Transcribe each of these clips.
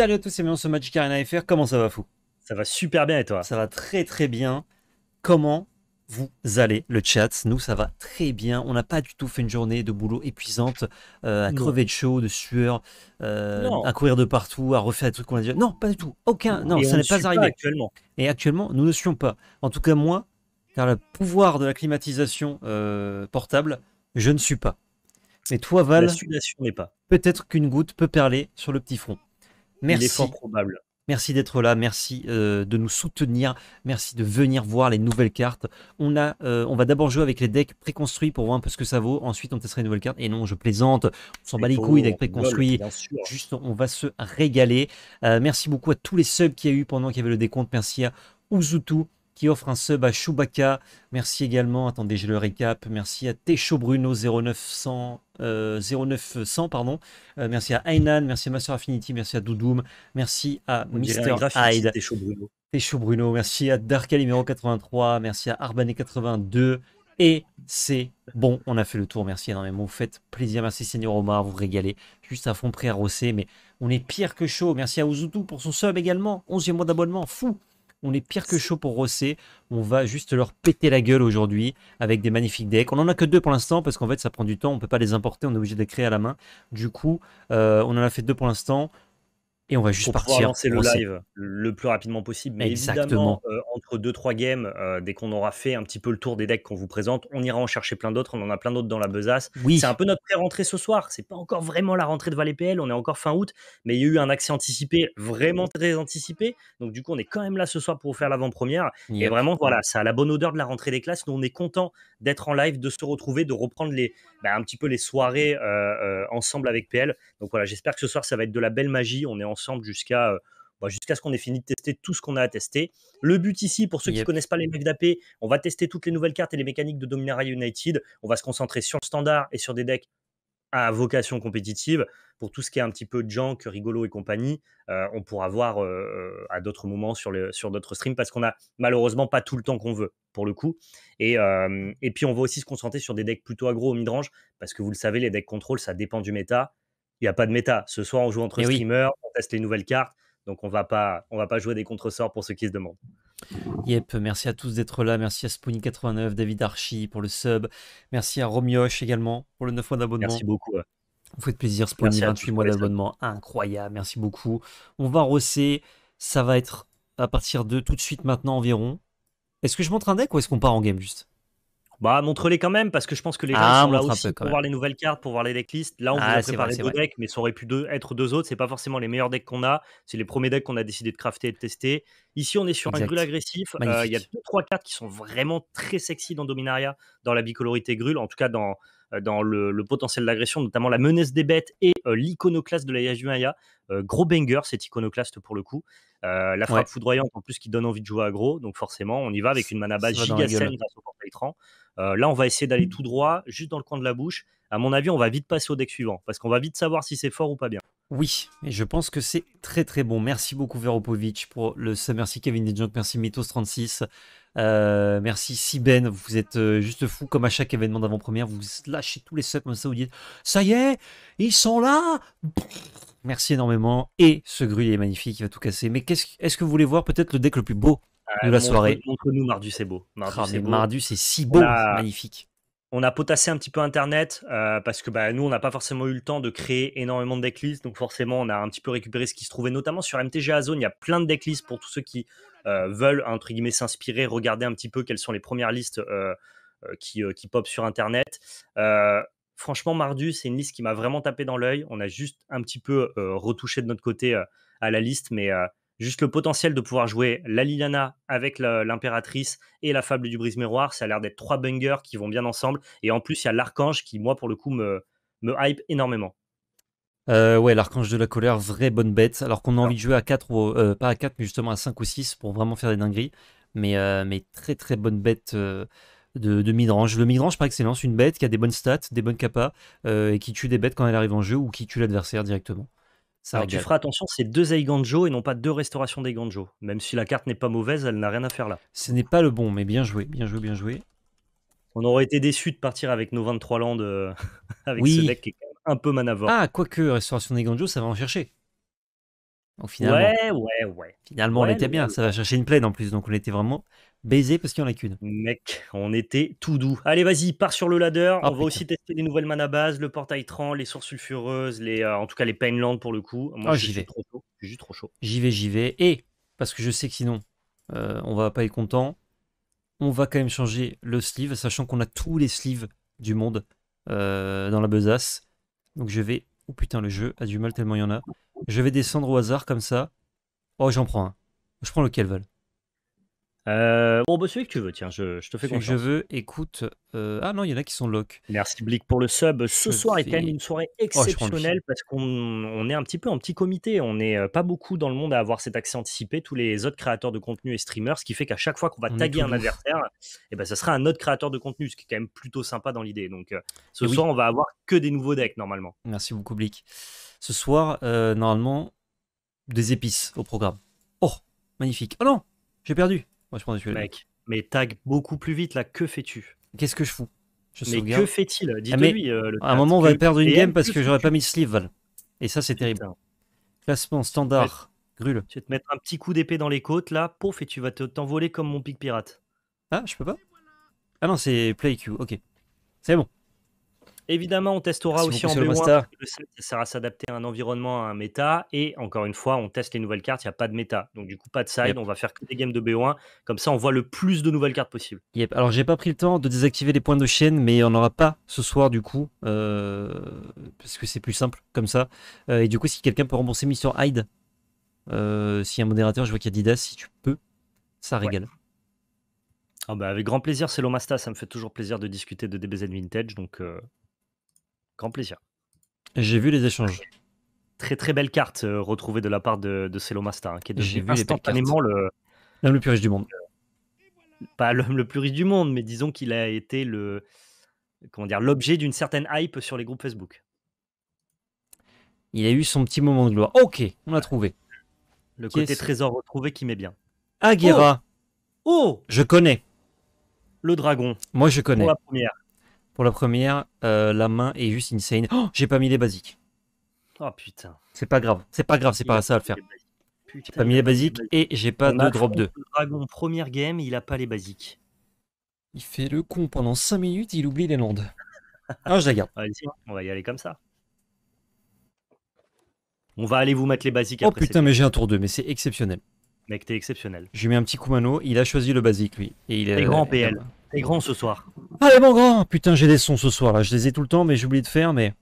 Salut à tous et bienvenue sur Magic Arena FR. Comment ça va, fou Ça va super bien et toi Ça va très très bien. Comment vous allez, le chat Nous, ça va très bien. On n'a pas du tout fait une journée de boulot épuisante, euh, à crever de chaud, de sueur, euh, à courir de partout, à refaire des trucs qu'on a dit. Non, pas du tout. Aucun. Non, ça n'est pas arrivé. actuellement. Et actuellement, nous ne suivons pas. En tout cas, moi, car le pouvoir de la climatisation euh, portable, je ne suis pas. Mais toi, Val, n'est pas. Peut-être qu'une goutte peut perler sur le petit front. Merci. Merci d'être là, merci euh, de nous soutenir, merci de venir voir les nouvelles cartes. On, a, euh, on va d'abord jouer avec les decks préconstruits pour voir un peu ce que ça vaut. Ensuite, on testera les nouvelles cartes. Et non, je plaisante, on s'en bat les couilles préconstruits. Juste, on va se régaler. Euh, merci beaucoup à tous les subs qu'il y a eu pendant qu'il y avait le décompte. Merci à Uzutu, qui offre un sub à Chewbacca. Merci également, attendez, j'ai le récap. Merci à Techo Bruno 0900, 0900 euh, pardon. Euh, merci à Aynan. merci à Master Affinity, merci à Doudoum, merci à Mr. Hyde. Techo Bruno. Bruno, merci à Dark numéro 83, merci à arbanet 82 et c'est bon, on a fait le tour. Merci énormément. Vous faites plaisir. Merci Seigneur Omar, vous régalez. Juste à fond prêt à rosser, mais on est pire que chaud. Merci à Ouzoutou pour son sub également. 11 mois d'abonnement, fou. On est pire que chaud pour rosser. On va juste leur péter la gueule aujourd'hui avec des magnifiques decks. On en a que deux pour l'instant parce qu'en fait ça prend du temps. On ne peut pas les importer. On est obligé de les créer à la main. Du coup, euh, on en a fait deux pour l'instant. Et on va juste pour partir. Pouvoir lancer le live le plus rapidement possible. Mais Exactement. évidemment, euh, entre 2-3 games, euh, dès qu'on aura fait un petit peu le tour des decks qu'on vous présente, on ira en chercher plein d'autres. On en a plein d'autres dans la besace. Oui. C'est un peu notre pré-rentrée ce soir. C'est pas encore vraiment la rentrée de Valais PL. On est encore fin août, mais il y a eu un accès anticipé, vraiment très anticipé. Donc, du coup, on est quand même là ce soir pour vous faire l'avant-première. Et vraiment, voilà, ça a la bonne odeur de la rentrée des classes. Nous, on est content d'être en live, de se retrouver, de reprendre les, bah, un petit peu les soirées euh, ensemble avec PL. Donc, voilà, j'espère que ce soir, ça va être de la belle magie. On est jusqu'à euh, bah, jusqu'à ce qu'on ait fini de tester tout ce qu'on a à tester. Le but ici, pour ceux qui ne connaissent pas les mecs d'AP, on va tester toutes les nouvelles cartes et les mécaniques de Dominaria United. On va se concentrer sur le standard et sur des decks à vocation compétitive. Pour tout ce qui est un petit peu de junk, rigolo et compagnie, euh, on pourra voir euh, à d'autres moments sur, sur d'autres streams parce qu'on a malheureusement pas tout le temps qu'on veut pour le coup. Et, et puis on va aussi se concentrer sur des decks plutôt agro au midrange parce que vous le savez, les decks contrôle, ça dépend du méta il n'y a pas de méta. Ce soir, on joue entre eh streamers, on teste les nouvelles cartes. Donc on va pas, on va pas jouer des contresorts pour ceux qui se demandent. Yep, merci à tous d'être là. Merci à Spoony89, David Archie pour le sub. Merci à Romioche également pour le 9 mois d'abonnement. Merci beaucoup. Vous faites plaisir, Spoony, 28 mois d'abonnement. Incroyable, merci beaucoup. On va rosser. Ça va être à partir de tout de suite maintenant environ. Est-ce que je montre un deck ou est-ce qu'on part en game juste bah, montre-les quand même, parce que je pense que les gens ah, sont là aussi pour voir les nouvelles cartes, pour voir les decklists. Là, on ah, vous a deux decks, mais ça aurait pu être deux autres. C'est pas forcément les meilleurs decks qu'on a. C'est les premiers decks qu'on a décidé de crafter et de tester. Ici, on est sur un grul agressif. Euh, il y a trois cartes qui sont vraiment très sexy dans Dominaria, dans la bicolorité grul, en tout cas dans euh, dans le, potentiel d'agression, notamment la menace des bêtes et euh, l'iconoclaste de la Yajumaya. Euh, gros banger, cet iconoclaste pour le coup. la frappe foudroyante en plus qui donne envie de jouer aggro, donc forcément on y va avec une mana base giga saine grâce au portail là on va essayer d'aller tout droit, juste dans le coin de la bouche. À mon avis, on va vite passer au deck suivant parce qu'on va vite savoir si c'est fort ou pas bien. Oui, et je pense que c'est très très bon. Merci beaucoup Veropovic pour le Merci Kevin Dijon merci Mythos36. Euh, merci Siben, vous êtes euh, juste fou comme à chaque événement d'avant-première, vous lâchez tous les subs comme ça, vous dites ça y est, ils sont là. Merci énormément et ce gruyère est magnifique, il va tout casser. Mais qu'est-ce est-ce que vous voulez voir peut-être le deck le plus beau de euh, la soirée Entre nous Mardu, c'est beau. Mardu, ah, c'est si beau, magnifique on a potassé un petit peu Internet euh, parce que bah, nous, on n'a pas forcément eu le temps de créer énormément de decklists. Donc, forcément, on a un petit peu récupéré ce qui se trouvait notamment sur MTG Zone. Il y a plein de decklists pour tous ceux qui euh, veulent, s'inspirer, regarder un petit peu quelles sont les premières listes euh, qui, qui pop sur Internet. franchement, Mardu, c'est une liste qui m'a vraiment tapé dans l'œil. On a juste un petit peu retouché de notre côté à la liste, mais juste le potentiel de pouvoir jouer la Liliana avec l'impératrice et la fable du brise-miroir, ça a l'air d'être trois Bungers qui vont bien ensemble. Et en plus, il y a l'archange qui, moi, pour le coup, me, hype énormément. Euh, ouais, l'archange de la colère, vraie bonne bête. Alors qu'on a envie de jouer à 4, ou, euh, pas à 4, mais justement à 5 ou 6 pour vraiment faire des dingueries. Mais, euh, mais très très bonne bête de, de midrange. Le midrange par excellence, une bête qui a des bonnes stats, des bonnes capas, et qui tue des bêtes quand elle arrive en jeu ou qui tue l'adversaire directement tu feras attention, c'est deux Aiganjo et non pas Restauration des d'Aiganjo. Même si la carte n'est pas mauvaise, elle n'a rien à faire là. Ce n'est pas le bon, mais bien joué, bien joué, bien joué. On aurait été déçu de partir avec nos 23 landes euh, avec ce deck qui est quand même un peu manavore. Ah, quoique, Restauration des Ganjos, ça va en chercher ouais, ouais, ouais. Finalement, on était bien. Ça va chercher une plaine en plus, donc on était vraiment baisé parce qu'il n'y en a qu'une. Mec, on était tout doux. Allez, vas-y, pars sur le ladder. Oh, on va aussi tester les nouvelles manabases le portail tran, les sources sulfureuses, les, euh, en tout cas les painlands pour le coup. Moi, oh, j'y vais. Trop chaud. trop chaud. J'y vais, j'y vais. Et parce que je sais que sinon, euh, on va pas être content. On va quand même changer le sleeve, sachant qu'on a tous les sleeves du monde euh, dans la besace. Donc je vais. Oh putain, le jeu a du mal tellement il y en a. Je vais descendre au hasard comme ça. Oh, j'en prends un. Je prends lequel, veulent. Euh, bon, bah, celui que tu veux, tiens, je, te fais celui je veux, écoute. Euh, ah non, il y en a qui sont lock. Merci Blick pour le sub. Ce soir est quand même une soirée oh, exceptionnelle parce qu'on est un petit peu en petit comité. On n'est euh, pas beaucoup dans le monde à avoir cet accès anticipé. Tous les autres créateurs de contenu et streamers, ce qui fait qu'à chaque fois qu'on va taguer un adversaire, et eh ben, ça sera un autre créateur de contenu, ce qui est quand même plutôt sympa dans l'idée. Donc ce soir, on va avoir que des nouveaux decks normalement. Merci beaucoup Blick. Ce soir, normalement, des épices au programme. Oh, magnifique. Oh non, j'ai perdu. Moi, je Mec, mais tag beaucoup plus vite là. Que fais-tu Qu'est-ce que je fous je Mais que fait-il ah, Dis-lui. Euh, à un moment, on va perdre une game parce que j'aurais pas mis sleeve, Val. Et ça, c'est terrible. Classement standard. grûle. Tu vas te mettre un petit coup d'épée dans les côtes là, pouf, et tu vas t'envoler comme mon pic pirate. Ah, je peux pas Ah non, c'est play Q. Ok. C'est bon. Évidemment, on testera aussi en B1. Ça sert à s'adapter à un environnement, à un méta. Et encore une fois, on teste les nouvelles cartes. Il n'y a pas de méta. Donc, du coup, pas de side. On va faire que des games de bo 1 Comme ça, on voit le plus de nouvelles cartes possible. Yep. Alors, j'ai pas pris le temps de désactiver les points de chaîne, mais on aura pas ce soir, du coup. Euh, parce que c'est plus simple comme ça. Euh, et du coup, si quelqu'un peut rembourser Mission Hyde, euh, y si un modérateur, je vois qu'il y a Didas, si tu peux, ça régale. Ah bah, avec grand plaisir, c'est Lomasta, ça me fait toujours plaisir de discuter de DBZ Vintage, donc plaisir. J'ai vu les échanges. Très très belle carte euh, retrouvée de la part de, de Selomasta, hein, qui est devenu le l'homme le plus riche du monde. Euh, pas l'homme le plus riche du monde, mais disons qu'il a été le comment dire l'objet d'une certaine hype sur les groupes Facebook. Il a eu son petit moment de gloire. Ok, on l'a trouvé. Le côté trésor retrouvé qui m'est bien. Aguera. Oh, oh Je connais. Le dragon. Moi je connais. la première. Pour la première, euh, la main est juste insane. Oh, j'ai pas mis les basiques. Oh putain. C'est pas grave, c'est pas grave, c'est pas ça à le faire. J'ai pas mis les basiques et j'ai pas de drop 2. Dragon première game, il a pas les basiques. Il fait le con pendant 5 minutes, il oublie les landes. Ah, je la on va y aller comme ça. On va aller vous mettre les basiques oh, putain, mais j'ai un tour 2, mais c'est exceptionnel. Mec, t'es exceptionnel. lui mets un petit coup mano, il a choisi le basique lui. Et il est. Les grands PL. T'es grand ce soir. Allez ah, mon grand Putain j'ai des sons ce soir là, je les ai tout le temps mais j'ai oublié de faire mais...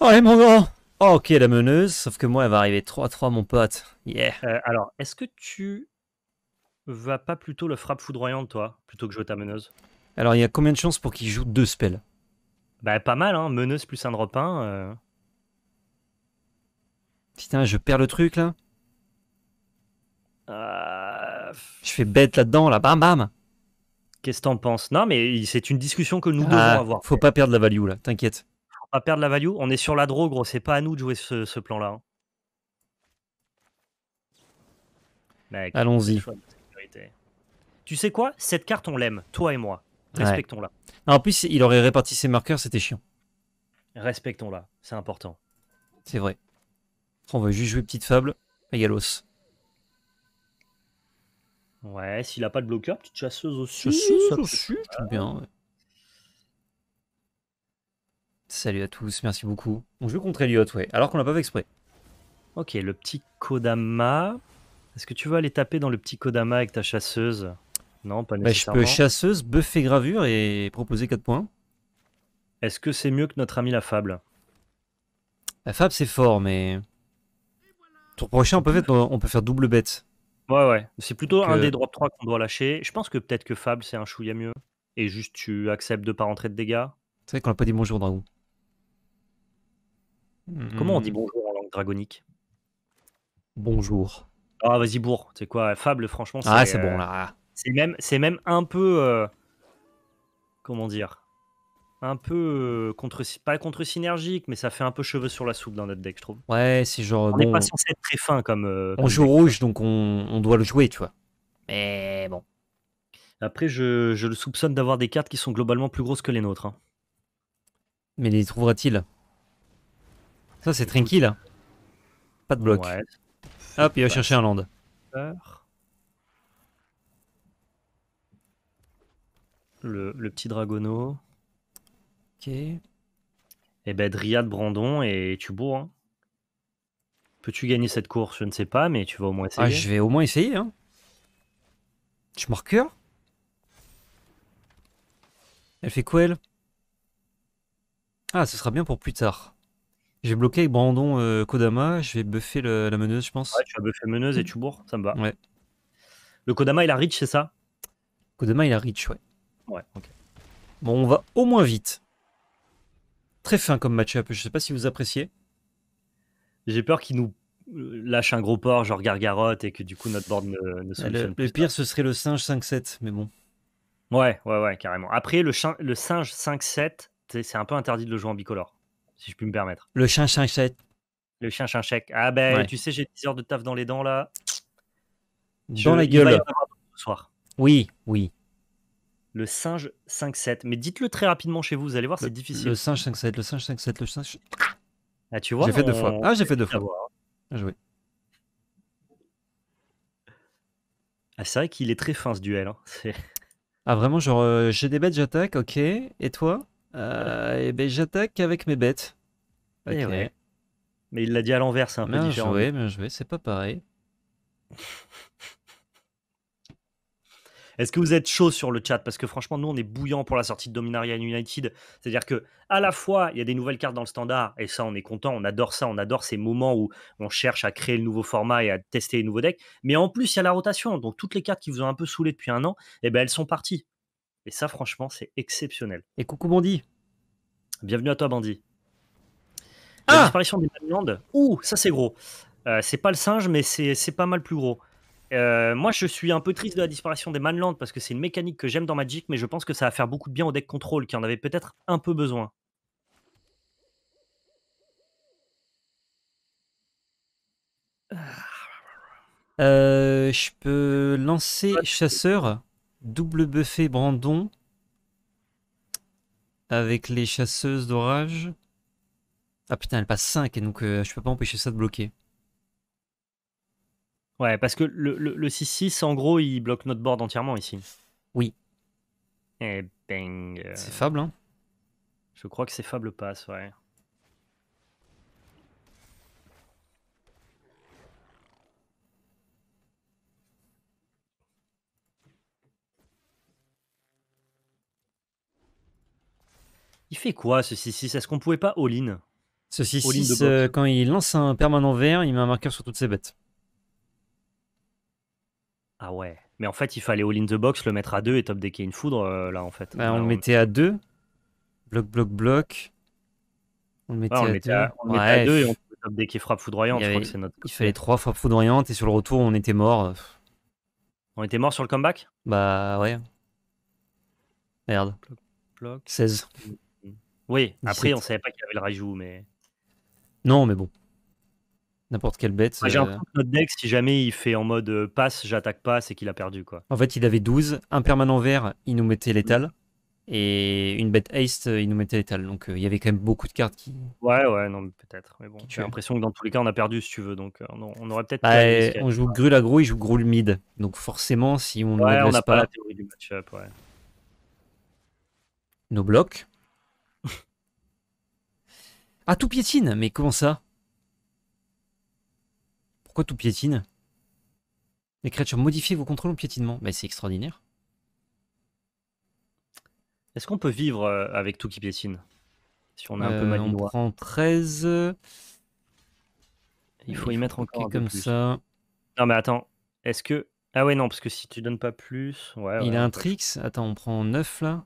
Allez oh, mon grand oh, Ok la meneuse, sauf que moi elle va arriver 3 3 mon pote. Yeah euh, Alors, est-ce que tu vas pas plutôt le frappe foudroyante toi, plutôt que jouer ta meneuse Alors il y a combien de chances pour qu'il joue deux spells Bah pas mal hein, meneuse plus un drop 1. Euh. Putain je perds le truc là euh... Je fais bête là-dedans, là, bam bam. Qu'est-ce que t'en penses Non, mais c'est une discussion que nous ah, devons avoir. Faut pas perdre la value là, t'inquiète. Faut pas perdre la value, on est sur la drogue, gros, c'est pas à nous de jouer ce, plan-là. Hein. Allons-y. Tu sais quoi Cette carte, on l'aime, toi et moi. Respectons-la. En plus, il aurait réparti ses marqueurs, c'était chiant. Respectons-la, c'est important. C'est vrai. On va juste jouer petite fable, Galos. Ouais, s'il a pas de bloqueur, petite chasseuse aussi. Chasseuse aussi, tout bien. Salut à tous, merci beaucoup. On joue contre Elliot, ouais, alors qu'on l'a pas fait exprès. Ok, le petit Kodama. Est-ce que tu veux aller taper dans le petit Kodama avec ta chasseuse Non, pas nécessairement. Bah, je peux chasseuse, buffer gravure et proposer 4 points. Est-ce que c'est mieux que notre ami la Fable La Fable, c'est fort, mais... Tour prochain, on peut, faire, on peut faire double bête. Ouais, ouais. C'est plutôt un euh, des drop 3 qu'on doit lâcher. Je pense que peut-être que Fable, c'est un chouïa mieux. Et juste, tu acceptes de pas rentrer de dégâts. C'est vrai qu'on n'a pas dit bonjour, Dragon. Hmm. Comment on dit bonjour en langue dragonique Bonjour. Ah, vas-y, bourre. C'est quoi Fable, franchement, c'est. Ah, c'est bon euh, là. C'est même, c'est même un peu. Euh, comment dire un peu euh, contre pas contre synergique, mais ça fait un peu cheveux sur la soupe dans notre deck, je trouve. Ouais, c'est genre. On pas censé être très fin comme. Euh, on joue rouge, donc on, doit le jouer, tu vois. Mais bon. Après, je, je le soupçonne d'avoir des cartes qui sont globalement plus grosses que les nôtres. Hein. Mais les trouvera-t-il Ça, c'est tranquille. Hein. Pas de bloc. Hop, il va chercher un land. Le, le petit dragonneau et Eh ben, Driad, Brandon et Tubourg. Hein. Peux-tu gagner cette course Je ne sais pas, mais tu vas au moins ah, essayer. Ah, je vais au moins essayer. Hein. Je marqueur Elle fait quoi, elle Ah, ce sera bien pour plus tard. J'ai bloqué avec Brandon euh, Kodama. Je vais buffer la meneuse, je pense. Ouais, tu vas buffer meneuse et tu Ça me va. Ouais. Le Kodama, il a rich, c'est ça Kodama, il a rich, ouais. Ouais, ok. Bon, on va au moins vite. Très fin comme match-up, je sais pas si vous appréciez. J'ai peur qu'il nous euh, lâche un gros port, genre Gargarotte, et que du coup notre board ne, ne solutionne pas. le pire, ce serait le singe 5-7, mais bon. Ouais, ouais, ouais, carrément. Après, le, le singe 5-7, c'est un peu interdit de le jouer en bicolore, si je puis me permettre. Le chien 5-7. Le chien chien Ah ben, tu sais, j'ai 10 heures de taf dans les dents là. Dans la gueule. soir. Oui, oui. Le singe 5-7. Mais dites-le très rapidement chez vous, vous allez voir, c'est difficile. Le singe 5-7, le singe 5-7, le singe. Ah, tu vois J'ai fait deux fois. Ah, j'ai fait deux fois. Bien ah, joué. Ah, c'est vrai qu'il est très fin ce duel. Hein. Ah, vraiment, genre, euh, j'ai des bêtes, j'attaque, ok. Et toi euh, Et eh ben, j'attaque avec mes bêtes. Eh ok. Mais il l'a dit à l'envers, c'est un peu différent. Joué, bien joué, c'est pas pareil. Est-ce que vous êtes chaud sur le chat Parce que franchement, nous, on est bouillant pour la sortie de Dominaria United. C'est-à-dire que à la fois, il y a des nouvelles cartes dans le standard, et ça, on est content, on adore ça, on adore ces moments où on cherche à créer le nouveau format et à tester les nouveaux decks. Mais en plus, il y a la rotation. Donc, toutes les cartes qui vous ont un peu saoulé depuis un an, eh ben, elles sont parties. Et ça, franchement, c'est exceptionnel. Et coucou, Bandy, Bienvenue à toi, Bandy. Ah! La disparition des Ouh, ça, c'est gros. Euh, c'est pas le singe, mais c'est pas mal plus gros. Euh, moi, je suis un peu triste de la disparition des manlands parce que c'est une mécanique que j'aime dans Magic, mais je pense que ça va faire beaucoup de bien au deck contrôle qui en avait peut-être un peu besoin. Euh, je peux lancer chasseur, double buffet Brandon avec les chasseuses d'orage. Ah putain, elle passe 5 et donc euh, je peux pas empêcher ça de bloquer. Ouais, parce que le, le, 6-6, en gros, il bloque notre board entièrement ici. Oui. Et eh bang. Euh. C'est fable, hein Je crois que c'est fable passe, ouais. Il fait quoi ce 6-6 Est-ce qu'on pouvait pas all-in Ce 6-6, euh, quand il lance un permanent vert, il met un marqueur sur toutes ses bêtes. Ah ouais. Mais en fait, il fallait all in the box, le mettre à 2 et top decker une foudre, euh, là, en fait. Bah, on, le mettait à 2. Bloc, bloc, bloc. On le mettait, à, on mettait à 2 et on top decker frappe foudroyante. Il, il fallait 3 frappes foudroyantes et sur le retour, on était mort. On était mort sur le comeback Bah ouais. Merde. 16. Oui, après, on savait pas qu'il y avait le rajout, mais. Non, mais bon. N'importe quelle bête. J'ai euh. si jamais il fait en mode euh, passe, j'attaque pas, c'est qu'il a perdu. quoi. En fait, il avait 12, un permanent vert, il nous mettait létal. Mmh. Et une bête haste, euh, il nous mettait létal. Donc il y avait quand même beaucoup de cartes qui. Ouais, ouais, non, peut-être. Mais bon, l'impression que dans tous les cas, on a perdu si tu veux. Donc on, aurait peut-être. Bah, on joue Grul aggro, il joue Grul mid. Donc forcément, si on pas, la théorie du match Nos blocs. ah, tout piétine Mais comment ça pourquoi tout piétine Les créatures modifiées vos contrôlent au piétinement. Mais c'est extraordinaire. Est-ce qu'on peut vivre euh, avec tout qui piétine Si on a un peu euh, mal On prend 13. Il faut y mettre encore un comme ça. Non mais attends, est-ce que... Ah ouais non, parce que si tu donnes pas plus... Ouais, il a un Trix, Attends, on prend 9 là.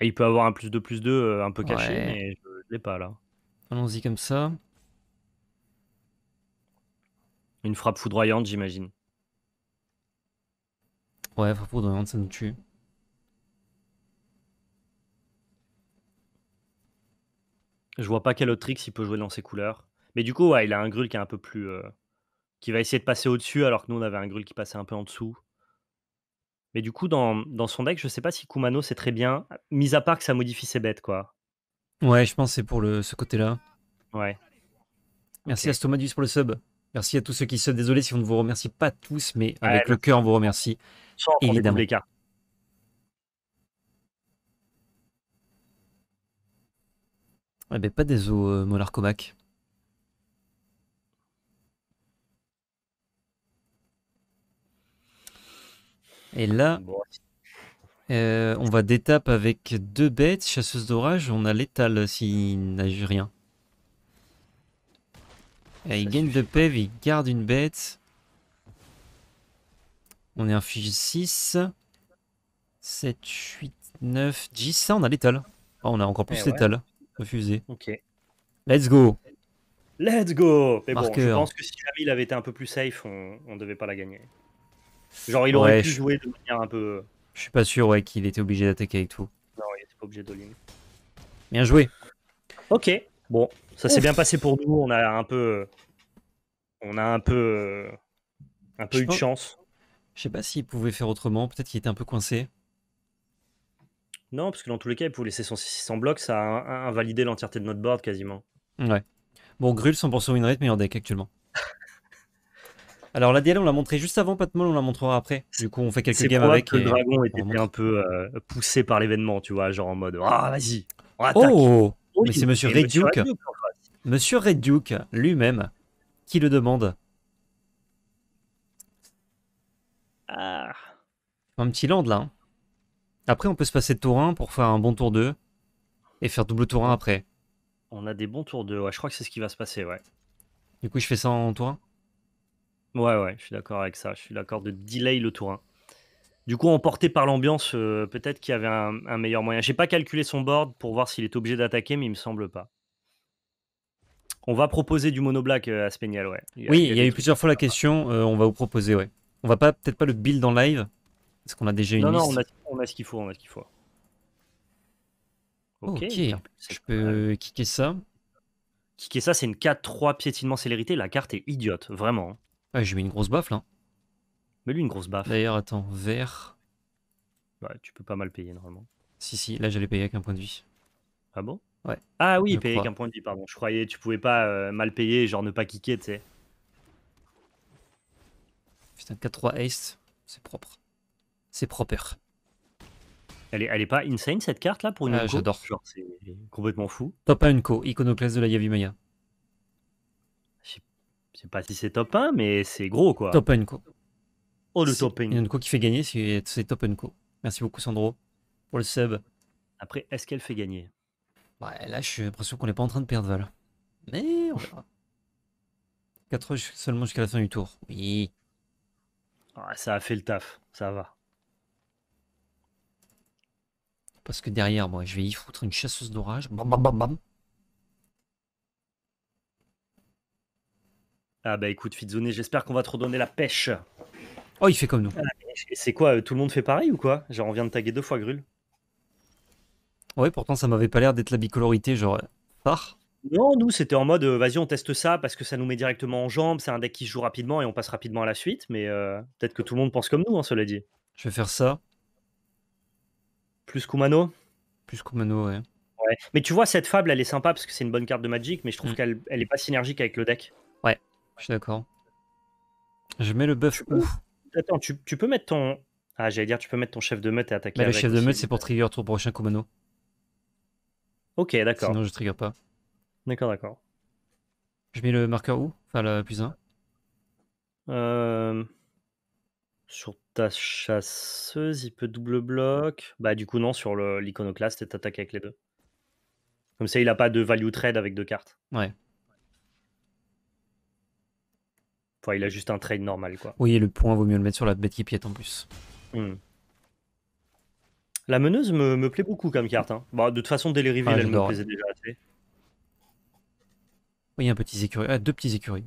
il peut avoir un plus de plus 2 euh, un peu caché, mais je, je l'ai pas là. Allons-y comme ça. Une frappe foudroyante, j'imagine. Ouais, frappe foudroyante, ça nous tue. Je vois pas quel autre trick il peut jouer dans ses couleurs. Mais du coup, ouais, il a un Grul qui est un peu plus. Euh, qui va essayer de passer au-dessus, alors que nous, on avait un Grul qui passait un peu en dessous. Mais du coup, dans, son deck, je sais pas si Kumano c'est très bien, mis à part que ça modifie ses bêtes, quoi. Ouais, je pense que c'est pour le, ce côté-là. Ouais. Merci à Stomadius pour le sub. Merci à tous ceux qui se désolés, si on ne vous remercie pas tous, mais avec le cœur on vous remercie sans évidemment. Les pas des eaux Molarcomac. Et là, euh, on va d'étape avec deux bêtes, chasseuse d'orage. On a l'étal s'il n'agit rien il gagne de pev, il garde une bête. On est infligé 6. 7, 8, 9, 10. Ça, on a l'étal. Oh, on a encore plus eh l'étale. Refusé. Ok. Let's go. Let's go. Mais bon, je pense que si jamais il avait été un peu plus safe, on, ne devait pas la gagner. Genre, il aurait pu jouer de manière un peu. Je suis pas sûr, ouais, qu'il était obligé d'attaquer avec tout. Non, il était pas obligé de Bien joué. Ok. Bon, ça s'est bien passé pour nous. On a un peu, on a un peu, un peu eu de chance. Je sais pas s'il pouvait faire autrement. Peut-être qu'il était un peu coincé. Non, parce que dans tous les cas, il pouvait laisser son 600 blocs. Ça a invalidé l'entièreté de notre board quasiment. Ouais. Bon, Grul 100% winrate meilleur deck actuellement. Alors la DL on l'a montré juste avant, Patmol, on la montrera après. Du coup on fait quelques games avec. Que le dragon était un peu euh, poussé par l'événement, tu vois, genre en mode ah vas-y. On oh attaque. Oh mais c'est Monsieur Red Duke. Monsieur Red Duke lui-même qui le demande. Ah. Un petit land là. Hein. Après, on peut se passer de tour 1 pour faire un bon tour 2 et faire double tour 1 après. On a des bons tours 2, ouais, je crois que c'est ce qui va se passer, ouais. Du coup, je fais ça en tour 1 Ouais, ouais, je suis d'accord avec ça. Je suis d'accord de delay le tour 1. Du coup, emporté par l'ambiance, euh, peut-être qu'il y avait un, meilleur moyen. J'ai pas calculé son board pour voir s'il est obligé d'attaquer, mais il me semble pas. On va proposer du mono black euh, à Spenial, ouais. oui, il y a, eu plusieurs fois la question, euh, on va vous proposer, ouais. On va pas peut-être pas le build en live, parce qu'on a déjà une Non, non, on a, ce qu'il faut, on a ce qu'il faut. Ok, je peux kicker ça. Kicker ça, c'est une 4-3 piétinement célérité. La carte est idiote, vraiment. Hein. j'ai mis une grosse baffe là. Mais lui, une grosse baffe. D'ailleurs, attends, vert. Ouais, bah, tu peux pas mal payer normalement. Si, si, là j'allais payer avec un point de vie. Ah bon Ouais. Ah oui, payer avec un point de vie, pardon. Je croyais tu pouvais pas euh, mal payer, genre ne pas kicker, tu sais. Putain, 4-3 Ace, c'est propre. C'est propre. Elle est, elle est pas insane cette carte là pour une ah, J'adore. Genre, c'est complètement fou. Top 1 co, iconoclaste de la Yavimaya. Je sais pas si c'est top 1, mais c'est gros quoi. Top 1 co. Oh, le topping. co qui fait gagner, c'est Top Co. Merci beaucoup, Sandro, pour le sub. Après, est-ce qu'elle fait gagner Là, je suis l'impression qu'on n'est pas en train de perdre Val. Mais on verra. 4 seulement jusqu'à la fin du tour. Oui. ça a fait le taf. Ça va. Parce que derrière, moi, je vais y foutre une chasseuse d'orage. Bam, bam, bam, bam. Ah bah écoute, Fitzone, j'espère qu'on va te redonner la pêche. Oh, il fait comme nous. C'est quoi euh, Tout le monde fait pareil ou quoi Genre, on vient de taguer deux fois Grul. Ouais, pourtant, ça m'avait pas l'air d'être la bicolorité, genre, euh, phare. Non, nous, c'était en mode, euh, vas-y, on teste ça parce que ça nous met directement en jambes, c'est un deck qui se joue rapidement et on passe rapidement à la suite, mais peut-être que tout le monde pense comme nous, hein, cela dit. Je vais faire ça. Plus Kumano Plus Kumano, ouais. ouais. Mais tu vois, cette fable, elle est sympa parce que c'est une bonne carte de Magic, mais je trouve mm. qu'elle est pas synergique avec le deck. Ouais, je suis d'accord. Je mets le buff ouf attends, tu, peux mettre ton. Ah, j'allais dire, tu peux mettre ton chef de meute et attaquer. Bah, avec le chef de meute, c'est pour trigger ton prochain Kumano. Ok, d'accord. Sinon, je trigger pas. D'accord, d'accord. Je mets le marqueur où Enfin, le plus 1 euh, Sur ta chasseuse, il peut double bloc. Bah, du coup, non, sur l'iconoclaste, tu t'attaques avec les deux. Comme ça, il a pas de value trade avec deux cartes. Ouais. Enfin, il a juste un trade normal, quoi. Oui, et le point vaut mieux le mettre sur la bête qui piète en plus. Hmm. La meneuse me, plaît beaucoup comme carte. Hein. Bah, de toute façon, dès les reveals, ah, elle me plaisait déjà Oui, un petit écurie. Ah, deux petits écuries.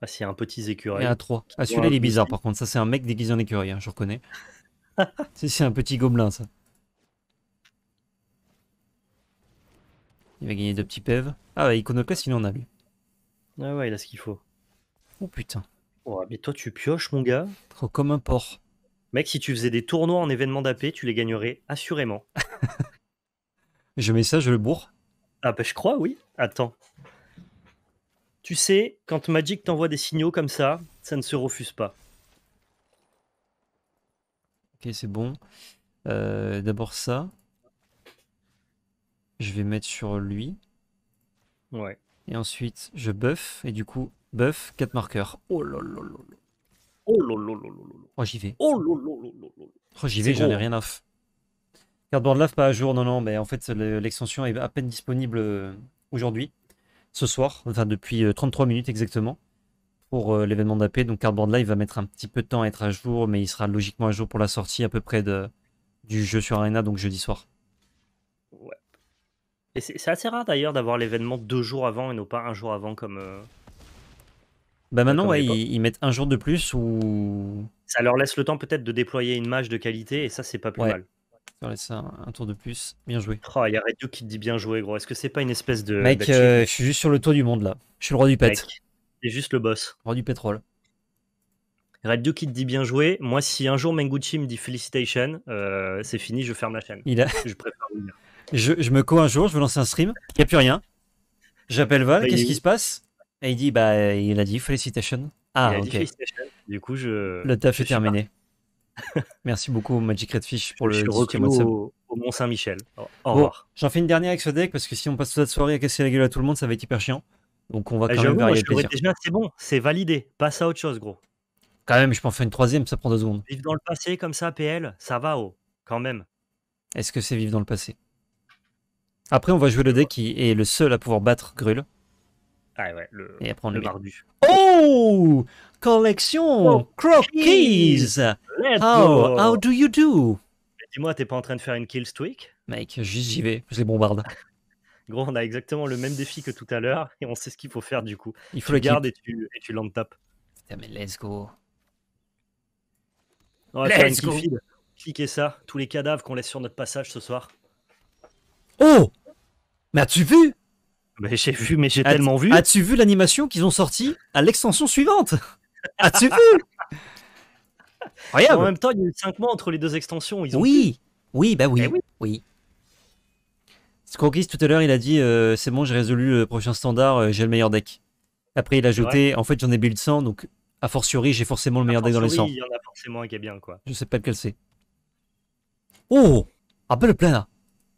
Ah, c'est un petit écureuil. Et ah, un trois. Ah, celui-là, il est bizarre par contre. Ça, c'est un mec déguisé en écureuil, hein, je reconnais. c'est un petit gobelin, ça. Il va gagner deux petits pèves. Ah, il connaît pas il en a, lui. Ouais ah ouais, il a ce qu'il faut. Oh putain. Oh, mais toi, tu pioches, mon gars. Trop oh, comme un porc. Mec, si tu faisais des tournois en événements d'AP, tu les gagnerais assurément. je mets ça, je le bourre. Ah, bah, je crois, oui. Attends. Tu sais, quand Magic t'envoie des signaux comme ça, ça ne se refuse pas. Ok, c'est bon. Euh, d'abord, ça. Je vais mettre sur lui. Ouais. Et ensuite, je buff. Et du coup, Buff, 4 marqueurs. Oh là Oh là Oh, j'y vais. Oh là Oh, j'y vais, j'en ai rien à Cardboard Live pas à jour, non, non, mais en fait, l'extension est à peine disponible euh, aujourd'hui, ce soir, enfin depuis 33 euh, minutes exactement, pour euh, l'événement d'AP. Donc Cardboard Live va mettre un petit peu de temps à être à jour, mais il sera logiquement à jour pour la sortie à peu près de, du jeu sur Arena, donc jeudi soir. Ouais. Et c'est assez rare d'ailleurs d'avoir l'événement deux jours avant et non pas un jour avant comme, bah maintenant, ouais, ils, mettent un jour de plus ou. Ça leur laisse le temps peut-être de déployer une match de qualité et ça, c'est pas plus mal. Ça laisse un, tour de plus. Bien joué. Oh, il y a Radio qui te dit bien joué, gros. Est-ce que c'est pas une espèce de. Mec, euh, je suis juste sur le toit du monde là. Je suis le roi du pet. C'est juste le boss. Roi du pétrole. Radio qui te dit bien joué. Moi, si un jour Menguchi me dit félicitations, euh, c'est fini, je ferme la chaîne. Il Je préfère je, me co un jour, je veux lancer un stream. Il n'y a plus rien. J'appelle Val, bah, qu'est-ce qui se passe et il dit, bah, il a dit Félicitations. Ah, il a Félicitations. Du coup, je. Le taf est terminé. Merci beaucoup, Magic Redfish, pour le mode. au, Mont-Saint-Michel. Au, revoir. J'en fais une dernière avec ce deck parce que si on passe toute la soirée à casser la gueule à tout le monde, ça va être hyper chiant. Donc on va ah, quand même varier C'est bon, c'est validé. Passe à autre chose, gros. Quand même, je peux en faire une troisième, ça prend deux secondes. Vivre dans le passé comme ça, PL, ça va, haut oh, quand même. Est-ce que c'est vivre dans le passé Après, on va jouer le deck qui est le seul à pouvoir battre Grul. Ah ouais, le, et après le bardu. Oh Collection oh, Croquis how, oh, how do you do Dis-moi, t'es pas en train de faire une kill streak Mec, juste j'y vais, je les bombarde. Gros, on a exactement le même défi que tout à l'heure et on sait ce qu'il faut faire du coup. Il faut le garder et tu, et tu land tapes. Putain, mais let's go. On va let's faire une go. Cliquez ça, tous les cadavres qu'on laisse sur notre passage ce soir. Oh Mais as-tu vu j'ai vu, mais j'ai tellement vu. As-tu vu l'animation qu'ils ont sortie à l'extension suivante As-tu vu En même temps, il y a eu 5 mois entre les deux extensions. oui, oui, bah oui, eh oui. oui. tout à l'heure, il a dit euh, C'est bon, j'ai résolu le prochain standard, euh, j'ai le meilleur deck. Après, il a ajouté En fait, j'en ai build 100, donc a fortiori, j'ai forcément le meilleur deck dans les 100. Il y en a forcément un qui est bien, quoi. Je sais pas lequel c'est. Oh Un ah, bah, le plein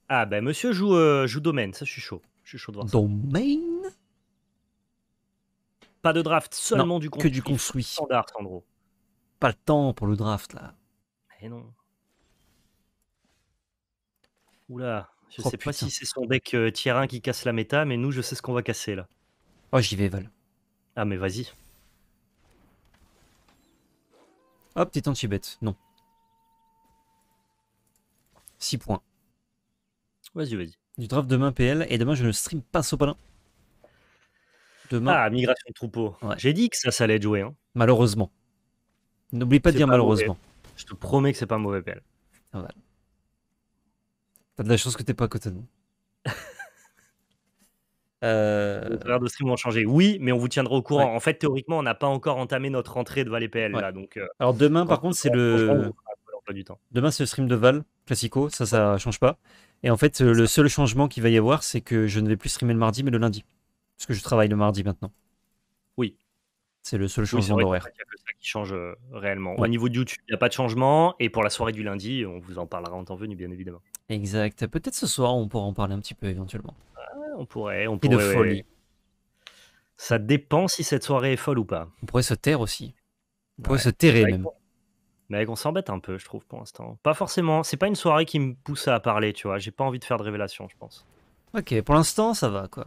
Ah, ben bah, monsieur joue, euh, joue domaine, ça, je suis chaud. Je suis chaud de voir Domain Pas de draft, seulement du construit. Que du construit. Pas le temps pour le draft, là. Eh non. Oula, je oh, sais pas si c'est son deck 1 euh, qui casse la méta, mais nous, je sais ce qu'on va casser, là. Oh, j'y vais, Val. Ah, mais vas-y. Hop, t'es anti-bête. Non. 6 points. Vas-y, vas-y du draft demain PL. Et demain, je ne stream pas Sopalin. Demain. Ah, migration de troupeau. J'ai dit que ça, ça allait jouer. Hein. Malheureusement. N'oublie pas de dire malheureusement. Je te promets que c'est pas un mauvais PL. Ah, T'as de la chance que t'es pas à côté de nous. Euh... de stream ont changé. Oui, mais on vous tiendra au courant. En fait, théoriquement, on n'a pas encore entamé notre entrée de et PL. Là, donc, euh, Alors demain, par contre, c'est le. Demain, c'est le stream de Val, Classico. Ça, ça change pas. Et en fait, euh, le seul changement qu'il va y avoir, c'est que je ne vais plus streamer le mardi, mais le lundi. Parce que je travaille le mardi maintenant. Oui. C'est le seul changement d'horaire. Il ça qui change euh, réellement. Au niveau de YouTube, il n'y a pas de changement. Et pour la soirée du lundi, on vous en parlera en temps venu, bien évidemment. Exact. Peut-être ce soir, on pourra en parler un petit peu éventuellement. on pourrait. On Et de folie. Ça dépend si cette soirée est folle ou pas. On pourrait se taire aussi. On pourrait se taire bah, même. Mec, on s'embête un peu, je trouve, pour l'instant. Pas forcément. C'est pas une soirée qui me pousse à parler, tu vois. J'ai pas envie de faire de révélation, je pense. Ok, pour l'instant, ça va, quoi.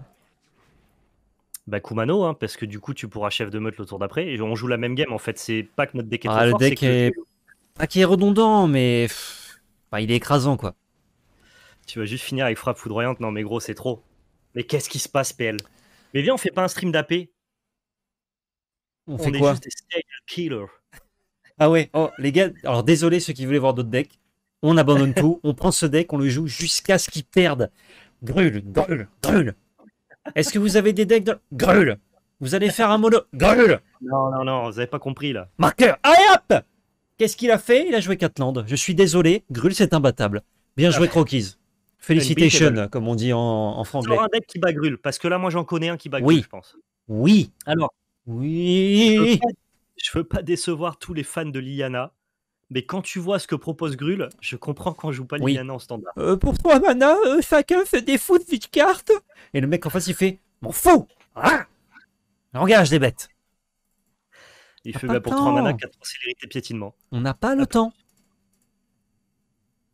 Bah, Kumano, hein, parce que du coup, tu pourras chef de meute le tour d'après. Et on joue la même game, en fait. C'est pas que notre ah, deck est ah, le deck est. est redondant, mais. Bah, il est écrasant, quoi. Tu vas juste finir avec frappe foudroyante. Non, mais gros, c'est trop. Mais qu'est-ce qui se passe, PL Mais viens, on fait pas un stream d'AP. On, fait est juste des killers. Ah ouais, oh, les gars, alors désolé ceux qui voulaient voir d'autres decks, on abandonne tout, on prend ce deck, on le joue jusqu'à ce qu'il perde. Grul, grul, grul. Est-ce que vous avez des decks de... Grul Vous allez faire un mono... Grul Non, non, non, vous avez pas compris là. Marqueur, allez hop Qu'est-ce qu'il a fait Il a joué landes, Je suis désolé, Grul c'est imbattable. Bien joué ah. Croquis Félicitations, comme on dit en, en a un deck qui bat Grul, parce que là moi j'en connais un qui bat Grul, oui. je pense. Oui. Alors, oui je veux pas décevoir tous les fans de l'IANA. mais quand tu vois ce que propose Grul, je comprends qu'on joue pas l'IANA en standard. Euh, pour 3 Mana, euh, chacun se de 8 cartes. Et le mec en face, il fait M'en fous ah Engage des bêtes Il fait là bah, pour 3 mana, 4 célérité piétinement. On n'a pas le temps.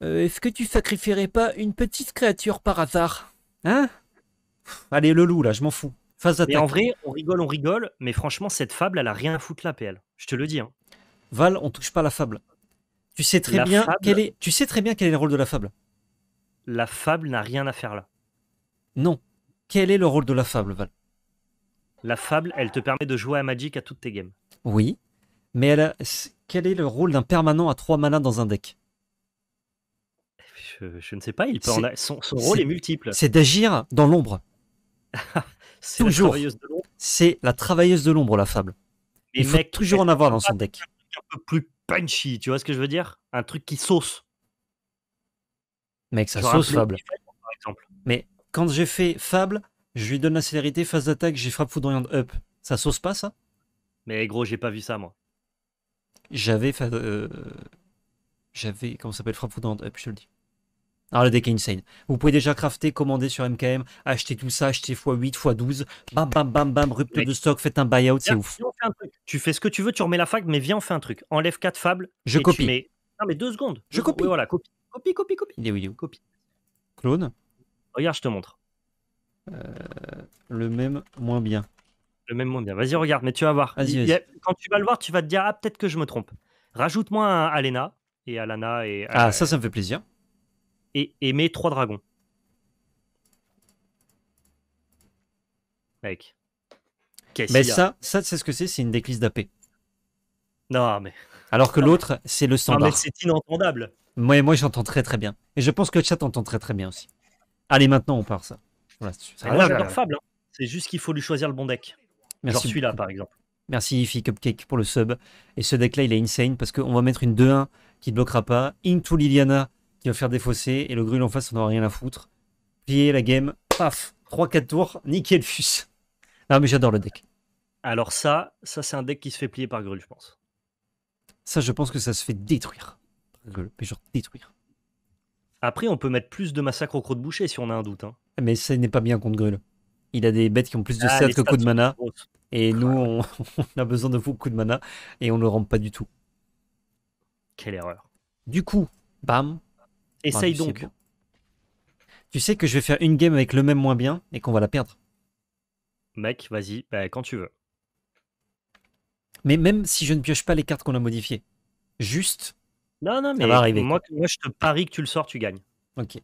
Euh, est-ce que tu sacrifierais pas une petite créature par hasard Hein Allez, le loup, là, je m'en fous en vrai, on rigole, on rigole, mais franchement, cette fable, elle a rien à foutre là, PL. Je te le dis. Hein. Val, on touche pas la fable. Tu sais très bien quel est. Tu sais très bien quel est le rôle de la fable. La fable n'a rien à faire là. Non. Quel est le rôle de la fable, Val La fable, elle te permet de jouer à Magic à toutes tes games. Oui, mais elle quel est le rôle d'un permanent à trois mana dans un deck je, ne sais pas. Il son, rôle est multiple. C'est d'agir dans l'ombre. C'est C'est la travailleuse de l'ombre, la fable. Il faut toujours en avoir dans son deck. Un peu plus punchy, tu vois ce que je veux dire Un truc qui sauce. Mec, ça sauce fable. Mais quand j'ai fait fable, je lui donne la célérité, phase d'attaque, j'ai frappe foudroyante up. Ça sauce pas ça Mais gros, j'ai pas vu ça moi. J'avais. Euh, j'avais. Comment ça s'appelle Frappe foudroyante up, je te le dis. Alors ah, le deck insane. Vous pouvez déjà crafter, commander sur MKM, acheter tout ça, acheter x8, x12, bam, bam, bam, bam, rupture de stock, faites un buyout, c'est ouf. Tu fais ce que tu veux, tu remets la fac, mais viens, on fait un truc. Enlève 4 fables. Je copie. Non, mais deux secondes. Je copie. voilà, copie. Copie, copie, copie. Il Copie. Clone. Regarde, je te montre. Euh, le même moins bien. Le même moins bien. Vas-y, regarde, mais tu vas voir. Vas -y, Quand tu vas le voir, tu vas te dire, ah, peut-être que je me trompe. Rajoute-moi à Alena et Alana et. Ah, ça, ça me fait plaisir et aimer trois dragons. Mec. Mais ça, ça, c'est ce que c'est, c'est une déclisse d'AP. Non, mais. Alors que l'autre, c'est le standard. Non, mais c'est inentendable. Moi, moi j'entends très très bien. Et je pense que le chat entend très très bien aussi. Allez, maintenant, on part ça. Hein. C'est juste qu'il faut lui choisir le bon deck. Merci. Genre celui-là, par exemple. Merci, fille Cupcake, pour le sub. Et ce deck-là, il est insane parce qu'on va mettre une 2-1 qui ne bloquera pas. Into Liliana va faire des fossés et le grul en face on n'aura rien à foutre. Plier la game, paf, 3-4 tours, niquer le fus. Non mais j'adore le deck. Alors ça, ça c'est un deck qui se fait plier par grul, je pense. Ça, je pense que ça se fait détruire. mais genre détruire. Après, on peut mettre plus de massacre au croc de boucher si on a un doute. Hein. Mais ça n'est pas bien contre grul. Il a des bêtes qui ont plus de 7 ah, que coups de mana. Et nous, on, a besoin de beaucoup de mana et on ne le rend pas du tout. Quelle erreur. Du coup, bam, Essaye donc. Tu sais que je vais faire une game avec le même moins bien et qu'on va la perdre. Mec, vas-y, bah, quand tu veux. Mais même si je ne pioche pas les cartes qu'on a modifiées, juste. Non, non, mais ça va arriver, moi, je te parie que tu le sors, tu gagnes. Ok.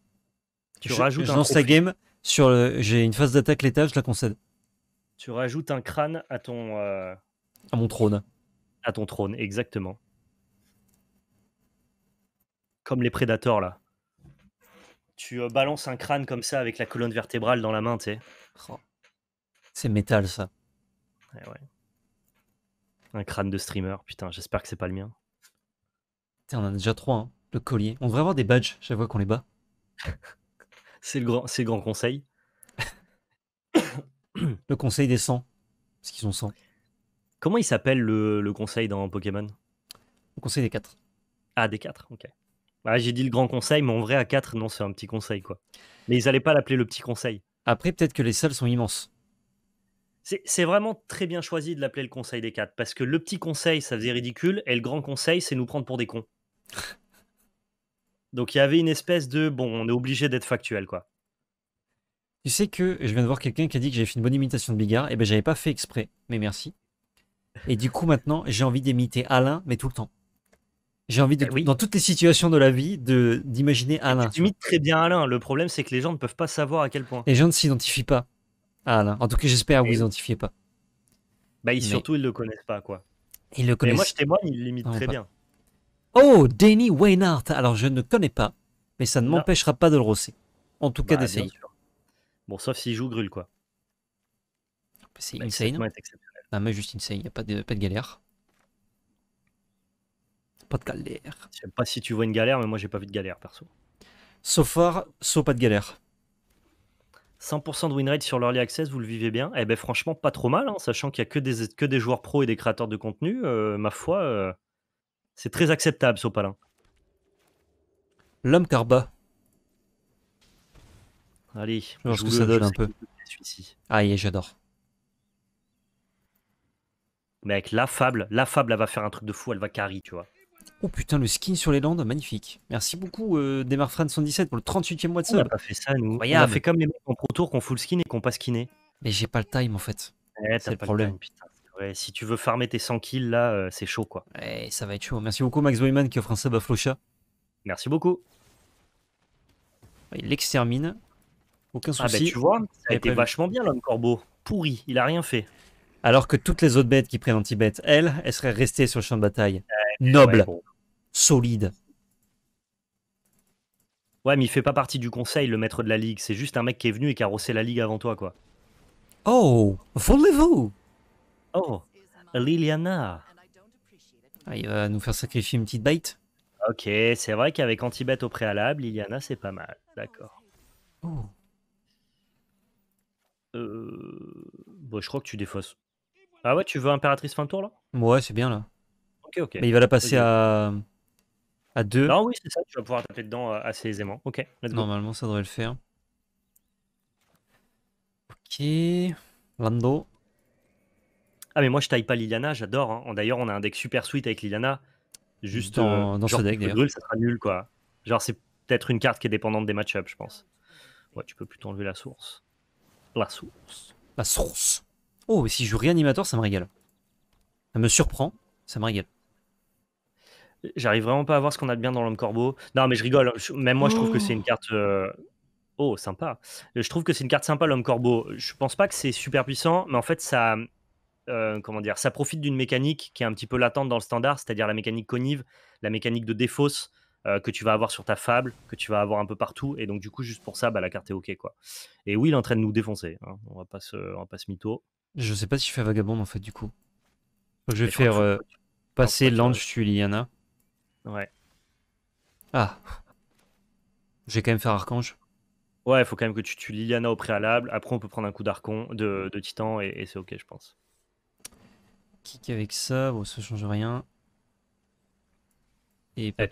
Tu je, rajoutes. Je lance la game sur. Le... J'ai une phase d'attaque l'étage, je la concède. Tu rajoutes un crâne à ton. Euh, à mon trône. À ton trône, exactement. Comme les prédateurs là tu euh, balances un crâne comme ça avec la colonne vertébrale dans la main, tu sais. Oh. C'est métal, ça. Ouais, eh ouais. Un crâne de streamer, putain, j'espère que c'est pas le mien. Putain, on en a déjà trois, hein, le collier. On devrait avoir des badges chaque vois qu'on les bat. c'est le, grand, grand conseil. le conseil des 100, parce qu'ils ont 100. Comment il s'appelle le, le, conseil dans Pokémon Le conseil des 4. Ah, des 4, ok j'ai dit le grand conseil, mais en vrai, à 4, non, c'est un petit conseil, quoi. Mais ils n'allaient pas l'appeler le petit conseil. Après, peut-être que les salles sont immenses. C'est vraiment très bien choisi de l'appeler le conseil des 4, parce que le petit conseil, ça faisait ridicule, et le grand conseil, c'est nous prendre pour des cons. Donc il y avait une espèce de, bon, on est obligé d'être factuel, quoi. Tu sais que je viens de voir quelqu'un qui a dit que j'avais fait une bonne imitation de Bigard, et eh ben j'avais pas fait exprès, mais merci. Et du coup, maintenant, j'ai envie d'imiter Alain, mais tout le temps. J'ai envie, de, bah dans toutes les situations de la vie, de d'imaginer Alain. Tu imites très bien Alain. Le problème, c'est que les gens ne peuvent pas savoir à quel point. Les gens ne s'identifient pas à Alain. En tout cas, j'espère que vous ne identifiez pas. Bah, ils, surtout, ils le connaissent pas, quoi. Ils le connaissent. Mais moi, je témoigne, ils l'imitent très bien. Oh, Danny Weinhardt. Alors, je ne connais pas, mais ça ne m'empêchera pas de le rosser. En tout cas, bah, d'essayer. Bon, sauf s'il joue Grul, quoi. C'est bah, insane. ah mais juste insane, il n'y a pas de, pas de galère pas de galère. Je sais pas si tu vois une galère, mais moi j'ai pas vu de galère perso. So far, so pas de galère. 100% de winrate sur l'early access, vous le vivez bien Eh ben franchement, pas trop mal, hein, sachant qu'il y a que des, que des joueurs pros et des créateurs de contenu. Euh, ma foi, euh, c'est très acceptable, Sopalin. Hein. L'homme Carba. Allez, je que ça donne un peu. Aïe, ah, j'adore. Mec, la fable, la fable, elle va faire un truc de fou, elle va carry, tu vois. Oh putain, le skin sur les Landes, magnifique. Merci beaucoup, euh, Demarfran 117 pour le 38e mois de sub. On a pas fait ça, nous. On a fait comme les mecs en Pro Tour qu'on full skin et qu'on pas skinné. Mais j'ai pas le time en fait. Eh, c'est le problème. si tu veux farmer tes 100 kills là, euh, c'est chaud quoi. Eh, ça va être chaud. Merci beaucoup, Max Boyman qui offre un sub à Flocha. Merci beaucoup. Il l'extermine. Aucun ah, bah, souci. tu vois, ça a été vachement bien l'homme corbeau. Pourri, il a rien fait. Alors que toutes les autres bêtes qui prennent anti bêtes elles, elles seraient restées sur le champ de bataille. Eh, Noble solide. Ouais, mais il fait pas partie du conseil, le maître de la ligue. C'est juste un mec qui est venu et qui a rossé la ligue avant toi, quoi. Oh, voulez-vous Oh, Liliana. Ah, il va nous faire sacrifier une petite bite. Ok, c'est vrai qu'avec Antibet au préalable, Liliana, c'est pas mal. D'accord. Oh. Euh... Bon, je crois que tu défausses. Ah ouais, tu veux impératrice fin de tour là Ouais, c'est bien là. Ok, ok. Mais il va la passer à ah oui, c'est ça, tu vas pouvoir taper dedans euh, assez aisément. Ok, Normalement, ça devrait le faire. Ok. Lando. Ah, mais moi, je taille pas Liliana, j'adore. Hein. D'ailleurs, on a un deck super sweet avec Liliana. Juste dans, euh, ce deck, d'ailleurs. Ça sera nul, quoi. Genre, c'est peut-être une carte qui est dépendante des match je pense. Ouais, tu peux plutôt enlever la source. La source. La source. Oh, et si je joue réanimateur, ça me régale. Ça me surprend, ça me régale. J'arrive vraiment pas à voir ce qu'on a de bien dans l'homme corbeau. Non, mais je rigole. Hein, même moi, je trouve que c'est une mmh. carte. Euh, oh, sympa. Je trouve que c'est une carte sympa, l'homme corbeau. Je pense pas que c'est super puissant, mais en fait, ça. Euh, comment dire Ça profite d'une mécanique qui est un petit peu latente dans le standard, c'est-à-dire la mécanique connive, la mécanique de défausse euh, que tu vas avoir sur ta fable, que tu vas avoir un peu partout. Et donc, du coup, juste pour ça, bah, la carte est OK. quoi. Et oui, il est en train de nous défoncer. Hein, on, va pas se... on mytho. Je sais pas si je fais vagabond en fait, du coup. Je vais faire passer l'ange Lyanna. Ouais. Ah. vais quand même faire archange. Ouais, il faut quand même que tu tues Liliana au préalable. Après, on peut prendre un coup d'arcon, de, titan, et, c'est ok, je pense. Kick avec ça, bon, ça change rien. Et eh, pas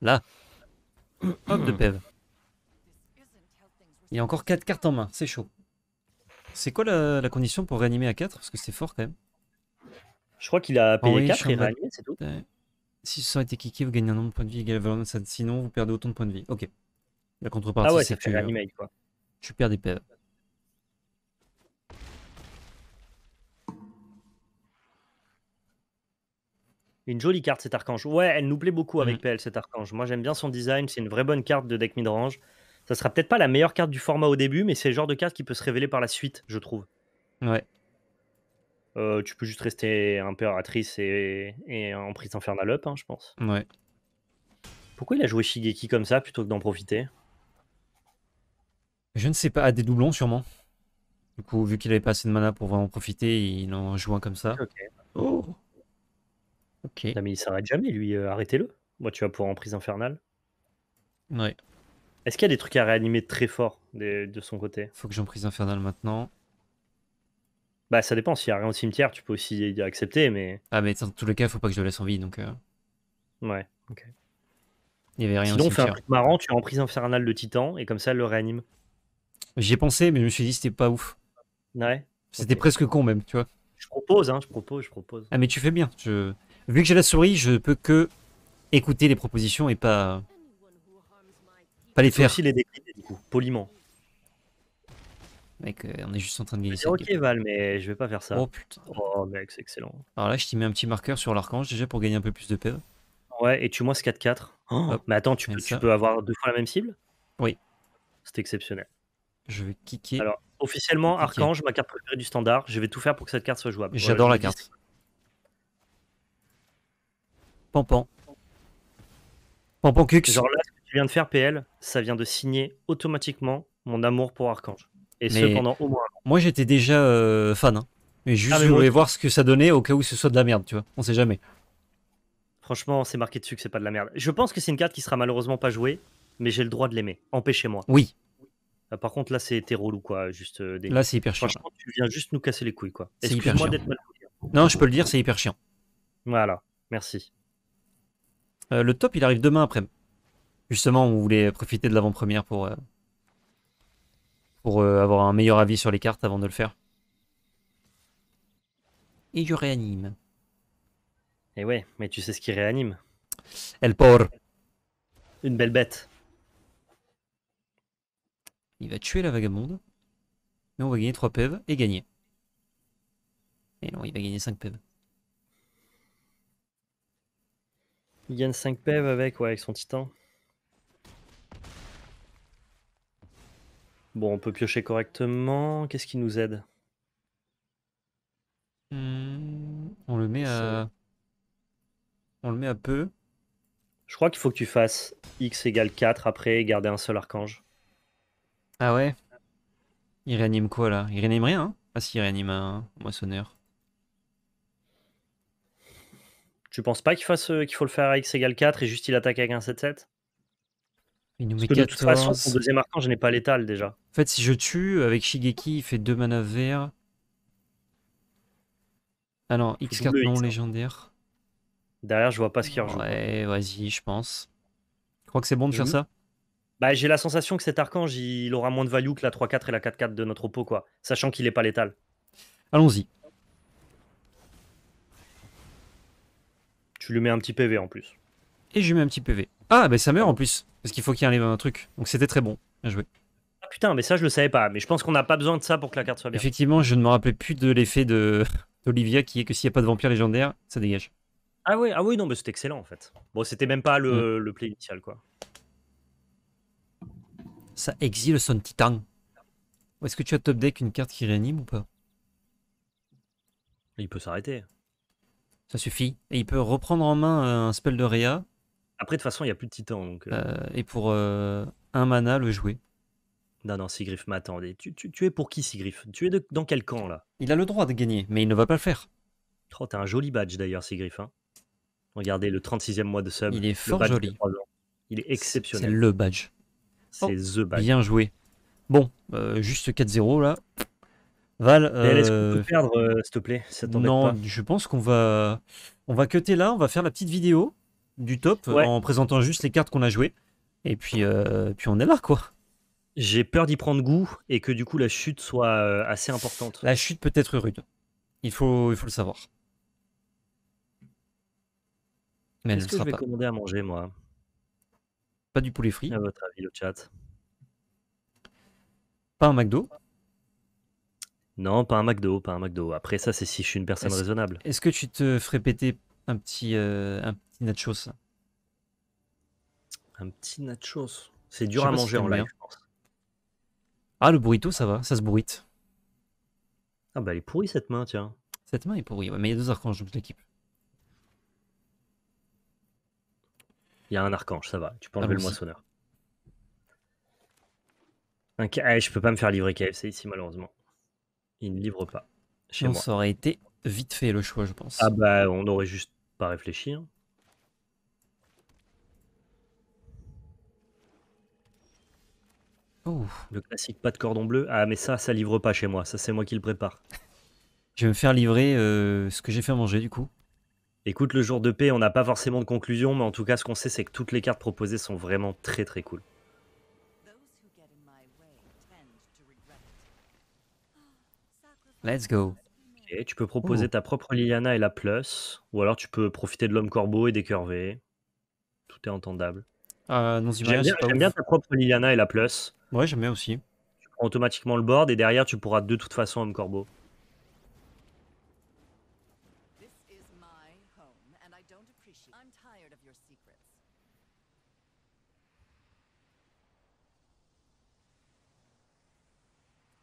Là. Hop de pev Il y a encore 4 cartes en main, c'est chaud. C'est quoi la, la condition pour réanimer à 4 Parce que c'est fort quand même. Je crois qu'il a ah payé 4 et réanimé, c'est tout. Si ce sort été kické, vous gagnez un nombre de points de vie égal à Sinon, vous perdez autant de points de vie. Ok. La contrepartie, ah c'est que tu, quoi. tu perds des PV. Une jolie carte cet archange. Ouais, elle nous plaît beaucoup avec mm. PL cet archange. Moi j'aime bien son design, c'est une vraie bonne carte de deck midrange. Ça sera peut-être pas la meilleure carte du format au début, mais c'est le genre de carte qui peut se révéler par la suite, je trouve. Ouais. Euh, tu peux juste rester impératrice et, et en prise infernale up, hein, je pense. Ouais. Pourquoi il a joué Shigeki comme ça plutôt que d'en profiter Je ne sais pas, à des doublons sûrement. Du coup, vu qu'il avait pas assez de mana pour en profiter, il en joue un comme ça. Ok. Oh mais il s'arrête jamais, lui, euh, arrêtez-le. Moi, tu vas pour en prise infernale. Ouais. Est-ce qu'il y a des trucs à réanimer très fort de, de son côté Faut que j'en prise infernale maintenant. Bah, ça dépend. S'il n'y a rien au cimetière, tu peux aussi accepter, mais. Ah, mais dans tous les cas, il faut pas que je le laisse en vie, donc. Euh. Ouais, ok. Il n'y avait rien Sinon, au cimetière. marrant, tu es en prise infernale de titan, et comme ça, elle le réanime. J'y pensé, mais je me suis dit, c'était pas ouf. Ouais. C'était presque con, même, tu vois. Je propose, hein, je propose, je propose. Ah, mais tu fais bien. Je... Vu que j'ai la souris, je peux que écouter les propositions et pas. Pas les faire. aussi les décliner, du coup, poliment. Mec, euh, on est juste en train de gagner Ok, Val, mais je vais pas faire ça. Oh putain. Oh, mec, c'est excellent. Alors là, je t'y mets un petit marqueur sur l'archange déjà pour gagner un peu plus de PV. E. Ouais, et tu moi ce 4-4. mais attends, tu peux, avoir deux fois la même cible Oui. C'est exceptionnel. Je vais kicker. Alors, officiellement, Archange, ma carte préférée du standard. Je vais tout faire pour que cette carte soit jouable. J'adore la carte. Pampan. Pampan Cux. Genre là, ce que tu viens de faire, PL, ça vient de signer automatiquement mon amour pour Archange. Moi j'étais déjà euh, fan. Hein. Mais juste, ah, je voulais voir ce que ça donnait au cas où ce soit de la merde, tu vois. On sait jamais. Franchement, c'est marqué dessus que c'est pas de la merde. Je pense que c'est une carte qui sera malheureusement pas jouée, mais j'ai le droit de l'aimer. Empêchez-moi. Oui, euh, Par contre, là, c'était relou, quoi. Juste euh, là c'est hyper chiant. Franchement, tu viens juste nous casser les couilles, quoi. C'est Excuse-moi d'être hein. Non, je peux le dire, c'est hyper chiant. Voilà, merci. le top, il arrive demain après. Justement, on voulait profiter de l'avant-première pour, pour euh, avoir un meilleur avis sur les cartes avant de le faire. Et je réanime. Et eh ouais, mais tu sais ce qui réanime El Por. Une belle bête. Il va tuer la vagabonde. Mais on va gagner 3 PEV et gagner. Et non, il va gagner 5 PEV. Il gagne 5 PEV avec, ouais, avec son titan. Bon, on peut piocher correctement. Qu'est-ce qui nous aide hmm, On le met à. On le met à peu. Je crois qu'il faut que tu fasses x égale 4 après et garder un seul archange. Ah ouais Il réanime quoi là Il réanime rien hein Ah si, il réanime un moissonneur. Tu penses pas qu'il, fasse, euh, qu'il faut le faire à x égale 4 et juste il attaque avec un 7-7 il nous de toute façon, pour deuxième arcan, je n'ai pas l'étal déjà. En fait, si je tue, avec Shigeki, il fait deux manœuvres verts. Ah X 4 non hein. légendaire. Derrière, je vois pas ce qu'il rejoint. Ouais, vas-y, je pense. Je crois que c'est bon de faire ça bah, J'ai la sensation que cet archange, il aura moins de value que la 3-4 et la 4-4 de notre pot, quoi. Sachant qu'il n'est pas létal. Allons-y. Tu lui mets un petit PV en plus. Et je lui mets un petit PV. Ah, bah ça meurt en plus. Parce qu'il faut qu'il arrive un truc. Donc c'était très bon. Bien joué. Ah putain, mais ça je le savais pas. Mais je pense qu'on n'a pas besoin de ça pour que la carte soit bien. Effectivement, je ne me rappelais plus de l'effet de d'Olivia qui est que s'il n'y a pas de vampire légendaire, ça dégage. Ah oui, ah oui, non, mais c'était excellent en fait. Bon, c'était même pas mm. le, play initial quoi. Ça exile son titan. Est-ce que tu as top deck une carte qui réanime ou pas Il peut s'arrêter. Ça suffit. Et il peut reprendre en main euh, un spell de Réa après, de toute façon, il n'y a plus de titan. Euh. Euh, et pour euh, un mana, le jouer. Non, non, Sigriff, m'attend. Tu, es pour qui, Sigriff Tu es dans quel camp, là Il a le droit de gagner, mais il ne va pas le faire. Oh, t'as un joli badge, d'ailleurs, Sigriff. Hein. Regardez, le 36e mois de sub. Il est fort joli. Il est exceptionnel. C'est le badge. C'est oh, The Badge. Bien joué. Bon, juste 4-0, là. Val, est-ce qu'on peut perdre, s'il te plaît Non, je pense qu'on va, on va cutter là, on va faire la petite vidéo du top en présentant juste les cartes qu'on a jouées. Et puis, euh, puis on est là, quoi. J'ai peur d'y prendre goût et que du coup la chute soit euh, assez importante. La chute peut être rude. Il faut, il faut le savoir. Mais ce que je vais pas. commander à manger, moi Pas du poulet frit. À votre avis, le chat. Pas un McDo Non, pas un McDo, pas un McDo. Après ça, c'est si je suis une personne raisonnable. Est-ce que tu te ferais péter un petit, euh, petit nachos. Un petit nachos. C'est dur à manger en live, hein, je pense. Ah, le burrito, ça va, ça se bruite. Ah, bah, elle est pourrie cette main, tiens. Cette main est pourrie, mais il y a deux archanges dans l'équipe. Il y a un archange, ça va. Tu peux ah, enlever le moissonneur. Un... Eh, je peux pas me faire livrer KFC ici, malheureusement. Il ne livre pas. Chez Ça aurait été vite fait le choix, je pense. Ah, bah, on aurait juste pas réfléchi. Hein. Le classique pas de cordon bleu. Ah, mais ça, ça livre pas chez moi. Ça, c'est moi qui le prépare. Je vais me faire livrer euh, ce que j'ai fait manger, du coup. Écoute, le jour de paix, on n'a pas forcément de conclusion, mais en tout cas, ce qu'on sait, c'est que toutes les cartes proposées sont vraiment très très cool. Let's go. tu peux proposer ta propre Liliana et la Plus, ou alors tu peux profiter de l'homme corbeau et des curvés. Tout est entendable. Euh, j'aime bien, ta propre Liliana et la Plus. Ouais, j'aime aussi. Tu prends automatiquement le board et derrière, tu pourras de toute façon homme corbeau.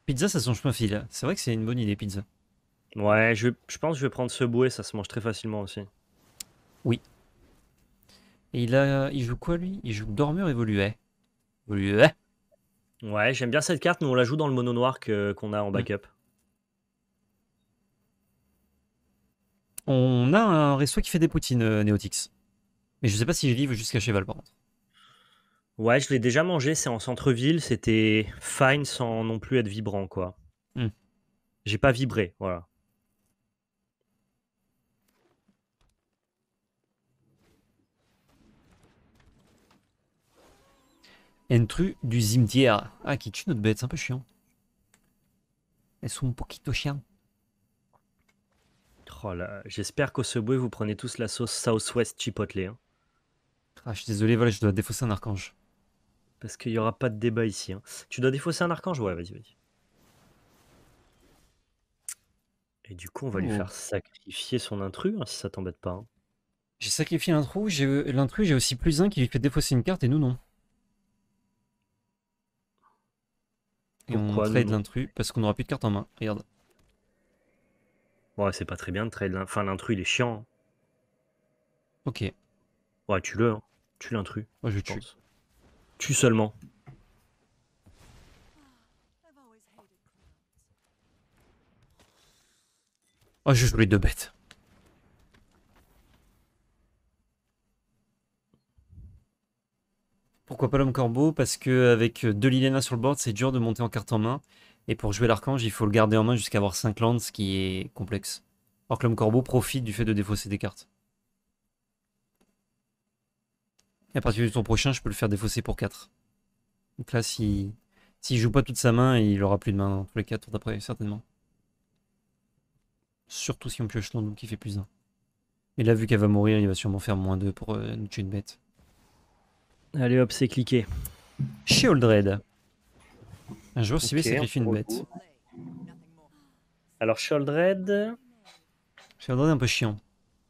Pizza, ça songe mange pas fil. Hein. C'est vrai que c'est une bonne idée, pizza. Ouais, je, je, pense que je vais prendre ce bouet, ça se mange très facilement aussi. Oui. Et il, a, il joue quoi, lui Il joue Dormeur évolué. Évolué Ouais, j'aime bien cette carte, mais on la joue dans le mono noir qu'on a en mm. backup. On a un resto qui fait des poutines, euh, Néotix. Mais je sais pas si je livre jusqu'à chez par Ouais, je l'ai déjà mangé, c'est en centre-ville, c'était fine sans non plus être vibrant, quoi. Mm. J'ai pas vibré, voilà. Intrus du cimetière. Ah, qui tue notre bête, c'est un peu chiant. Elles sont un poquito chiant. Oh là, j'espère qu'au Subway, vous prenez tous la sauce Southwest chipotle. Hein. Ah, je suis désolé, voilà, je dois défausser un archange. Parce qu'il n'y aura pas de débat ici. Hein. Tu dois défausser un archange Ouais, vas-y, vas-y. Et du coup, on va lui oh. faire sacrifier son intrus, hein, si ça t'embête pas. J'ai sacrifié l'intrus, j'ai aussi plus un qui lui fait défausser une carte et nous non. on trade l'intrus parce qu'on n'aura plus de cartes en main. Regarde. Ouais, c'est pas très bien de trade l'intrus. Enfin, l'intrus, il est chiant. Hein. Ok. Ouais, tu le. Hein. Tu l'intrus. Ouais, je, tue. Tue seulement. Oh, je suis deux bêtes. Pourquoi pas l'homme corbeau Parce que avec euh, deux Liliana sur le board, c'est dur de monter en carte en main. Et pour jouer l'archange, il faut le garder en main jusqu'à avoir 5 lands, ce qui est complexe. Alors que l'homme corbeau profite du fait de défausser des cartes. Et à partir du tour prochain, je peux le faire défausser pour 4. Donc là, s'il ne joue pas toute sa main, il aura plus de main dans tous les 4 tours d'après, certainement. Surtout si on pioche donc il fait plus 1. Et là, vu qu'elle va mourir, il va sûrement faire moins 2 pour euh, une bête. Allez hop, c'est cliqué. Shieldred. Un jour, si okay, sacrifie une bête. Alors, Shieldred. Shieldred est un peu chiant.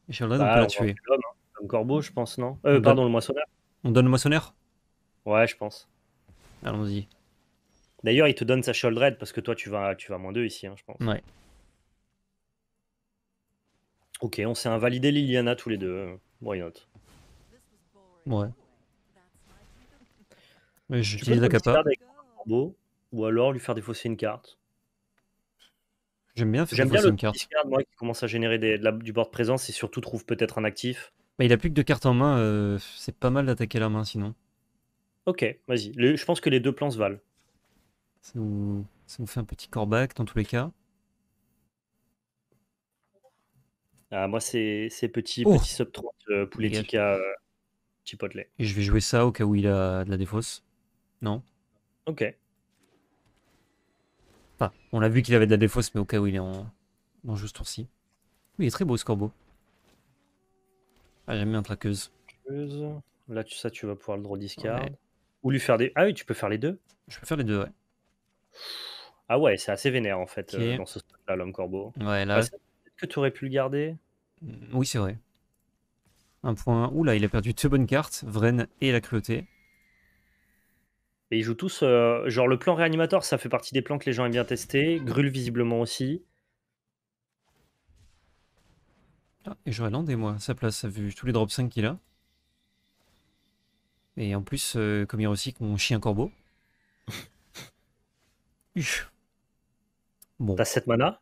Et Shieldred, on bah, peut la tuer. Un hein. corbeau, je pense, non euh, Pardon, le moissonneur. On donne le moissonneur Ouais, je pense. Allons-y. D'ailleurs, il te donne sa Sholdred parce que toi, tu vas, tu vas moins 2 ici, hein, je pense. Ouais. Ok, on s'est invalidé Liliana tous les deux. Why not Ouais. Mais j'utilise la capa. Ou alors lui faire défausser une carte. J'aime bien faire J'aime bien une carte. qui commence à générer la- du board présence et surtout trouve peut-être un actif. mais bah, il a plus que deux cartes en main, euh, c'est pas mal d'attaquer la main sinon. Ok, vas-y. je pense que les deux plans se valent. Ça nous, fait un petit corback dans tous les cas. Ah, moi, c'est petit, oh petit sub 30 euh, pouletica euh, petit potelet. Et je vais jouer ça au cas où il a de la défausse. Non. Ok. on l'a vu qu'il avait de la défausse, mais au cas où il est en, en jeu ce tour-ci. Oui, il est très beau ce corbeau. Ah, j'aime bien traqueuse. Là, tu, ça, tu vas pouvoir le draw discard. Ou lui faire des. Ah oui, tu peux faire les deux Je peux faire les deux, ouais. Ah ouais, c'est assez vénère en fait euh, dans ce là, l'homme corbeau. Ouais, là. Ah, que tu aurais pu le garder. Mm, oui, c'est vrai. Un point. là, il a perdu deux bonnes cartes, Vren et la cruauté. Et ils jouent tous. Euh, genre, le plan réanimateur, ça fait partie des plans que les gens aiment bien tester. Grul, visiblement aussi. Ah, et j'aurais landé moi sa place, vu tous les drops 5 qu'il a. Et en plus, euh, comme il y aussi mon chien corbeau. bon, T'as 7 mana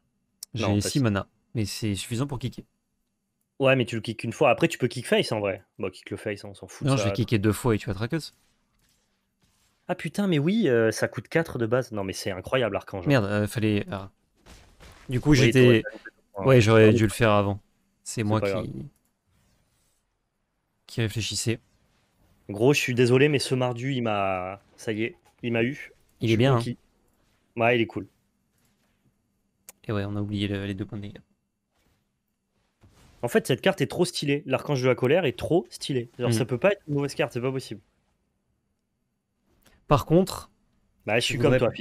j'ai 6 mana, mais c'est suffisant pour kicker. Ouais, mais tu le kicks une fois. Après, tu peux kick face en vrai. Bon, kick le face, on s'en fout. Non, je vais kicker deux fois et tu vas traqueuse. Ah putain, mais oui, euh, ça coûte 4 de base. Non, mais c'est incroyable, l'Archange hein. Merde, euh, fallait. Mmh. Ah. Du coup, j'étais. Ouais, j'aurais dû le faire avant. C'est moi qui. qui réfléchissais. Gros, je suis désolé, mais ce mardu, il m'a. Ça y est, il m'a eu. Il est bien. Hein. Ouais, il est cool. Et ouais, on a oublié les deux points de dégâts. En fait, cette carte est trop stylée. L'archange de la colère est trop stylé. alors mmh. ça peut pas être une mauvaise carte, c'est pas possible. Par contre. Bah, je suis comme voudrais, toi,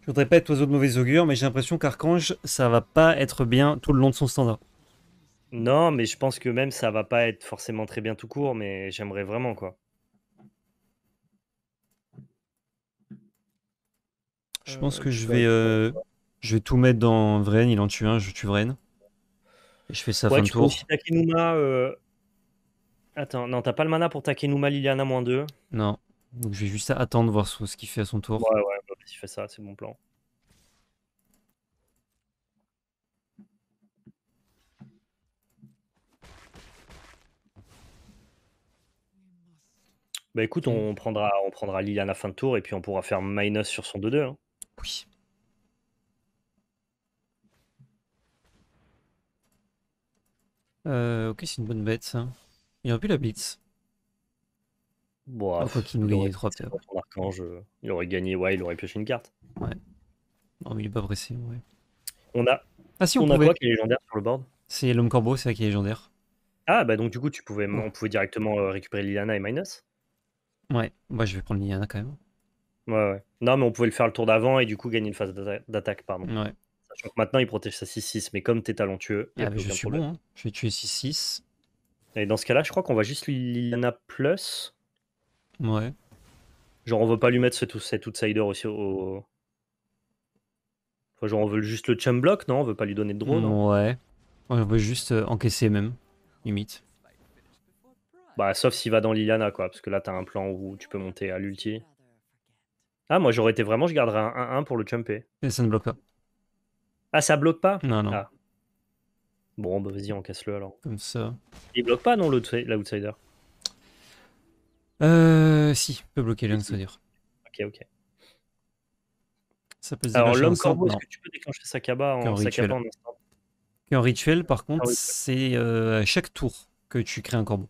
Je voudrais pas être oiseau de mauvais augure, mais j'ai l'impression qu'Archange, ça va pas être bien tout le long de son standard. Non, mais je pense que même ça va pas être forcément très bien tout court, mais j'aimerais vraiment quoi. Je pense euh, que je vais, euh, je vais tout mettre dans Vren, il en tue un, je tue Vren. Et je fais ça fin de tour. Euh, Attends, non, t'as pas le mana pour Takenuma Liliana moins 2. Non, donc je vais juste attendre voir ce qu'il fait à son tour. Ouais, ouais, il bah, fait ça, c'est mon plan. Bah écoute, on prendra, on prendra à fin de tour et puis on pourra faire minus sur son 2-2. Hein. Oui. Euh, ok, c'est une bonne bête ça. Il aura plus la blitz. Bon, qu'il nous gagne euh, il aurait gagné, ouais, il aurait pioché une carte. Ouais. Non, mais il est pas pressé, ouais. On a. Ah si, on, a quoi qui est légendaire sur le board C'est l'homme corbeau, c'est ça qui est légendaire. Ah, bah donc du coup, tu pouvais... on pouvait directement euh, récupérer Liliana et Minus Ouais, moi je vais prendre Liliana quand même. Ouais, ouais. Non, mais on pouvait le faire le tour d'avant et du coup gagner une phase d'attaque, pardon. Ouais. Sachant que maintenant il protège sa 6-6, mais comme t'es talentueux. Ah, je suis bon, hein. je vais tuer 6-6. Et dans ce cas-là, je crois qu'on va juste Liliana plus. Ouais. Genre, on veut pas lui mettre cet, outsider aussi au. genre, on veut juste le chum block, non On veut pas lui donner de drone. Hein. Ouais. On veut juste euh, encaisser, même, limite. Bah, sauf s'il va dans Liliana, quoi. Parce que là, t'as un plan où tu peux monter à l'ulti. Ah, moi, j'aurais été vraiment, je garderais un 1-1 pour le chumper. Et ça ne bloque pas. Ah, ça bloque pas Non, non. Ah. Bon, bah, vas-y, encaisse-le alors. Comme ça. Il bloque pas, non, l'outsider euh, si, peut bloquer l'un de dire. Ok, ok. Ça peut Alors, l'homme corbeau, est-ce que tu peux déclencher Sakaba en, en rituel. En instant en rituel, par contre, c'est euh, à chaque tour que tu crées un corbeau.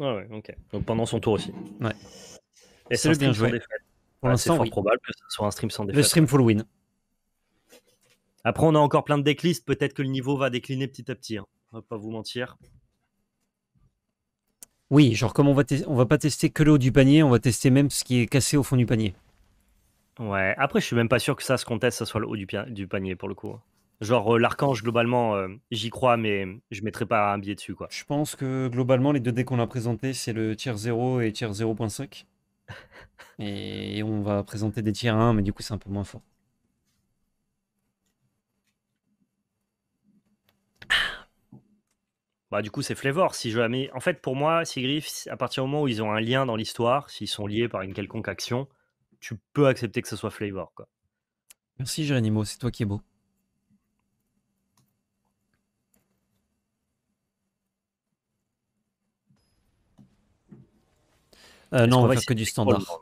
Ouais, ouais, ok. Donc pendant son tour aussi. Ouais. Et c'est le bien joué. c'est probable que ce soit un stream sans défaite. Le stream full win. Après, on a encore plein de decklists. Peut-être que le niveau va décliner petit à petit. Hein. On va pas vous mentir. Oui, genre comme on va, on va pas tester que le haut du panier, on va tester même ce qui est cassé au fond du panier. Ouais, après je suis même pas sûr que ça, ce qu'on teste, ça soit le haut du, panier pour le coup. Genre euh, l'archange, globalement, euh, j'y crois, mais je mettrai pas un biais dessus. quoi. Je pense que globalement, les deux dés qu'on a présentés, c'est le tiers 0 et tiers 0.5. et on va présenter des tiers 1, mais du coup, c'est un peu moins fort. Bah, du coup, c'est Flavor. Si je jamais... En fait, pour moi, griffes, à partir du moment où ils ont un lien dans l'histoire, s'ils sont liés par une quelconque action, tu peux accepter que ce soit Flavor. Quoi. Merci, Mo. C'est toi qui es beau. Euh, non, on va, faire que du standard.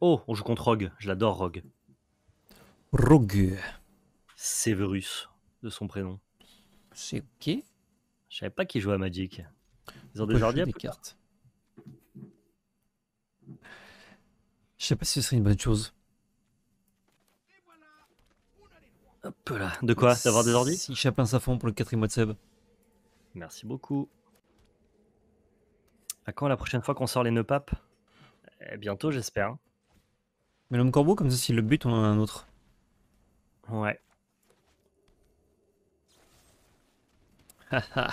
Oh, on joue contre Rogue. Je l'adore, Rogue. Rogue. Severus, de son prénom. C'est ok. Je savais pas qu'ils jouaient à Magic. Ils ont des ordi des cartes. Je sais pas si ce serait une bonne chose. De quoi D'avoir des ordi Chaplin s'affronte pour le quatrième mois de Merci beaucoup. À quand la prochaine fois qu'on sort les nœuds papes eh, Bientôt, j'espère. Mais l'homme corbeau, comme ça, si le but, on en a un autre. Ouais. ha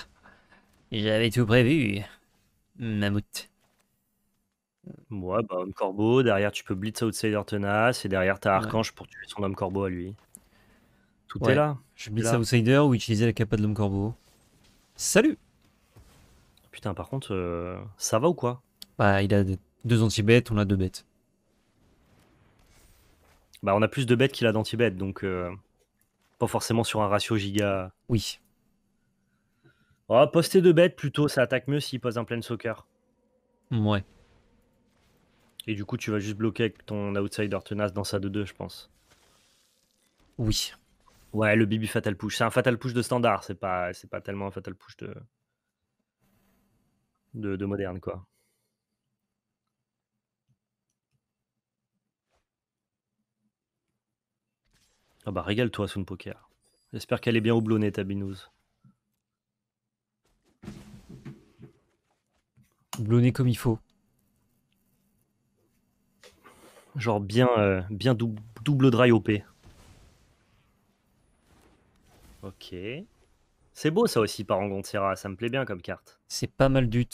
j'avais tout prévu, Mammouth. Ouais, bah, homme corbeau, derrière tu peux blitz outsider tenace, et derrière t'as Archange pour tuer son homme corbeau à lui. Tout est là. Je blitz outsider ou utiliser la capa de l'homme corbeau. Salut Putain, par contre, euh, ça va ou quoi Bah, il a deux anti-bêtes, on a deux bêtes. Bah, on a plus de bêtes qu'il a d'anti-bêtes, donc euh, pas forcément sur un ratio giga. Oui. Oh, poster de bête, plutôt, ça attaque mieux s'il pose un plein soccer. Ouais. Et du coup, tu vas juste bloquer avec ton outsider tenace dans sa 2-2, je pense. Oui. Ouais, le Bibi Fatal Push. C'est un Fatal Push de standard, c'est pas, c'est pas tellement un Fatal Push de, de, moderne, quoi. Ah bah régale-toi, Sun Poker. J'espère qu'elle est bien houblonnée, ta binouse. Doublonné comme il faut. Genre bien, euh, bien double dry OP. Ok. C'est beau ça aussi, par de Serra. Ça me plaît bien comme carte. C'est pas mal d'ut.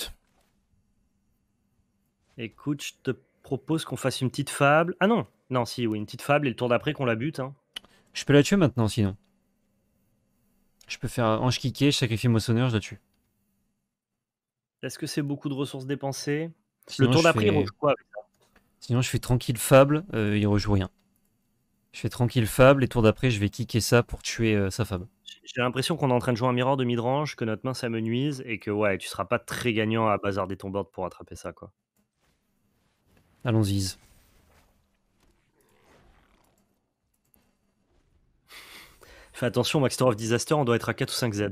Écoute, je te propose qu'on fasse une petite fable. Ah non, non, si, oui, une petite fable et le tour d'après qu'on la bute. Hein. Je peux la tuer maintenant sinon. Je peux faire ange kické, je sacrifie mon sonneur, je la tue. Est-ce que c'est beaucoup de ressources dépensées. le tour d'après, il rejoue quoi Sinon, je fais tranquille fable, euh, il rejoue rien. Je fais tranquille fable et tour d'après, je vais kicker ça pour tuer euh, sa fable. J'ai l'impression qu'on est en train de jouer un miroir de midrange, que notre main ça me nuise et que ouais, tu seras pas très gagnant à bazarder ton board pour attraper ça quoi. Allons-y. Fais attention, Max of Disaster, on doit être à 4 ou 5 Z.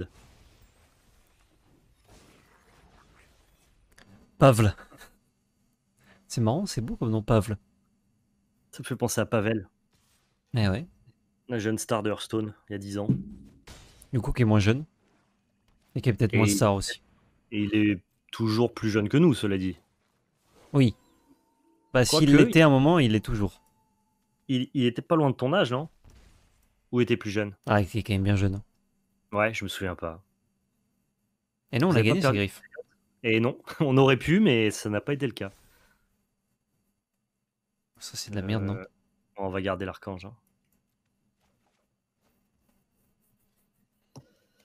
Pavel. C'est marrant, c'est beau comme nom, Pavel. Ça me fait penser à Pavel. Mais eh ouais. La jeune star de Hearthstone, il y a 10 ans. Du coup, qui est moins jeune. Et qui est peut-être moins star aussi. Et il est toujours plus jeune que nous, cela dit. Oui. Bah, s'il l'était à un moment, il l'est toujours. Il, était pas loin de ton âge, non Ou était plus jeune Ah, il était quand même bien jeune. Hein. Ouais, je me souviens pas. Et non, on a gagné, et non, on aurait pu, mais ça n'a pas été le cas. Ça, c'est de la merde, non euh, On va garder l'archange. Hein. Bah,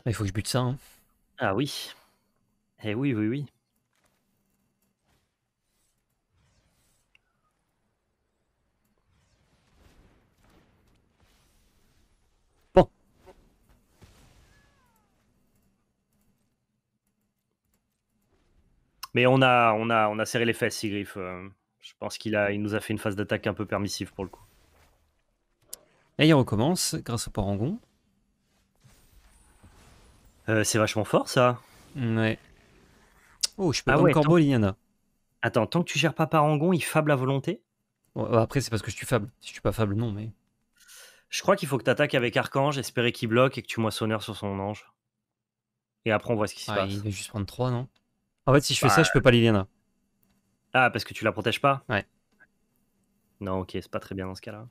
il faut que je bute ça. Hein. Ah oui. Eh oui, oui, oui. Mais on a, on a, on a serré les fesses, Sigriff. Euh, je pense qu'il a, il nous a fait une phase d'attaque un peu permissive pour le coup. Et il recommence grâce au parangon. Euh, c'est vachement fort, ça. Ouais. Oh, je peux ah corbeau, en Attends, tant que tu gères pas parangon, il fable à volonté bah, Après, c'est parce que je suis fable. Si je suis pas fable, non, mais... Je crois qu'il faut que tu attaques avec archange, espérer qu'il bloque et que tu moissonneurs sur son ange. Et après, on voit ce qui se ah, passe. Il va juste prendre 3, non en fait, si je fais ça, je peux pas Liliana. Ah, parce que tu la protèges pas Ouais. Non, ok, c'est pas très bien dans ce cas-là.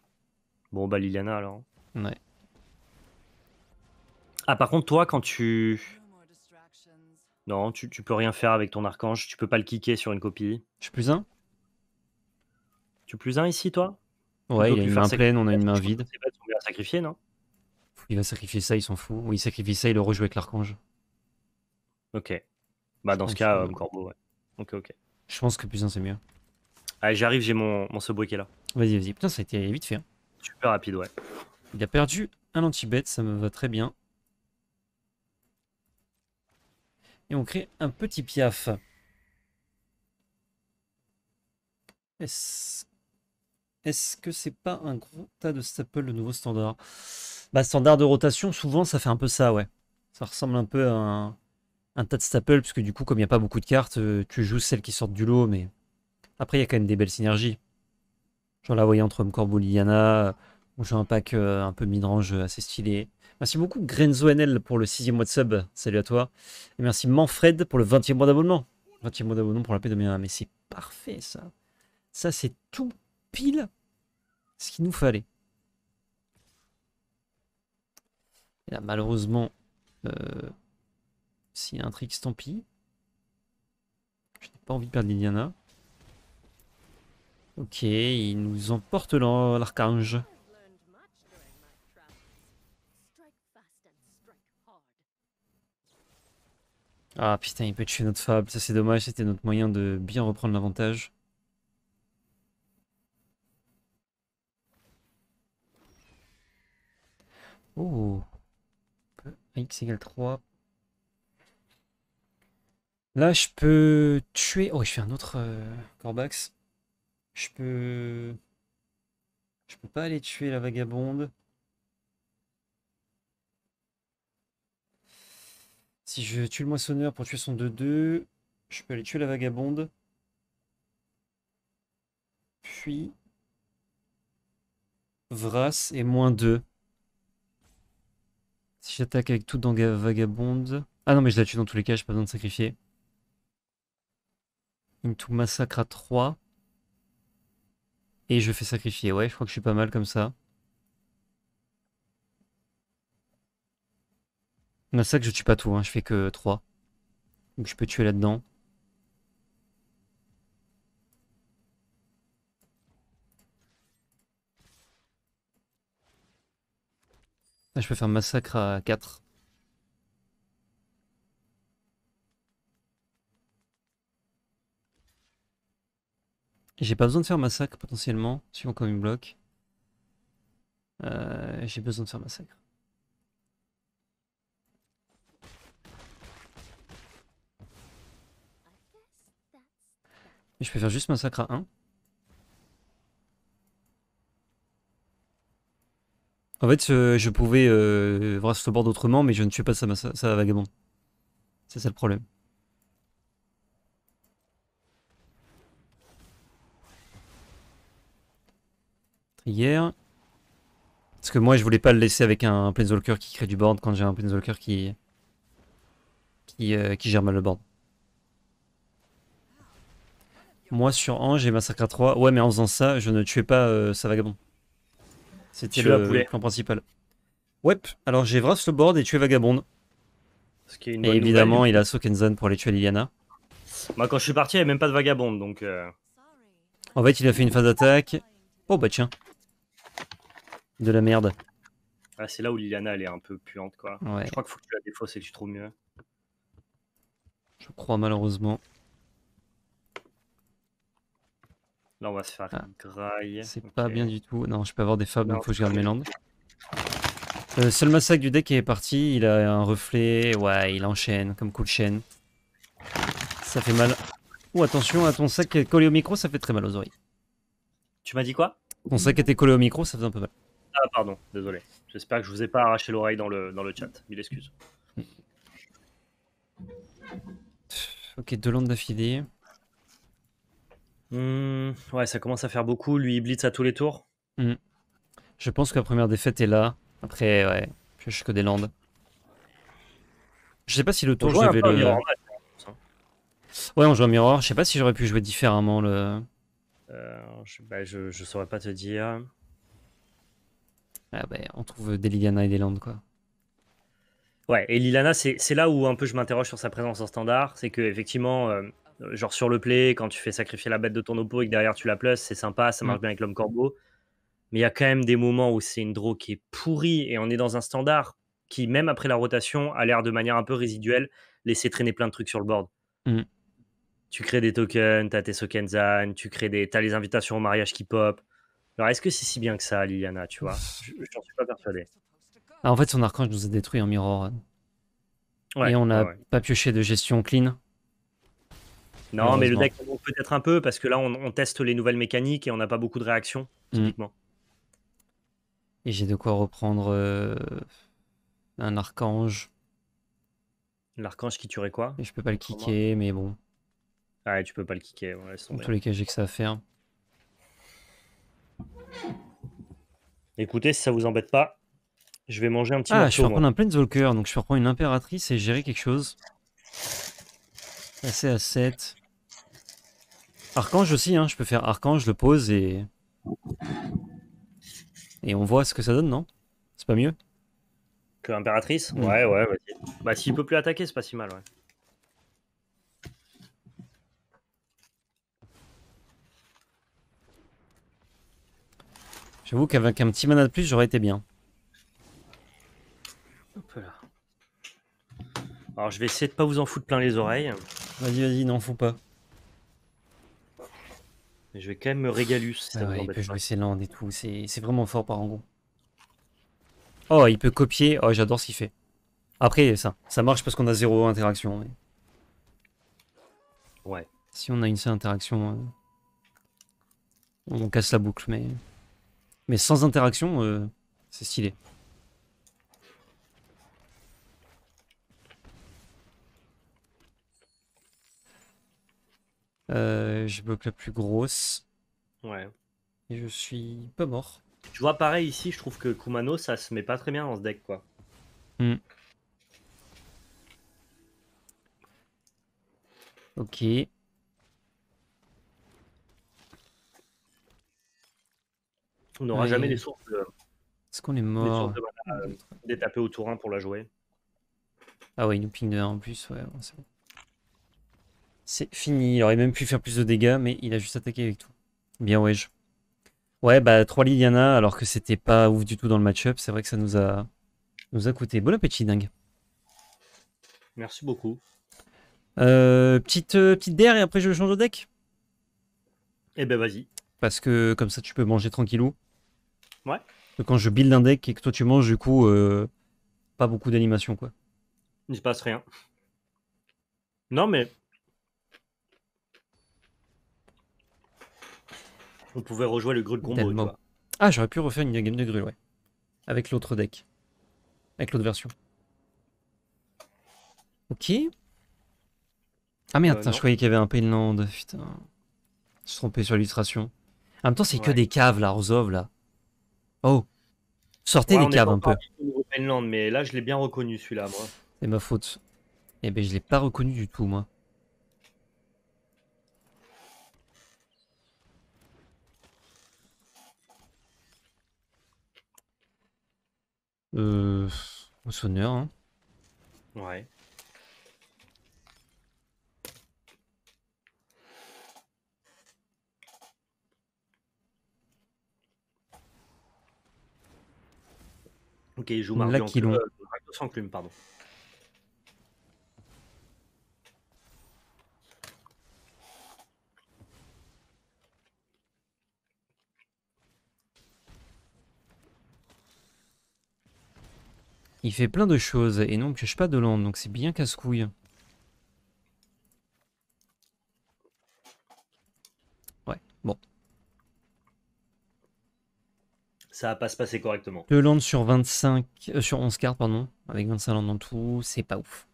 Bon, bah Liliana alors. Ouais. Ah, par contre, toi, quand tu. Non, tu, tu peux rien faire avec ton archange, tu peux pas le kicker sur une copie. Je suis plus un Tu plus un ici, toi Ouais, il a une main pleine, on a une main vide. sacrifier, non Il va sacrifier ça, il s'en fout. Oui, il sacrifie ça, il le rejoue avec l'archange. Ok. Bah, dans ce cas, euh, Corbeau, ouais. Ok, ok. Je pense que plus 1, c'est mieux. Allez, j'arrive, j'ai mon, mon Subway là. Vas-y, vas-y. Putain, ça a été vite fait. Hein. Super rapide, ouais. Il a perdu un anti-bet, ça me va très bien. Et on crée un petit piaf. Est-ce que c'est pas un gros tas de staple le nouveau standard Bah standard de rotation, souvent ça fait un peu ça, ouais. Ça ressemble un peu à un, un tas de staples, parce que du coup, comme il n'y a pas beaucoup de cartes, euh, tu joues celles qui sortent du lot, mais après, il y a quand même des belles synergies. Genre la voyant entre Corbeau Liana, on euh, joue un pack euh, un peu midrange assez stylé. Merci beaucoup Grenzo NL pour le sixième mois de sub, salut à toi. Et merci Manfred pour le 20e mois d'abonnement. 20e mois d'abonnement pour la paix de mes mais c'est parfait ça. Ça c'est tout pile ce qu'il nous fallait. Et là malheureusement... S'il y a un trick tant pis. Je n'ai pas envie de perdre Liliana. Ok, il nous emporte l'archange. Ah putain, il peut tuer notre fable, ça c'est dommage, c'était notre moyen de bien reprendre l'avantage. Oh X égale 3, Là, je peux tuer... Oh, je fais un autre euh, Corbax. Je peux... Je peux pas aller tuer la vagabonde. Si je tue le moissonneur pour tuer son 2-2, je peux aller tuer la vagabonde. Puis... Vras et moins 2. Si j'attaque avec tout dans Vagabonde... Ah non, mais je la tue dans tous les cas, j'ai pas besoin de sacrifier tout Massacre à 3. Et je fais sacrifier. Ouais, je crois que je suis pas mal comme ça. Massacre, je tue pas tout, hein. je fais que 3. Donc je peux tuer là-dedans. Je peux faire massacre à 4. J'ai pas besoin de faire massacre potentiellement, suivant comme il bloc bloque. Euh, j'ai besoin de faire massacre. je peux faire juste massacre à 1. En fait, je pouvais euh, voir ce bord autrement, mais je ne tue pas ça vagabond. C'est ça le problème. Hier. Parce que moi, je voulais pas le laisser avec un, qui crée du board quand j'ai un Planeswalker qui... Qui, euh, gère mal le board. Moi, sur Ange et Massacre à 3, ouais, mais en faisant ça, je ne tuais pas sa euh, vagabond. C'était le, plan principal. Ouais, alors j'ai Vras le board et tué Vagabond. et évidemment, il a Sokenzan pour aller tuer Liliana. Moi, quand je suis parti, il n'y avait même pas de Vagabond. donc... Euh. En fait, il a fait une phase d'attaque. Oh bah tiens de la merde. Ah, c'est là où Liliana elle est un peu puante quoi. Je crois qu'il faut que tu la défausses et tu trouves mieux. Je crois malheureusement. Là on va se faire ah. graille. C'est pas bien du tout. Non, je peux avoir des fables, donc faut que je garde mes landes. Le euh, seul massacre du deck est parti, il a un reflet, ouais, il enchaîne, comme coup de chaîne. Ça fait mal. Ou attention à ton sac collé au micro, ça fait très mal aux oreilles. Tu m'as dit quoi Ton sac était collé au micro, ça faisait un peu mal. Ah, pardon, désolé. J'espère que je vous ai pas arraché l'oreille dans le, chat. Mille excuses. Ok, deux landes d'affilée. Hmm, ouais, ça commence à faire beaucoup. Lui, il blitz à tous les tours. Hmm. Je pense que la première défaite est là. Après, ouais, Je suis que des landes. Je sais pas si le tour, le... Hein, hein. ouais, on joue un miroir. Je sais pas si j'aurais pu jouer différemment le... Euh, bah, je, je saurais pas te dire. Ah ben, on trouve des Liliana et des Land, quoi. Ouais, et Liliana, c'est là où un peu je m'interroge sur sa présence en standard. C'est que effectivement, euh, genre sur le play, quand tu fais sacrifier la bête de ton oppo et que derrière tu la plus, c'est sympa, ça marche mm. bien avec l'homme corbeau. Mais il y a quand même des moments où c'est une draw qui est pourrie et on est dans un standard qui, même après la rotation, a l'air de manière un peu résiduelle, laisser traîner plein de trucs sur le board. Mm. Tu crées des tokens, t'as tes Sokenzan, tu crées des, t'as les invitations au mariage qui pop. Alors, est-ce que c'est si bien que ça, Liliana, tu vois Je t'en suis pas persuadé. Bah, en fait, son archange nous a détruit en Mirror Et on n'a pas pioché de gestion clean. Non, mais le deck peut-être un peu parce que là, on, teste les nouvelles mécaniques et on n'a pas beaucoup de réactions, mm. typiquement. Et j'ai de quoi reprendre euh, un archange. L'archange qui tuerait quoi et Je peux pas le kicker, mais bon. Ouais, ah, tu peux pas le kicker. Ouais, tous les cas, j'ai que ça à faire. Écoutez, si ça vous embête pas, je vais manger un petit Ah, je vais reprendre un Planeswalker, donc je peux reprendre une impératrice et gérer quelque chose. Passer à 7. Archange aussi, hein, je peux faire Archange, le pose et... Et on voit ce que ça donne, non C'est pas mieux Que l'impératrice hmm. Ouais, ouais, vas-y. Bah s'il peut plus attaquer, c'est pas si mal, ouais. J'avoue qu'avec un petit mana de plus, j'aurais été bien. Alors je vais essayer de pas vous en foutre plein les oreilles. Vas-y, vas-y, n'en fous pas. Mais je vais quand même me régalus. Ah il peut jouer ses landes et tout. C'est vraiment fort par en gros. Oh, il peut copier. Oh, j'adore ce qu'il fait. Après, ça, ça marche parce qu'on a zéro interaction. Ouais. Si on a une seule interaction, euh, on casse la boucle, mais... Mais sans interaction, euh, c'est stylé. Euh, je bloque la plus grosse. Ouais. Et je suis pas mort. Tu vois, pareil ici, je trouve que Kumano, ça se met pas très bien dans ce deck, quoi. Hmm. Ok. On n'aura jamais les sources. De, Est-ce qu'on est mort D'étaper euh, au tour 1 pour la jouer. Ah ouais, il nous ping de 1 en plus, c'est fini, il aurait même pu faire plus de dégâts, mais il a juste attaqué avec tout. Bien ouais. Ouais, bah 3 Liliana, alors que c'était pas ouf du tout dans le match-up, c'est vrai que ça nous a, nous a coûté. Bon appétit, dingue. Merci beaucoup. Euh, petite, euh, petite et après je change de deck Eh ben vas-y. Parce que comme ça tu peux manger tranquillou. Ouais. Quand je build un deck et que toi tu manges, du coup, euh, pas beaucoup d'animation, quoi. Il se passe rien. Non, mais. On pouvait rejouer le de combo. Ah, j'aurais pu refaire une game de grul, ouais. Avec l'autre deck. Avec l'autre version. Ok. Ah merde, euh, je croyais qu'il y avait un Painland, putain. Se suis sur l'illustration. En même temps, c'est que des caves, là, Rosov, là. Oh, sortez les des caves un peu. Finlande, mais là, je l'ai bien reconnu celui-là, moi. C'est ma faute. Eh ben, je l'ai pas reconnu du tout, moi. Euh. sonneur, hein. Ouais. Ok, il joue Là, en plume, sans clume, pardon. Il fait plein de choses et non pioche pas de land, donc c'est bien casse-couille. ça va pas se passer correctement. Le land sur 25, euh, sur 11 cartes, pardon, avec 25 lands en tout, c'est pas ouf.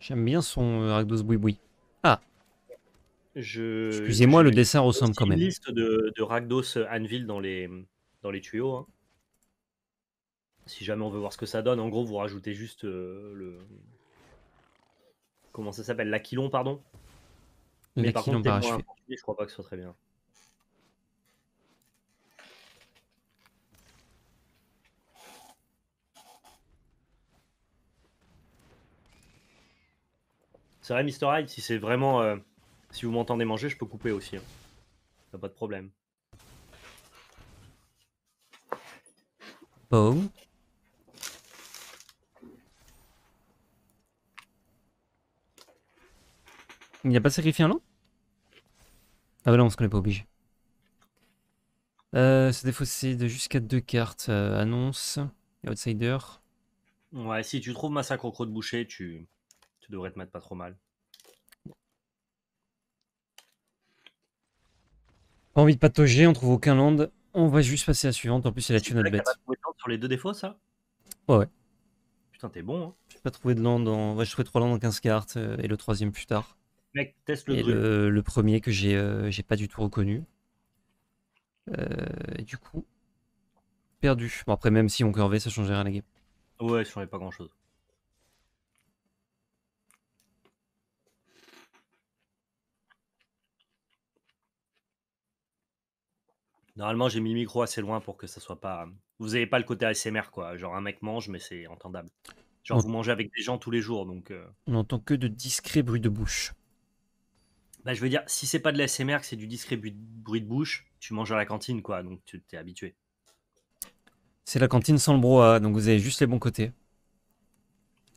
J'aime bien son euh, bouiboui Ah Excusez-moi, le dessin ressemble quand même. une liste de, de euh, Anvil dans les, dans les tuyaux. Hein. Si jamais on veut voir ce que ça donne, en gros, vous rajoutez juste euh, le. Comment ça s'appelle L'aquilon, pardon mais, par contre, je crois pas que ce soit très bien. C'est vrai, Mr. Hyde, si c'est vraiment. Euh, si vous m'entendez manger, je peux couper aussi. Hein. pas de problème. Boom. Il n'y a pas sacrifié un loup. Ah bah non, parce qu'on pas obligé. Euh, c'est de jusqu'à deux cartes. Euh, annonce et Outsider. Ouais, si tu trouves Massacre au croc de boucher, tu, devrais te mettre pas trop mal. Pas envie de patauger, on trouve aucun land. On va juste passer à la suivante. En plus, c'est a tué notre bête. Sur les deux défauts, ça Ouais, ouais. Putain, t'es bon. Hein. J'ai pas trouvé de land. En... trois 15 cartes euh, et le troisième plus tard. Mec, teste le, le, premier que j'ai euh, j'ai pas du tout reconnu. Euh, du coup, perdu. Bon, après, même si on curvait, ça changeait rien à la game. Ouais, ça changeait pas grand chose. Normalement, j'ai mis le micro assez loin pour que ça soit pas. Vous avez pas le côté ASMR, quoi. Genre, un mec mange, mais c'est entendable. Genre, vous mangez avec des gens tous les jours, donc. Euh. On n'entend que de discrets bruits de bouche. Bah, je veux dire, si c'est pas de l'ASMR, que c'est du discret bruit de bouche, tu manges à la cantine, quoi, donc tu t'es habitué. C'est la cantine sans le brouhaha, donc vous avez juste les bons côtés.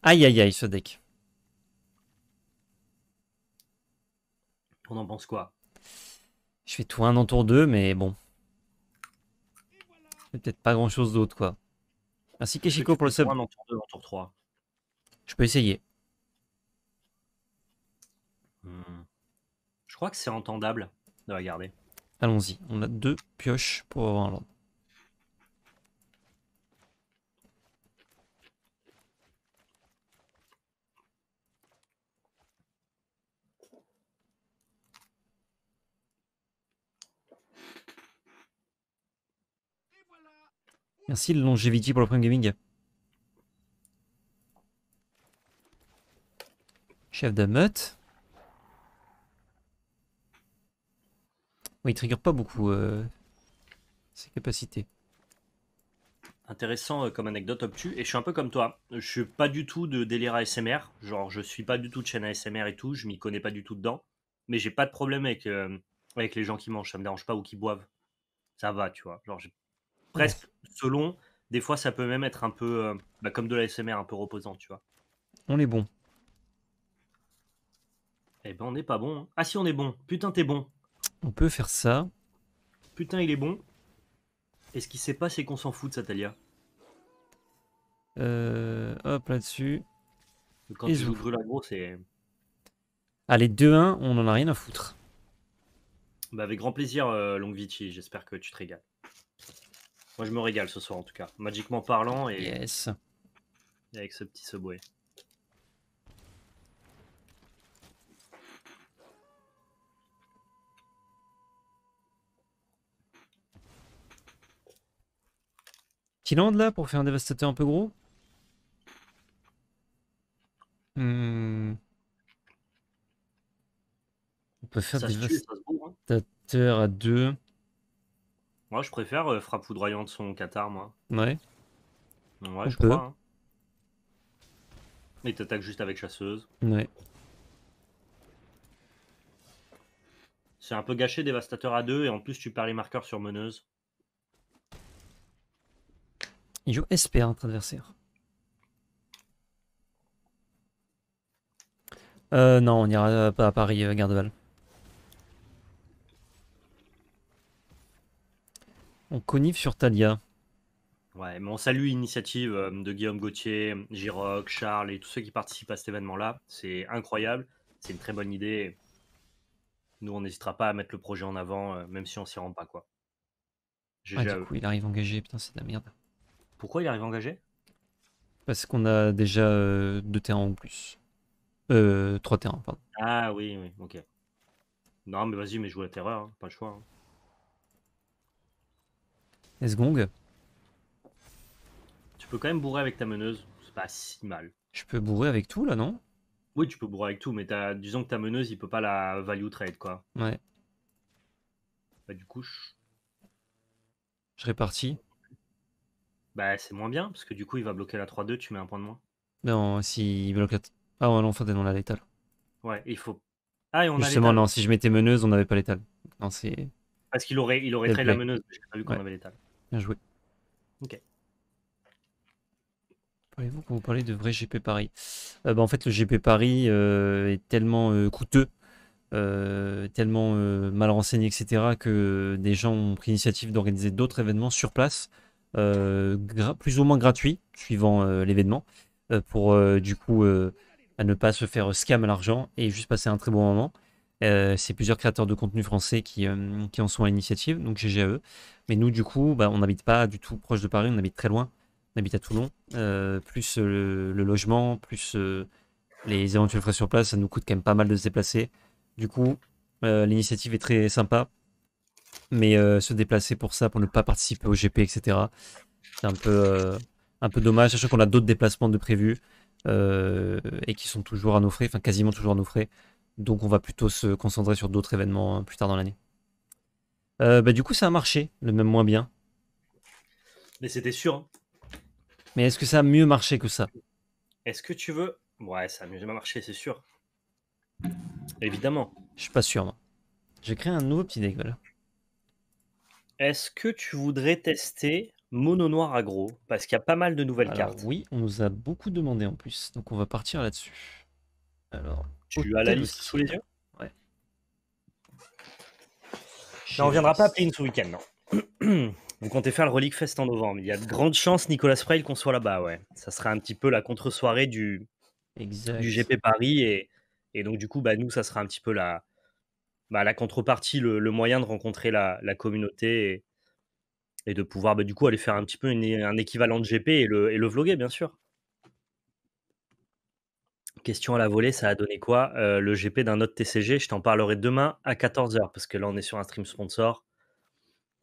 Aïe aïe aïe, ce deck. On en pense quoi Je fais tout un en tour 2, mais bon. Peut-être pas grand chose d'autre, quoi. Merci Keshiko pour le sub. 2, 3. Je peux essayer. crois que c'est entendable de regarder. Allons-y, on a deux pioches pour avoir un land. Merci pour le Prime Gaming. Chef de meute. Oui, il trigger pas beaucoup euh, ses capacités. Intéressant euh, comme anecdote obtue. Et je suis un peu comme toi. Je suis pas du tout de délire ASMR. Genre, je suis pas du tout de chaîne ASMR et tout. Je m'y connais pas du tout dedans. Mais j'ai pas de problème avec, euh, avec les gens qui mangent. Ça me dérange pas ou qui boivent. Ça va, tu vois. Genre, presque selon. Des fois, ça peut même être un peu bah, comme de l'ASMR, un peu reposant, tu vois. On est bon. Eh ben, on n'est pas bon. Hein. Ah si, on est bon. Putain, t'es bon. On peut faire ça. Putain, il est bon. Et ce qui sait pas, c'est qu'on s'en fout de Satalia. Euh, hop, là-dessus. Quand Et tu la grosse et c'est. Allez, 2-1, on en a rien à foutre. Bah, avec grand plaisir, euh, Longvici. J'espère que tu te régales. Moi, je me régale ce soir, en tout cas. Magiquement parlant. Et... Yes. avec ce petit subway. land là pour faire un dévastateur un peu gros hmm. On peut faire hein. à 2. Moi je préfère euh, frappe foudroyante son Qatar moi. Ouais. Ouais, je crois. Et hein. t'attaques juste avec chasseuse. Ouais. C'est un peu gâché dévastateur à deux et en plus tu perds les marqueurs sur meneuse. Il joue adversaire. Euh, non, on n'ira euh, pas à Paris, euh, Gardeval. On connive sur Talia. Ouais, mais on salue l'initiative de Guillaume Gauthier, Giroc, Charles et tous ceux qui participent à cet événement-là. C'est incroyable, c'est une très bonne idée. Nous, on n'hésitera pas à mettre le projet en avant, même si on s'y rend pas, quoi. Ah, e. du coup, il arrive engagé, putain, c'est de la merde. Pourquoi il arrive engagé Parce qu'on a déjà euh, deux terrains en plus. Euh, trois terrains, pardon. Ah oui, oui, ok. Non, mais vas-y, mais joue la terreur, hein, pas le choix. Hein. ce gong Tu peux quand même bourrer avec ta meneuse, c'est pas si mal. Je peux bourrer avec tout là, non Oui, tu peux bourrer avec tout, mais as... disons que ta meneuse, il peut pas la value trade quoi. Ouais. Bah, du coup, je, je répartis. Bah, c'est moins bien, parce que du coup, il va bloquer la 3-2, tu mets un point de moins. Non, s'il il bloque la. Ah, ouais, non, enfin, non, la létale. Ouais, il faut. Ah, et on Justement, non, si je mettais meneuse, on n'avait pas létale. Non, Parce qu'il aurait, il aurait la meneuse, j'ai pas vu qu'on avait létale. Bien joué. Ok. Parlez-vous quand vous parlez de vrai GP Paris euh, bah, En fait, le GP Paris euh, est tellement euh, coûteux, tellement mal renseigné, etc., que des gens ont pris l'initiative d'organiser d'autres événements sur place euh, plus ou moins gratuit, suivant euh, l'événement, euh, pour du coup à ne pas se faire scam à l'argent et juste passer un très bon moment. c'est plusieurs créateurs de contenu français qui, en sont à l'initiative, donc GGE Mais nous, du coup, bah, on n'habite pas du tout proche de Paris, on habite très loin. On habite à Toulon. plus le, logement, plus les éventuels frais sur place, ça nous coûte quand même pas mal de se déplacer. Du coup, l'initiative est très sympa mais euh, se déplacer pour ça, pour ne pas participer au GP, etc. C'est un peu, euh, un peu dommage, sachant qu'on a d'autres déplacements de prévu euh, et qui sont toujours à nos frais, enfin quasiment toujours à nos frais. Donc on va plutôt se concentrer sur d'autres événements hein, plus tard dans l'année. Bah, du coup, ça a marché, le même moins bien. Mais c'était sûr. Hein. Mais est-ce que ça a mieux marché que ça Est-ce que tu veux Ouais, ça a mieux marché, c'est sûr. Évidemment. Je suis pas sûr. J'ai créé un nouveau petit deck, voilà. Est-ce que tu voudrais tester Mono Noir Agro? Parce qu'il y a pas mal de nouvelles cartes. oui, on nous a beaucoup demandé en plus, donc on va partir là-dessus. Alors, Tu as la liste sous les yeux? Ouais. on reviendra pas à play ce week-end, non. Vous comptez faire le Relic Fest en novembre. Il y a de grandes chances, Nicolas Freil, qu'on soit là-bas, ouais. Ça sera un petit peu la contre-soirée du, du GP Paris. Et, et donc, du coup, bah, nous, ça sera un petit peu la, bah, la contrepartie, le, moyen de rencontrer la, communauté et, de pouvoir bah, du coup aller faire un petit peu un équivalent de GP et le, vlogger, bien sûr. Question à la volée, ça a donné quoi euh, le GP d'un autre TCG Je t'en parlerai demain à 14h parce que là on est sur un stream sponsor.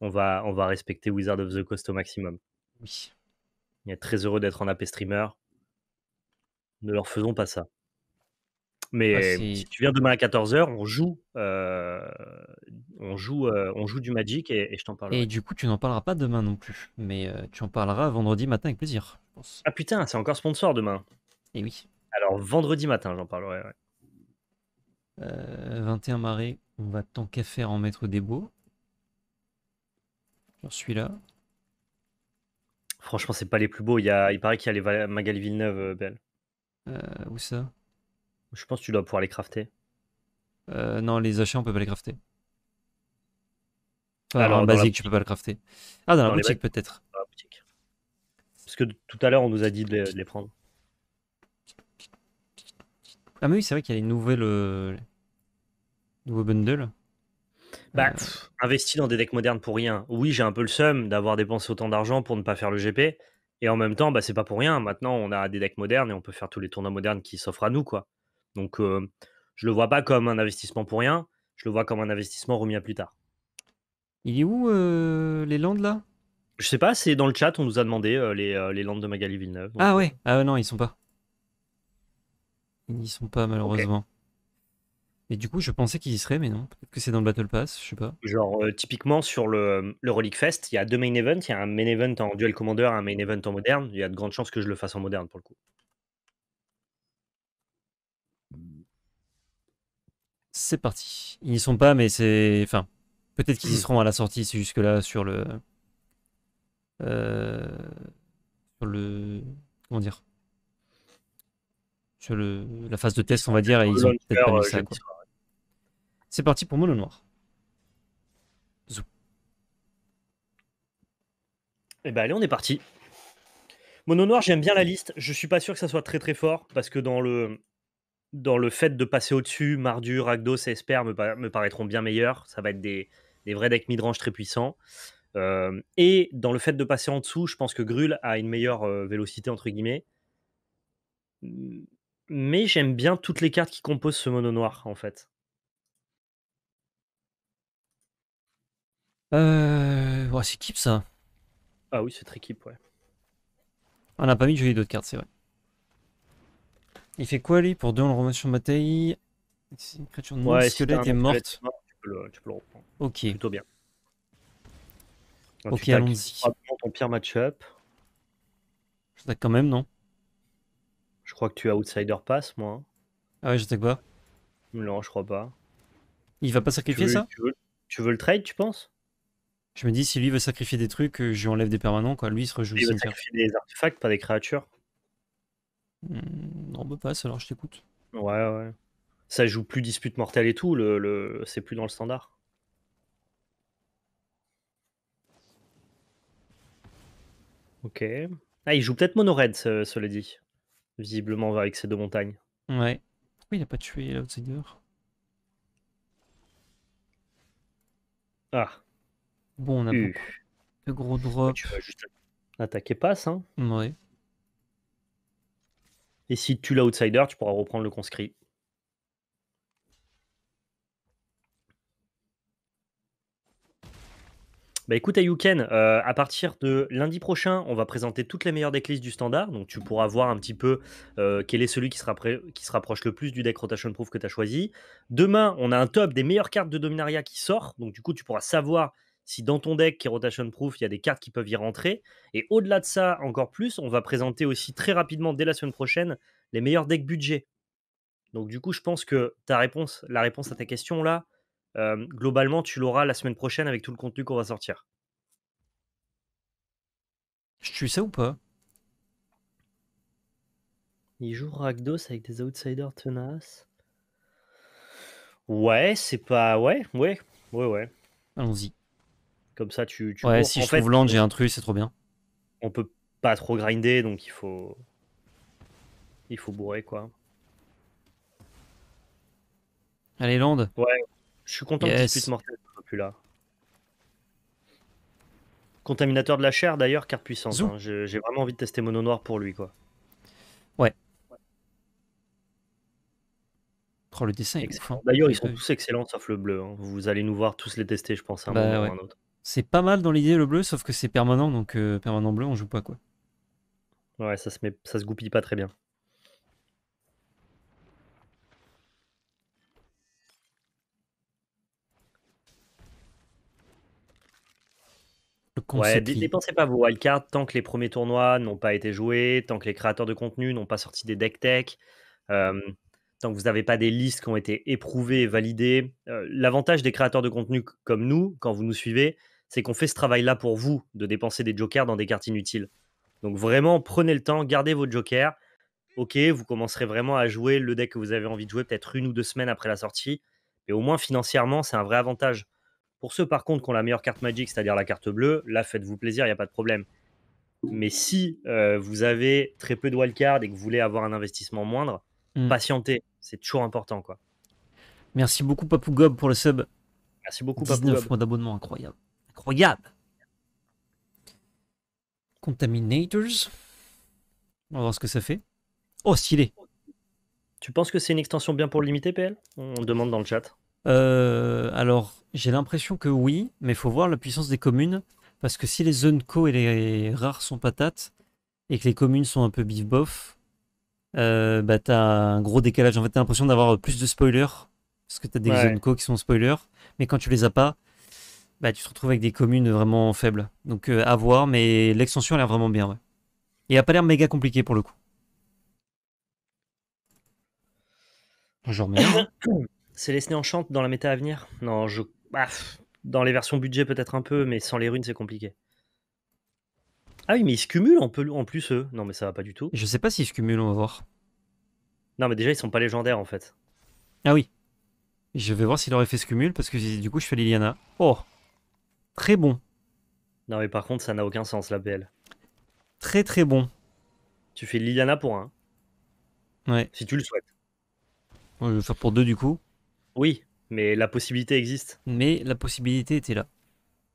On va, on va respecter Wizard of the Coast au maximum. Oui. Il est très heureux d'être en AP streamer. Ne leur faisons pas ça. Mais ah, euh, si tu viens demain à 14h, on joue, euh, on, joue, euh, on joue du Magic et, je t'en parlerai. Et du coup, tu n'en parleras pas demain non plus, mais tu en parleras vendredi matin avec plaisir, Ah putain, c'est encore sponsor demain. Et eh oui. Alors vendredi matin, j'en parlerai. 21 marées, on va tant qu'à faire en mettre des beaux. j'en suis là Franchement, c'est pas les plus beaux. Il, il paraît qu'il y a les Magali Villeneuve, belle. où ça je pense que tu dois pouvoir les crafter. Euh, non, les achats, on peut pas les crafter. Alors, en basique, tu peux pas le crafter. Ah, dans, la boutique, peut-être. Parce que tout à l'heure, on nous a dit de les, prendre. Ah, mais oui, c'est vrai qu'il y a les nouvelles. Euh, nouveaux bundles. Bah, euh. investi dans des decks modernes pour rien. Oui, j'ai un peu le seum d'avoir dépensé autant d'argent pour ne pas faire le GP. Et en même temps, bah, c'est pas pour rien. Maintenant, on a des decks modernes et on peut faire tous les tournois modernes qui s'offrent à nous, quoi. Donc, euh, je le vois pas comme un investissement pour rien. Je le vois comme un investissement remis à plus tard. Il est où euh, les Landes là Je sais pas, c'est dans le chat, on nous a demandé euh, les, Landes de Magali Villeneuve. Ah ouais Ah non, ils sont pas. Ils n'y sont pas malheureusement. Et du coup, je pensais qu'ils y seraient, mais non. Peut-être que c'est dans le Battle Pass, je sais pas. Genre, typiquement, sur le, le Relic Fest, il y a deux main events. Il y a un main event en Duel Commander, un main event en moderne. Il y a de grandes chances que je le fasse en moderne, pour le coup. C'est parti. Ils n'y sont pas, mais c'est. Enfin, peut-être qu'ils y hmm. seront à la sortie. C'est jusque-là sur le. Euh, sur le. Comment dire Sur le... la phase de test, on va dire, et ils ont peut-être pas ça. Euh, c'est parti pour Mono Noir. Zou. Eh ben allez, on est parti. Mono Noir, j'aime bien la liste. Je suis pas sûr que ça soit très très fort parce que dans le dans le fait de passer au-dessus, Mardu, Ragdos et Esper me, paraîtront bien meilleurs. Ça va être des, vrais decks midrange très puissants. Euh, et dans le fait de passer en dessous, je pense que Grul a une meilleure euh, vélocité, entre guillemets. Mais j'aime bien toutes les cartes qui composent ce mono noir, en fait. Euh, c'est Keep ça Ah oui, c'est très ouais. On n'a pas mis de jolies d'autres cartes, c'est vrai. Il fait quoi lui pour deux On le remet sur Matei. une créature non ouais, squelette est morte. reprendre. Ok. Plutôt bien. ok, allons-y. ton pire match-up. quand même, non Je crois que tu as Outsider Pass, moi. Hein. Ah ouais, j'attaque pas Non, je crois pas. Il va pas sacrifier ça tu veux, le trade, tu penses Je me dis, si lui veut sacrifier des trucs, euh, je lui enlève des permanents, quoi. Lui, il se rejoue. Il veut sacrifier des artefacts, pas des créatures. Hmm. On passe, alors je t'écoute. Ouais, ouais. Ça joue plus dispute mortelle et tout, le, c'est plus dans le standard. Ok. Ah, il joue peut-être mono-red, ce, cela dit. Visiblement, avec ces deux montagnes. Ouais. Pourquoi il a pas tué l'outsider Ah. Bon, on a eu. le gros drop. tu vas juste attaquer passe, hein Ouais. Et si tu outsider, tu pourras reprendre le conscrit. Bah écoute Ayuken, euh, à partir de lundi prochain, on va présenter toutes les meilleures decklists du standard. Donc tu pourras voir un petit peu euh, quel est celui qui qui se, rapproche le plus du deck Rotation Proof que tu as choisi. Demain, on a un top des meilleures cartes de Dominaria qui sort. Donc du coup, tu pourras savoir si dans ton deck qui est rotation proof, il y a des cartes qui peuvent y rentrer. Et au-delà de ça, encore plus, on va présenter aussi très rapidement dès la semaine prochaine les meilleurs decks budget. Donc du coup, je pense que ta réponse, la réponse à ta question là, euh, globalement, tu l'auras la semaine prochaine avec tout le contenu qu'on va sortir. Je suis ça ou pas Il joue Ragdos avec des outsiders tenaces. Ouais, c'est pas. Ouais, ouais, ouais, ouais. Allons-y. Comme ça, tu. tu ouais, si je trouve land, j'ai un truc, c'est trop bien. On peut pas trop grinder, donc il faut. Il faut bourrer, quoi. Allez, land. Ouais, je suis content que tu mortel plus là. Contaminateur de la chair, d'ailleurs, carte puissante. Hein. J'ai vraiment envie de tester mono noir pour lui, quoi. Ouais. Oh, le dessin hein. D'ailleurs, ils sont tous excellents sauf le bleu. Hein. Vous allez nous voir tous les tester, je pense, à un bah moment ou un autre. C'est pas mal dans l'idée le bleu, sauf que c'est permanent, donc euh, permanent bleu, on joue pas quoi. Ouais, ça se, met, ça se goupille pas très bien. Ouais, dépensez pas vos wildcards tant que les premiers tournois n'ont pas été joués, tant que les créateurs de contenu n'ont pas sorti des deck tech. Euh, tant que vous n'avez pas des listes qui ont été éprouvées et validées. Euh, l'avantage des créateurs de contenu comme nous, quand vous nous suivez, c'est qu'on fait ce travail-là pour vous, de dépenser des jokers dans des cartes inutiles. Donc vraiment, prenez le temps, gardez vos jokers. Ok, vous commencerez vraiment à jouer le deck que vous avez envie de jouer peut-être une ou deux semaines après la sortie. Mais au moins financièrement, c'est un vrai avantage. Pour ceux par contre qui ont la meilleure carte Magic, c'est-à-dire la carte bleue, là faites-vous plaisir, il n'y a pas de problème. Mais si euh, vous avez très peu de wildcards et que vous voulez avoir un investissement moindre, Mm. Patienter, c'est toujours important. quoi. Merci beaucoup, Papou Gob, pour le sub. Merci beaucoup, 19 Papou mois d'abonnement, incroyable. Incroyable. Contaminators. On va voir ce que ça fait. Oh, stylé. Tu penses que c'est une extension bien pour le limiter, PL On demande dans le chat. Euh, alors, j'ai l'impression que oui, mais il faut voir la puissance des communes. Parce que si les zones co et les rares sont patates, et que les communes sont un peu bif-bof, euh, bah, t'as un gros décalage. En fait, t'as l'impression d'avoir euh, plus de spoilers, parce que t'as des zones co qui sont spoilers, mais quand tu les as pas, bah, tu te retrouves avec des communes vraiment faibles. Donc euh, à voir, mais l'extension a l'air vraiment bien. Et elle a pas l'air méga compliqué pour le coup. Bonjour, hein. les Enchante dans la méta à venir Non, je. Ah, dans les versions budget peut-être un peu, mais sans les runes c'est compliqué. Ah oui, mais ils se cumulent en, plus, eux. Non, mais ça va pas du tout. Je sais pas si se cumulent, on va voir. Non, mais déjà, ils sont pas légendaires en fait. Ah oui. Je vais voir s'il aurait fait se parce que du coup, je fais Liliana. Oh Très bon. Non, mais par contre, ça n'a aucun sens, la BL. Très très bon. Tu fais Liliana pour un, Ouais. si tu le souhaites. je vais faire pour deux du coup. Oui, mais la possibilité existe. Mais la possibilité était là.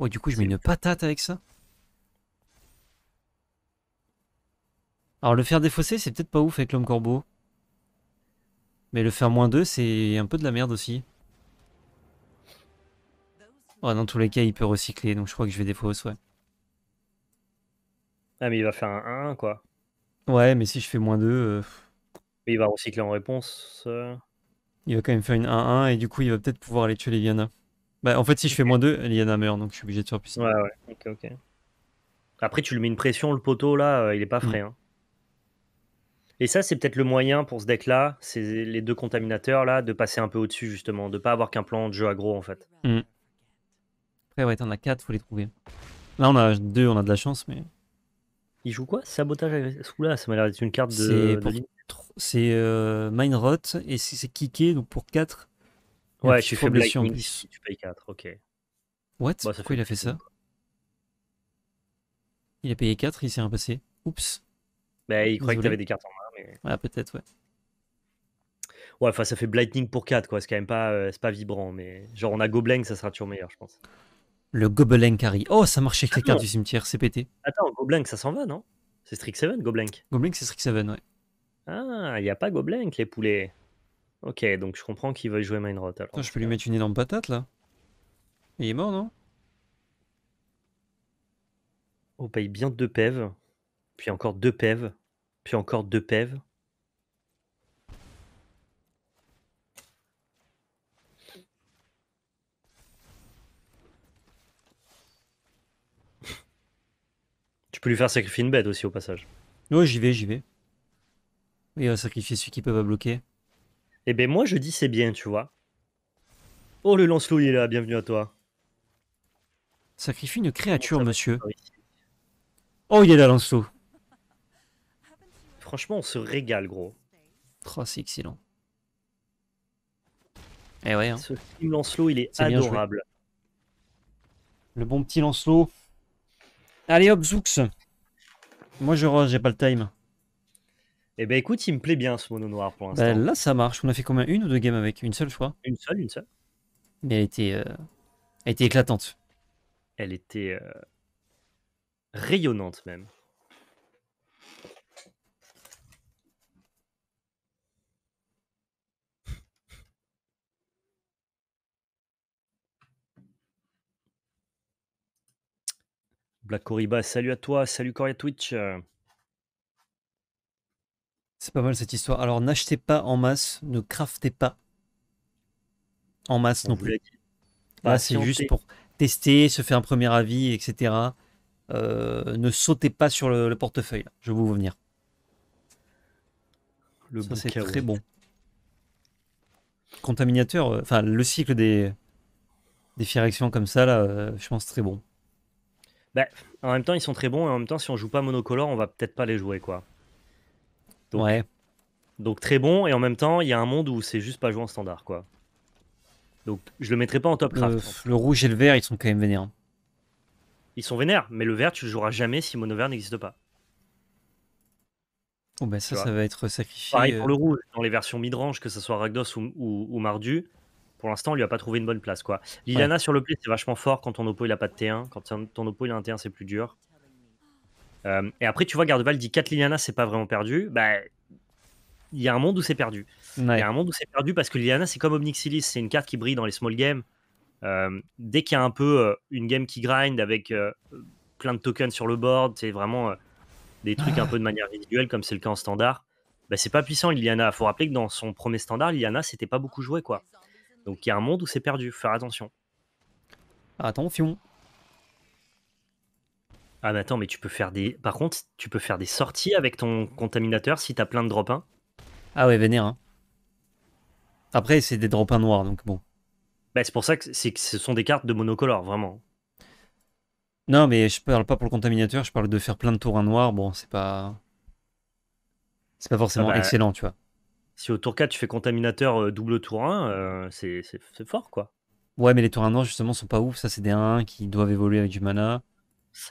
Oh, du coup, je mets une patate avec ça. Alors le faire défausser, c'est peut-être pas ouf avec l'homme corbeau. Mais le faire moins 2, c'est un peu de la merde aussi. Ouais, oh, dans tous les cas, il peut recycler, donc je crois que je vais défausser ouais. Ah, mais il va faire un 1, quoi. Ouais, mais si je fais moins 2... Euh, il va recycler en réponse. Euh. Il va quand même faire une 1-1, et du coup, il va peut-être pouvoir aller tuer les Liana. Bah, en fait, si je fais moins 2, Liana meurt, donc je suis obligé de surpuisser. Ouais, ouais, ok, ok. Après, tu lui mets une pression, le poteau, là, euh, il est pas mm. frais, hein. Et ça, c'est peut-être le moyen pour ce deck-là, c'est les deux contaminateurs-là, de passer un peu au-dessus, justement, de pas avoir qu'un plan de jeu aggro, en fait. Mm. Après, ouais, t'en as 4, faut les trouver. Là, on a deux, on a de la chance, mais. Il joue quoi Sabotage agressif là ça m'a l'air d'être une carte de. C'est euh, Mine Rot, et c'est kické, donc pour 4. Ouais, je fais faible en plus. tu payes 4, ok. What bah, Pourquoi il a fait ça Il a payé 4, il s'est rien passé. Oups. Bah, il croyait que t'avais des cartes en main ouais ah, peut-être, ouais. Ouais, enfin, ça fait Blightning pour 4, quoi. C'est quand même pas, euh, c'est pas vibrant, mais genre, on a goblin ça sera toujours meilleur, je pense. Le goblin carry. Oh, ça marche avec les cartes du cimetière, c'est pété. Attends, goblin ça s'en va, non C'est Strix 7, goblin goblin c'est Strix 7, ouais. Ah, il n'y a pas goblin les poulets. Ok, donc je comprends qu'il veuille jouer Rot. Alors, je peux lui mettre une énorme patate, là. Il est mort, non On paye bien deux pèves e puis encore deux pèves e puis encore deux pèves. tu peux lui faire sacrifier une bête aussi au passage. Ouais, j'y vais, j'y vais. Il va sacrifier celui qui peut pas bloquer. Eh ben moi je dis c'est bien, tu vois. Oh le Lancelot il est là, bienvenue à toi. Sacrifie une créature, monsieur. Oh il est là Lancelot. Franchement, on se régale, gros. Oh, c'est excellent. Eh ouais. Hein. Ce film Lancelot, il est, adorable. Le bon petit Lancelot. Allez hop, Zoux Moi, je rose, j'ai pas le time. Eh ben écoute, il me plaît bien ce mono noir pour ben, l'instant. là, ça marche. On a fait combien Une ou deux games avec Une seule, fois. Une seule, une seule. Mais elle était, euh, était éclatante. Elle était euh, rayonnante même. Coriba, salut à toi, salut Coria Twitch. C'est pas mal cette histoire. Alors n'achetez pas en masse, ne craftez pas en masse non plus. c'est juste pour tester, se faire un premier avis, etc. Euh, ne sautez pas sur le, portefeuille. Je vous venir. Le Ça, c'est très bon. Contaminateur, euh, enfin le cycle des, des comme ça, là, euh, je pense très bon. Bah, en même temps, ils sont très bons et en même temps, si on joue pas monocolore, on va peut-être pas les jouer, quoi. ouais. Donc très bon et en même temps, il y a un monde où c'est juste pas joué en standard, quoi. Donc je le mettrai pas en top craft. Le, rouge et le vert, ils sont quand même vénères Ils sont vénères, mais le vert, tu le joueras jamais si mono vert n'existe pas. Oh bah ça, ça va être sacrifié. Pareil pour le euh. rouge, dans les versions midrange, que ce soit Ragdos ou Mardu, pour l'instant, on lui a pas trouvé une bonne place. quoi. Liliana sur le play, c'est vachement fort quand ton oppo il a pas de T1. Quand ton oppo il a un T1, c'est plus dur. Euh, et après, tu vois, Gardeval dit 4 Liliana, c'est pas vraiment perdu. Bah, il y a un monde où c'est perdu. Il y a un monde où c'est perdu parce que Liliana, c'est comme Omnixilis, c'est une carte qui brille dans les small games. Euh, dès qu'il y a un peu euh, une game qui grind avec plein de tokens sur le board, c'est vraiment des trucs un peu de manière individuelle, comme c'est le cas en standard. Bah, c'est pas puissant, Liliana. Faut rappeler que dans son premier standard, Liliana, c'était pas beaucoup joué, quoi. Donc il y a un monde où c'est perdu, faut faire attention. Attention. Ah mais attends, mais tu peux faire des. Par contre, tu peux faire des sorties avec ton contaminateur si t'as plein de drop 1. Ah ouais, vénère. Hein. Après, c'est des drop 1 noirs, donc bon. Bah c'est pour ça que, que ce sont des cartes de monocolore, vraiment. Non, mais je parle pas pour le contaminateur, je parle de faire plein de tours 1 noir, bon, c'est pas. C'est pas forcément ah bah, excellent, tu vois. Si au tour 4, tu fais contaminateur euh, double tour 1, euh, c'est fort, quoi. Ouais, mais les tours 1 non justement, sont pas ouf. Ça, c'est des 1 qui doivent évoluer avec du mana.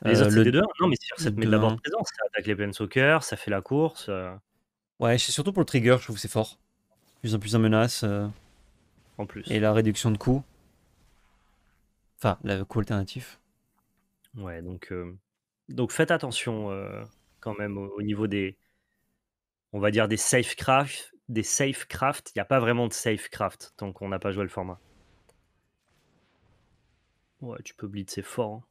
Les autres, euh, le... des 2 Non, mais ça met de présence. Ça attaque les ça fait la course. Ouais, c'est surtout pour le trigger, je trouve que c'est fort. Plus en plus en menace. En plus. Et la réduction de coût. Enfin, le coût alternatif. Ouais, donc, donc faites attention quand même au, niveau des. On va dire des safe craft des safe craft. Il n'y a pas vraiment de safe craft tant qu'on n'a pas joué le format. Ouais, tu peux blitzer fort. Hein.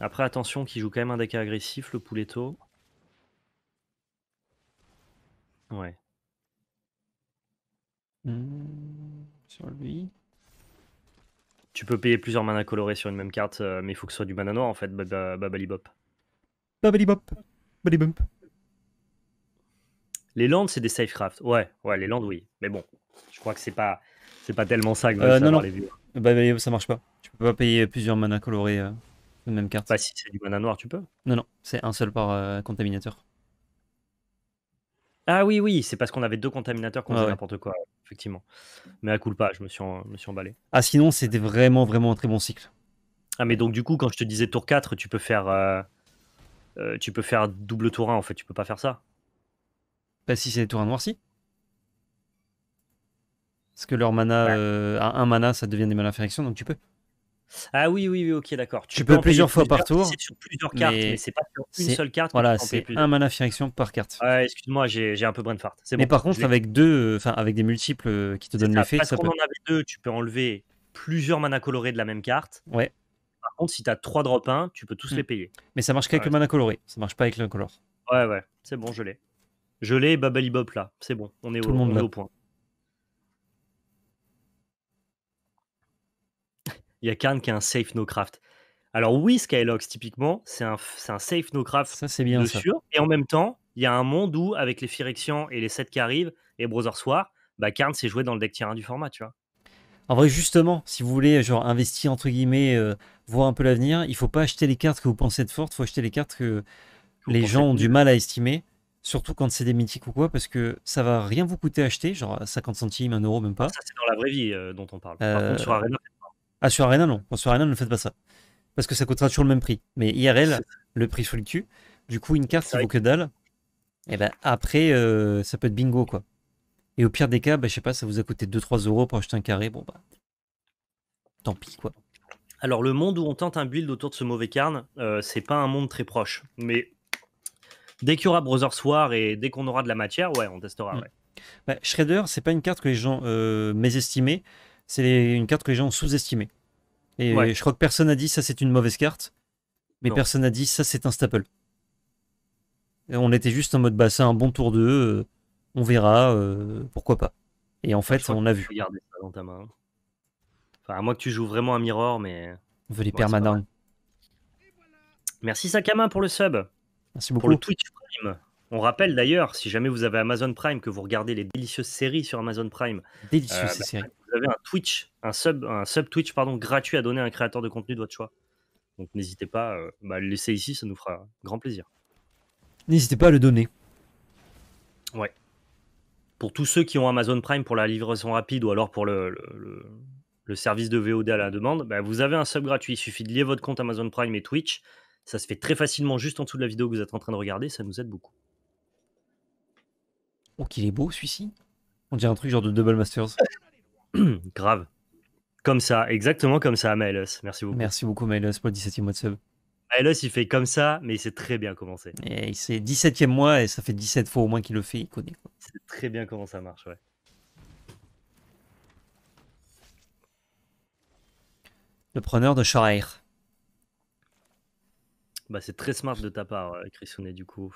Après, attention qui joue quand même un deck agressif, le Pouletto. Ouais. Hmm, sur lui. Tu peux payer plusieurs manas colorés sur une même carte, euh, mais il faut que ce soit du mana noir en fait, Babalibop. Babalibop. Babalibop. Les Landes, c'est des safecraft. Ouais, ouais, les Landes, oui. Mais bon, je crois que c'est pas, c'est pas tellement ça que je euh, non, les Bah, ça marche pas. Tu peux pas payer plusieurs manas colorés euh, de même carte. Bah, si c'est du mana noir, tu peux. Non, non, c'est un seul par euh, contaminateur. Ah oui, oui, c'est parce qu'on avait deux contaminateurs qu'on a ah faisait n'importe quoi, effectivement. Mais à coup pas, je me suis, me suis emballé. Ah, sinon, c'était vraiment, vraiment un très bon cycle. Ah, mais donc, du coup, quand je te disais tour 4, tu peux faire. tu peux faire double tour 1, en fait, tu peux pas faire ça. Bah, si c'est des à si Parce que leur mana, euh, un mana, ça devient des mana donc tu peux. Ah oui, oui, oui, ok, d'accord. Tu, peux, plusieurs fois par tour. C'est sur plusieurs cartes, mais, c'est pas sur une seule carte. Voilà, c'est un mana infection par carte. excuse-moi, j'ai un peu brain fart. Bon, mais par contre, avec deux, enfin, avec des multiples euh, qui te donnent l'effet, ça, en avait deux, tu peux enlever plusieurs mana colorés de la même carte. Ouais. Par contre, si tu as trois drop 1, tu peux tous hmm. les payer. Mais ça marche qu'avec le mana coloré, ça marche pas avec le color. Ouais, ouais, c'est bon, je l'ai. Je l'ai, Babalibop là. C'est bon, on est, au, point. Il y a Karn qui a un safe no craft. Alors oui, Skylox, typiquement, c'est un, safe no craft. Ça, c'est bien. sûr. Et en même temps, il y a un monde où, avec les Phyrexians et les 7 qui arrivent, et Brother Soir, bah, Karn s'est joué dans le deck 1 du format, tu vois. En vrai, justement, si vous voulez genre investir entre guillemets, euh, voir un peu l'avenir, il faut pas acheter les cartes que vous pensez être fortes, faut acheter les cartes que les gens ont du mal à estimer. Surtout quand c'est des mythiques ou quoi, parce que ça va rien vous coûter à acheter, genre 50 centimes, 1 euro, même pas. Ça, c'est dans la vraie vie euh, dont on parle. Par euh, contre, sur Arena. Ah, sur Arena, non. Sur Arena, ne faites pas ça. Parce que ça coûtera toujours le même prix. Mais IRL, le prix fluctue, Du coup, une carte, ça vaut que dalle. Et eh ben après, euh, ça peut être bingo, quoi. Et au pire des cas, ben, je sais pas, ça vous a coûté 2-3 euros pour acheter un carré. Bon, bah. Tant pis, quoi. Alors, le monde où on tente un build autour de ce mauvais carne, c'est pas un monde très proche. Mais dès qu'il y aura Brothers War et dès qu'on aura de la matière, ouais, on testera. Mm. Ouais. Bah, Shredder, c'est pas une carte que les gens euh, mésestimaient, c'est une carte que les gens ont sous-estimée. Et je crois que personne n'a dit ça c'est une mauvaise carte, mais personne n'a dit ça c'est un staple. on était juste en mode bah c'est un bon tour 2, euh, on verra, euh, pourquoi pas. Et en ah, fait, on a vu. ça dans ta main. Enfin, à moins que tu joues vraiment un mirror, mais. On veut les permanents. Merci Sakama pour le sub. Pour le Twitch Prime. On rappelle d'ailleurs, si jamais vous avez Amazon Prime, que vous regardez les délicieuses séries sur Amazon Prime. Délicieuses euh, séries. Vous avez un Twitch, un sub, un sub Twitch pardon, gratuit à donner à un créateur de contenu de votre choix. Donc n'hésitez pas à euh, bah, le laisser ici, ça nous fera grand plaisir. N'hésitez pas à le donner. Ouais. Pour tous ceux qui ont Amazon Prime pour la livraison rapide ou alors pour le, le, service de VOD à la demande, bah, vous avez un sub gratuit. Il suffit de lier votre compte Amazon Prime et Twitch ça se fait très facilement juste en dessous de la vidéo que vous êtes en train de regarder. Ça nous aide beaucoup. Oh, qu'il est beau celui-ci. On dirait un truc genre de Double Masters. Grave. Comme ça, exactement comme ça, Maelus. Merci beaucoup. Merci beaucoup, Maelus, pour le 17e mois de sub. Maelus, il fait comme ça, mais il s'est très bien commencé. Et c'est 17e mois et ça fait 17 fois au moins qu'il le fait. Il connaît. très bien comment ça marche, ouais. Le preneur de Sharaïr. Bah, c'est très smart de ta part, euh, Christiane du coup.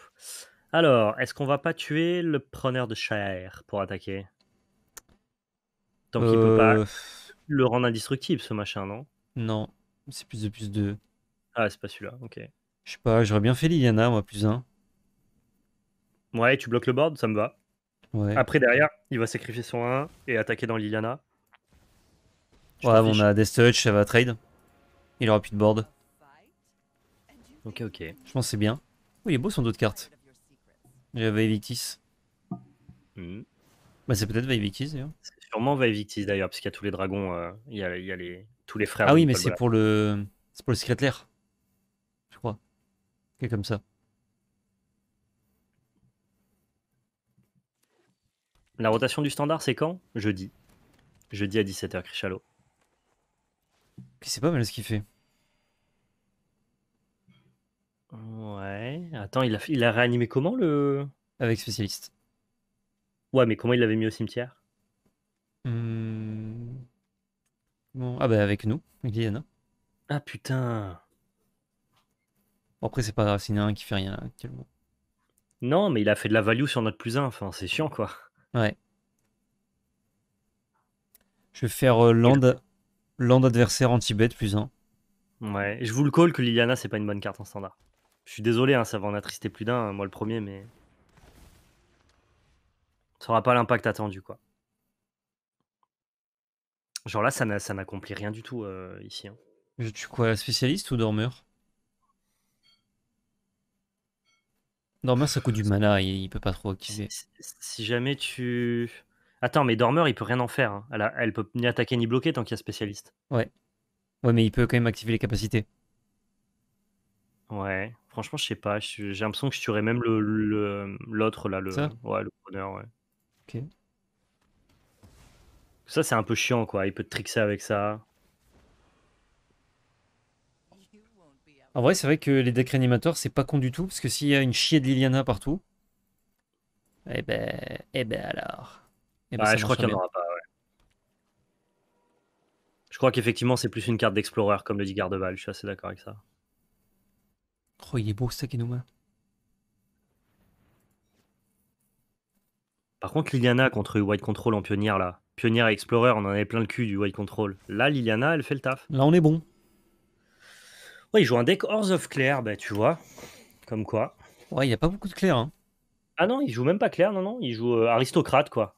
Alors, est-ce qu'on va pas tuer le preneur de chair pour attaquer Tant qu'il peut pas euh. le rendre indestructible, ce machin, non Non, c'est plus de plus de Ah, c'est pas celui-là, ok. Je sais pas, j'aurais bien fait Liliana, moi, plus 1. Ouais, tu bloques le board, ça me va. Après, derrière, il va sacrifier son 1 et attaquer dans Liliana. ouais, on a des Touch, ça va trade. Il aura plus de board. Ok, ok. Je pense c'est bien. Oui, oh, il est beau son dos de carte. Il y a Vaivictis. Hmm. Bah, c'est peut-être Vaivictis, d'ailleurs. C'est sûrement Vaivictis, d'ailleurs, parce qu'il y a tous les dragons, euh, il, y a, les, tous les frères. Ah oui, mais c'est pour, le... c'est pour le Secret Lair. Je crois. Quelque comme ça. La rotation du standard, c'est quand Jeudi. Jeudi à 17h, Crichalo. sais pas mal ce qu'il fait. Ouais. Attends, il a, il a réanimé comment le. Avec spécialiste. Ouais, mais comment il l'avait mis au cimetière Hum. Ah, bah avec nous, Avec Liliana Ah putain Après, c'est pas grave, qui fait rien actuellement. Non, mais il a fait de la value sur notre plus 1, enfin, c'est chiant quoi. Ouais. Je vais faire land, euh, land adversaire anti-bête plus 1. Ouais, je vous le call que Liliana, c'est pas une bonne carte en standard. Je suis désolé, hein, ça va en attrister plus d'un, moi le premier, mais. Ça aura pas l'impact attendu, quoi. Genre là, ça n'accomplit rien du tout euh, ici. Hein. Je tue quoi, spécialiste ou dormeur Dormeur, ça coûte du mana, il, il peut pas trop activer. Si, jamais tu. Attends, mais dormeur, il peut rien en faire. Hein. Elle, elle, peut ni attaquer ni bloquer tant qu'il y a spécialiste. Ouais. Ouais, mais il peut quand même activer les capacités. Ouais, franchement, je sais pas. J'ai l'impression que je tuerais même l'autre, le, l'autre là, le, ouais, le preneur, Ok. Ça, c'est un peu chiant, quoi. Il peut te trickser avec ça. En vrai, c'est vrai que les decks réanimateurs, c'est pas con du tout, parce que s'il y a une chier de Liliana partout, eh ben, eh ben alors. Eh ben, je crois qu'il en aura pas, Je crois qu'effectivement, c'est plus une carte d'explorer, comme le dit Gardeval. Je suis assez d'accord avec ça. Oh, il est beau Sakinuma. Par contre, Liliana contre White Control en pionnière, là. Pionnière et Explorer, on en avait plein le cul du White Control. Là, Liliana, elle fait le taf. Là, on est bon. Ouais, il joue un deck Horse of Clair, bah, tu vois. Comme quoi. Ouais, il n'y a pas beaucoup de clair. Hein. Ah non, il joue même pas clair, non, non. Il joue euh, aristocrate, quoi.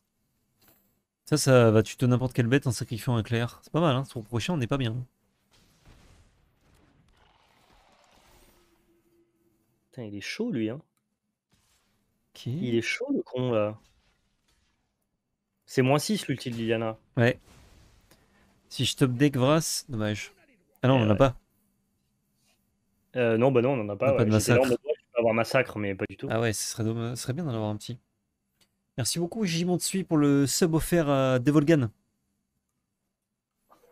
Ça, ça va te n'importe quelle bête en sacrifiant un clair. C'est pas mal, hein. Son prochain, on n'est pas bien. il est chaud lui, hein. Il est chaud le con là. C'est moins 6 l'ulti de Liliana. Ouais. Si je top deck Vras, dommage. Ah non, on en a eh pas. Euh, non, bah non, on en a pas. On de massacre. avoir massacre, mais pas du tout. Ah ouais, ce serait, bien d'en avoir un petit. Merci beaucoup, Jimon Tsui, pour le sub offert à Devolgan.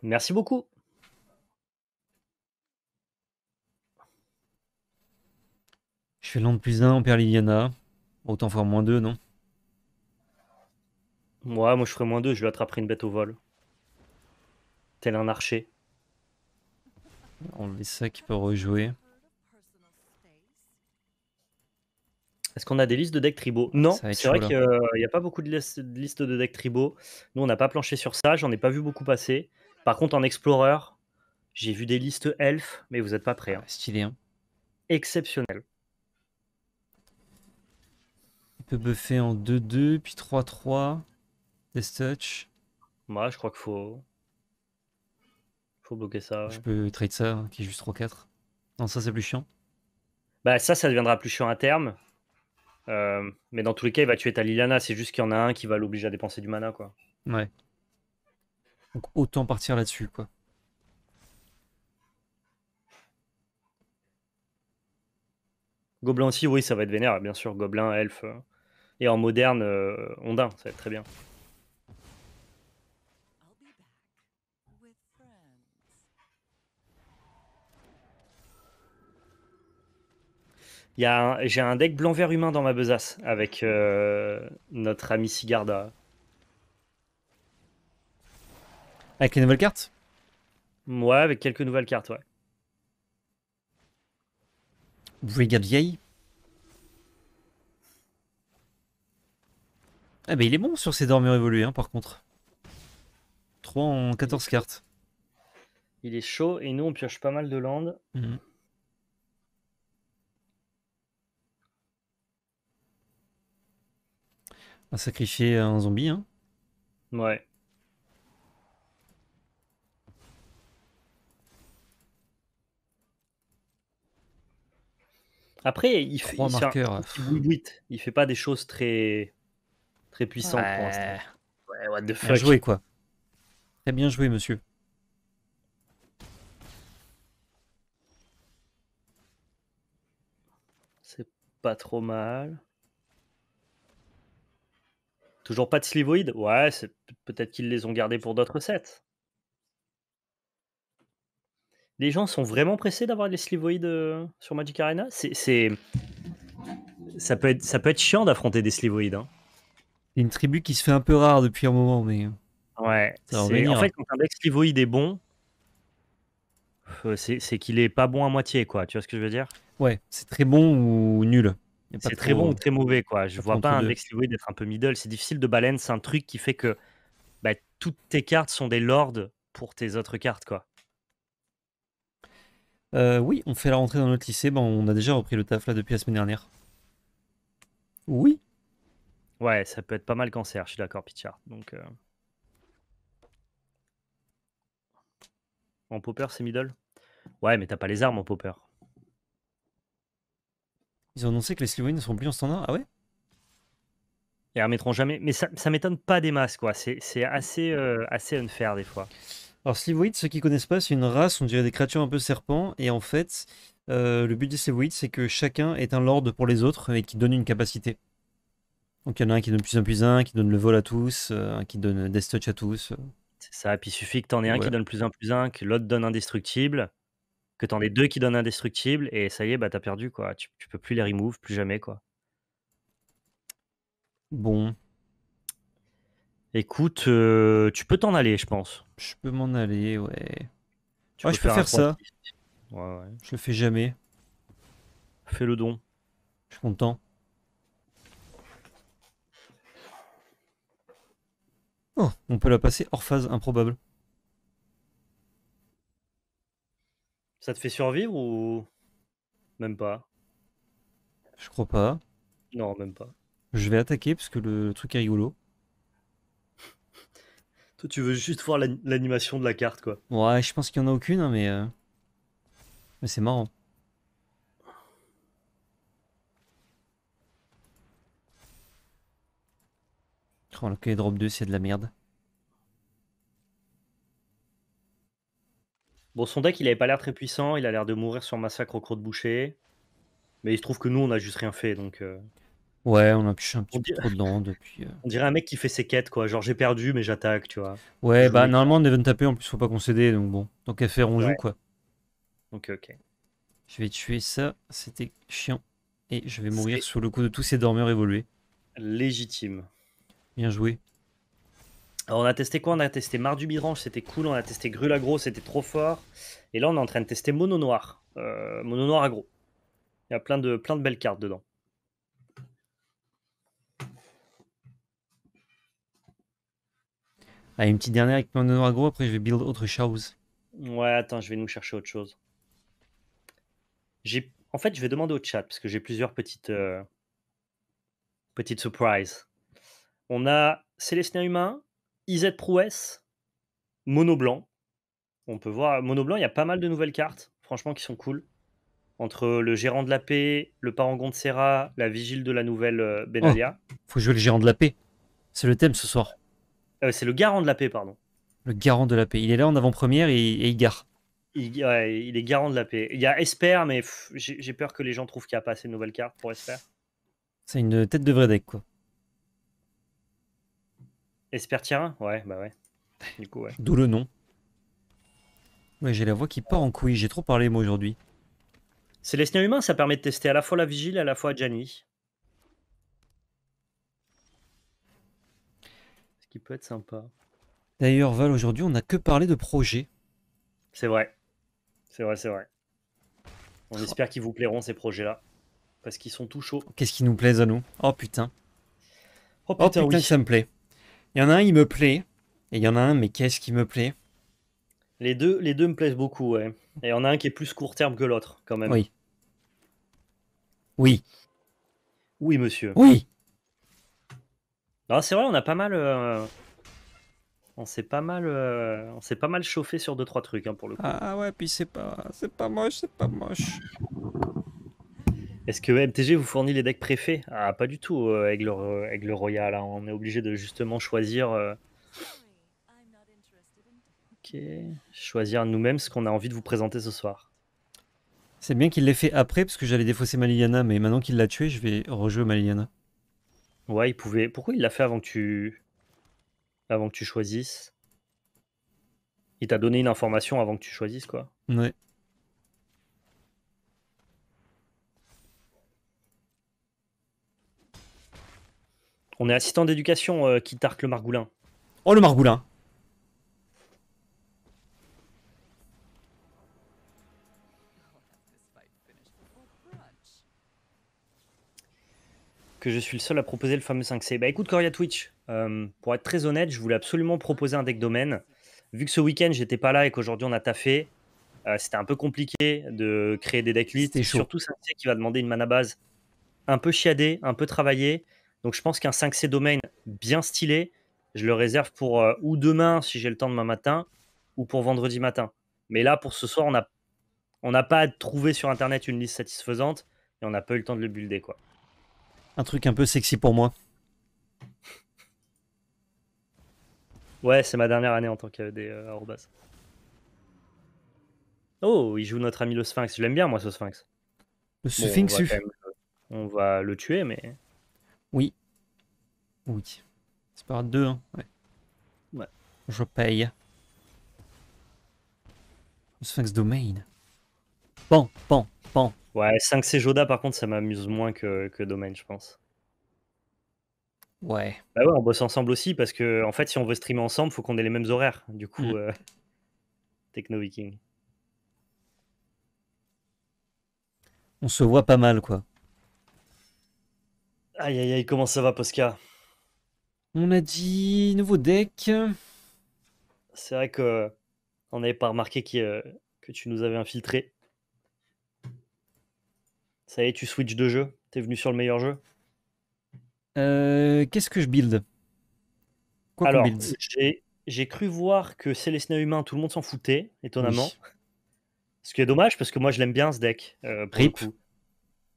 Merci beaucoup. fais plus 1, on perd Liliana. Autant faire moins 2, non Moi, moi je ferai moins 2, je lui attraperai une bête au vol. Tel un archer. On ça qui peut rejouer. Est-ce qu'on a des listes de deck tribaux Non, c'est vrai qu'il n'y a pas beaucoup de listes de deck tribaux. Nous, on n'a pas planché sur ça, j'en ai pas vu beaucoup passer. Par contre, en explorer, j'ai vu des listes elfes, mais vous n'êtes pas prêts. Hein. Stylé. Hein. Exceptionnel. Il peut buffer en 2-2, puis 3-3. Death touch. Moi, je crois qu'il faut... faut bloquer ça. Je peux trade ça, hein, qui est juste 3-4. Non, ça, c'est plus chiant. Bah, ça, ça deviendra plus chiant à terme. Euh, mais dans tous les cas, il va tuer ta Liliana. C'est juste qu'il y en a un qui va l'obliger à dépenser du mana, quoi. Ouais. Donc, autant partir là-dessus, quoi. Gobelin aussi, oui, ça va être vénère, bien sûr. Gobelin, Elf... Euh. Et en moderne, euh, Ondin, ça va être très bien. J'ai un deck blanc-vert humain dans ma besace avec euh, notre ami Sigarda. Avec les nouvelles cartes Ouais, avec quelques nouvelles cartes, ouais. Vous vieille Ah bah il est bon sur ses dormeurs évolués hein, par contre. 3 en 14 cartes. Il est chaud et nous on pioche pas mal de landes. On mhm. À sacrifier un zombie. Hein. Ouais. Après, il fait, il, un, il fait pas des choses très Très puissant ouais. Ouais, what the fuck. Bien joué, quoi. Très bien joué, monsieur. C'est pas trop mal. Toujours pas de slivoïdes Ouais, peut-être qu'ils les ont gardés pour d'autres sets. Les gens sont vraiment pressés d'avoir les slivoïdes euh, sur Magic Arena C'est. Ça peut, être, ça peut être chiant d'affronter des slivoïdes. Hein une tribu qui se fait un peu rare depuis un moment, mais. Euh, ouais. En fait, quand un est bon, euh, c'est qu'il est pas bon à moitié, quoi. Tu vois ce que je veux dire Ouais, c'est très bon ou nul. C'est très bon ou euh, très mauvais, quoi. Je vois pas un deck d'être un peu middle. C'est difficile de balance un truc qui fait que bah, toutes tes cartes sont des lords pour tes autres cartes, quoi. oui, on fait la rentrée dans notre lycée. bon on a déjà repris le taf là depuis la semaine dernière. Oui. Ouais, ça peut être pas mal cancer, je suis d'accord, Pichard. Donc. Euh, en popper, c'est middle Ouais, mais t'as pas les armes en popper. Ils ont annoncé que les Sliway ne seront plus en standard, ah ouais Ils remettront jamais. Mais ça, m'étonne pas des masses, quoi. C'est assez, euh, assez unfair des fois. Alors, Slivoïd, ceux qui connaissent pas, c'est une race, on dirait des créatures un peu serpents, et en fait, euh, le but des Slivoïd, c'est que chacun est un lord pour les autres et qui donne une capacité. Donc il y en a un qui donne plus un plus un, qui donne le vol à tous, euh, qui donne des touch à tous. Euh. C'est ça, puis il suffit que t'en aies un qui donne plus un plus un, que l'autre donne indestructible, que t'en aies deux qui donnent indestructible, et ça y est, bah t'as perdu quoi. Tu, peux plus les remove, plus jamais quoi. Bon, Écoute, euh, tu peux t'en aller, je pense. je peux m'en aller, ouais. je peux faire ça. Je le fais jamais, Fais le don. je suis content. Oh, on peut la passer hors phase improbable. Ça te fait survivre ou même pas Je crois pas. Non, même pas. Je vais attaquer parce que le truc est rigolo. Toi, tu veux juste voir l'animation de la carte, quoi. Ouais, je pense qu'il y en a aucune, hein, mais, euh, mais c'est marrant. drop 2, c'est de la merde. Bon, son deck, il avait pas l'air très puissant. Il a l'air de mourir sur Massacre au croc de boucher. Mais il se trouve que nous, on a juste rien fait, donc... Euh. Ouais, on a chier un petit peu trop dedans depuis... Euh. On dirait un mec qui fait ses quêtes, quoi. Genre, j'ai perdu, mais j'attaque, tu vois. Ouais, bah, normalement, on est taper en plus, faut pas concéder, donc bon. Donc, à faire, on quoi. Donc, ok. Je vais tuer ça, c'était chiant. Et je vais mourir sous le coup de tous ces dormeurs évolués. Légitime. Bien joué. Alors on a testé quoi On a testé du Bidrange, c'était cool. On a testé Grulagro, c'était trop fort. Et là, on est en train de tester Mono Noir. Euh, Mono Noir Agro. Il y a plein de, plein de belles cartes dedans. Allez, une petite dernière avec Mono Noir Agro, après je vais build autre chose. Ouais, attends, je vais nous chercher autre chose. J'ai... En fait, je vais demander au chat, parce que j'ai plusieurs petites, euh, petites surprises. On a Célestin Humain, IZ Prouesse, Mono Blanc. On peut voir, Mono Blanc, il y a pas mal de nouvelles cartes, franchement, qui sont cool. Entre le Gérant de la Paix, le Parangon de Serra, la Vigile de la Nouvelle euh, oh, Benalia. faut jouer le Gérant de la Paix. C'est le thème ce soir. Euh, c'est le Garant de la Paix, pardon. Le Garant de la Paix. Il est là en avant-première et, il gare. Il, il, est garant de la paix. Il y a Esper, mais j'ai peur que les gens trouvent qu'il n'y a pas assez de nouvelles cartes pour Esper. C'est une tête de vrai deck, quoi. Espertirin, Ouais, bah ouais. D'où le nom. Ouais, j'ai la voix qui part en couille. J'ai trop parlé, moi, aujourd'hui. c'est Célestin humain, ça permet de tester à la fois la vigile, à la fois Jani. Ce qui peut être sympa. D'ailleurs, Val, aujourd'hui, on n'a que parlé de projets. C'est vrai. C'est vrai, c'est vrai. On espère qu'ils vous plairont, ces projets-là. Parce qu'ils sont tout chauds. Qu'est-ce qui nous plaise à nous Oh putain. Oh putain, oh, ça me plaît. Il y en a un, il me plaît. Et il y en a un, mais qu'est-ce qui me plaît les deux, les deux me plaisent beaucoup, ouais. Et il y en a un qui est plus court terme que l'autre, quand même. Oui. Oui. Oui, monsieur. Oui. Non, c'est vrai, on a pas mal. Euh, on s'est pas mal, euh, on s'est pas mal chauffé sur deux trois trucs hein, pour le coup. Ah ouais, puis c'est pas, c'est pas moche, c'est pas moche. Est-ce que MTG vous fournit les decks préfets Ah, pas du tout euh, Aigle euh, avec, Royal. Hein. On est obligé de justement choisir. Euh, ok. Choisir nous-mêmes ce qu'on a envie de vous présenter ce soir. C'est bien qu'il l'ait fait après, parce que j'allais défausser maliana mais maintenant qu'il l'a tué, je vais rejouer Maliana. Ouais, il pouvait. Pourquoi il l'a fait avant que tu. Avant que tu choisisses Il t'a donné une information avant que tu choisisses, quoi. Ouais. On est assistant d'éducation euh, qui tarque le margoulin. Oh, le margoulin Que je suis le seul à proposer le fameux 5C. Bah écoute, Coria Twitch, euh, pour être très honnête, je voulais absolument proposer un deck domaine. Vu que ce week-end, j'étais pas là et qu'aujourd'hui, on a taffé, euh, c'était un peu compliqué de créer des decklists. Et surtout, un deck qui va demander une mana base un peu chiadée, un peu travaillée. Donc je pense qu'un 5C domaine bien stylé, je le réserve pour euh, ou demain si j'ai le temps demain matin, ou pour vendredi matin. Mais là, pour ce soir, on n'a on pas trouvé sur Internet une liste satisfaisante et on n'a pas eu le temps de le builder. quoi. Un truc un peu sexy pour moi. ouais, c'est ma dernière année en tant que euh, Oh, il joue notre ami le Sphinx. Je l'aime bien, moi, ce Sphinx. Le Sphinx, euh, on va le tuer, mais. Oui. Oui. C'est par deux, hein. Ouais. ouais. Je paye. Sphinx Domain. Pan, pan, pan. Ouais, 5C Joda, par contre, ça m'amuse moins que, que Domain, je pense. Ouais. Bah ouais, on bosse ensemble aussi parce que, en fait, si on veut streamer ensemble, faut qu'on ait les mêmes horaires. Du coup, mm. euh, Techno Viking. On se voit pas mal, quoi. Aïe aïe aïe, comment ça va, Posca On a dit nouveau deck. C'est vrai que on n'avait pas remarqué que tu nous avais infiltré. Ça y est, tu switches de jeu. T'es venu sur le meilleur jeu. Euh, qu'est-ce que je build Quoi Alors, j'ai cru voir que Célestin humain, tout le monde s'en foutait, étonnamment. Ce qui est dommage parce que moi je l'aime bien ce deck. Euh,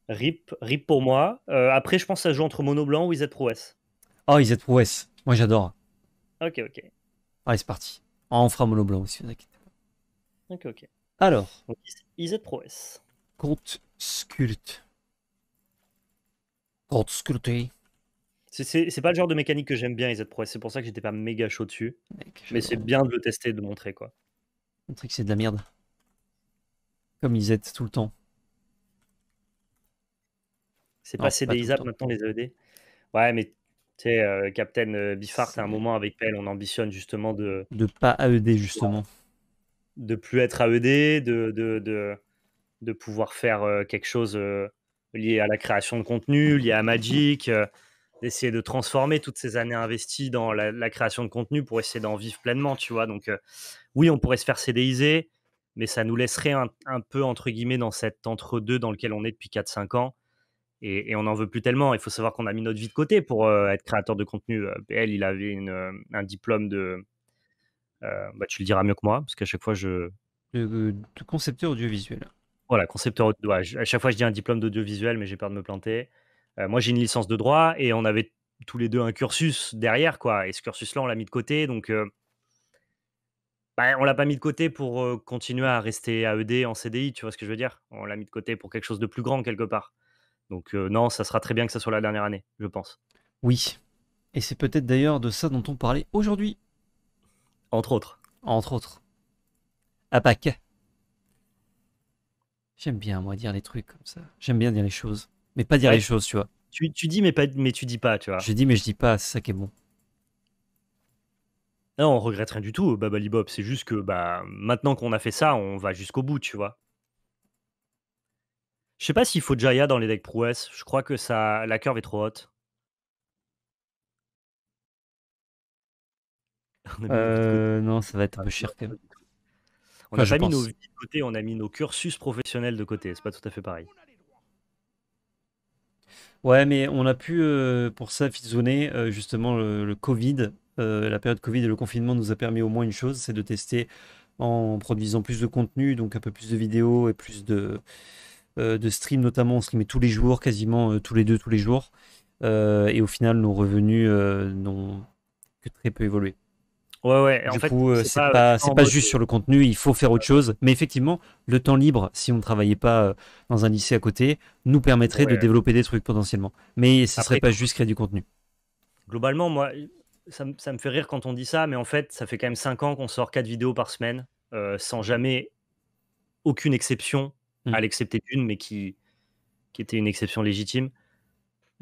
Rip, rip pour moi. Euh, après, je pense à jouer entre Mono Blanc ou IZ Prowess. Oh, Iset Prowess. Moi, j'adore. Ok, ok. Allez, c'est parti. Ah, on fera Mono Blanc aussi, vous Ok, ok. Alors. Iset Prowess. Sculpt. Compte Sculpté. C'est pas le genre de mécanique que j'aime bien, IZ Prowess. C'est pour ça que j'étais pas méga chaud dessus. Mais c'est bien de le tester, de montrer, quoi. Montrer que c'est de la merde. Comme Iset tout le temps. C'est pas des maintenant les AED Ouais, mais tu sais, euh, Captain euh, Bifart, c'est un moment avec PL, on ambitionne justement de. De pas AED, justement. De plus être AED, de, de, de, pouvoir faire euh, quelque chose lié à la création de contenu, lié à Magic, d'essayer de transformer toutes ces années investies dans la, création de contenu pour essayer d'en vivre pleinement, tu vois. Donc, oui, on pourrait se faire cédéiser, mais ça nous laisserait un, un peu, entre guillemets, dans cet entre-deux dans lequel on est depuis 4-5 ans et, on n'en veut plus tellement. Il faut savoir qu'on a mis notre vie de côté pour euh, être créateur de contenu. Euh, PL, il avait euh, un diplôme de. bah, tu le diras mieux que moi, parce qu'à chaque fois, je. De, concepteur audiovisuel. Voilà, concepteur audiovisuel. à chaque fois, je dis un diplôme d'audiovisuel, mais j'ai peur de me planter. moi, j'ai une licence de droit et on avait tous les deux un cursus derrière, quoi. Et ce cursus-là, on l'a mis de côté. Donc. Bah, on l'a pas mis de côté pour continuer à rester AED en CDI, tu vois ce que je veux dire On l'a mis de côté pour quelque chose de plus grand quelque part. Donc euh, non, ça sera très bien que ça soit la dernière année, je pense. Oui. Et c'est peut-être d'ailleurs de ça dont on parlait aujourd'hui. Entre autres. Entre autres. À Pâques. J'aime bien, moi, dire les trucs comme ça. J'aime bien dire les choses. Mais pas dire les choses, tu vois. Tu, dis, mais, pas, mais tu dis pas, tu vois. Je dis, mais je dis pas, c'est ça qui est bon. Non, on regrette rien du tout, Babali Bob. C'est juste que bah, maintenant qu'on a fait ça, on va jusqu'au bout, tu vois. Je sais pas s'il faut Jaya dans les decks prouesse. Je crois que ça, la curve est trop haute. Euh, non, ça va être un peu ah, cher quand même. On n'a pas mis nos vies de côté, on a mis nos cursus professionnels de côté. C'est pas tout à fait pareil. Ouais, mais on a pu, euh, pour ça, visionner euh, justement le, le Covid. la période Covid et le confinement nous a permis au moins une chose, c'est de tester en produisant plus de contenu, donc un peu plus de vidéos et plus de, euh, de stream notamment, on streamait tous les jours, quasiment euh, tous les deux, tous les jours. Euh, et au final, nos revenus n'ont que très peu évolué. Ouais, ouais. en fait, c'est pas, pas juste sur le contenu, il faut faire autre chose. Mais effectivement, le temps libre, si on ne travaillait pas dans un lycée à côté, nous permettrait de développer des trucs potentiellement. Mais ce serait pas juste créer du contenu. Globalement, moi, ça, me fait rire quand on dit ça, mais en fait, ça fait quand même 5 ans qu'on sort 4 vidéos par semaine, sans jamais aucune exception, Mm. à l'exception d'une, mais qui, était une exception légitime.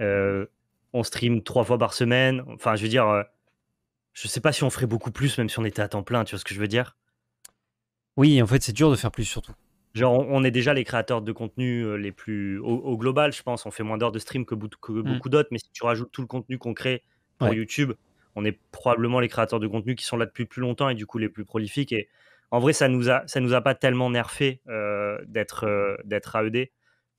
Euh, on stream trois fois par semaine. Enfin, je veux dire, je euh, je sais pas si on ferait beaucoup plus, même si on était à temps plein, tu vois ce que je veux dire Oui, en fait, c'est dur de faire plus surtout. Genre, on est déjà les créateurs de contenu euh, les plus. Au, global, je pense, on fait moins d'heures de stream que, beaucoup mm. d'autres, mais si tu rajoutes tout le contenu qu'on crée pour YouTube, on est probablement les créateurs de contenu qui sont là depuis plus longtemps et du coup les plus prolifiques. Et en vrai, ça nous a, ça nous a pas tellement nerfé euh, d'être euh, d'être AED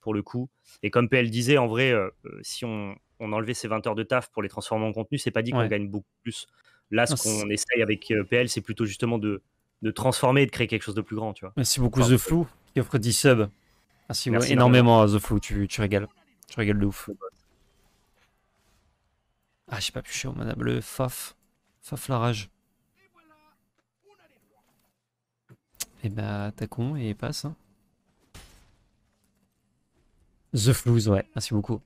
pour le coup. Et comme PL disait, en vrai, euh, si on, enlevait ces 20 heures de taf pour les transformer en contenu, c'est pas dit qu'on gagne beaucoup plus. Là, ce qu'on essaye avec PL, c'est plutôt justement de, de transformer et de créer quelque chose de plus grand. Tu vois. Merci beaucoup, The Flou, qui offre 10 subs. Merci, énormément, The Flou. Tu, tu régales. Tu régales de ouf. Ah, j'ai pas pu chier madame manable. Faf. Faf la rage. Et eh bah, ben, con et passe. Hein. The Flues, ouais, merci beaucoup.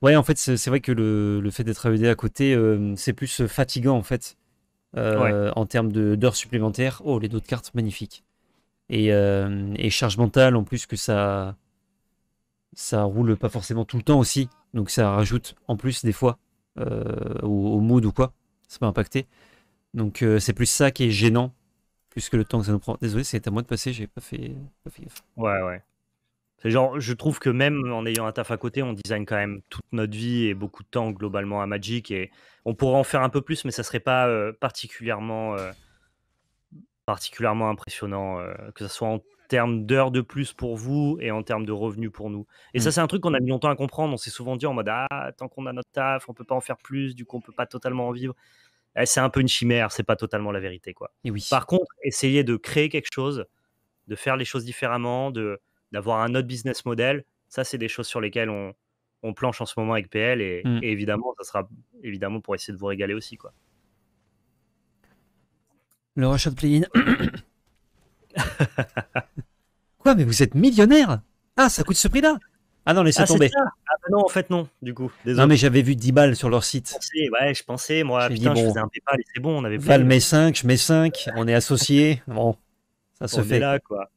Ouais, en fait, c'est vrai que le, fait d'être AED à côté, euh, c'est plus euh, fatigant, en fait, euh, en termes d'heures supplémentaires. Oh, les deux cartes, magnifiques. Et, charge mentale, en plus que ça, ça roule pas forcément tout le temps aussi. Donc ça rajoute, en plus, des fois, au, au mood ou quoi. Ça peut impacter. Donc c'est plus ça qui est gênant puisque le temps que ça nous prend. Désolé, c'est à moi de passer, j'ai pas fait, pas fait Ouais, ouais. C'est genre, je trouve que même en ayant un taf à côté, on design quand même toute notre vie et beaucoup de temps globalement à Magic. Et on pourrait en faire un peu plus, mais ça serait pas euh, particulièrement, euh, particulièrement impressionnant, euh, que ce soit en termes d'heures de plus pour vous et en termes de revenus pour nous. Et ça, mm. c'est un truc qu'on a mis longtemps à comprendre. On s'est souvent dit en mode, ah, tant qu'on a notre taf, on peut pas en faire plus, du coup, on peut pas totalement en vivre. Eh, c'est un peu une chimère, c'est pas totalement la vérité. Quoi. oui. Par contre, essayer de créer quelque chose, de faire les choses différemment, de, d'avoir un autre business model, ça, c'est des choses sur lesquelles on, planche en ce moment avec PL mm. et, évidemment, ça sera évidemment pour essayer de vous régaler aussi. Quoi. Le rush of play quoi, mais vous êtes millionnaire Ah, ça coûte ce prix-là Ah non, laissez ah, tomber. Ah non, en fait, non, du coup. Désolé. Non, mais j'avais vu 10 balles sur leur site. Je ouais, je pensais, moi, putain, je faisais un PayPal et c'est bon, on avait mais 5, je mets 5, on est associés. Bon, ça se fait. là, quoi.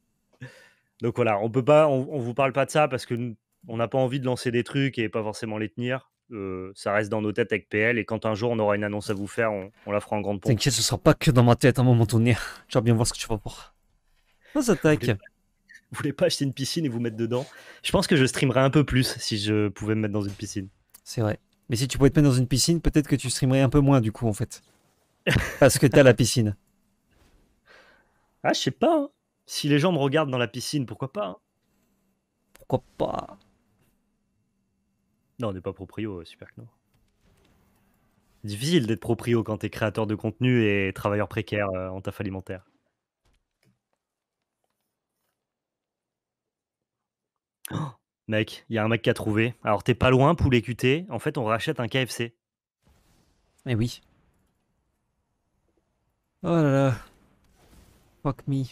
Donc voilà, on peut pas, on, vous parle pas de ça parce que on n'a pas envie de lancer des trucs et pas forcément les tenir. Euh, ça reste dans nos têtes avec PL et quand un jour on aura une annonce à vous faire, on, on la fera en grande pompe. T'inquiète, ce sera pas que dans ma tête hein, à un moment donné. Tu vas bien voir ce que tu vas pour. On s'attaque vous voulez pas acheter une piscine et vous mettre dedans. Je pense que je streamerais un peu plus si je pouvais me mettre dans une piscine. C'est vrai. Mais si tu pouvais te mettre dans une piscine, peut-être que tu streamerais un peu moins du coup en fait. Parce que t'as la piscine. Ah, je sais pas. Hein. Si les gens me regardent dans la piscine, pourquoi pas hein. Pourquoi pas Non, on n'est pas proprio, super que non. Difficile d'être proprio quand t'es créateur de contenu et travailleur précaire euh, en taf alimentaire. Mec, il y a un mec qui a trouvé. Alors t'es pas loin, poulet QT. En fait, on rachète un KFC. Eh oui. Oh là là. Fuck me.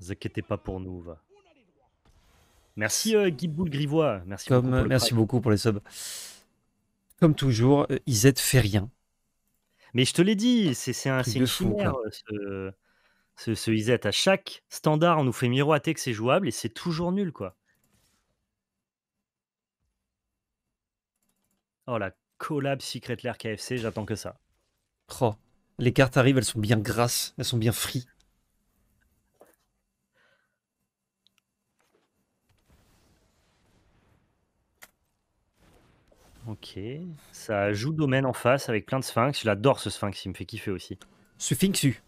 Ne inquiétez pas pour nous. Va. Merci euh, Guy Grivois. Merci, beaucoup, pour merci beaucoup pour les subs. Comme toujours, euh, Iset fait rien. Mais je te l'ai dit, c'est un, signe une fou, euh, ce, ce, ce À chaque standard, on nous fait miroiter que c'est jouable et c'est toujours nul, quoi. Oh, la collab Secret Lair KFC, j'attends que ça. Oh, les cartes arrivent, elles sont bien grasses, elles sont bien frites. Ok. Ça joue domaine en face avec plein de sphinx. J'adore ce sphinx, il me fait kiffer aussi. Sphinxu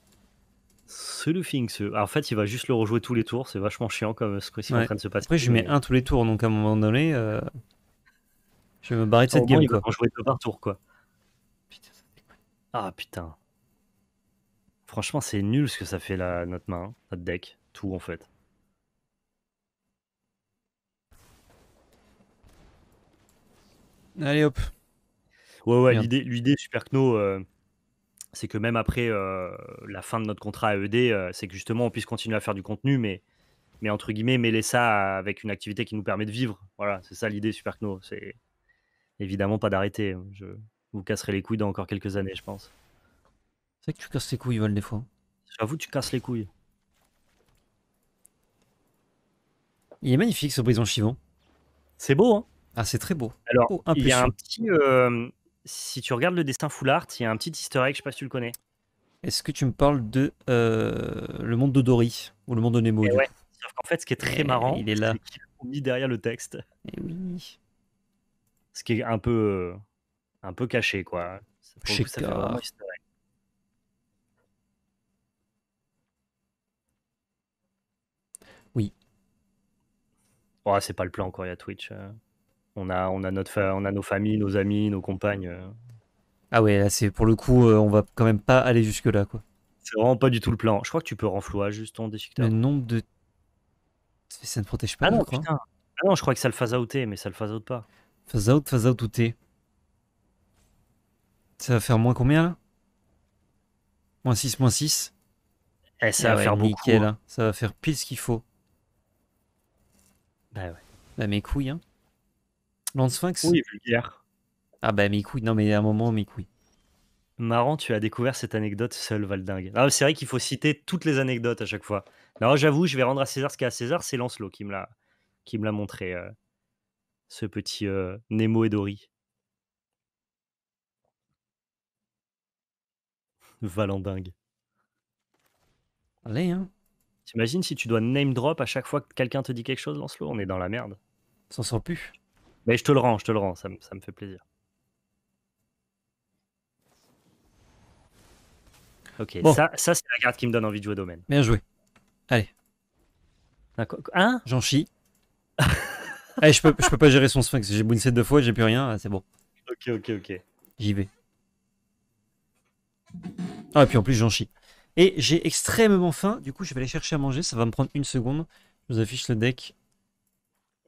ce ah, en fait, il va juste le rejouer tous les tours. C'est vachement chiant comme euh, ce qui est en train de se passer. Après, je mets un tous les tours, donc à un moment donné, euh, je vais me barrer de cette game. Il va deux par tour, quoi. ah putain. Franchement, c'est nul ce que ça fait là notre main, hein, notre deck, tout en fait. Allez hop. Ouais, ouais, l'idée, l'idée Super Kno. Euh c'est que même après euh, la fin de notre contrat à ED, euh, c'est que justement on puisse continuer à faire du contenu, mais, mais entre guillemets, mêler ça avec une activité qui nous permet de vivre. Voilà, c'est ça l'idée Superkno. C'est évidemment pas d'arrêter. Je vous casserai les couilles dans encore quelques années, je pense. C'est que tu casses les couilles, Val, des fois. J'avoue, tu casses les couilles. Il est magnifique ce brison chivon. C'est beau, hein Ah, c'est très beau. Alors, oh, il y a un petit. Euh, si tu regardes le destin full art, il y a un petit easter egg, je sais pas si tu le connais. Est-ce que tu me parles de euh, le monde de Dory ou le monde de Nemo eh ouais. Sauf qu'en fait, ce qui est très eh, marrant, il est là. il est mis derrière le texte. Eh oui. Ce qui est un peu, euh, un peu caché, quoi. Oui. Oh, c'est pas le plan encore, il y a Twitch. Euh. On a, on a, notre on a nos familles, nos amis, nos compagnes. Euh. Ah ouais, c'est pour le coup, euh, on va quand même pas aller jusque-là, quoi. C'est vraiment pas du tout le plan. Je crois que tu peux renflouer juste ton déchiqueteur. Le nombre de. Ça ne protège pas. Ah non, hein. putain. Ah non, je crois que ça le phase outé, mais ça le phase out pas. Phase out, phase out outé. Ça va faire moins combien là Moins 6, moins 6. Eh, ça va ah faire nickel, beaucoup. Hein. Hein. Ça va faire pile ce qu'il faut. Bah ouais. Bah mes couilles, hein. Lance Oui, vulgaire. Ah bah mes non mais à un moment mes couilles. Marrant, tu as découvert cette anecdote seul, Valdingue. Ah, c'est vrai qu'il faut citer toutes les anecdotes à chaque fois. Non, j'avoue, je vais rendre à César ce qu'il y a à César. C'est Lancelot qui me l'a, qui me l'a montré, euh, ce petit euh, Nemo et Dory. Valandingue. Allez, hein. T'imagines si tu dois name drop à chaque fois que quelqu'un te dit quelque chose, Lancelot On est dans la merde. S'en sent plus. Mais je te le rends, je te le rends, ça, me fait plaisir. Ok, ça, c'est la carte qui me donne envie de jouer domaine. Bien joué. Allez. Hein J'en chie. Allez, je peux, je peux pas gérer son sphinx. J'ai bouncé deux fois, j'ai plus rien, ah, c'est bon. Ok, ok, ok. J'y vais. Ah, et puis en plus, j'en chie. Et j'ai extrêmement faim, du coup, je vais aller chercher à manger. Ça va me prendre une seconde. Je vous affiche le deck.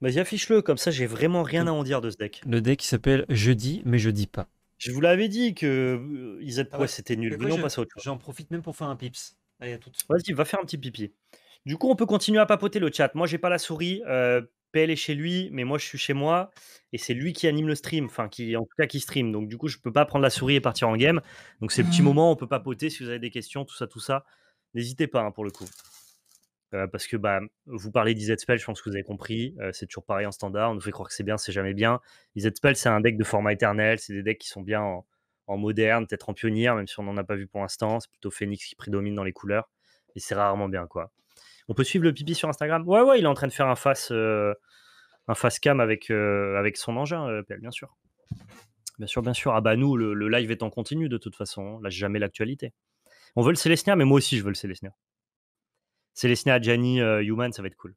Vas-y, affiche-le, comme ça j'ai vraiment rien à en dire de ce deck. Le deck qui s'appelle Je dis, mais je dis pas. Je vous l'avais dit que euh, ils ah ouais. c'était nul. mais non, chose. J'en profite même pour faire un pips. Allez, à toutes. Vas-y, va faire un petit pipi. Du coup, on peut continuer à papoter le chat. Moi, j'ai pas la souris. Euh, PL est chez lui, mais moi, je suis chez moi. Et c'est lui qui anime le stream, enfin, qui, en tout cas, qui stream. Donc, du coup, je peux pas prendre la souris et partir en game. Donc, ces le petit ah. moment, on peut papoter si vous avez des questions, tout ça, tout ça. N'hésitez pas hein, pour le coup. Euh, parce que bah, vous parlez Spell je pense que vous avez compris, euh, c'est toujours pareil en standard, on nous fait croire que c'est bien, c'est jamais bien. Spell c'est un deck de format éternel, c'est des decks qui sont bien en, moderne, peut-être en pionnière, même si on n'en a pas vu pour l'instant, c'est plutôt Phoenix qui prédomine dans les couleurs, et c'est rarement bien quoi. On peut suivre le pipi sur Instagram Ouais, ouais, il est en train de faire un face, euh, un face cam avec, avec son engin, bien sûr. Bien sûr, bien sûr. Ah bah nous, le, live est en continu de toute façon, hein, là jamais l'actualité. On veut le Célestia, mais moi aussi je veux le Célestia. C'est ciné à euh, Human, ça va être cool.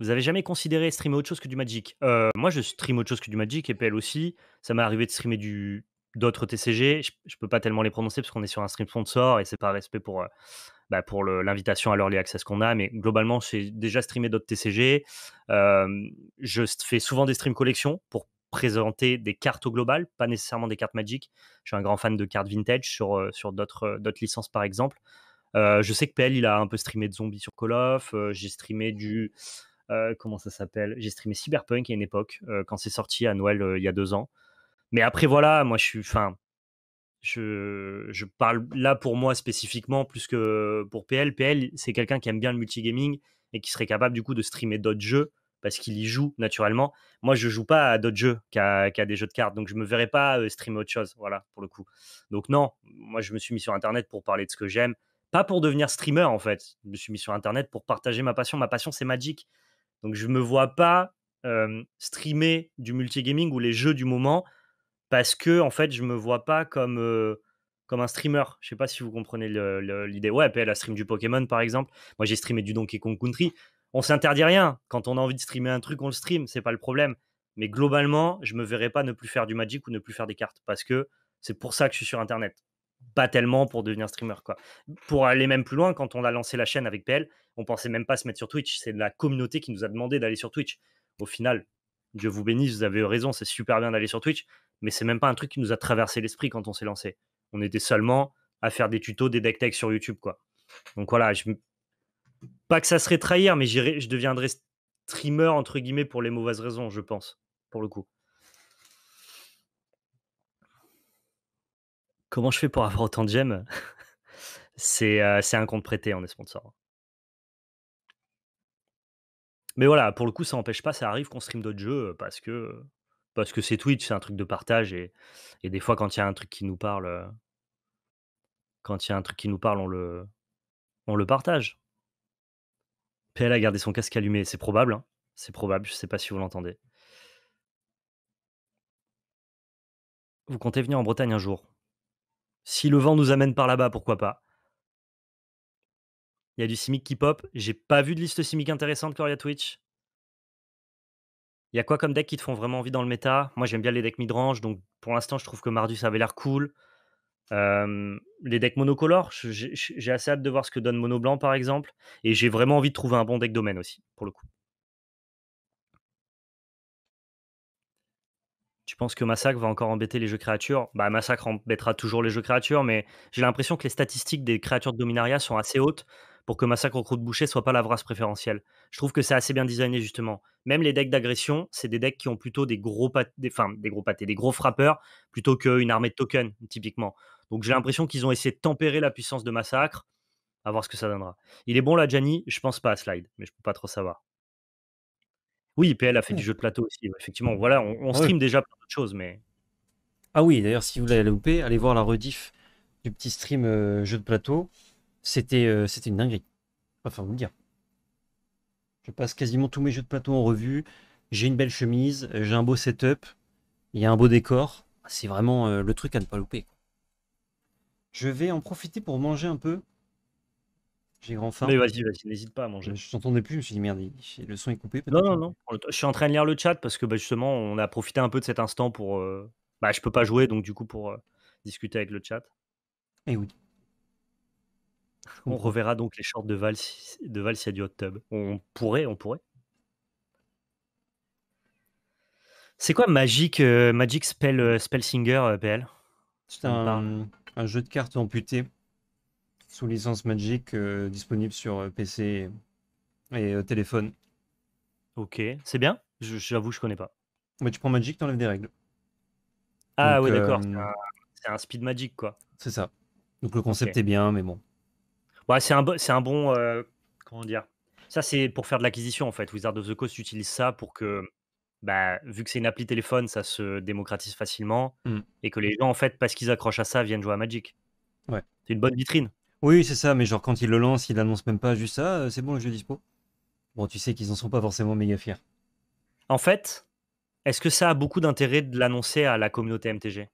Vous avez jamais considéré streamer autre chose que du Magic euh, Moi, je stream autre chose que du Magic et PL aussi. Ça m'est arrivé de streamer du d'autres TCG. Je, ne peux pas tellement les prononcer parce qu'on est sur un stream sponsor et c'est pas respect pour euh, bah pour l'invitation à l'early access qu'on a. Mais globalement, j'ai déjà streamé d'autres TCG. Euh, je fais souvent des streams collections pour présenter des cartes au global, pas nécessairement des cartes Magic. Je suis un grand fan de cartes vintage sur, sur d'autres licences par exemple. Euh, je sais que PL, il a un peu streamé de zombies sur Call of. Euh, j'ai streamé du. Euh, comment ça s'appelle J'ai streamé Cyberpunk à une époque, quand c'est sorti à Noël il y a deux ans. Mais après, voilà, moi, je suis. Enfin, je, je parle là pour moi spécifiquement plus que pour PL. PL, c'est quelqu'un qui aime bien le multigaming et qui serait capable du coup de streamer d'autres jeux parce qu'il y joue naturellement. Moi, je joue pas à d'autres jeux qu'à des jeux de cartes, donc je me verrais pas streamer autre chose, voilà, pour le coup. Donc non, moi, je me suis mis sur Internet pour parler de ce que j'aime, pas pour devenir streamer en fait. Je me suis mis sur Internet pour partager ma passion. Ma passion, c'est Magic. Donc je ne me vois pas streamer du multigaming ou les jeux du moment parce que en fait, je ne me vois pas comme, comme un streamer. Je sais pas si vous comprenez l'idée. Ouais, PL la stream du Pokémon par exemple. Moi, j'ai streamé du Donkey Kong Country. On s'interdit rien. Quand on a envie de streamer un truc, on le stream. C'est pas le problème. Mais globalement, je ne me verrai pas ne plus faire du Magic ou ne plus faire des cartes parce que c'est pour ça que je suis sur Internet pas tellement pour devenir streamer. Quoi. Pour aller même plus loin, quand on a lancé la chaîne avec PL, on pensait même pas se mettre sur Twitch. C'est la communauté qui nous a demandé d'aller sur Twitch. Au final, Dieu vous bénisse, vous avez raison, c'est super bien d'aller sur Twitch, mais c'est même pas un truc qui nous a traversé l'esprit quand on s'est lancé. On était seulement à faire des tutos, des deck sur YouTube. quoi. Donc voilà, pas que ça serait trahir, mais je deviendrais streamer entre guillemets pour les mauvaises raisons, je pense, pour le coup. Comment je fais pour avoir autant de gemmes euh, C'est un compte prêté, on hein, est sponsor. Hein. Mais voilà, pour le coup, ça n'empêche pas, ça arrive qu'on stream d'autres jeux euh, parce que euh, parce que c'est Twitch, c'est un truc de partage et, des fois quand il y a un truc qui nous parle, quand il y a un truc qui nous parle, on le on le partage. PL a gardé son casque allumé, c'est probable, hein. c'est probable. Je sais pas si vous l'entendez. Vous comptez venir en Bretagne un jour si le vent nous amène par là-bas, pourquoi pas Il y a du simic qui pop. J'ai pas vu de liste simic intéressante, Coria Twitch. Il y a quoi comme deck qui te font vraiment envie dans le méta Moi, j'aime bien les decks midrange, donc pour l'instant, je trouve que ça avait l'air cool. les decks monocolores, j'ai assez hâte de voir ce que donne Mono Blanc, par exemple. Et j'ai vraiment envie de trouver un bon deck domaine aussi, pour le coup. Je pense que Massacre va encore embêter les jeux créatures Bah Massacre embêtera toujours les jeux créatures, mais j'ai l'impression que les statistiques des créatures de Dominaria sont assez hautes pour que Massacre au croûte de boucher soit pas la race préférentielle. Je trouve que c'est assez bien designé justement. Même les decks d'agression, c'est des decks qui ont plutôt des gros pâtés, des, enfin, des gros pâtés, des gros frappeurs plutôt qu'une armée de tokens typiquement. Donc j'ai l'impression qu'ils ont essayé de tempérer la puissance de Massacre. À voir ce que ça donnera. Il est bon là, Jani, Je pense pas à Slide, mais je peux pas trop savoir. Oui, PL a fait du jeu de plateau aussi. Effectivement, voilà, on, ah stream déjà plein d'autres choses, mais. Ah oui, d'ailleurs, si vous l'avez louper, allez voir la rediff du petit stream euh, jeu de plateau. C'était euh, c'était une dinguerie. Enfin, vous le dire. Je passe quasiment tous mes jeux de plateau en revue. J'ai une belle chemise, euh, j'ai un beau setup, il y a un beau décor. C'est vraiment le truc à ne pas louper. Je vais en profiter pour manger un peu. J'ai grand faim. Mais vas-y, vas-y, n'hésite pas à manger. Je t'entendais plus, je me suis dit merde, le son est coupé Non, non, non. Je suis en train de lire le chat parce que bah, justement, on a profité un peu de cet instant pour. Euh, bah, je peux pas jouer, donc du coup, pour euh, discuter avec le chat. Eh oui. On reverra donc les shorts de Val, de Val s'il y a du hot tub. On pourrait, on pourrait. C'est quoi Magic, euh, Magic Spell, Spell Singer, PL C'est un, un jeu de cartes amputé sous licence Magic euh, disponible sur euh, PC et euh, téléphone. Ok, c'est bien. J'avoue, je connais pas. Mais tu prends Magic, t'enlèves des règles. Ah ouais, d'accord. C'est un, speed Magic, quoi. C'est ça. Donc le concept est bien, mais bon. Bah, c'est un, bon. comment dire Ça, c'est pour faire de l'acquisition, en fait. Wizard of the Coast utilise ça pour que bah, vu que c'est une appli téléphone, ça se démocratise facilement hmm. et que les gens, en fait, parce qu'ils accrochent à ça, viennent jouer à Magic. Ouais. C'est une bonne vitrine. Oui, c'est ça, mais genre quand ils le lancent, ils annonce même pas juste ça, euh, c'est bon, le jeu dispo. Bon, tu sais qu'ils en sont pas forcément méga fiers. En fait, est-ce que ça a beaucoup d'intérêt de l'annoncer à la communauté MTG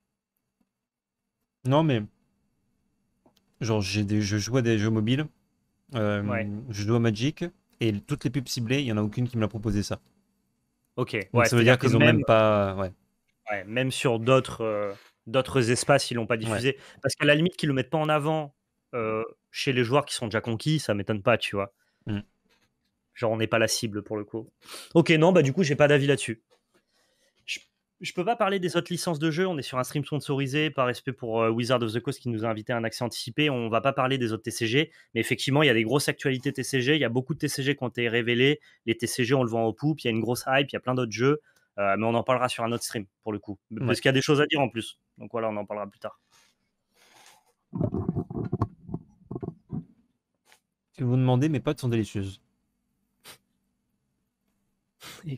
Non, mais genre j'ai des, je joue à des jeux mobiles, euh, je joue à Magic et toutes les pubs ciblées, il n'y en a aucune qui me l'a proposé ça. Ok. ça veut dire qu'ils n'ont même, pas. même sur d'autres euh, d'autres espaces, ils l'ont pas diffusé. Parce qu'à la limite, qu'ils le mettent pas en avant euh, chez les joueurs qui sont déjà conquis, ça m'étonne pas, tu vois. Mm. Genre, on n'est pas la cible pour le coup. Ok, non, bah du coup, j'ai pas d'avis là-dessus. Je, peux pas parler des autres licences de jeu. On est sur un stream sponsorisé par respect pour euh, Wizard of the Coast qui nous a invité à un accès anticipé. On va pas parler des autres TCG, mais effectivement, il y a des grosses actualités TCG. Il y a beaucoup de TCG qui ont été révélés. Les TCG, on le vend au poupe. Il y a une grosse hype. Il y a plein d'autres jeux. Euh, mais on en parlera sur un autre stream pour le coup. Parce qu'il y a des choses à dire en plus. Donc voilà, on en parlera plus tard. Que vous demandez, mes pâtes sont délicieuses. Et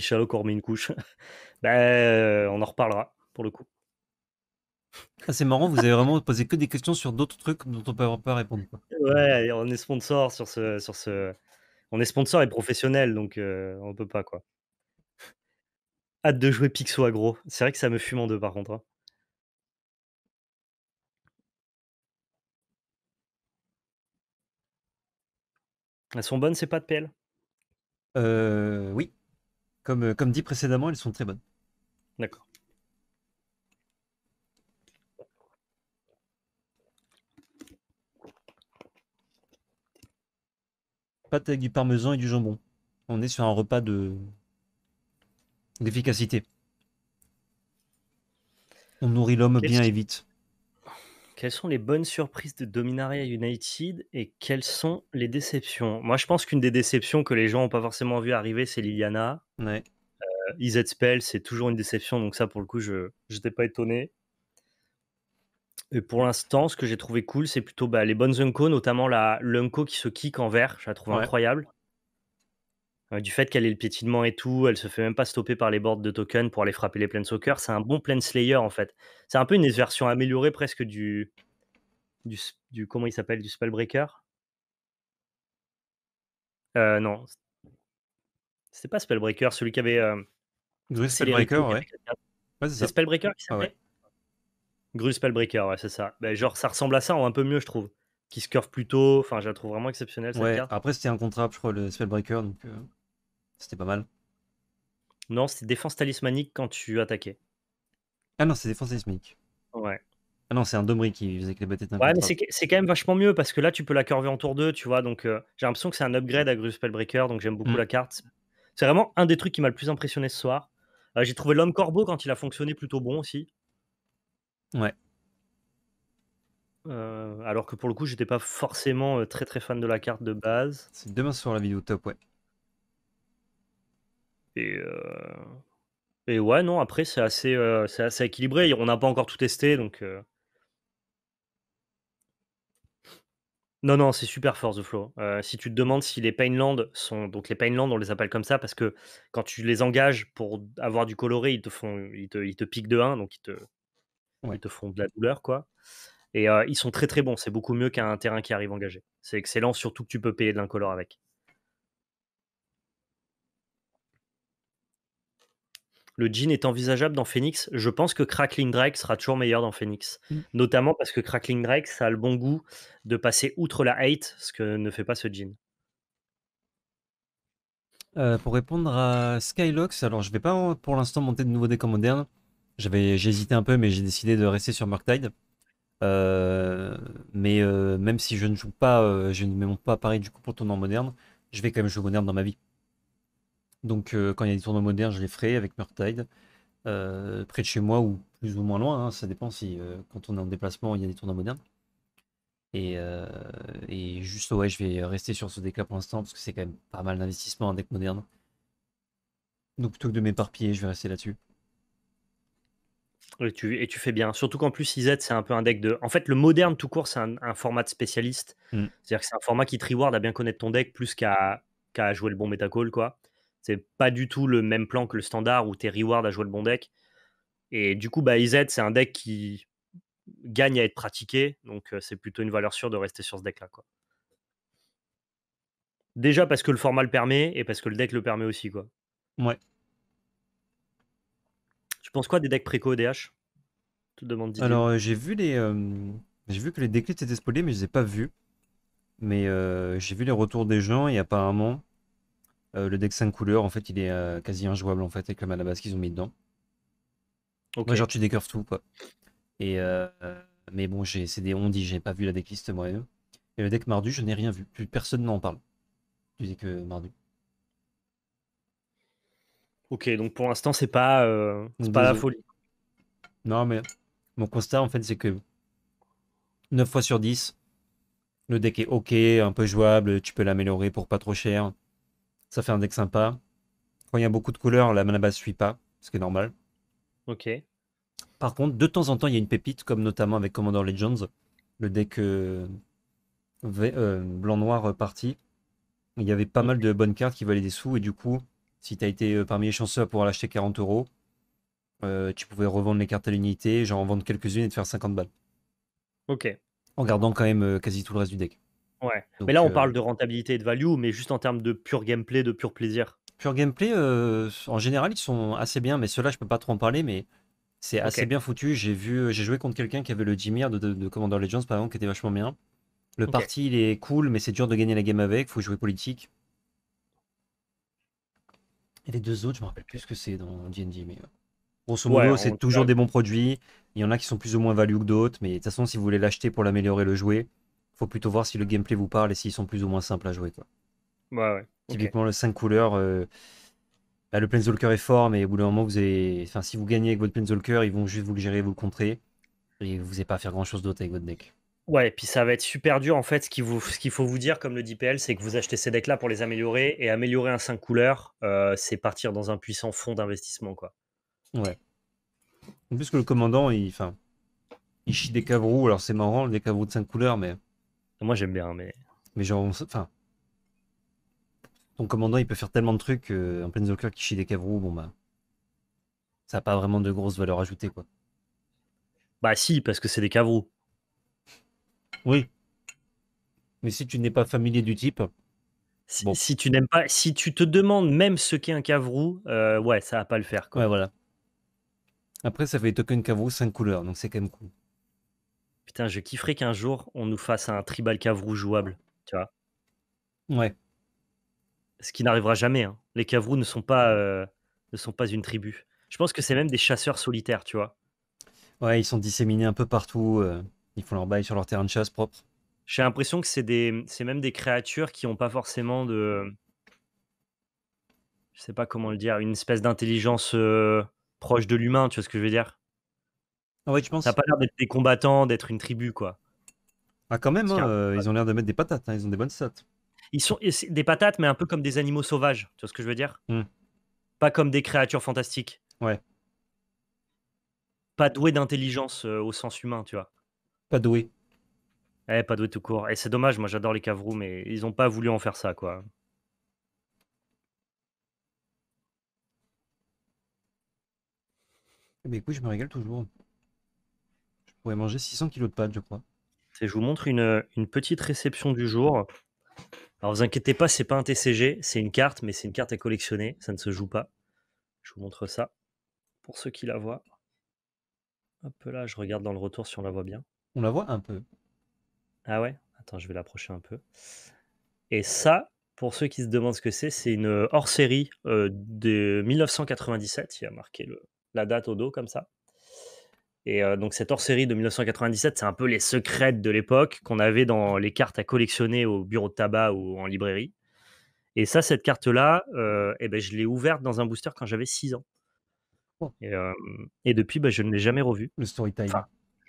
chalot qui remet une couche. ben, on en reparlera pour le coup. Ah, c'est marrant, vous avez vraiment posé que des questions sur d'autres trucs dont on ne peut pas répondre. Ouais, on est sponsor sur ce, sur ce. On est sponsor et professionnel, donc euh, on peut pas quoi. Hâte de jouer Pixo Agro. C'est vrai que ça me fume en deux par contre. Hein. Elles sont bonnes, c'est pas de PL euh, Oui. Comme, euh, comme dit précédemment, elles sont très bonnes. D'accord. Pâte avec du parmesan et du jambon. On est sur un repas de d'efficacité. On nourrit l'homme bien et vite. Quelles sont les bonnes surprises de Dominaria United et quelles sont les déceptions Moi, je pense qu'une des déceptions que les gens n'ont pas forcément vu arriver, c'est Liliana. Ouais. Euh, Spell, c'est toujours une déception, donc ça, pour le coup, je n'étais pas étonné. Et pour l'instant, ce que j'ai trouvé cool, c'est plutôt bah, les bonnes Unco, notamment la l'Unco qui se kick en vert, je la trouve incroyable. Euh, du fait qu'elle ait le piétinement et tout, elle se fait même pas stopper par les boards de token pour aller frapper les planeswalkers. C'est un bon planeslayer, en fait. C'est un peu une version améliorée presque du du, comment il s'appelle du spellbreaker. Euh, non, c'est pas spellbreaker, celui qui avait euh, Spellbreaker, ouais. c'est Spellbreaker qui ah Spellbreaker, ouais, c'est ça. Ben, genre ça ressemble à ça, ou un peu mieux je trouve. Qui se curve plutôt, enfin je la trouve vraiment exceptionnelle cette ouais, Après c'était un contrat, je crois, le Spellbreaker, donc. Euh, c'était pas mal. Non, c'était défense talismanique quand tu attaquais. Ah non, c'est défense talismanique. Ouais. Ah non, c'est un Domri qui faisait que les bêtes Ouais, mais c'est quand même vachement mieux parce que là, tu peux la curver en tour 2, tu vois. Donc, euh, j'ai l'impression que c'est un upgrade à Grus Spellbreaker, donc j'aime beaucoup mm. la carte. C'est vraiment un des trucs qui m'a le plus impressionné ce soir. Euh, j'ai trouvé l'homme corbeau quand il a fonctionné plutôt bon aussi. Ouais. Euh, alors que pour le coup, j'étais pas forcément très très fan de la carte de base. C'est demain soir la vidéo top, ouais. Et, euh, et ouais, non, après, c'est assez, euh, c'est assez équilibré. On n'a pas encore tout testé, donc. Euh. Non, non, c'est super fort The Flow. si tu te demandes si les Painland sont. Donc les Painland, on les appelle comme ça parce que quand tu les engages pour avoir du coloré, ils te font. Ils te, ils piquent de 1, donc ils te, ils te font de la douleur, quoi. Et ils sont très très bons. C'est beaucoup mieux qu'un terrain qui arrive engagé. C'est excellent, surtout que tu peux payer de l'incolore avec. le jean est envisageable dans Phoenix, je pense que Crackling Drake sera toujours meilleur dans Phoenix. Mm. Notamment parce que Crackling Drake, ça a le bon goût de passer outre la hate, ce que ne fait pas ce jean. Euh, pour répondre à Skylox, alors je vais pas pour l'instant monter de nouveaux décors modernes. moderne. J'avais, j'ai hésité un peu, mais j'ai décidé de rester sur Murktide. Euh, mais euh, même si je ne joue pas, je ne monte pas pareil du coup pour tourner en moderne, je vais quand même jouer moderne dans ma vie. Donc euh, quand il y a des tournois modernes, je les ferai avec Murktide, euh, près de chez moi ou plus ou moins loin, hein. ça dépend si euh, quand on est en déplacement, il y a des tournois modernes. Et, juste ouais, je vais rester sur ce deck-là pour l'instant, parce que c'est quand même pas mal d'investissement un deck moderne. Donc plutôt que de m'éparpiller, je vais rester là-dessus. Et tu, et tu, fais bien. Surtout qu'en plus, IZ, c'est un peu un deck de. En fait, le moderne tout court, c'est un, format de spécialiste. Mm. C'est-à-dire que c'est un format qui te à bien connaître ton deck plus qu'à jouer le bon metacall, quoi. C'est pas du tout le même plan que le standard où tes reward à jouer le bon deck. Et du coup, bah, IZ, c'est un deck qui gagne à être pratiqué. Donc, euh, c'est plutôt une valeur sûre de rester sur ce deck-là. Quoi. Déjà parce que le format le permet et parce que le deck le permet aussi. Quoi. Ouais. Tu penses quoi des decks préco ODH te demande Alors, euh, j'ai vu les. Euh, j'ai vu que les déclics étaient spoilés, mais je les ai pas vus. Mais j'ai vu les retours des gens et apparemment, euh, le deck 5 couleurs, en fait, il est euh, quasi injouable en fait avec le mana base qu'ils ont mis dedans. genre tu décurves tout quoi. Et euh, mais bon, j'ai c'est des ondis, j'ai pas vu la decklist moi-même. Et le deck Mardu, je n'ai rien vu. Plus personne n'en parle. dis que Mardu. Ok, donc pour l'instant, c'est pas c'est pas la folie. Non, mais mon constat en fait, c'est que 9 fois sur 10, le deck est ok, un peu jouable, tu peux l'améliorer pour pas trop cher. Ça fait un deck sympa. Quand il y a beaucoup de couleurs, la mana base suit pas, ce qui est normal. Ok. Par contre, de temps en temps, il y a une pépite, comme notamment avec Commander Legends, le deck euh, euh, blanc-noir parti. Il y avait pas mal de bonnes cartes qui valaient des sous, et du coup, si tu as été euh, parmi les chanceux à pouvoir l'acheter 40 euros, tu pouvais revendre les cartes à l'unité, genre en vendre quelques-unes et te faire 50 balles. Ok. En gardant quand même quasi tout le reste du deck. Ouais. Mais là, on parle de rentabilité et de value, mais juste en termes de pur gameplay, de pur plaisir. Pur gameplay, en général, ils sont assez bien, mais ceux-là, je peux pas trop en parler, mais c'est assez bien foutu. J'ai vu, j'ai joué contre quelqu'un qui avait le Jimir de, Commander Legends, par exemple, qui était vachement bien. Le party parti, il est cool, mais c'est dur de gagner la game avec, faut jouer politique. Et les deux autres, je me rappelle plus ce que c'est dans D&D, mais grosso modo, c'est toujours des bons produits. Il y en a qui sont plus ou moins value que d'autres, mais de toute façon, si vous voulez l'acheter pour l'améliorer, le jouer, faut plutôt voir si le gameplay vous parle et s'ils sont plus ou moins simples à jouer. Quoi. Typiquement, le 5 couleurs, euh, bah, le Planeswalker est fort, mais au bout d'un moment, vous enfin, si vous gagnez avec votre Planeswalker, ils vont juste vous le gérer, vous le contrer, et vous n'avez pas à faire grand chose d'autre avec votre deck. Ouais, et puis ça va être super dur en fait. Ce qu'il faut vous dire, comme le DPL, c'est que vous achetez ces decks-là pour les améliorer, et améliorer un 5 couleurs, euh, c'est partir dans un puissant fond d'investissement. quoi. Ouais. En plus que le commandant, il, chie des cavrous, alors c'est marrant, des cabrous de 5 couleurs, mais moi, j'aime bien, mais. Mais genre, enfin. Ton commandant, il peut faire tellement de trucs. Euh, en pleine Zoker qui chie des cavrous, bon bah. Ça n'a pas vraiment de grosse valeur ajoutée, quoi. Bah, si, parce que c'est des cavrous. Oui. Mais si tu n'es pas familier du type, Si, tu n'aimes pas, si tu te demandes même ce qu'est un cavrou, euh, ouais, ça va pas le faire. Quoi. voilà. Après, ça fait token tokens caveau, 5 couleurs, donc c'est quand même cool. Putain, je kifferais qu'un jour on nous fasse un tribal Cavrou jouable, tu vois. Ouais. Ce qui n'arrivera jamais. Hein. Les Cavrous ne sont pas euh, ne sont pas une tribu. Je pense que c'est même des chasseurs solitaires, tu vois. Ouais, ils sont disséminés un peu partout. Euh. ils font leur bail sur leur terrain de chasse propre. J'ai l'impression que c'est des c'est même des créatures qui n'ont pas forcément de je sais pas comment le dire, une espèce d'intelligence euh, proche de l'humain, tu vois ce que je veux dire ah ça n'a pas l'air d'être des combattants, d'être une tribu, quoi. Ah, quand même, hein, euh, ils ont l'air de mettre des patates, hein, ils ont des bonnes stats. Ils sont des patates, mais un peu comme des animaux sauvages, tu vois ce que je veux dire hmm. Pas comme des créatures fantastiques. Ouais. Pas doué d'intelligence euh, au sens humain, tu vois. Pas doué. Eh, pas doué tout court. Et c'est dommage, moi j'adore les Cavrous, mais ils ont pas voulu en faire ça, quoi. Mais eh ben, écoute, je me régale toujours manger 600 kilos de pâtes, je crois. Je vous montre une, petite réception du jour. Alors vous inquiétez pas, c'est pas un TCG, c'est une carte, mais c'est une carte à collectionner, ça ne se joue pas. Je vous montre ça pour ceux qui la voient. un peu là, je regarde dans le retour si on la voit bien. On la voit un peu. Ah ouais Attends, je vais l'approcher un peu. Et ça, pour ceux qui se demandent ce que c'est, c'est une euh, hors-série euh, de 1997. Il a marqué le, la date au dos comme ça. Et euh, donc cette hors-série de 1997, c'est un peu les secrets de l'époque qu'on avait dans les cartes à collectionner au bureau de tabac ou en librairie. Et ça, cette carte-là, euh, eh ben, je l'ai ouverte dans un booster quand j'avais 6 ans. Oh. Euh, et, depuis, ben, je ne l'ai jamais revue. Le story time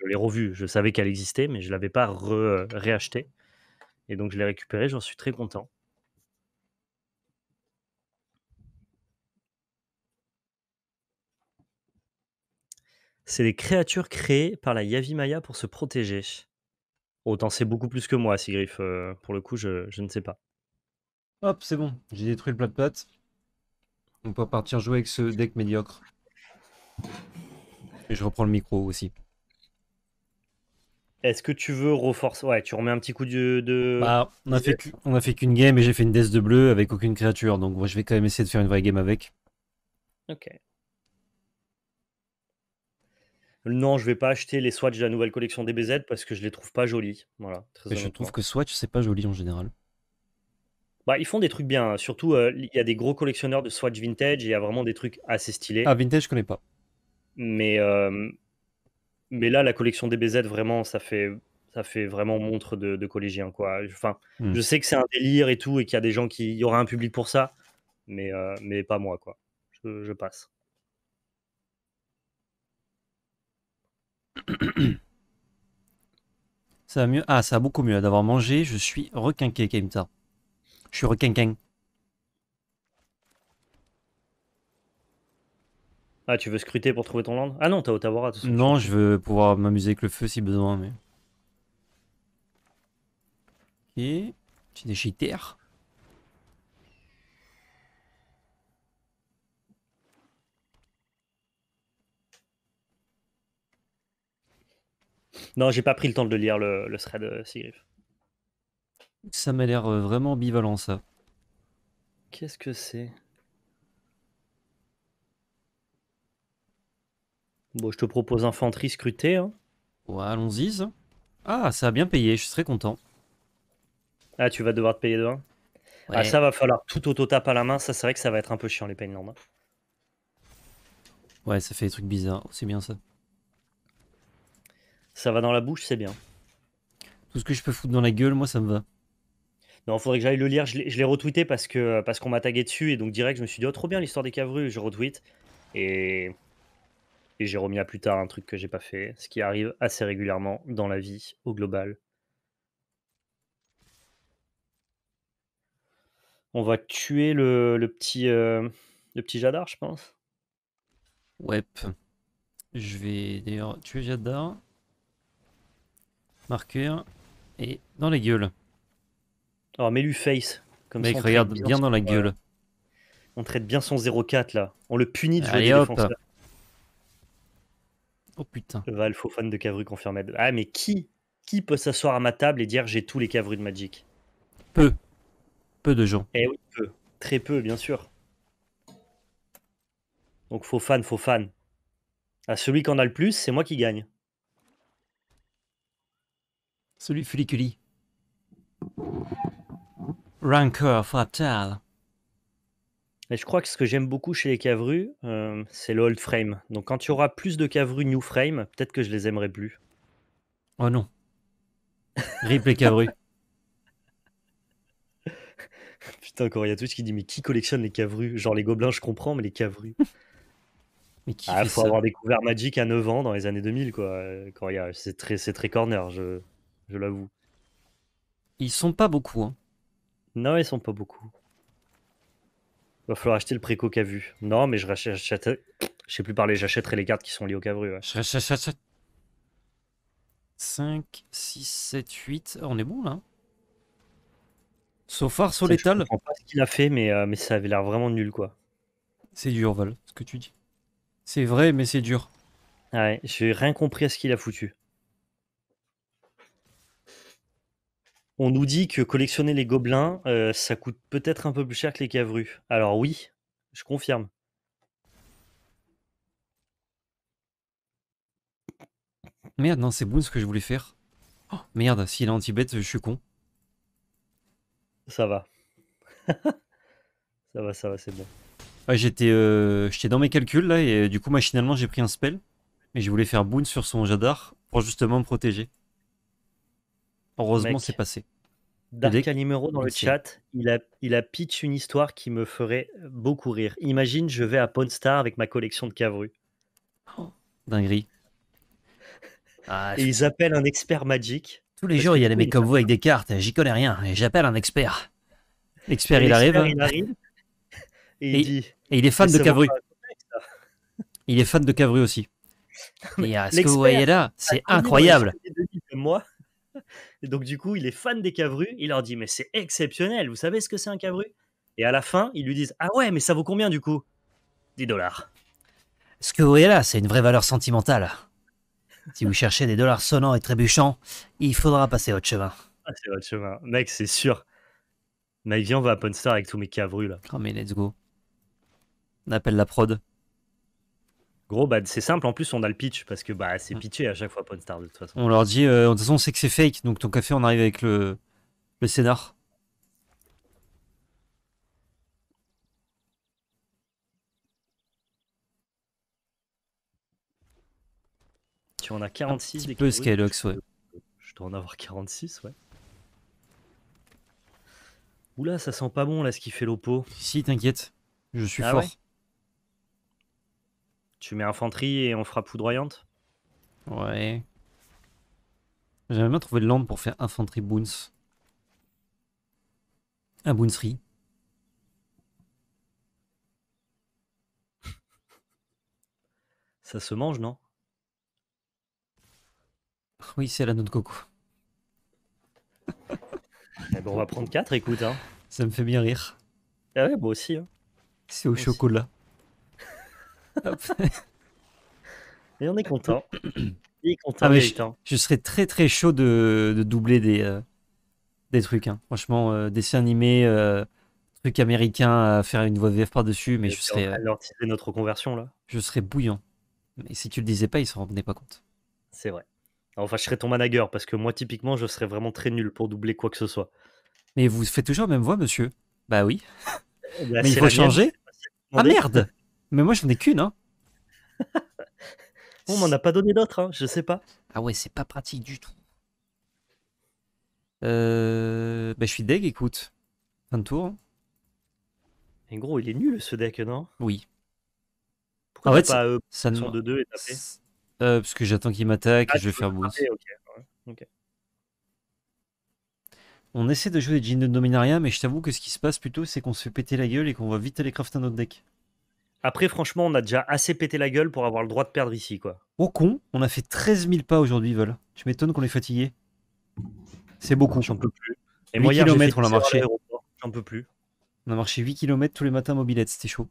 je l'ai revue, je savais qu'elle existait, mais je ne l'avais pas réachetée. Et donc je l'ai récupérée, j'en suis très content. C'est les créatures créées par la Yavimaya pour se protéger. Autant c'est beaucoup plus que moi, Sigriff. Euh, pour le coup, je, ne sais pas. Hop, c'est bon. J'ai détruit le plat de On peut partir jouer avec ce deck médiocre. Et je reprends le micro aussi. Est-ce que tu veux reforcer Ouais, tu remets un petit coup de. Bah, on a fait qu'une game et j'ai fait une death de bleu avec aucune créature. Donc, moi, je vais quand même essayer de faire une vraie game avec. Ok. Non, je vais pas acheter les Swatch de la nouvelle collection DBZ parce que je les trouve pas jolis. Voilà, je trouve que Swatch, c'est pas joli en général. Bah, ils font des trucs bien. Hein. Surtout, euh, il y a des gros collectionneurs de Swatch vintage il y a vraiment des trucs assez stylés. Ah, vintage, je connais pas. Mais, euh, mais là, la collection DBZ, vraiment, ça fait, ça fait vraiment montre de, collégien. Quoi. Enfin, hmm. Je sais que c'est un délire et tout, et qu'il y a des gens qui. y aura un public pour ça, mais, euh, mais pas moi. quoi. je passe. ça va mieux Ah, ça va beaucoup mieux d'avoir mangé. Je suis requinqué, ça. Je suis requinquin. Ah, tu veux scruter pour trouver ton land Ah non, t'as Otawara. non, je veux pouvoir m'amuser avec le feu si besoin, mais... Ok. Petit terre Non, j'ai pas pris le temps de lire le, thread euh, Sigrif. Ça m'a l'air euh, vraiment bivalent ça. Qu'est-ce que c'est Bon, je te propose infanterie scrutée. Hein. Ouais, allons-y. Ah, ça a bien payé, je serais content. Ah, tu vas devoir te payer demain Ah, ça va falloir tout auto-tape à la main. Ça, c'est vrai que ça va être un peu chiant, les Painlands. Hein. Ouais, ça fait des trucs bizarres. C'est bien ça. Ça va dans la bouche, c'est bien. Tout ce que je peux foutre dans la gueule, moi, ça me va. Non, faudrait que j'aille le lire. Je l'ai retweeté parce que parce qu'on m'a tagué dessus et donc direct, je me suis dit oh trop bien l'histoire des Cavrues, je retweet et j'ai remis à plus tard un truc que j'ai pas fait, ce qui arrive assez régulièrement dans la vie au global. On va tuer le, le petit euh, le petit Jadar, je pense. Ouais. Je vais d'ailleurs tuer Jadar marqueur et dans les gueules. Alors oh, mets-lui face. Comme Mec, regarde bien, dans la gueule. Euh, on traite bien son 0-4 là. On le punit de Allez, jeu Oh putain. Val, faux fan de Cavru confirmé. Ah mais qui Qui peut s'asseoir à ma table et dire j'ai tous les cavru de Magic Peu. Peu de gens. Eh oui, peu. Très peu, bien sûr. Donc faux fan, faux fan. À ah, celui qui en a le plus, c'est moi qui gagne. Celui Fuliculi. Rancœur fatal. Et je crois que ce que j'aime beaucoup chez les Cavru, euh, c'est le old frame. Donc quand il y aura plus de Cavru new frame, peut-être que je les aimerai plus. Oh non. Rip les caverus. Putain, encore il y a tout ce qui dit mais qui collectionne les Cavrus Genre les gobelins, je comprends, mais les Cavru. mais qui ah, faut avoir découvert Magic à 9 ans dans les années 2000 quoi. Quand il c'est très c'est très corner, je je l'avoue. Ils sont pas beaucoup. Hein. Non, ils sont pas beaucoup. Va falloir acheter le préco qu'a vu. Non, mais je rachète. Je sais plus parler, j'achèterai les cartes qui sont liées au cavru. Ouais. 5, 6, 7, 8. on est bon là. Sauf far, so létal. Je comprends pas ce qu'il a fait, mais, euh, mais ça avait l'air vraiment nul quoi. C'est dur, Val, ce que tu dis. C'est vrai, mais c'est dur. Ouais, j'ai rien compris à ce qu'il a foutu. On nous dit que collectionner les gobelins, euh, ça coûte peut-être un peu plus cher que les cavrus. Alors oui, je confirme. Merde, non, c'est bon ce que je voulais faire. Oh, merde, s'il est anti-bête, je suis con. Ça va. ça va, ça va, c'est bon. Ah, euh, j'étais dans mes calculs là, et du coup, machinalement, j'ai pris un spell. Et je voulais faire boon sur son Jadar pour justement me protéger. Heureusement, c'est passé. Dark Calimero dans le chat, il a, il a pitch une histoire qui me ferait beaucoup rire. Imagine, je vais à Pawn avec ma collection de Cavru. D'un oh. dinguerie. Ah, ils appellent un expert Magic. Tous les jours, il y a des mecs comme vous avec des cartes. J'y connais rien. j'appelle un expert. Expert, il, arrive. et, il est fan de Cavru. Il est fan de Cavru aussi. Et ce que vous voyez là, c'est incroyable. Moi, donc, du coup, il est fan des Cavrus. Il leur dit Mais c'est exceptionnel, vous savez ce que c'est un Cavru Et à la fin, ils lui disent Ah ouais, mais ça vaut combien du coup 10 dollars. Ce que vous voyez là, c'est une vraie valeur sentimentale. Si vous cherchez des dollars sonnants et trébuchants, il faudra passer votre chemin. Passer ah, votre chemin. Mec, c'est sûr. Mais viens, on va à Ponstar avec tous mes Cavrus là. Oh, mais let's go. On appelle la prod. Gros, bah, c'est simple. En plus, on a le pitch parce que bah, c'est pitché à chaque fois Pornstar de toute façon. On leur dit, euh, de toute façon, on que c'est fake. Donc, ton café, on arrive avec le, le scénar. Tu en as 46 Un petit peu Skylox, ouais. Je dois en avoir 46, ouais. Oula, ça sent pas bon là ce qui fait l'opo. Si, t'inquiète, je suis ah fort. Tu mets infanterie et on fera poudroyante Ouais. J'aimerais bien trouvé de lampe pour faire infanterie boons. Un boonserie. Ça se mange, non Oui, c'est la noix de coco. eh ben, on va prendre 4, écoute. Hein. Ça me fait bien rire. Ah ouais, moi aussi. Hein. C'est au chocolat. Et on est content. Ah, je, serais très très chaud de, doubler des, euh, des trucs. Hein. Franchement, dessins euh, dessin animé, euh, truc américain à faire une voix de VF par-dessus. Mais je serais. Alors, notre conversion là. Je serais bouillant. Mais si tu le disais pas, ils s'en rendaient pas compte. C'est vrai. Ah, enfin, je serais ton manager parce que moi, typiquement, je serais vraiment très nul pour doubler quoi que ce soit. Mais vous faites toujours la même voix, monsieur Bah oui. Bah, mais il faut changer. Ah merde mais moi, j'en ai qu'une, hein. On m'en a pas donné d'autres, hein, je sais pas. Ah ouais, c'est pas pratique du tout. Euh... Bah, je suis deg, écoute. Fin de tour. Mais gros, il est nul ce deck, non Oui. Pourquoi pas euh, ça de 2 et taper euh, Parce que j'attends qu'il m'attaque ah, je vais faire boost. On essaie de jouer des jeans de Dominaria, mais je t'avoue que ce qui se passe plutôt, c'est qu'on se fait péter la gueule et qu'on va vite aller crafter un autre deck. Après, franchement, on a déjà assez pété la gueule pour avoir le droit de perdre ici, quoi. Oh con, on a fait 13 000 pas aujourd'hui, Vol. Tu m'étonnes qu'on est fatigué. C'est beaucoup. J'en peux plus. Et 8 km, on a marché. J'en peux plus. On a marché 8 km tous les matins mobilette, c'était chaud.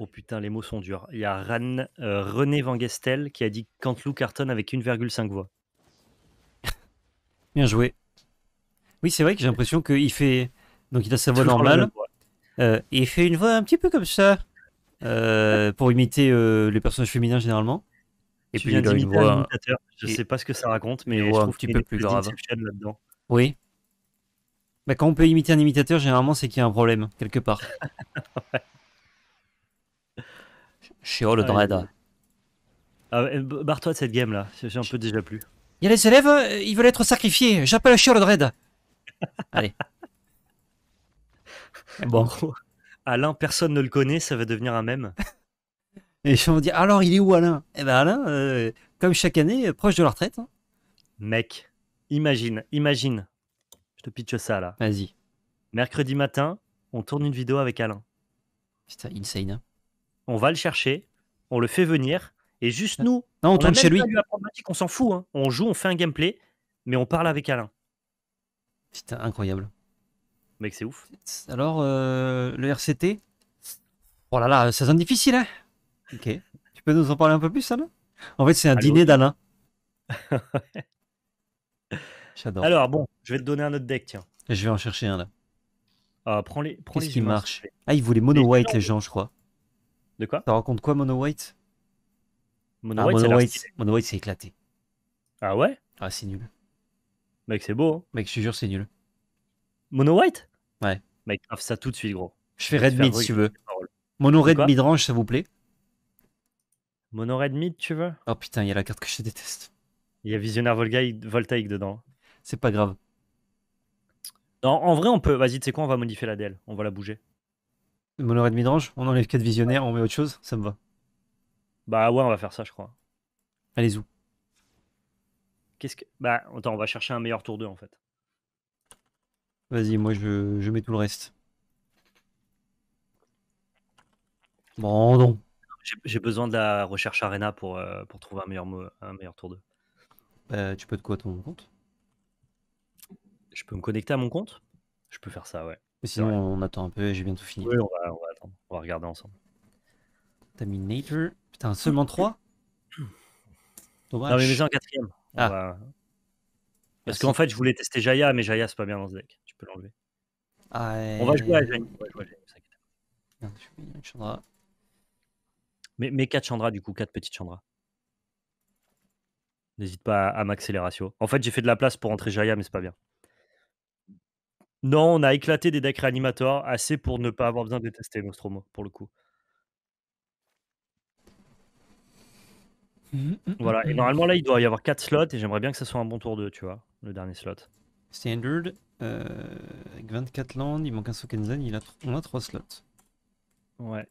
Oh putain, les mots sont durs. Il y a euh, René Van Gestel qui a dit Cantelou carton avec 1,5 voix. Bien joué. Oui, c'est vrai que j'ai l'impression qu'il fait. Donc il a sa voix normale. Euh, et il fait une voix un petit peu comme ça euh, pour imiter euh, les personnages féminins généralement. Et puis il a une voix. Imitateur. Je ne sais pas ce que ça raconte, mais je trouve petit peu plus grave. là Oui. Bah, quand on peut imiter un imitateur, généralement c'est qu'il y a un problème quelque part. Chez le ah, Dread. Ah, bah, barre-toi de cette game là, j'ai un peu déjà plus. Il y a les élèves, ils veulent être sacrifiés. J'appelle Chez Dread. Allez. Bon, Alain, personne ne le connaît, ça va devenir un mème. Et je me dis, alors il est où Alain Eh ben Alain, euh, comme chaque année, euh, proche de la retraite. Hein. Mec, imagine, imagine. Je te pitche ça là. Vas-y. Mercredi matin, on tourne une vidéo avec Alain. Putain, insane. Hein. On va le chercher, on le fait venir, et juste nous. on, tourne chez lui. on s'en fout. Hein. On joue, on fait un gameplay, mais on parle avec Alain. C'est incroyable. Mec, c'est ouf. Alors, euh, le RCT Oh là là, ça sonne difficile, hein Ok. tu peux nous en parler un peu plus, ça Alain En fait, c'est un dîner okay. d'Alain. J'adore. Alors, bon, je vais te donner un autre deck, tiens. Je vais en chercher un, là. Ah, prends les. Qu'est-ce qui marche Ah, ils voulaient mono white, les gens, je crois. De quoi Ça raconte quoi, mono white ah, Mono white, c'est éclaté. Ah ouais Ah, c'est nul. Mec, c'est beau. Hein. Mec, je te jure, c'est nul. Mono White Ouais. Mec, bah, ça tout de suite, gros. Je fais Red si tu veux. Mono Red Midrange, Range, ça vous plaît Mono Red Mid tu veux Oh putain, il y a la carte que je déteste. Il y a Visionnaire Voltaïque dedans. C'est pas grave. en vrai, on peut. Vas-y, tu sais quoi, on va modifier la DL. On va la bouger. Mono Red Midrange, on enlève 4 visionnaires, on met autre chose, ça me va. Bah ouais, on va faire ça, je crois. Allez, où Qu'est-ce que. Bah, attends, on va chercher un meilleur tour 2 en fait. Vas-y, moi je, mets tout le reste. Bon, non. J'ai besoin de la recherche Arena pour, euh, pour trouver un meilleur, un meilleur tour 2. Bah, tu peux être quoi ton compte Je peux me connecter à mon compte Je peux faire ça, ouais. Mais sinon, on attend un peu, j'ai bientôt fini. Oui, on va, on va attendre. On va regarder ensemble. Putain, seulement 3 Non, mais mets en quatrième. Ah. Parce qu'en fait, je voulais tester Jaya, mais Jaya, c'est pas bien dans ce deck l'enlever. Ah, on va jouer à on Mais, mais 4 Chandra, du coup, quatre petites Chandra. N'hésite pas à, maxer les ratios. En fait, j'ai fait de la place pour entrer Jaya, mais c'est pas bien. Non, on a éclaté des decks réanimateurs assez pour ne pas avoir besoin de tester Nostromo, pour le coup. voilà, et normalement là, il doit y avoir 4 slots, et j'aimerais bien que ce soit un bon tour 2, tu vois, le dernier slot. Standard, euh, avec 24 landes, il manque un Sokenzen, il a, on a 3 slots. Ouais.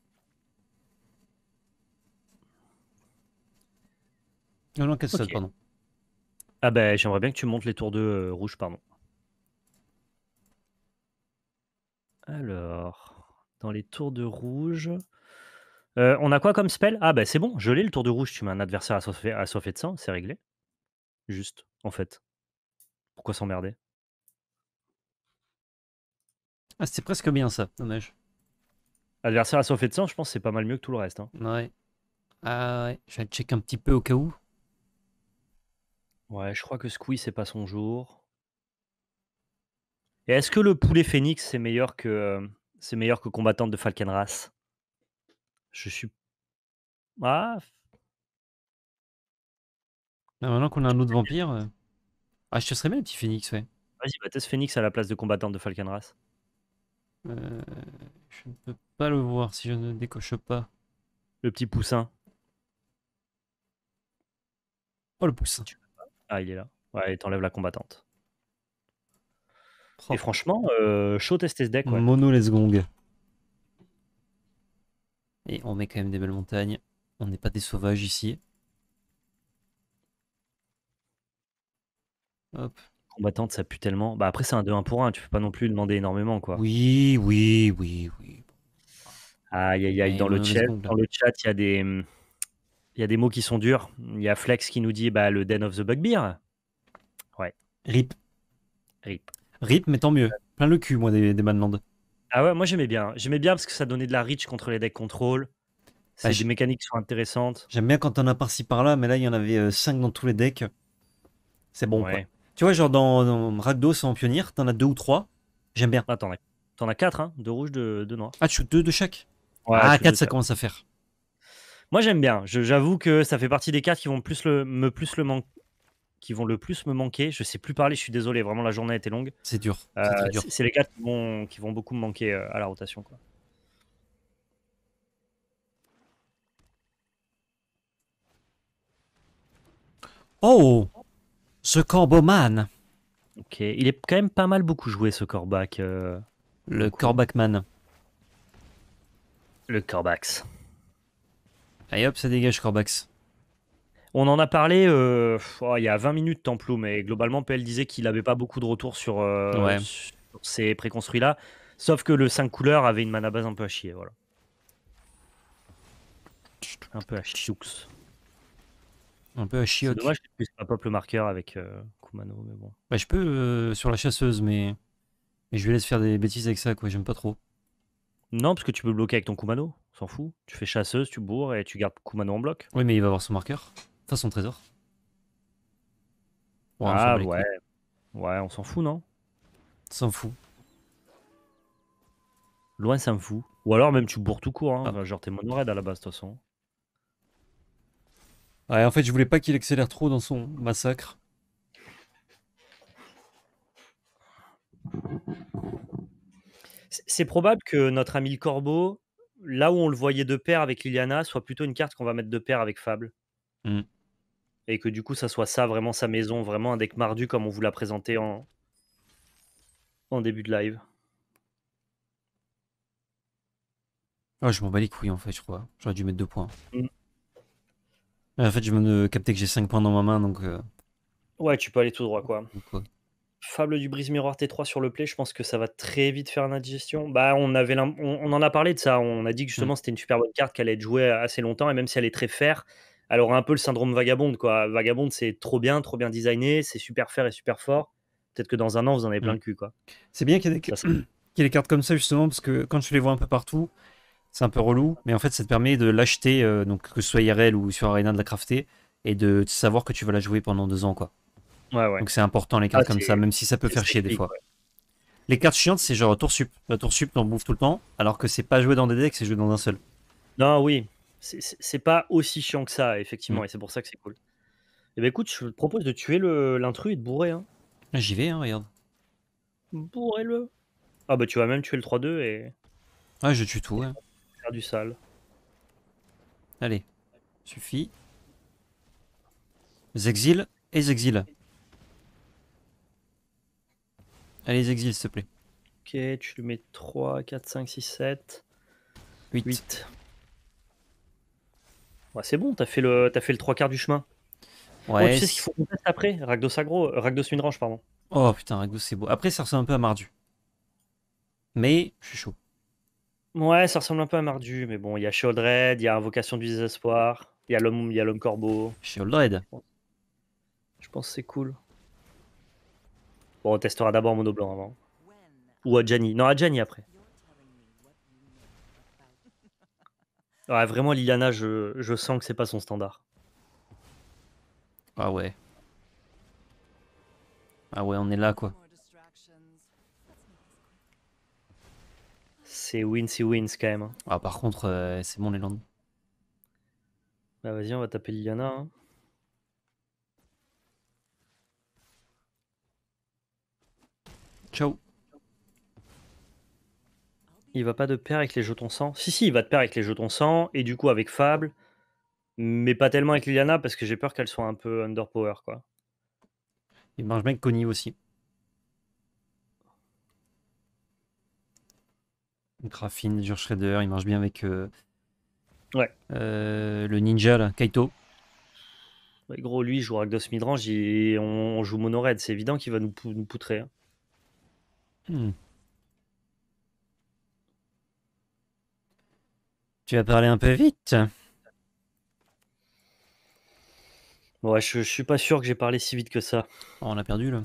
Oh non, non, 4 slots, pardon. Ah ben, j'aimerais bien que tu montes les tours de euh, rouge, pardon. Alors, dans les tours de rouge... Euh, on a quoi comme spell Ah bah c'est bon, je l'ai le tour de rouge, tu mets un adversaire à soif. à de sang, c'est réglé. Juste, en fait. Pourquoi s'emmerder ah, c'est presque bien ça, dommage. Adversaire à sauvé de sang, je pense c'est pas mal mieux que tout le reste. Hein. Ouais. Ah ouais, je vais check un petit peu au cas où. Ouais, je crois que Squeeze, c'est pas son jour. Et est-ce que le poulet phénix, c'est meilleur que euh, c'est meilleur que combattante de race Je suis. Ah. maintenant qu'on a un autre vampire. Euh, ah, je te serais bien le petit phénix, ouais. Vas-y, bah, phénix à la place de combattante de race. Euh, je ne peux pas le voir si je ne décoche pas. Le petit poussin. Oh, le poussin. Ah, il est là. Ouais, il t'enlève la combattante. Oh. Et franchement, chaud chaud ce deck. Mono les gong. Et on met quand même des belles montagnes. On n'est pas des sauvages ici. Hop, combattante, ça pue tellement. Bah, après, c'est un 2-1 pour 1, tu peux pas non plus demander énormément, quoi. Oui, oui, oui, oui. Aïe, aïe, aïe, dans le, chat, dans le chat, il y a des. Il y a des mots qui sont durs. Il y a Flex qui nous dit bah, le Den of the Bugbear. Ouais. Rip. Rip. Rip, mais tant mieux. Plein le cul, moi, des, des Ah ouais, moi j'aimais bien. J'aimais bien parce que ça donnait de la reach contre les decks contrôle. C'est bah, des mécaniques qui sont intéressantes. J'aime bien quand on a par-ci par-là, mais là, il y en avait 5 euh, dans tous les decks. C'est bon, ouais. quoi. Tu vois, genre dans, dans Rakdos en pionnier, t'en as deux ou trois. J'aime bien. Ah, t'en as, quatre, hein, deux rouges, deux, noirs. Ah, tu deux de chaque ouais, Ah, quatre, ça commence à faire. Moi, j'aime bien. j'avoue que ça fait partie des cartes qui vont plus le, me plus le manquer qui vont le plus me manquer. Je sais plus parler, je suis désolé, vraiment la journée a été longue. C'est dur. C'est, euh, les cartes qui vont, beaucoup me manquer euh, à la rotation. Quoi. Oh ce Corboman. Ok, il est quand même pas mal beaucoup joué ce Corbac. Euh, le Corbackman. Le Corbax. Allez hop, ça dégage Corbax. On en a parlé euh, oh, il y a 20 minutes, Templou, mais globalement, PL disait qu'il n'avait pas beaucoup de retours euh, sur, ces préconstruits-là. Sauf que le 5 couleurs avait une mana base un peu à chier. Voilà. Un peu à chioux. Un peu à dommage pas le marqueur avec euh, Kumano, mais bon. Bah, je peux euh, sur la chasseuse, mais... mais... je lui laisse faire des bêtises avec ça, quoi. J'aime pas trop. Non, parce que tu peux bloquer avec ton Kumano, s'en fout. Tu fais chasseuse, tu bourres et tu gardes Kumano en bloc. Oui, mais il va avoir son marqueur. Enfin, son trésor. ah, ouais. Ouais, on s'en fout, non S'en fout. Loin s'en fout. Ou alors même tu bourres tout court, hein. Ah. genre t'es raid à la base de toute façon en fait, je voulais pas qu'il accélère trop dans son massacre. C'est probable que notre ami le corbeau, là où on le voyait de pair avec Liliana, soit plutôt une carte qu'on va mettre de pair avec Fable. Hmm. Et que du coup, ça soit ça, vraiment sa maison, vraiment un deck mardu comme on vous l'a présenté en... en début de live. Ah, je m'en bats les couilles en fait, je crois. J'aurais dû mettre deux points. Hmm. Euh, en fait, je me de capter que j'ai 5 points dans ma main, donc. Euh, ouais, tu peux aller tout droit, quoi. Fable du brise-miroir T3 sur le play, je pense que ça va très vite faire une indigestion. Bah, on, avait on, en a parlé de ça, on a dit que justement mm. c'était une super bonne carte qu'elle allait être jouée assez longtemps, et même si elle est très fair, elle aura un peu le syndrome vagabonde. Quoi. Vagabonde, c'est trop bien, trop bien designé, c'est super fair et super fort. Peut-être que dans un an, vous en avez plein mm. le cul. Quoi. C'est bien qu'il y ait des, qu'il y ait des cartes comme ça, justement, parce que quand tu les vois un peu partout, c'est un peu relou, mais en fait, ça te permet de l'acheter, euh, donc que ce soit IRL ou sur Arena, de la crafter et de savoir que tu vas la jouer pendant deux ans, quoi. Ouais, ouais. Donc c'est important les ah, cartes comme ça, même si ça peut faire chier des fois. Les cartes chiantes, c'est genre tour sup. La tour sup, t'en bouffe tout le temps, alors que c'est pas joué dans des decks, c'est joué dans un seul. Non, oui, c'est pas aussi chiant que ça, effectivement, mm. et c'est pour ça que c'est cool. et eh ben écoute, je te propose de tuer l'intrus et de bourrer. Hein. Ah, j'y vais, hein, regarde. Bourrez-le. Ah, bah, tu vas même tuer le 3-2 et. Ouais, ah, je tue tout, ouais du sale. Allez, suffit. Exil et Exil. Allez, Exil, s'il te plaît. Ok, tu mets 3, 4, 5, 6, 7, 8. 8. Ouais, c'est bon, t'as fait, le, as fait le 3 quarts du chemin. Oh, ouais, c'est ce qu'il faut après Ragdos agro, Ragdos une euh, range, pardon. Oh putain, Ragdos c'est beau. Après, ça ressemble un peu à Mardu. Mais je suis chaud. Ouais, ça ressemble un peu à Mardu, mais bon, il y a Sheldred, il y a Invocation du désespoir, il y a l'homme, corbeau. Sheldred. Je pense que c'est cool. Bon, on testera d'abord Mono Blanc avant. Ou à Jenny. Non, Jenny après. Ouais, vraiment, Liliana, je, je sens que c'est pas son standard. Ah ouais. Ah ouais, on est là, quoi. c'est win, si wins quand même. Hein. Ah, par contre, euh, c'est bon les Landes. Bah vas-y, on va taper Liliana. Hein. Ciao. Il va pas de pair avec les jetons sang. Si, si, il va de pair avec les jetons sang et du coup avec Fable, mais pas tellement avec Liliana parce que j'ai peur qu'elle soit un peu underpower quoi. Il marche bien Connie aussi. Graphine, Dur il marche bien avec euh, ouais. Euh, le ninja, Kaito. gros, lui, il joue Ragdos Midrange et on, joue Mono C'est évident qu'il va nous, poutrer. Hein. Hmm. Tu as parlé un peu vite. Ouais, je, suis pas sûr que j'ai parlé si vite que ça. Oh, on a perdu là.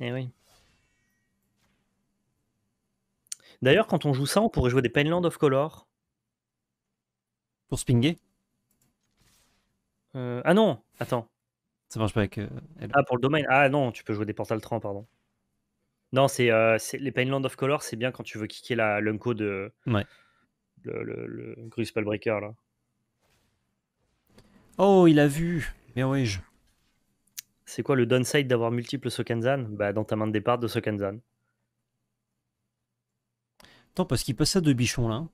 Eh oui. D'ailleurs, quand on joue ça, on pourrait jouer des Painland of Color. Pour spinger euh, Ah non, attends. Ça marche pas avec. Euh, ah, pour le domaine. Ah non, tu peux jouer des Portal 30, pardon. Non, c'est euh, les Painland of Color, c'est bien quand tu veux kicker la l'unco de. Ouais. Le, le, là. Oh, il a vu Mais oui, je. C'est quoi le downside d'avoir multiple Sokanzan Bah, dans ta main de départ de Sokenzan. Attends, parce qu'il passe à deux bichons là.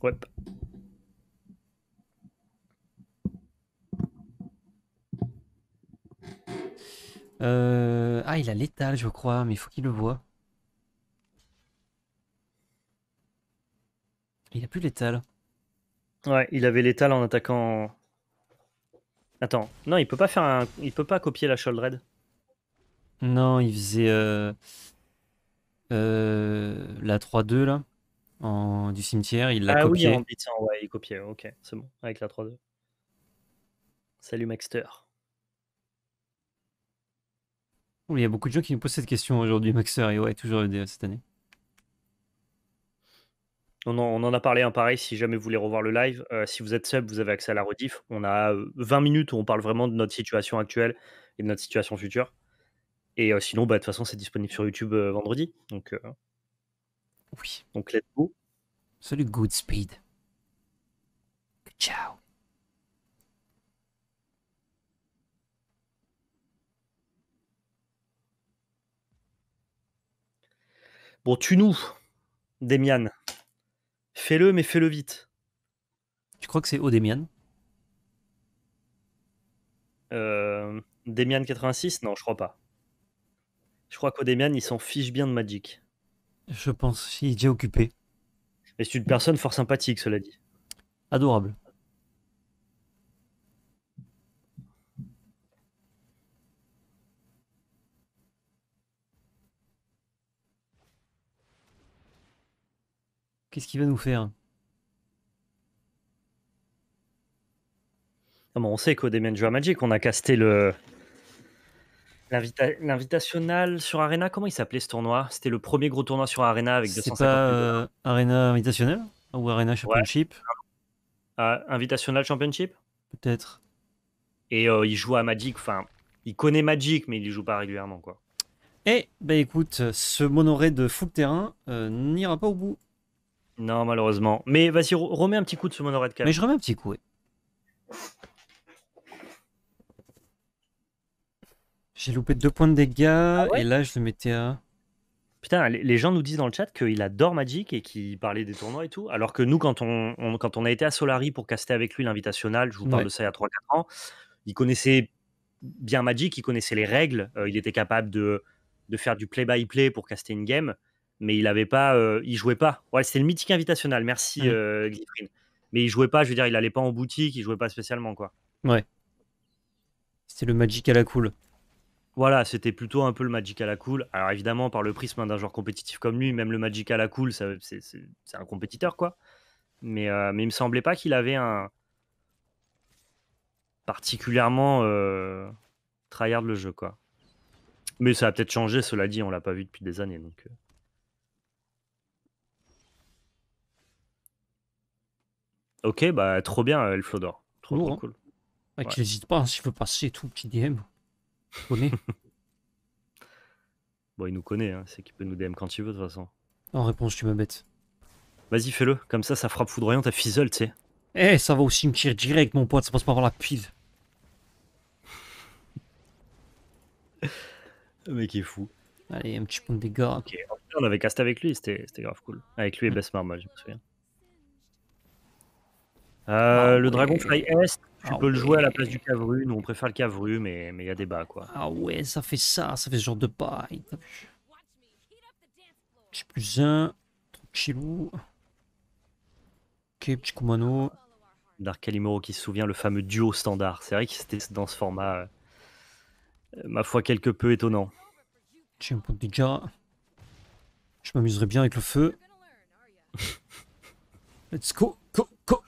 Ouais. Euh, ah, il a l'étal, je crois, mais il faut qu'il le voit. Il a plus l'étal. Ouais, il avait l'étal en attaquant. Attends, non, il peut pas faire un... il peut pas copier la Sholdred. Non, il faisait. Euh... Euh, la 3-2 là, du cimetière, il l'a ah copié. oui, en ouais, il copiait, ok, c'est bon, avec la 3-2. Salut Maxter. Il y a beaucoup de gens qui nous posent cette question aujourd'hui, Maxter et ouais, toujours cette année. On en, a parlé un pareil, si jamais vous voulez revoir le live, euh, si vous êtes seul vous avez accès à la rediff. On a 20 euh, minutes où on parle vraiment de notre situation actuelle et de notre situation future. Et euh, sinon, bah, de toute façon, c'est disponible sur YouTube euh, vendredi. Donc, euh, oui. Donc, let's go. Salut, Goodspeed. Ciao. Bon, tu nous Demian. Fais-le, mais fais-le vite. Tu crois que c'est Odemian euh, Demian 86 Non, je crois pas. Je crois qu'Odemian, il s'en fiche bien de Magic. Je pense, il est déjà occupé. Mais c'est une personne fort sympathique, cela dit. Adorable. Qu'est-ce qu'il va nous faire ah, On sait qu'Odemian joue à Magic, on a casté le, L'invitational sur Arena, comment il s'appelait ce tournoi C'était le premier gros tournoi sur Arena avec 250 pas, euh, Arena Invitational ou Arena Championship invitationnel euh, Invitational Championship Peut-être. Et euh, il joue à Magic, enfin, il connaît Magic, mais il y joue pas régulièrement, quoi. Eh, bah écoute, ce monoré de full terrain n'ira pas au bout. Non, malheureusement. Mais vas-y, remets un petit coup de ce monoré de Mais je remets un petit coup, oui. J'ai loupé deux points de dégâts ah et là je le mettais à. Putain, les gens nous disent dans le chat qu'il adore Magic et qu'il parlait des tournois et tout. Alors que nous, quand on, quand on a été à Solari pour caster avec lui l'invitational, je vous parle de ça il y a 3-4 ans, il connaissait bien Magic, il connaissait les règles, euh, il était capable de, de faire du play-by-play pour caster une game, mais il avait pas, euh, il jouait pas. Ouais, c'était le mythique invitational, merci euh, Mais il jouait pas, je veux dire, il allait pas en boutique, il jouait pas spécialement quoi. Ouais. C'était le Magic à la cool. Voilà, c'était plutôt un peu le Magic à la cool. Alors évidemment, par le prisme d'un joueur compétitif comme lui, même le Magic à la cool, c'est un compétiteur, quoi. Mais, euh, mais il me semblait pas qu'il avait un particulièrement euh, tryhard le jeu, quoi. Mais ça a peut-être changé, cela dit, on l'a pas vu depuis des années, donc... Euh. Ok, bah trop bien, El euh, Elflodor. Trop, hein. cool. n'hésite pas, hein, s'il veut passer tout, petit DM. bon, il nous connaît, hein. c'est qu'il peut nous DM quand il veut, de toute façon. En réponse, tu me bêtes. Vas-y, fais-le, comme ça, ça frappe foudroyant ta fizzle, tu sais. Eh, ça va aussi me tirer direct, mon pote, ça passe pas par la pile. Le mec est fou. Allez, un petit point de dégâts. Ok. On avait casté avec lui, c'était grave cool. Avec lui et mm. Bess je me souviens. Euh, ah, le Dragonfly Est, tu ah peux le jouer à la place du Cavru. Nous, on préfère le Cavru, mais il y a des bas, quoi. Ah ouais, ça fait ça, ça fait ce genre de paille. J'ai plus un. Tranquillou. Ok, petit Kumano. Dark Calimero qui se souvient, le fameux duo standard. C'est vrai que c'était dans ce format, euh, ma foi, quelque peu étonnant. J'ai un peu de Je m'amuserai bien avec le feu. Let's go, go, go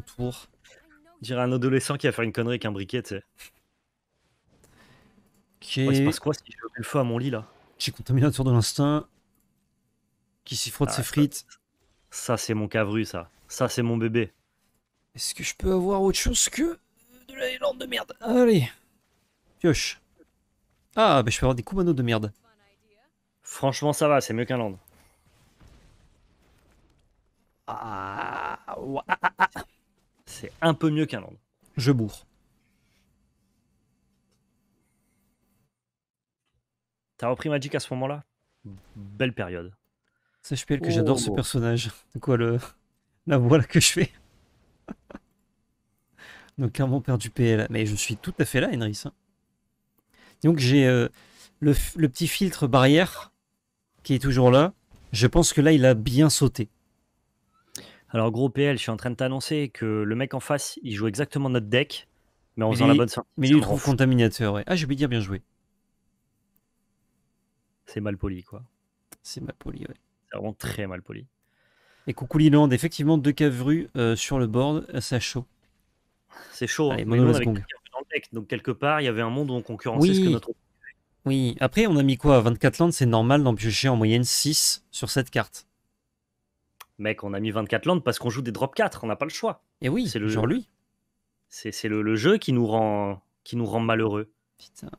tour. Dire un adolescent qui va faire une connerie avec un briquet, tu sais. Ok. se passe quoi si je le feu à mon lit là J'ai contaminateur de l'instinct qui s'y frotte ah, ses frites. Ça, c'est mon cavru, ça. Ça, c'est mon bébé. Est-ce que je peux avoir autre chose que de la lande de merde Allez, pioche. Ah, bah je peux avoir des Kumano de merde. Franchement, ça va, c'est mieux qu'un land. ah. ah, ah c'est un peu mieux qu'un land. Je bourre. T'as repris Magic à ce moment-là Belle période. Sachez que oh. j'adore ce personnage. De quoi le... la voix que je fais Donc clairement perdu PL. Mais je suis tout à fait là, Henris. Hein. Donc j'ai euh, le petit filtre barrière qui est toujours là. Je pense que là, il a bien sauté. Alors, gros PL, je suis en train de t'annoncer que le mec en face, il joue exactement notre deck, mais en faisant la bonne sortie. Mais il trouve contaminateur, ouais. Ah, j'ai oublié de dire bien joué. C'est mal poli, quoi. C'est mal poli, ouais. C'est vraiment très mal poli. Et coucou Liland, effectivement, deux caverus euh, sur le board, ça chaud. C'est chaud, Allez, hein. deck, donc quelque part, il y avait un monde où on concurrençait ce que notre oui, après on a mis quoi 24 landes, c'est normal d'empiocher en moyenne 6 sur cette carte mec, on a mis 24 landes parce qu'on joue des drop 4, on n'a pas le choix. Et eh oui, c'est le genre lui. C'est le, le, jeu qui nous rend, qui nous rend malheureux. Putain.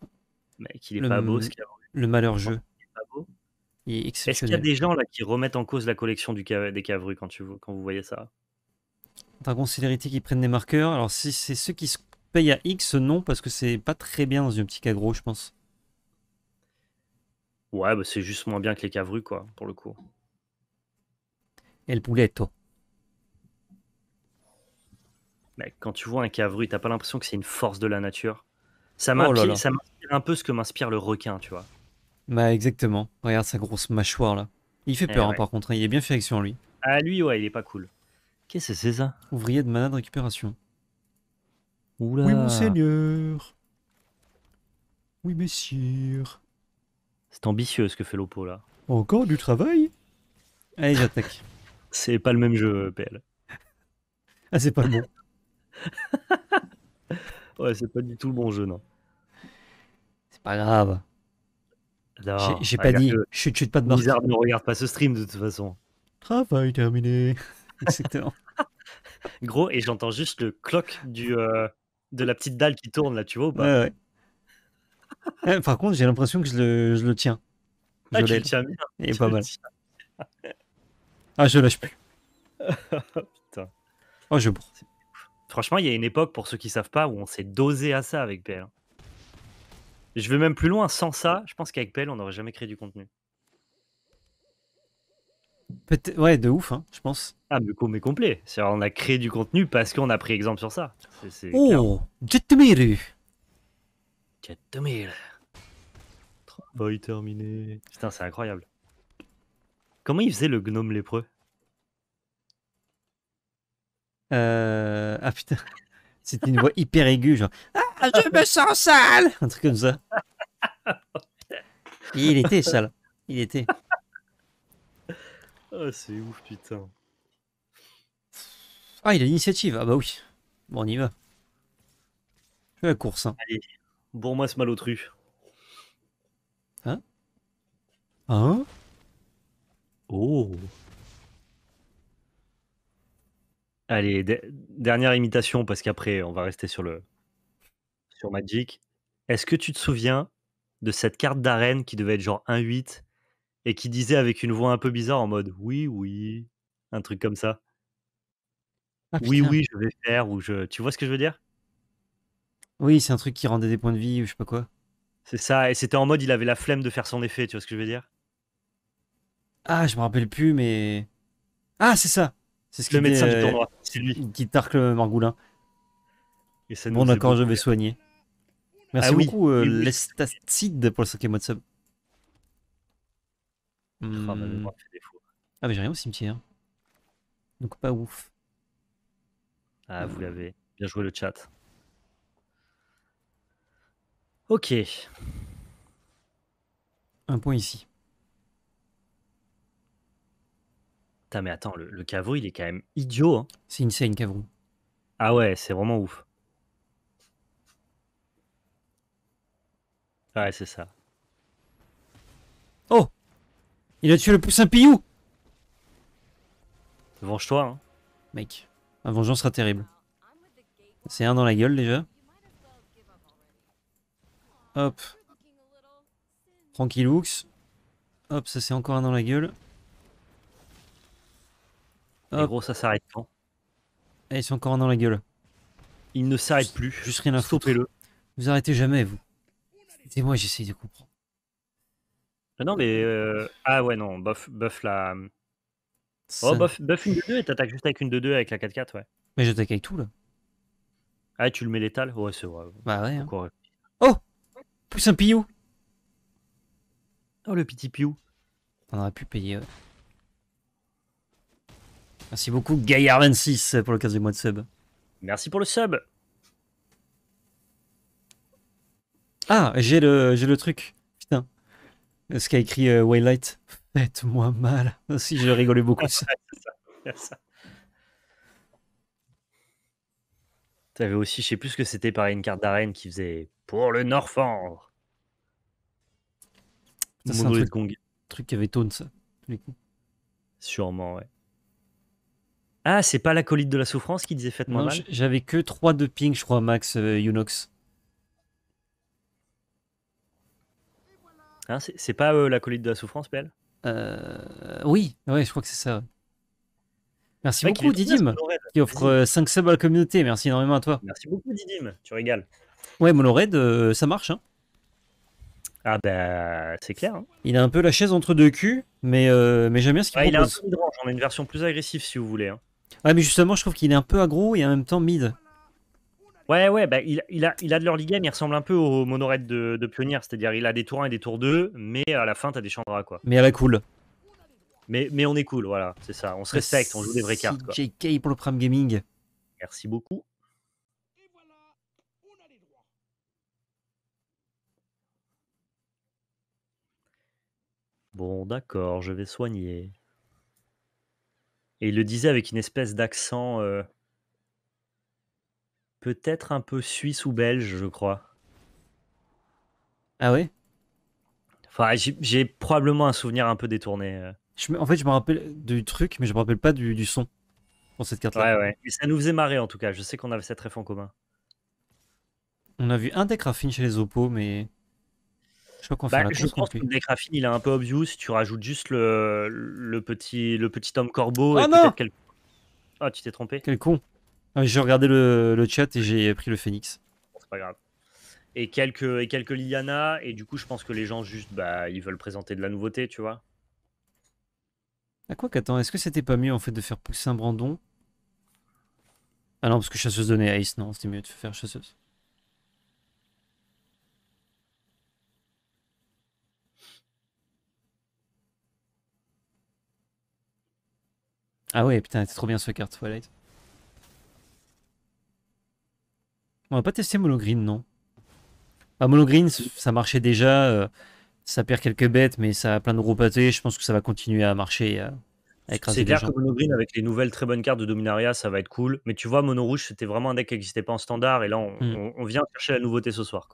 Mec, il est le, pas beau ce Le malheur jeu. Est-ce qu'il y a des gens là qui remettent en cause la collection du, des Cavrus quand, quand vous voyez ça Dragon Célérité qui prennent des marqueurs. Alors, si c'est ceux qui se payent à X, non, parce que c'est pas très bien dans une petite agro, je pense. Ouais, bah, c'est juste moins bien que les Cavrus, quoi, pour le coup. El toi. Mais bah, quand tu vois un cavru, t'as pas l'impression que c'est une force de la nature oh Ça m'inspire un peu ce que m'inspire le requin, tu vois. Bah exactement. Regarde sa grosse mâchoire là. Il fait eh peur hein, par contre, hein. il est bien fait sur lui. Ah lui ouais, il est pas cool. Qu'est-ce que c'est ça Ouvrier de mana de récupération. Oula. Oui monseigneur. Oui messire. C'est ambitieux ce que fait Lopo là. Encore du travail Allez j'attaque. C'est pas le même jeu, euh, PL. Ah, c'est pas le bon. ouais, c'est pas du tout le bon jeu, non. C'est pas grave. J'ai bah, pas dit, je suis pas de mort Bizarre ne regarde pas ce stream de toute façon. Travail terminé. Exactement. Gros, et j'entends juste le clock du, euh, de la petite dalle qui tourne là, tu vois ou pas ouais, ouais. Eh, par contre, j'ai l'impression que je le, je le tiens. Ah, tu le tiens bien. Et est pas mal. Ah, je lâche plus. Oh, je bourre. Franchement, il y a une époque, pour ceux qui savent pas, où on s'est dosé à ça avec PL. Hein. Je vais même plus loin, sans ça, je pense qu'avec PL, on n'aurait jamais créé du contenu. ouais, de ouf, hein, je pense. Ah, mais, mais complet. On a créé du contenu parce qu'on a pris exemple sur ça. oh, Jetmiru Jetmiru Boy terminé. Putain, c'est incroyable. Comment il faisait le gnome lépreux euh... Ah putain, c'était une voix hyper aiguë, genre Ah, je me sens sale Un truc comme ça. il était sale. Il était. Oh, c'est ouf, putain. Ah, il a l'initiative. Ah, bah oui. Bon, on y va. La course. Hein. Allez, bourre-moi ce malotru. Hein Hein Oh. Allez, dernière imitation, parce qu'après, on va rester sur le sur Magic. Est-ce que tu te souviens de cette carte d'arène qui devait être genre 1-8 et qui disait avec une voix un peu bizarre en mode oui, oui, un truc comme ça. Ah, oui, oui, je vais faire ou je. Tu vois ce que je veux dire Oui, c'est un truc qui rendait des points de vie ou je sais pas quoi. C'est ça. Et c'était en mode il avait la flemme de faire son effet. Tu vois ce que je veux dire ah, je me rappelle plus, mais. Ah, c'est ça C'est ce le médecin du euh, tournoi, c'est lui. Qui tarcle Margoulin. bon, d'accord, je vais soigner. Merci ah beaucoup, euh, pour le cinquième mois sub. Ah, hmm. ah, mais j'ai rien au cimetière. Donc, pas ouf. Ah, vous l'avez. Bien joué le chat. Ok. Un point ici. Putain, mais attends, le, le caveau, il est quand même idiot. Hein. C'est insane, Cavrou. Ah ouais, c'est vraiment ouf. Ah ouais, c'est ça. Oh Il a tué le poussin Piou Venge-toi, hein. Mec, ma vengeance sera terrible. C'est un dans la gueule, déjà. Hop. Tranquilux. Hop, ça c'est encore un dans la gueule. Mais gros, ça s'arrête quand ils sont encore dans la gueule. Ils ne s'arrêtent plus. Juste rien à foutre. le Vous arrêtez jamais, vous. C'est moi, j'essaye de comprendre. Ah non, mais. Euh, ah ouais, non, buff, buff la. Oh, buff, buff une de deux et t'attaques juste avec une de deux avec la 4-4, ouais. Mais j'attaque avec tout, là. Ah, tu le mets létal Ouais, c'est vrai. Bah ouais. Hein. Oh Pousse un pillou Oh, le petit pillou On aurait pu payer. Merci beaucoup, Gaillard26 pour le 15 du mois de sub. Merci pour le sub. Ah, j'ai le, j'ai le truc. Putain. Euh, ce qu'a écrit euh, Waylight. Faites-moi mal. Si je rigolais beaucoup. ça. ça. T'avais aussi, je sais plus ce que c'était, pareil, une carte d'arène qui faisait pour le Norfandre. C'est un truc, qui avait tone, ça. Sûrement, ouais. Ah, c'est pas l'acolyte de la souffrance qui disait faites-moi mal J'avais que 3 de ping, je crois, max euh, Unox. Hein, c'est pas la euh, l'acolyte de la souffrance, belle euh, Oui, ouais, je crois que c'est ça. Merci beaucoup, Didim, qui offre 5 subs à la communauté. Merci énormément à toi. Merci beaucoup, Didim. Tu régales. Ouais, Monored, ça marche. Hein. Ah bah c'est clair. Hein. Il a un peu la chaise entre deux culs, mais, mais j'aime bien ce qu'il propose. Il a un peu une version plus agressive si vous voulez. Ouais, mais justement, je trouve qu'il est un peu aggro et en même temps mid. Ouais, ouais, bah, il, il, a, il a de l'early game, il ressemble un peu au monoraid de, de Pionnier, c'est-à-dire il a des tours 1 et des tours 2, mais à la fin, t'as des chandras, quoi. Mais elle est cool. Mais, mais on est cool, voilà, c'est ça, on se respecte, on joue des vraies cartes. JK pour le Prime Gaming. Merci beaucoup. Bon, d'accord, je vais soigner. Et il le disait avec une espèce d'accent euh, peut-être un peu suisse ou belge, je crois. Ah ouais j'ai probablement un souvenir un peu détourné. Euh. en fait, je me rappelle du truc, mais je me rappelle pas du, son dans cette carte-là. Ouais, ça nous faisait marrer en tout cas. Je sais qu'on avait cette référence en commun. On a vu un deck raffine chez les opos, mais je bah, Je pense que le deck il est un peu obvious. Tu rajoutes juste le, petit, le petit homme corbeau. Ah non Ah, tu t'es trompé. Quel con. Ah, j'ai regardé le, chat et j'ai pris le phénix. C'est pas grave. Et quelques, et quelques Liliana. Et du coup, je pense que les gens, juste, bah, ils veulent présenter de la nouveauté, tu vois. À quoi qu'attends Est-ce que c'était pas mieux en fait de faire pousser un Brandon Ah non, parce que chasseuse donnait Ace, non, c'était mieux de faire chasseuse. Ah ouais, putain, c'est trop bien ce carte Twilight. On va pas tester green non. Bah, mono green ça marchait déjà. Euh, ça perd quelques bêtes, mais ça a plein de gros pâtés. Je pense que ça va continuer à marcher. Euh, c'est clair que mono green avec les nouvelles très bonnes cartes de Dominaria, ça va être cool. Mais tu vois, Mono Rouge, c'était vraiment un deck qui n'existait pas en standard. Et là, on, hmm. vient chercher la nouveauté ce soir.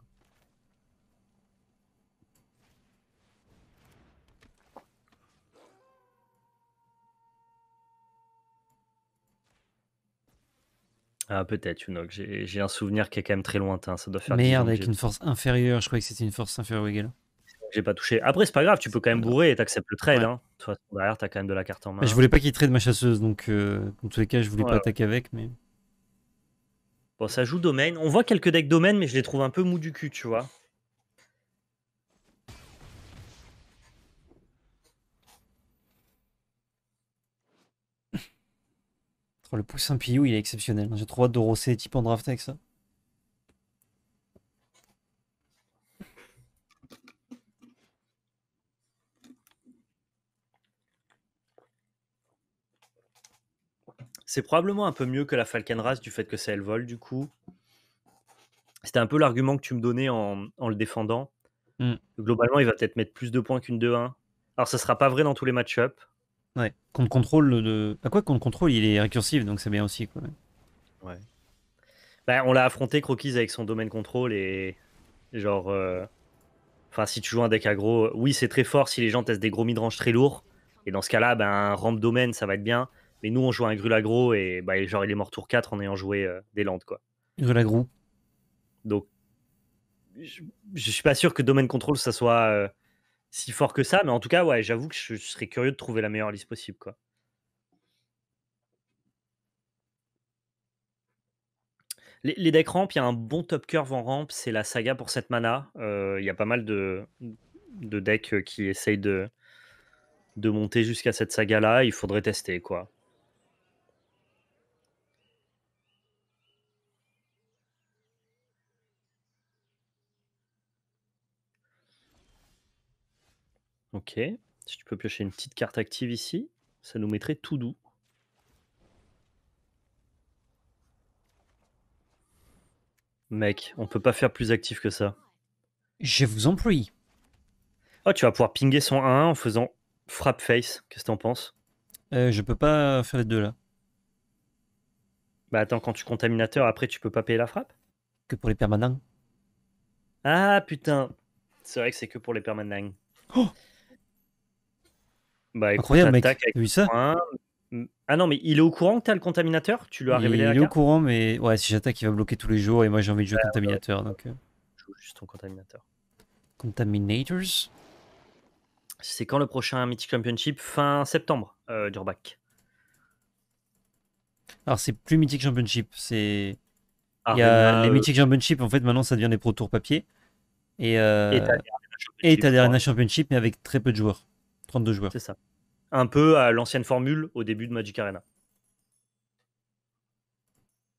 Ah, peut-être Unok. J'ai un souvenir qui est quand même très lointain. Ça doit faire Merde, avec une force inférieure, je croyais que c'était une force inférieure j'ai pas touché. Après, c'est pas grave, tu peux quand même bourrer et t'acceptes le trade. Hein. De derrière, t'as quand même de la carte en main. Bah, je voulais pas qu'il trade ma chasseuse, donc en euh, tous les cas, je voulais pas attaquer avec, mais. Bon, ça joue domaine. On voit quelques decks domaine, mais je les trouve un peu mous du cul, tu vois. le poussin Pillou, il est exceptionnel. J'ai trop hâte de rosser type en draft avec ça. C'est probablement un peu mieux que la Falcon Race du fait que ça elle vole du coup. C'était un peu l'argument que tu me donnais en, le défendant. Hmm. Globalement, il va peut-être mettre plus de points qu'une 2-1. Alors, ça sera pas vrai dans tous les match-ups. Ouais. Compte contrôle de. À ah, quoi compte contrôle Il est récursif, donc c'est bien aussi. Quoi. Ouais. Bah, on l'a affronté Croquis, avec son domaine contrôle et. Genre. Euh, enfin, si tu joues un deck aggro, euh, oui, c'est très fort si les gens testent des gros midrange très lourds. Et dans ce cas-là, ben, un ramp domaine, ça va être bien. Mais nous, on joue un Grulagro bah, et genre, il est mort tour 4 en ayant joué euh, des Landes. Quoi. Grulagro. Donc, je, suis pas sûr que domaine contrôle, ça soit si fort que ça, mais en tout cas, ouais, j'avoue que je, serais curieux de trouver la meilleure liste possible, quoi. Les, decks ramp, il y a un bon top curve en ramp, c'est la saga pour cette mana. Euh, il y a pas mal de, decks euh, qui essayent de monter jusqu'à cette saga-là. Il faudrait tester, quoi. Ok. Si tu peux piocher une petite carte active ici, ça nous mettrait tout doux. Mec, on peut pas faire plus actif que ça. Je vous en prie. Oh, tu vas pouvoir pinguer son 1 en faisant frappe face. Qu'est-ce que t'en penses euh, Je peux pas faire les deux là. Bah attends, quand tu contaminateur, après tu peux pas payer la frappe Que pour les permanents. Ah putain C'est vrai que c'est que pour les permanents. Oh bah, Incroyable, ça Ah non, mais il est au courant que t'as le contaminateur Tu lui as il, révélé Il est au courant, mais ouais, si j'attaque, il va bloquer tous les jours et moi j'ai envie de jouer contaminateur. Donc... Euh. joue juste ton Contaminators C'est quand le prochain Mythic Championship Fin septembre, euh, Durbac. Alors, c'est plus Mythic Championship, c'est. les euh, Mythic Championship, en fait, maintenant ça devient des Pro Tours papier. Et, euh, et t'as des Arena Championship, mais avec très peu de joueurs joueurs. C'est ça. Un peu à l'ancienne formule au début de Magic Arena.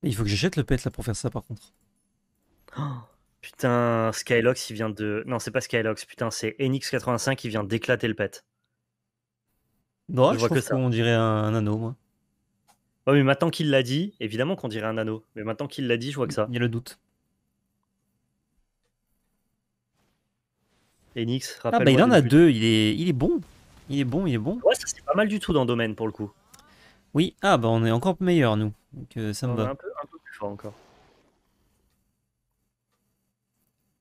Il faut que j'achète le PET là pour faire ça par contre. Oh, putain, Skylox il vient de. Non, c'est pas Skylox, putain, c'est Enix85 qui vient d'éclater le PET. Non, je, vois que ça. On dirait un, anneau, moi. mais maintenant qu'il l'a dit, évidemment qu'on dirait un anneau. Mais maintenant qu'il l'a dit, je vois que ça. Il y a le doute. Enix, ah bah, il en a deux, il est, il est bon. Il est bon, il est bon. Ouais, ça c'est pas mal du tout dans le domaine pour le coup. Oui, ah bah on est encore meilleur nous. Donc euh, ça me va. Un peu, plus fort encore.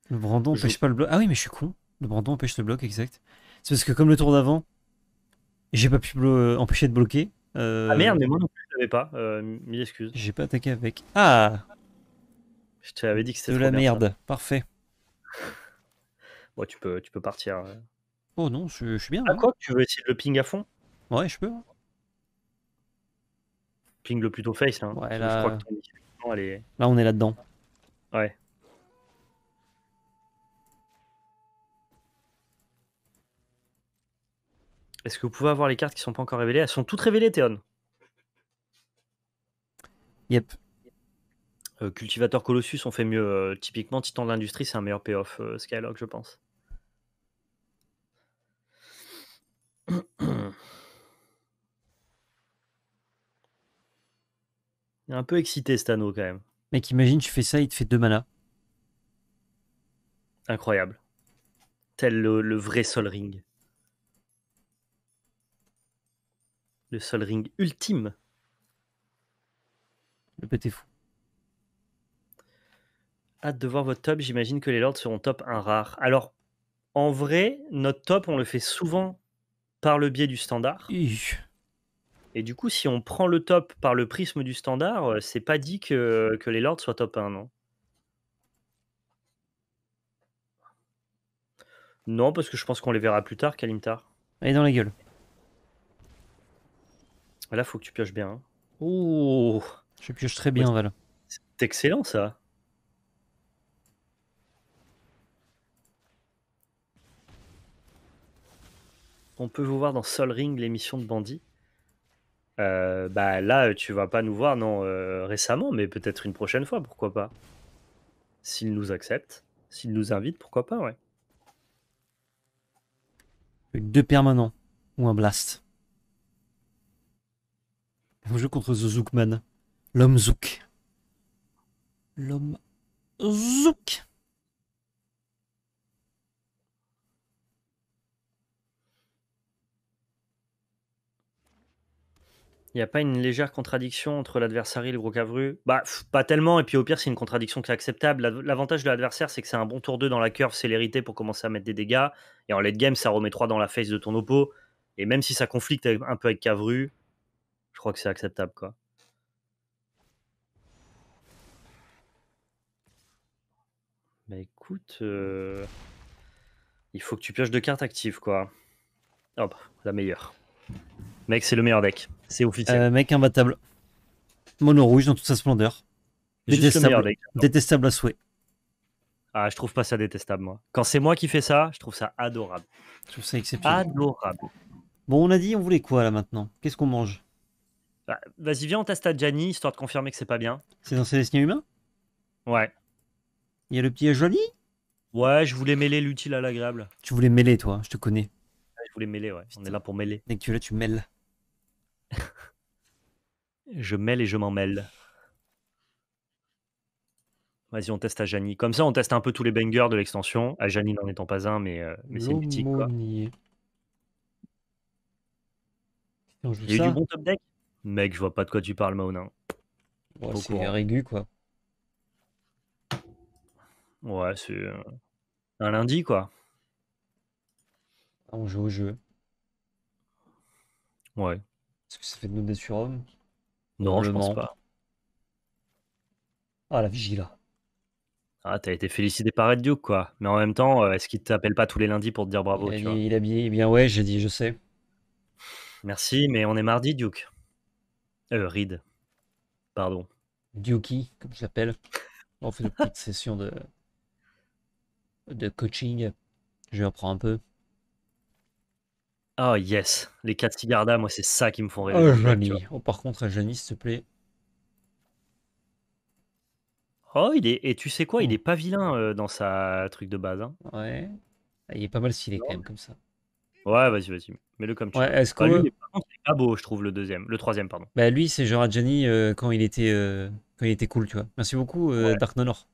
Le Brandon empêche pas le bloc. Ah oui, mais je suis con. Le Brandon empêche le bloc, exact. C'est parce que comme le tour d'avant, j'ai pas pu euh, empêcher de bloquer. Euh, ah merde, mais moi non plus je l'avais pas. mille excuses. J'ai pas attaqué avec. Ah Je t'avais dit que c'était de la merde. Parfait. Bon, tu peux, tu peux partir. Hein. Oh non, je, suis bien. À hein. Tu veux essayer de le ping à fond Ouais, je peux. Hein. Ping le plutôt face. Hein, ouais, là... on est là-dedans. Ouais. Est-ce que vous pouvez avoir les cartes qui sont pas encore révélées Elles sont toutes révélées, Théon. Yep. Euh, Cultivateur Colossus, on fait mieux. Euh, typiquement, Titan de l'Industrie, c'est un meilleur payoff euh, Skylock, je pense. Un peu excité Stano quand même. Mec, imagine, tu fais ça, il te fait deux mana. Incroyable. Tel le, vrai Sol Ring. Le Sol Ring ultime. Le pété fou. Hâte de voir votre top. J'imagine que les lords seront top un rare. Alors, en vrai, notre top, on le fait souvent par le biais du standard. Et du coup, si on prend le top par le prisme du standard, euh, c'est pas dit que, que les Lords soient top 1, non Non, parce que je pense qu'on les verra plus tard, Kalimtar. Allez, dans la gueule. Là, faut que tu pioches bien. Hein. Je pioche très bien, Val. C'est excellent, ça. on peut vous voir dans Sol Ring, l'émission de Bandit. Euh, bah là, tu vas pas nous voir, non, euh, récemment, mais peut-être une prochaine fois, pourquoi pas. S'il nous accepte, s'il nous invite, pourquoi pas, ouais. Deux permanents ou un blast. On joue contre The Zookman. L'homme Zook. L'homme Zook Il n'y a pas une légère contradiction entre l'adversaire et le gros cavru Bah, pas tellement. Et puis au pire, c'est une contradiction qui est acceptable. L'avantage de l'adversaire, c'est que c'est un bon tour 2 dans la curve célérité pour commencer à mettre des dégâts. Et en late game, ça remet 3 dans la face de ton oppo. Et même si ça conflicte un peu avec cavru, je crois que c'est acceptable, quoi. Bah écoute, euh, il faut que tu pioches deux cartes actives, quoi. Hop, la meilleure. Mec, c'est le meilleur deck. C'est officiel. Euh, mec imbattable. Mono rouge dans toute sa splendeur. Détestable, hein. détestable à souhait. Ah, je trouve pas ça détestable, moi. Quand c'est moi qui fais ça, je trouve ça adorable. Je trouve ça exceptionnel. Adorable. Bon, on a dit, on voulait quoi là maintenant Qu'est-ce qu'on mange bah, Vas-y, viens, on teste à histoire de confirmer que c'est pas bien. C'est dans dessins humains Ouais. Il y a le petit joli Ouais, je voulais mêler l'utile à l'agréable. Tu voulais mêler, toi, je te connais. je voulais mêler, ouais. On est là pour mêler. Dès que tu là, tu mêles. Je mêle et je m'en mêle. Vas-y, on teste à Jani. Comme ça, on teste un peu tous les bangers de l'extension. À Jani n'en étant pas un, mais, euh, mais c'est mythique Il y a du bon top deck Mec, je vois pas de quoi tu parles, Maonin. Hein. C'est c'est aigu quoi. Ouais, c'est euh, un lundi, quoi. On joue au jeu. Ouais. Est-ce que ça fait de nous des surhommes Non, je pense pas. Ah, la vigila. Ah, t'as été félicité par Red Duke, quoi. Mais en même temps, euh, est-ce qu'il t'appelle pas tous les lundis pour te dire bravo il, a eh bien, ouais, j'ai dit, je sais. Merci, mais on est mardi, Duke. Euh, Reed. Pardon. Dukey, comme je l'appelle. On fait une petite session de, de coaching. Je lui apprends un peu. Oh yes, les 4 cigares moi c'est ça qui me font rêver. Oh, Johnny. Oh, par contre, Johnny, s'il te plaît. Oh, il est. Et tu sais quoi, il oh. est pas vilain euh, dans sa truc de base. Hein. Ouais. Ah, il est pas mal stylé quand même comme ça. Ouais, vas-y, vas-y. Mets-le comme tu ouais, veux. Est-ce ah, pas beau, je trouve, le deuxième. Le troisième, pardon. Bah lui, c'est genre Johnny euh, quand il était euh, quand il était cool, tu vois. Merci beaucoup, Dark Nonor.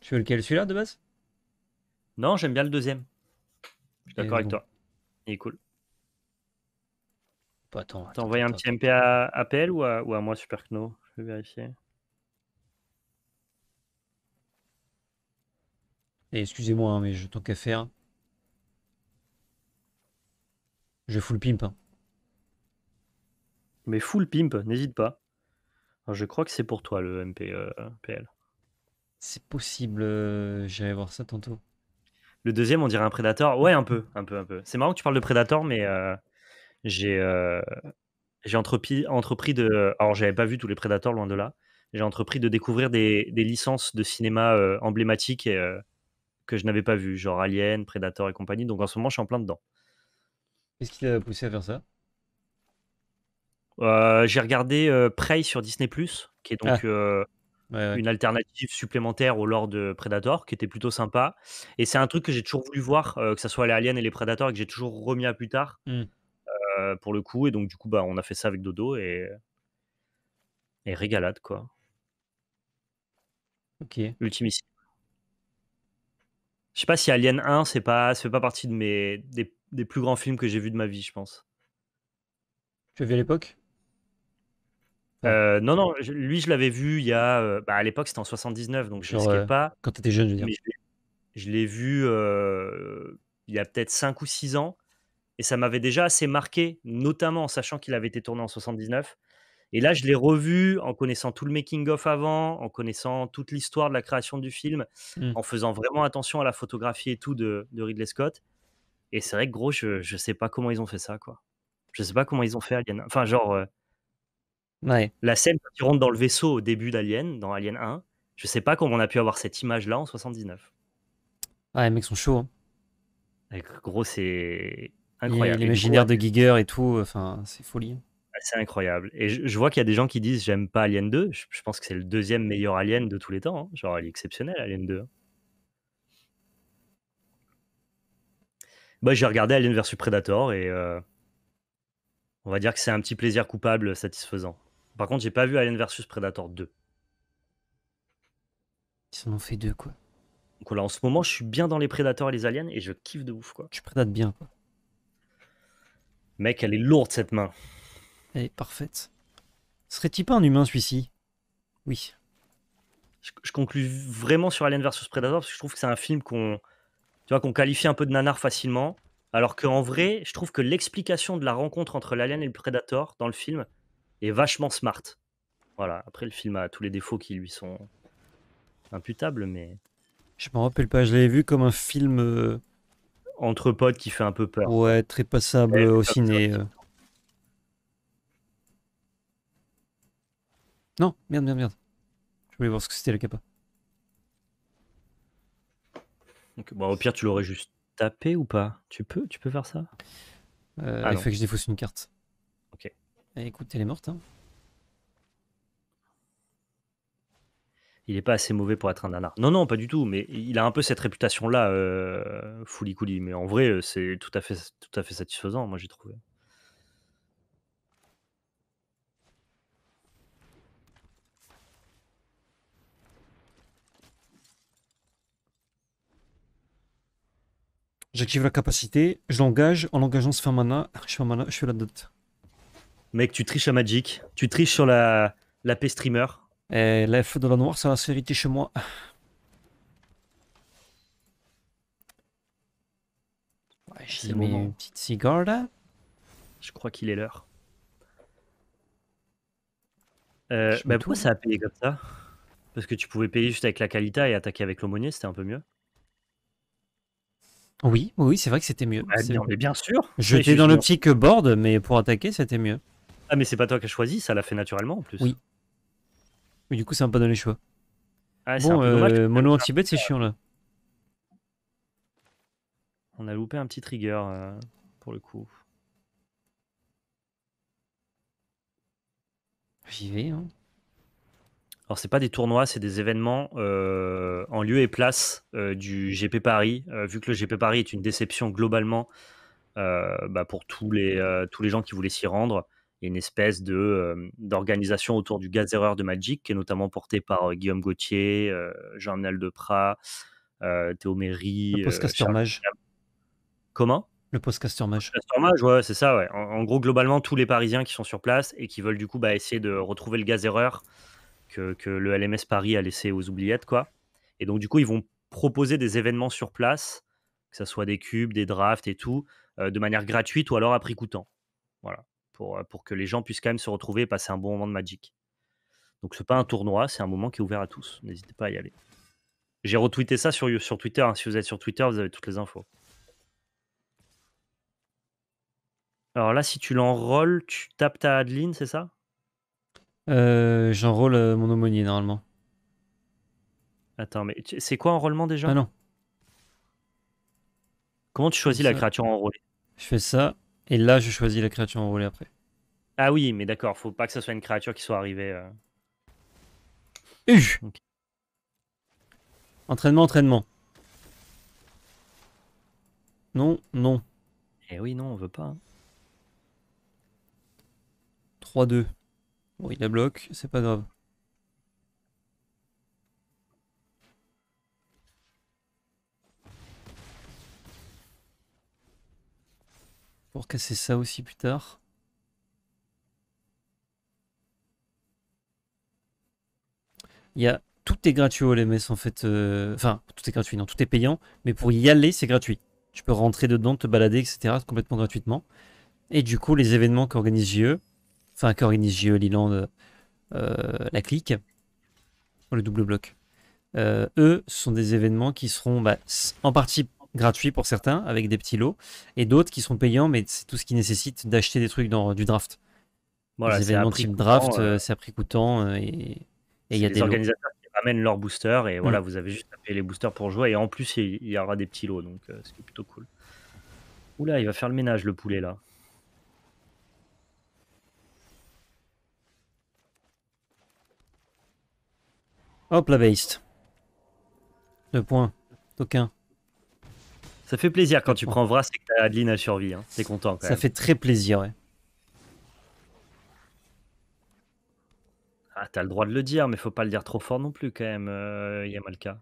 Tu veux lequel celui-là de base Non, j'aime bien le deuxième. Je suis d'accord avec toi cool. pas bah, attends, T'as un petit MP à APL ou à, ou à moi, supercno Je vais vérifier. Et excusez-moi, hein, mais je t'en qu'à faire. Je full pimp. Hein. Mais full pimp, n'hésite pas. je crois que c'est pour toi le MP, euh, PL. C'est possible, euh, j'allais voir ça tantôt. Le deuxième, on dirait un prédateur Ouais, un peu, un peu, un peu. C'est marrant que tu parles de prédateur, mais euh, j'ai euh, j'ai entrepris, entrepris de. Alors, j'avais pas vu tous les prédateurs loin de là. J'ai entrepris de découvrir des, licences de cinéma euh, emblématiques que je n'avais pas vues, genre Alien, Predator et compagnie. Donc, en ce moment, je suis en plein dedans. Qu'est-ce qui t'a poussé à faire ça J'ai regardé Prey sur Disney, plus qui est donc. Ah une alternative supplémentaire au Lord de Predator qui était plutôt sympa. Et c'est un truc que j'ai toujours voulu voir, euh, que ce soit les aliens et les Predators, et que j'ai toujours remis à plus tard mmh. euh, pour le coup. Et donc, du coup, bah, on a fait ça avec Dodo et, et régalade quoi. Ok. Ultimissime. Je sais pas si Alien 1, c'est pas, ça pas partie de mes, des, plus grands films que j'ai vus de ma vie, je pense. Tu as vu à l'époque euh, non, non, lui, je l'avais vu il y a, euh, bah, à l'époque, c'était en 79, donc je ne sais pas. quand tu étais jeune, je veux dire? je l'ai vu, euh, il y a peut-être 5 ou 6 ans et ça m'avait déjà assez marqué, notamment en sachant qu'il avait été tourné en 79. Et là, je l'ai revu en connaissant tout le making of avant, en connaissant toute l'histoire de la création du film, mmh. en faisant vraiment attention à la photographie et tout de Ridley Scott. Et c'est vrai que gros, je ne sais pas comment ils ont fait ça, quoi. Je sais pas comment ils ont fait Enfin, genre, la scène qui rentre dans le vaisseau au début d'Alien, dans Alien 1, je sais pas comment on a pu avoir cette image-là en 79. Ouais, ah, les mecs sont chauds. Hein. gros, c'est incroyable. L'imaginaire de Giger et tout, enfin, c'est folie. Hein. Ah, c'est incroyable. Et je, vois qu'il y a des gens qui disent j'aime pas Alien 2. Je, pense que c'est le deuxième meilleur Alien de tous les temps. Hein. Genre, elle est exceptionnelle, Alien 2. Bah, j'ai regardé Alien vs Predator et euh, on va dire que c'est un petit plaisir coupable satisfaisant. Par contre, j'ai pas vu Alien versus Predator 2. Ils en ont fait deux, quoi. Donc là, en ce moment, je suis bien dans les Predators et les Aliens et je kiffe de ouf, quoi. Tu prédates bien, quoi. Mec, elle est lourde, cette main. Elle est parfaite. Serait-il pas un humain, celui-ci Oui. Je, je, conclue vraiment sur Alien versus Predator parce que je trouve que c'est un film qu'on tu vois, qu'on qualifie un peu de nanar facilement. Alors qu'en vrai, je trouve que l'explication de la rencontre entre l'alien et le Predator dans le film, et vachement smart. Voilà, après le film a tous les défauts qui lui sont imputables, mais... Je me rappelle pas, je l'avais vu comme un film... Euh, Entre potes qui fait un peu peur. Ouais, très passable au ciné. Non, merde, merde, merde. Je voulais voir ce que c'était le capa. Donc, bon, au pire, tu l'aurais juste tapé ou pas Tu peux, tu peux faire ça euh, ah Il que je défausse une carte. Eh, écoute, elle est morte. Hein. Il est pas assez mauvais pour être un nanar. Non, non, pas du tout, mais il a un peu cette réputation-là, fouli euh, Foulicouli. Mais en vrai, euh, c'est tout, à fait, tout à fait satisfaisant, moi j'ai trouvé. J'active la capacité, je l'engage, en l'engageant, ce fin mana, je fais, un la dot. Mec, tu triches à Magic. Tu triches sur la, la paix streamer. Et la F de la noire, c'est la chez moi. j'ai une petite cigare là. Je crois qu'il est l'heure. Euh, bah, pourquoi ça a payé comme ça Parce que tu pouvais payer juste avec la qualité et attaquer avec l'aumônier, c'était un peu mieux. Oui, oui, c'est vrai que c'était mieux. bien, mais bien sûr. J'étais dans le petit board, mais pour attaquer, c'était mieux. Ah, mais c'est pas toi qui as choisi, ça l'a fait naturellement en plus. Oui. Mais du coup, c'est un pas dans les choix. Ah, bon, euh, mono anti c'est chiant là. On a loupé un petit trigger euh, pour le coup. J'y vais. Hein. Alors, c'est pas des tournois, c'est des événements euh, en lieu et place du GP Paris. vu que le GP Paris est une déception globalement bah, pour tous les, tous les gens qui voulaient s'y rendre, une espèce de, d'organisation autour du gaz erreur de Magic, qui est notamment portée par Guillaume Gauthier, Jean-Nel Deprat, Théo Méry. Le Mage. Comment Le post Mage. Le Mage, ouais, c'est ça. Ouais. En, gros, globalement, tous les Parisiens qui sont sur place et qui veulent du coup bah, essayer de retrouver le gaz erreur que, le LMS Paris a laissé aux oubliettes. quoi. Et donc, du coup, ils vont proposer des événements sur place, que ce soit des cubes, des drafts et tout, de manière gratuite ou alors à prix coûtant. Voilà. Euh, pour, que les gens puissent quand même se retrouver et passer un bon moment de Magic. Donc c'est pas un tournoi, c'est un moment qui est ouvert à tous. N'hésitez pas à y aller. J'ai retweeté ça sur, sur Twitter. Hein. Si vous êtes sur Twitter, vous avez toutes les infos. Alors là, si tu l'enrôles, tu tapes ta Adeline, c'est ça euh, J'enrôle euh, mon aumônier normalement. Attends, mais c'est quoi enrôlement déjà Ah non. Comment tu choisis la créature enrôlée Je fais ça, et là, je choisis la créature volée après. Ah oui, mais d'accord, faut pas que ce soit une créature qui soit arrivée. Euh. Entraînement, entraînement. Non, non. Eh oui, non, on veut pas. 3-2. Hein. Bon, il la bloque, c'est pas grave. pour casser ça aussi plus tard. Il y tout est gratuit au LMS en fait. Euh, enfin, tout est gratuit, non, tout est payant, mais pour y aller, c'est gratuit. Tu peux rentrer dedans, te balader, etc. complètement gratuitement. Et du coup, les événements qu'organise JE, enfin qu'organise JE Liland, euh, euh, la clique, le double bloc, eux, sont des événements qui seront bah, en partie Gratuit pour certains, avec des petits lots, et d'autres qui sont payants, mais c'est tout ce qui nécessite d'acheter des trucs dans du draft. Voilà, les événements type draft, ça euh, euh, c'est à prix coûtant, euh, et il y a des, organisateurs qui ramènent leurs boosters, et voilà, mm. vous avez juste à payer les boosters pour jouer, et en plus, il y, aura des petits lots, donc c'est plutôt cool. Oula, il va faire le ménage, le poulet, là. Hop la base. Deux points. Aucun. Ça fait plaisir quand tu prends Vras et que Adeline à survie. Hein. T'es content quand même. Ça fait très plaisir, ouais. Ah, t'as le droit de le dire, mais faut pas le dire trop fort non plus quand même, euh, Yamalka.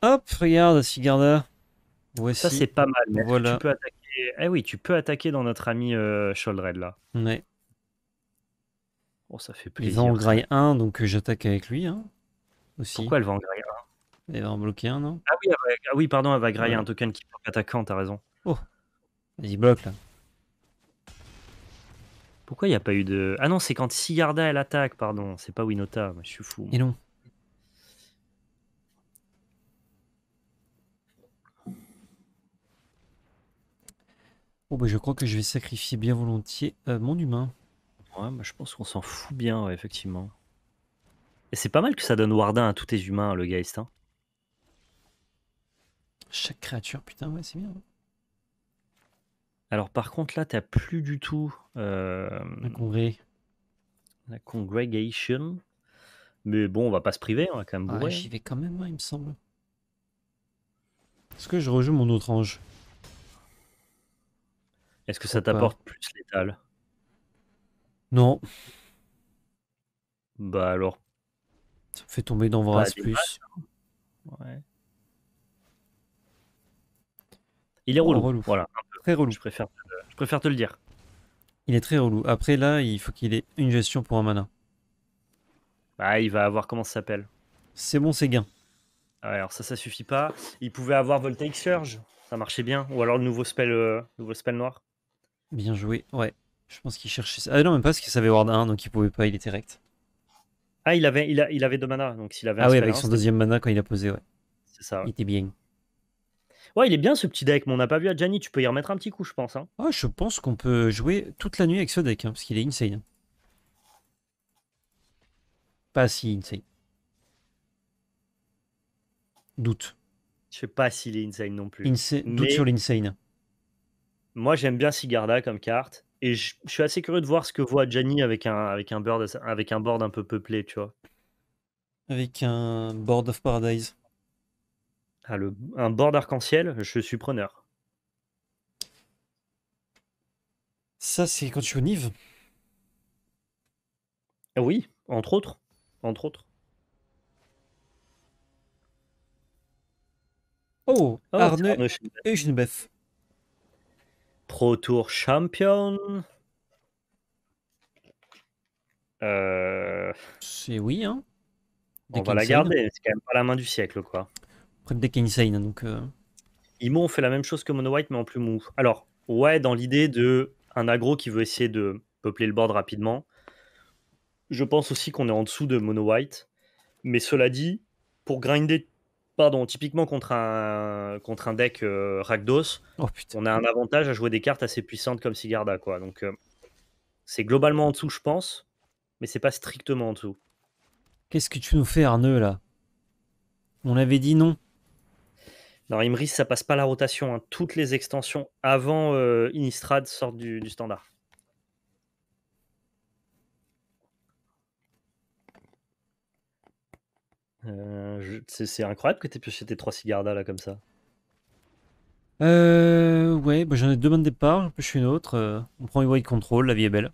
Hop, regarde, Sigarda. Voici. Ça, c'est pas mal. Voilà. Tu peux attaquer... Eh oui, tu peux attaquer dans notre ami euh, Sholdred, là. Ouais. Oh, ça fait plaisir. Il va en graille un, donc euh, j'attaque avec lui. Hein, aussi. Pourquoi elle va en graille un Elle va en bloquer un, non ah, ah oui, pardon, elle va grailler un token qui bloque attaquant, t'as raison. Oh Vas-y, bloque là. Pourquoi il n'y a pas eu de. Ah non, c'est quand Sigarda elle attaque, pardon. C'est pas Winota, je suis fou. Et non. Oh bah je crois que je vais sacrifier bien volontiers euh, mon humain je pense qu'on s'en fout bien, effectivement. Et c'est pas mal que ça donne Wardin à tous tes humains, le Geist. Hein. Chaque créature, putain, ouais, c'est bien. Alors, par contre, là, t'as plus du tout euh, La congré. la Congregation. Mais bon, on va pas se priver, on va quand même ah, Ouais, j'y hein. vais quand même, il me semble. Est-ce que je rejoue mon autre ange Est-ce que ça t'apporte plus létal non. Bah alors. Ça fait tomber dans Vras bah, plus. Hein. ouais. Il est relou. Voilà. Très relou. Je préfère, te, je préfère te le dire. Il est très relou. Après là, il faut qu'il ait une gestion pour un mana. Bah, il va avoir comment ça s'appelle C'est bon, c'est gain. alors ça, ça suffit pas. Il pouvait avoir Voltaic Surge, ça marchait bien. Ou alors le nouveau spell, euh, nouveau spell noir. Bien joué, ouais. Je pense qu'il cherchait. Ah non, même pas parce qu'il savait Ward 1, donc il pouvait pas, il était rect. Ah, il avait, il, il avait deux manas, donc s'il avait Ah oui, avec hein, son deuxième mana quand il a posé, ouais. C'est ça. Il était bien. Ouais, il est bien ce petit deck, mais on n'a pas vu à Tu peux y remettre un petit coup, je pense. Hein. Ah, je pense qu'on peut jouer toute la nuit avec ce deck, hein, parce qu'il est insane. Pas si insane. Doute. Je sais pas s'il est insane non plus. Doute sur l'insane. Moi, j'aime bien Sigarda comme carte. Et je, suis assez curieux de voir ce que voit Gianni avec un, avec un, board, avec un board un peu peuplé, tu vois. Avec un board of paradise. Ah, le, un board arc-en-ciel, je suis preneur. Ça, c'est quand tu es au Nive ah Oui, entre autres. Entre autres. Oh, ah Arne, Arne et Pro Tour Champion. Euh, c'est oui, hein. on va la garder, c'est quand même pas la main du siècle, quoi. Près de Insane, hein, donc. Euh. Ils fait la même chose que Mono White, mais en plus mou. Alors, ouais, dans l'idée de un agro qui veut essayer de peupler le board rapidement. Je pense aussi qu'on est en dessous de Mono White. Mais cela dit, pour grinder pardon, typiquement contre un, contre un deck euh, Rakdos, oh, on a un avantage à jouer des cartes assez puissantes comme Sigarda. Quoi. Donc, euh, c'est globalement en dessous, je pense, mais c'est pas strictement en dessous. Qu'est-ce que tu nous fais, Arneux, là On avait dit non. Non, Imris, ça passe pas la rotation. Hein. Toutes les extensions avant euh, Inistrad sortent du standard. Euh, c'est incroyable que tu aies pioché tes trois cigardas là comme ça. Euh, ouais, bah, j'en ai deux main de départ, je suis une autre. Euh, on prend une control, la vie est belle.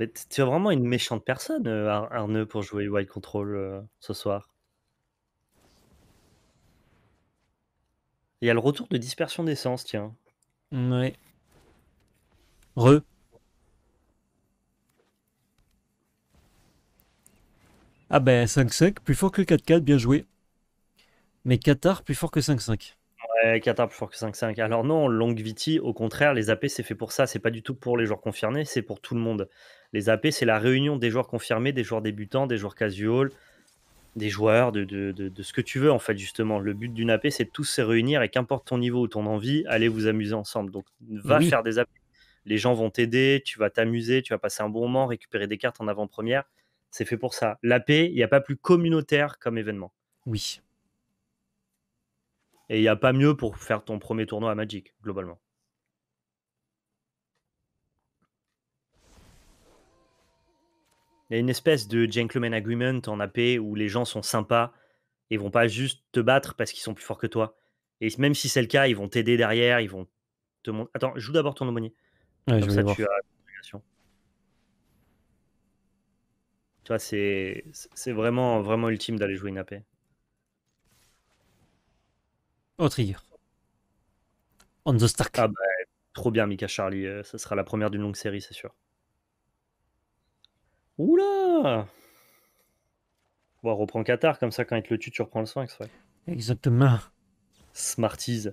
Mais tu es vraiment une méchante personne, euh, Arne pour jouer White control ce soir. Il y a le retour de dispersion d'essence, tiens. Ouais. Re. Ah ben 5-5, plus fort que 4-4, bien joué. Mais Qatar plus fort que 5-5. Ouais, Qatar plus fort que 5-5. Alors non, Longviti, au contraire, les AP, c'est fait pour ça. C'est pas du tout pour les joueurs confirmés, c'est pour tout le monde. Les AP, c'est la réunion des joueurs confirmés, des joueurs débutants, des joueurs casual, des joueurs, de, ce que tu veux, en fait, justement. Le but d'une AP, c'est de tous se réunir et qu'importe ton niveau ou ton envie, allez vous amuser ensemble. Donc, va faire des AP. Les gens vont t'aider, tu vas t'amuser, tu vas passer un bon moment, récupérer des cartes en avant-première. C'est fait pour ça. La paix, il n'y a pas plus communautaire comme événement. Oui. Et il n'y a pas mieux pour faire ton premier tournoi à Magic, globalement. Il y a une espèce de gentleman agreement en AP où les gens sont sympas et vont pas juste te battre parce qu'ils sont plus forts que toi. Et même si c'est le cas, ils vont t'aider derrière, ils vont te montrer. Attends, joue d'abord ton aumônier. Tu vois, c'est vraiment, vraiment ultime d'aller jouer une AP. Oh, trigger. On the Stark. Ah bah, trop bien, Mika Charlie. Euh, ça sera la première d'une longue série, c'est sûr. Oula Bon, on reprend Qatar, comme ça, quand il te le tue, tu reprends le c'est vrai. Exactement. Smarties.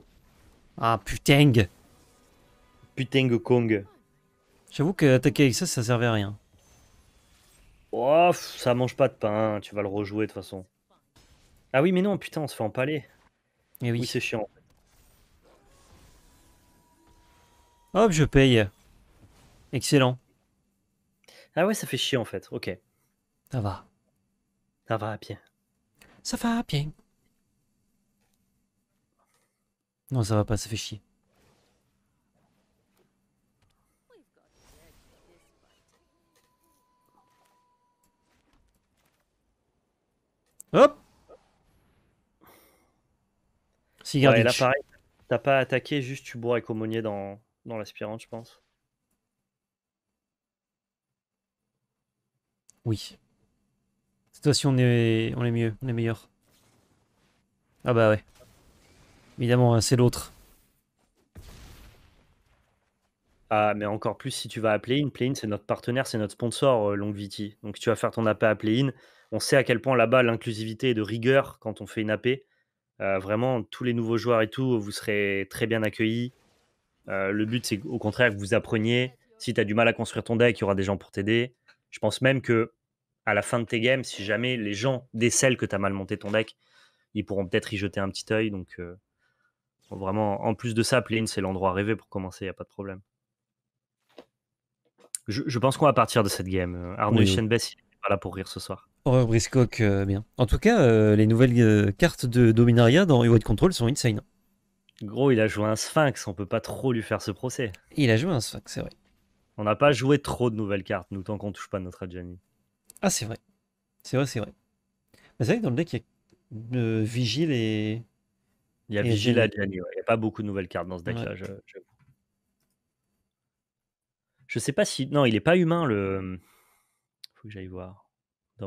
Ah, putain Putain Kong. J'avoue que attaquer avec ça, ça servait à rien. Oh, ça mange pas de pain, tu vas le rejouer de toute façon. Ah oui, mais non, putain, on se fait empaler. Et eh oui, oui c'est chiant. Hop, je paye. Excellent. Ah ouais, ça fait chier en fait, ok. Ça va. Ça va bien. Ça va bien. Non, ça va pas, ça fait chier. Hop Si ouais, t'as pas attaqué, juste tu bois avec aumônier dans, dans l'aspirante, je pense. Oui. Cette fois-ci, on est, on est mieux, on est meilleur. Ah bah ouais. Évidemment, hein, c'est l'autre. Ah, mais encore plus si tu vas appeler une in play c'est notre partenaire, c'est notre sponsor, Long euh, Longviti. Donc tu vas faire ton appel à Play-In on sait à quel point là-bas l'inclusivité est de rigueur quand on fait une AP. Euh, vraiment, tous les nouveaux joueurs et tout, vous serez très bien accueillis. Euh, le but, c'est au contraire que vous appreniez. Si tu as du mal à construire ton deck, il y aura des gens pour t'aider. Je pense même que à la fin de tes games, si jamais les gens décèlent que tu as mal monté ton deck, ils pourront peut-être y jeter un petit œil. Donc, euh, vraiment, en plus de ça, Plane, c'est l'endroit rêvé pour commencer, il n'y a pas de problème. Je, pense qu'on va partir de cette game. Arnaud oui, il n'est pas là pour rire ce soir. Horreur Briscoque, euh, bien. En tout cas, euh, les nouvelles euh, cartes de Dominaria dans Evoid Control sont insane. Gros, il a joué un Sphinx, on peut pas trop lui faire ce procès. Il a joué un Sphinx, c'est vrai. On n'a pas joué trop de nouvelles cartes, nous, tant qu'on touche pas notre Adjani. Ah, c'est vrai. C'est vrai, c'est vrai. Mais c'est que dans le deck, il y a Vigile et. Il y a Vigile Adjani, il n'y a pas beaucoup de nouvelles cartes dans ce deck-là, Je sais pas si. Non, il est pas humain, le. Faut que j'aille voir.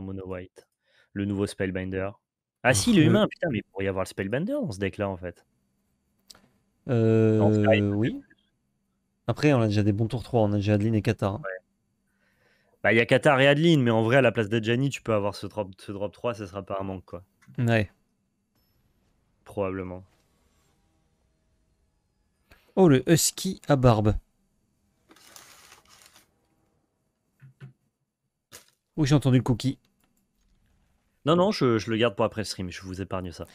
Mono White. Le nouveau Spellbinder. Ah si, le humain, putain, mais il y avoir le Spellbinder dans ce deck-là, en fait. Euh, oui. Après, on a déjà des bons tours 3, on a déjà Adeline et Qatar. Hein. Bah, il y a Qatar et Adeline, mais en vrai, à la place d'Adjani, tu peux avoir ce drop, ce drop 3, ça sera pas un manque, quoi. Ouais. Probablement. Oh, le husky à barbe. Oui, j'ai entendu le cookie. Non, non, je, le garde pour après le stream, je vous épargne ça.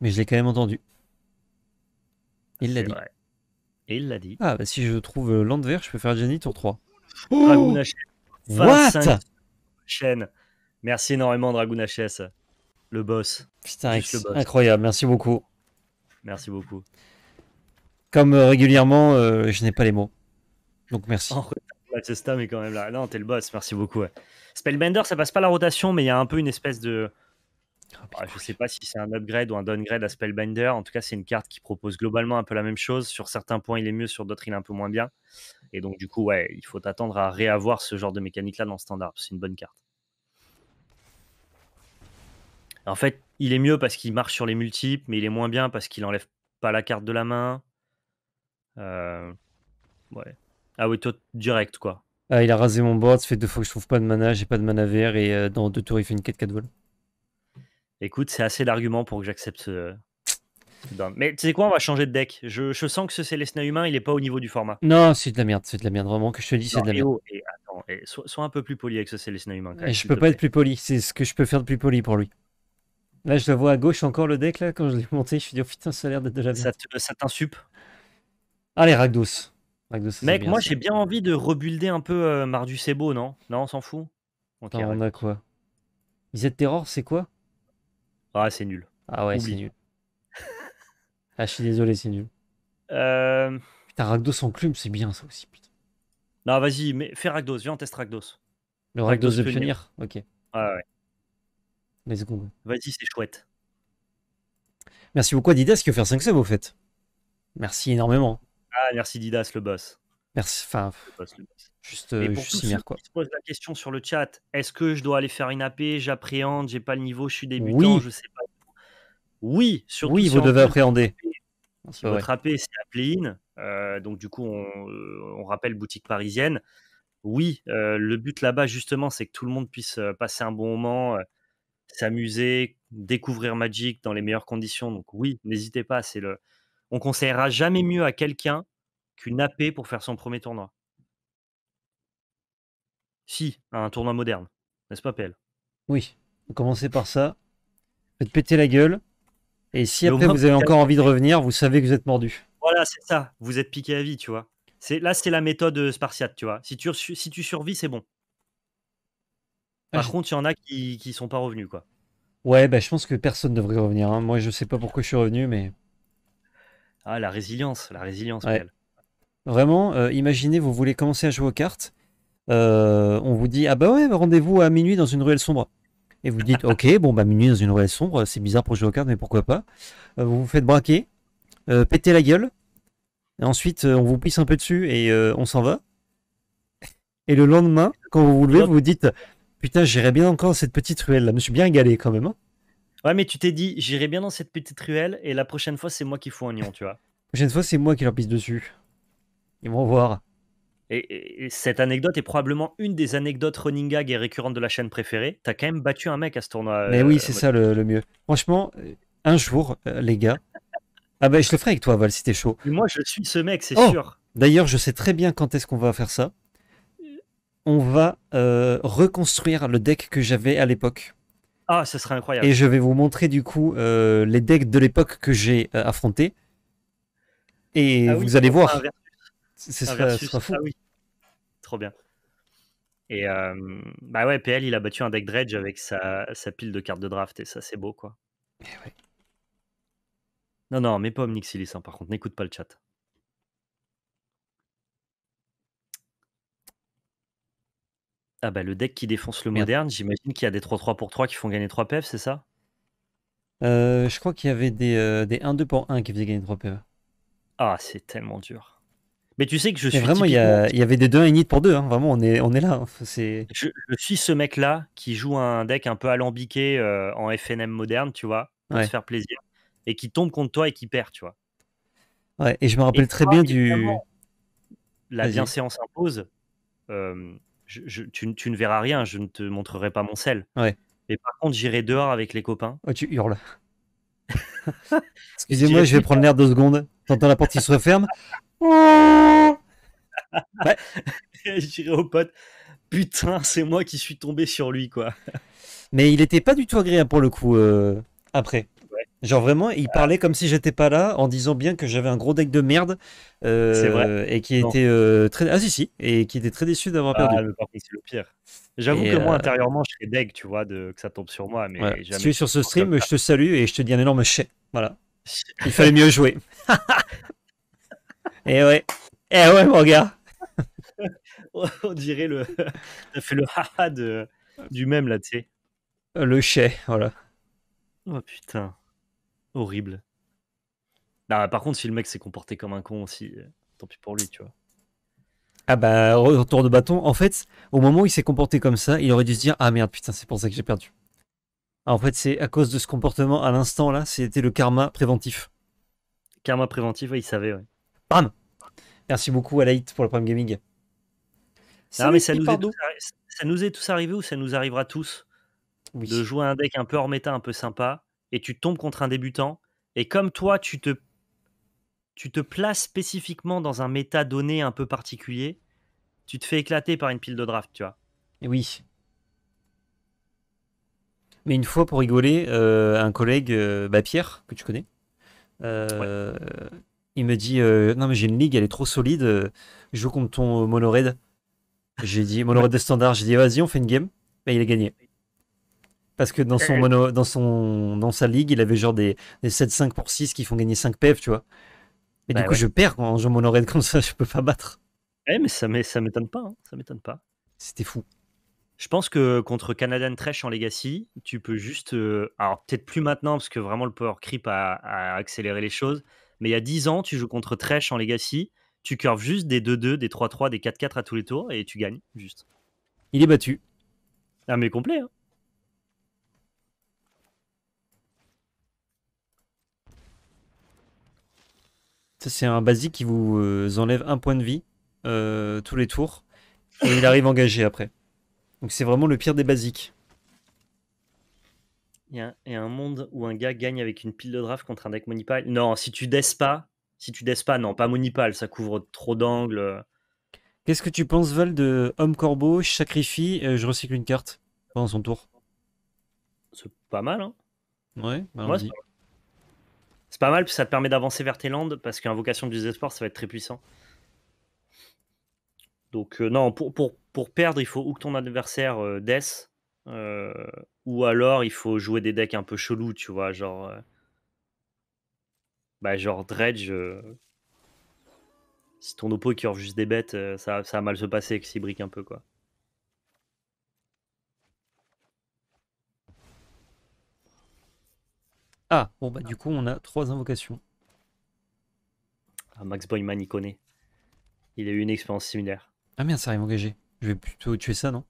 Mais je l'ai quand même entendu. Il l'a dit. il l'a dit. Ah, bah si je trouve euh, de vert je peux faire Jenny tour 3. Oh What chaîne. Merci énormément, Dragoon Le boss. Putain, incroyable. Merci beaucoup. Merci beaucoup. Comme euh, régulièrement, euh, je n'ai pas les mots. Donc merci. mais quand même là. Non, t'es le boss. Merci beaucoup. Ouais. Spellbinder, ça passe pas la rotation, mais il y a un peu une espèce de. Ah, bah, je sais pas si c'est un upgrade ou un downgrade à Spellbender. En tout cas, c'est une carte qui propose globalement un peu la même chose. Sur certains points, il est mieux, sur d'autres, il est un peu moins bien. Et donc, du coup, ouais, il faut attendre à réavoir ce genre de mécanique-là dans standard. C'est une bonne carte. En fait, il est mieux parce qu'il marche sur les multiples, mais il est moins bien parce qu'il enlève pas la carte de la main. Euh, ouais. Ah oui, direct, quoi. Ah, il a rasé mon board, ça fait deux fois que je trouve pas de mana, j'ai pas de mana vert et euh, dans deux tours il fait une 4-4 vol. Écoute, c'est assez d'arguments pour que j'accepte Mais tu sais quoi, on va changer de deck. Je, sens que ce Célestin humain, il est pas au niveau du format. Non, c'est de la merde, c'est de la merde, vraiment, que je te dis, c'est de la merde. Oh, sois, un peu plus poli avec ce Célestina humain. Eh, je peux pas être plus poli, c'est ce que je peux faire de plus poli pour lui. Là, je le vois à gauche encore le deck, là, quand je l'ai monté, je suis dit, oh putain, ça a l'air d'être de la Ça t'insupe Allez, Ragdos. Mec, moi j'ai bien envie de rebuilder un peu euh, Marducebo non Non, on s'en fout On a quoi Misette Terror, c'est quoi Ah, c'est nul. Ah ouais, c'est nul. ah, je suis désolé, c'est nul. Euh, putain, Ragdos en clume, c'est bien ça aussi, putain. Non, vas-y, mais fais Ragdos viens, on teste Ragdos. Le Ragdos, de Pionnier Ok. Ouais, ouais. Vas-y, c'est chouette. Merci beaucoup Adidas qui a offert 5 subs au fait. Merci énormément. Ah, merci Didas, le boss. Merci. Enfin, juste, je euh, pour pose la question sur le chat est-ce que je dois aller faire une AP J'appréhende, j'ai pas le niveau, je suis débutant, je je sais pas. Oui, surtout oui, vous devez appréhender. Si votre AP c'est la in donc du coup euh, on, rappelle boutique parisienne. Oui, euh, le but là-bas justement, c'est que tout le monde puisse passer un bon moment, s'amuser, découvrir Magic dans les meilleures conditions. Donc oui, n'hésitez pas, c'est le on conseillera jamais mieux à quelqu'un qu'une AP pour faire son premier tournoi. Si, un tournoi moderne, n'est-ce pas, PL Oui, commencez par ça. Faites péter la gueule. Et si après vous avez encore envie de revenir, vous savez que vous êtes mordu. Voilà, c'est ça. Vous êtes piqué à vie, tu vois. C'est là, c'est la méthode euh, spartiate, tu vois. Si tu, survis, c'est bon. Ah, par contre, il y en a qui, ne sont pas revenus, quoi. Ouais, bah, je pense que personne ne devrait revenir. Hein. Moi, je sais pas pourquoi je suis revenu, mais. Ah, la résilience, la résilience. réelle. Vraiment, euh, imaginez, vous voulez commencer à jouer aux cartes. Euh, on vous dit, ah bah ouais, rendez-vous à minuit dans une ruelle sombre. Et vous dites, ok, bon, bah minuit dans une ruelle sombre, c'est bizarre pour jouer aux cartes, mais pourquoi pas. Euh, vous vous faites braquer, péter la gueule. Et ensuite, on vous pisse un peu dessus et on s'en va. Et le lendemain, quand vous vous levez, vous vous dites, putain, j'irai bien encore dans cette petite ruelle là, je me suis bien égalé quand même. Hein. Ouais, mais tu t'es dit, j'irai bien dans cette petite ruelle et la prochaine fois, c'est moi qui fous un lion, tu vois. La prochaine fois, c'est moi qui leur pisse dessus. Ils vont voir. Et, cette anecdote est probablement une des anecdotes running gag et récurrentes de la chaîne préférée. T'as quand même battu un mec à ce tournoi. Mais oui, euh, c'est ça le, mieux. Franchement, euh, un jour, euh, les gars. ah ben, bah, je le ferai avec toi, Val, si t'es chaud. moi, je suis ce mec, c'est oh sûr. D'ailleurs, je sais très bien quand est-ce qu'on va faire ça. On va reconstruire le deck que j'avais à l'époque. Ah, ce serait incroyable. Et je vais vous montrer du coup euh, les decks de l'époque que j'ai affronté. Euh, affrontés. Et ah vous allez voir. Ce sera, fou. Ah oui. Trop bien. Et euh, bah ouais, PL, il a battu un deck dredge avec sa, pile de cartes de draft. Et ça, c'est beau, quoi. Eh ouais. Non, non, mais pas Omnixilis, hein, par contre. N'écoute pas le chat. Ah bah le deck qui défonce le moderne, j'imagine qu'il y a des 3-3 pour 3 qui font gagner 3 PF, e c'est ça euh, Je crois qu'il y avait des, 1-2 euh, pour 1 qui faisaient gagner 3 PF. E ah, c'est tellement dur. Mais tu sais que je suis. vraiment, il y, avait des 2 et 1 pour 2. Hein. Vraiment, on est, là. Hein. Je, suis ce mec-là qui joue un deck un peu alambiqué euh, en FNM moderne, tu vois, pour se faire plaisir, et qui tombe contre toi et qui perd, tu vois. Ouais, et je me rappelle très bien du. La bienséance impose tu, ne verras rien, je ne te montrerai pas mon sel. Ouais. par contre, j'irai dehors avec les copains. tu hurles. Excusez-moi, je vais prendre l'air deux secondes. T'entends la porte qui se referme ouais. J'irai au pote. Putain, c'est moi qui suis tombé sur lui, quoi. Mais il était pas du tout agréable pour le coup euh, après. Genre vraiment, il parlait comme si j'étais pas là, en disant bien que j'avais un gros deck de merde. c'est vrai. Euh, et qui était euh, très. Ah si si. Et qui était très déçu d'avoir ah, perdu. c'est le pire. J'avoue que moi euh, intérieurement, je fais deg, tu vois, de que ça tombe sur moi, mais jamais tu sur ce stream, je te salue et je te dis un énorme chèque. Voilà. Il fallait mieux jouer. et eh ouais. et eh ouais, mon gars. On dirait le. T'as fait le haha du même là, tu sais. Le chèque, voilà. Oh putain horrible. Bah, par contre, si le mec s'est comporté comme un con aussi, euh, tant pis pour lui, tu vois. Ah bah, retour de bâton. En fait, au moment où il s'est comporté comme ça, il aurait dû se dire Ah merde, putain, c'est pour ça que j'ai perdu. en fait, c'est à cause de ce comportement à l'instant là, c'était le karma préventif. Karma préventif, il savait, ouais. Bam Merci beaucoup à pour le Prime Gaming. Non, mais ça nous, est, ça nous, est tous, arrivé ou ça nous arrivera tous de jouer un deck un peu hors méta, un peu sympa, et tu tombes contre un débutant. Et comme toi, tu te, tu te places spécifiquement dans un méta donné un peu particulier, tu te fais éclater par une pile de draft, tu vois. Oui. Mais une fois, pour rigoler, euh, un collègue, euh, bah, Pierre, que tu connais, euh, il me dit Non, mais j'ai une ligue, elle est trop solide, je joue contre ton Monored. J'ai dit Monoraid de standard, j'ai dit Vas-y, on fait une game. Mais bah, il a gagné. Parce que dans son euh. dans son dans sa ligue, il avait genre des, 7-5 pour 6 qui font gagner 5 PF, e tu vois. Et du bah coup, je perds quand en comme ça, je peux pas battre. Eh, mais ça m'étonne pas, hein, ça m'étonne pas. C'était fou. Je pense que contre Canadian Thresh en Legacy, tu peux juste. Euh, alors, peut-être plus maintenant, parce que vraiment le power creep a, accéléré les choses. Mais il y a 10 ans, tu joues contre Trash en Legacy, tu curves juste des 2-2, des 3-3, des 4-4 à tous les tours et tu gagnes, juste. Il est battu. Ah, mais complet. Hein. C'est un basique qui vous euh, enlève un point de vie euh, tous les tours. Et il arrive engagé après. Donc c'est vraiment le pire des basiques. Il y, a un, monde où un gars gagne avec une pile de draft contre un deck Monipal. Non, si tu desses pas, si tu pas, non, pas Monipal, ça couvre trop d'angles. Qu'est-ce que tu penses, Val, de Homme Corbeau, je sacrifie, euh, je recycle une carte pendant son tour C'est pas mal, hein Ouais, bah c'est pas mal, puis ça te permet d'avancer vers tes landes, parce qu'invocation du désespoir, ça va être très puissant. Donc, euh, non, pour, pour, perdre, il faut ou que ton adversaire euh, death, euh, ou alors il faut jouer des decks un peu chelous, tu vois, genre. bah, genre Dredge. si ton oppo qui juste des bêtes, ça, ça va mal se passer avec brique un peu, quoi. Ah, bon bah ah. du coup on a trois invocations. Ah, Max Boyman, il connaît. Il a eu une expérience similaire. Ah merde, ça arrive engagé. Je vais plutôt tuer ça, non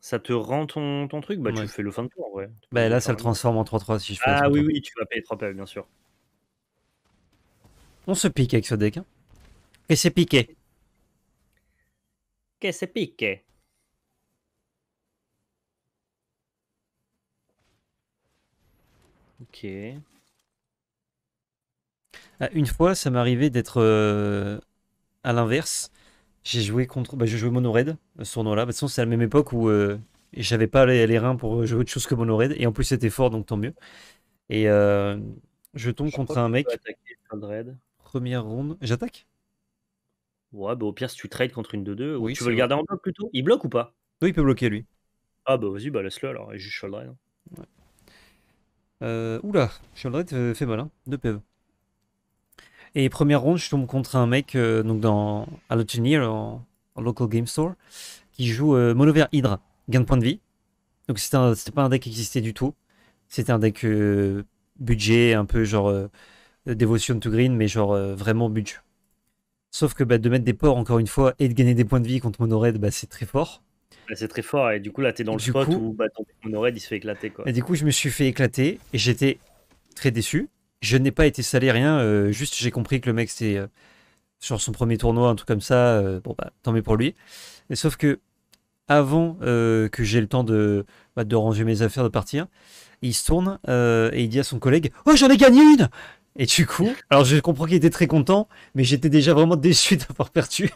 Ça te rend ton, ton truc Bah tu fais le fin de tour, ouais. Bah là ça le transforme en 3-3 si je fais Ah oui, oui, tu vas payer 3 PL, bien sûr. On se pique avec ce deck. Hein. Et c'est piqué. Que c'est piqué. Ah, une fois, ça m'arrivait d'être euh, à l'inverse. J'ai joué contre. Bah, j'ai joué raid ce euh, tournoi-là. Bah, de toute c'est à la même époque où euh, j'avais pas les, reins pour jouer autre chose que raid Et en plus, c'était fort, donc tant mieux. Et je tombe contre un mec. Première ronde. J'attaque Ouais, bah au pire, si tu trade contre une 2-2, oui, tu veux le garder en bloc plutôt Il bloque ou pas Oui, il peut bloquer lui. Ah bah vas-y, bah laisse-le alors, et juste le euh, oula, Sheldred fait, mal, hein, de PV. Et première ronde, je tombe contre un mec euh, donc dans, à en, local game store, qui joue euh, Hydra, gain de points de vie. Donc c'était pas un deck qui existait du tout. C'était un deck euh, budget, un peu genre euh, Devotion to Green, mais genre vraiment budget. Sauf que bah, de mettre des ports, encore une fois, et de gagner des points de vie contre Mono Red, bah, c'est très fort. Bah, c'est très fort. Et du coup, là, t'es dans le spot où bah, ton oreille, il se fait éclater. Quoi. Et du coup, je me suis fait éclater et j'étais très déçu. Je n'ai pas été salé, rien. Euh, juste, j'ai compris que le mec, c'était euh, sur son premier tournoi, un truc comme ça. Euh, bon, bah, tant mieux pour lui. Mais sauf que, avant que j'ai le temps de, bah, de ranger mes affaires, de partir, il se tourne et il dit à son collègue Oh, j'en ai gagné une Et du coup, alors je comprends qu'il était très content, mais j'étais déjà vraiment déçu d'avoir perdu.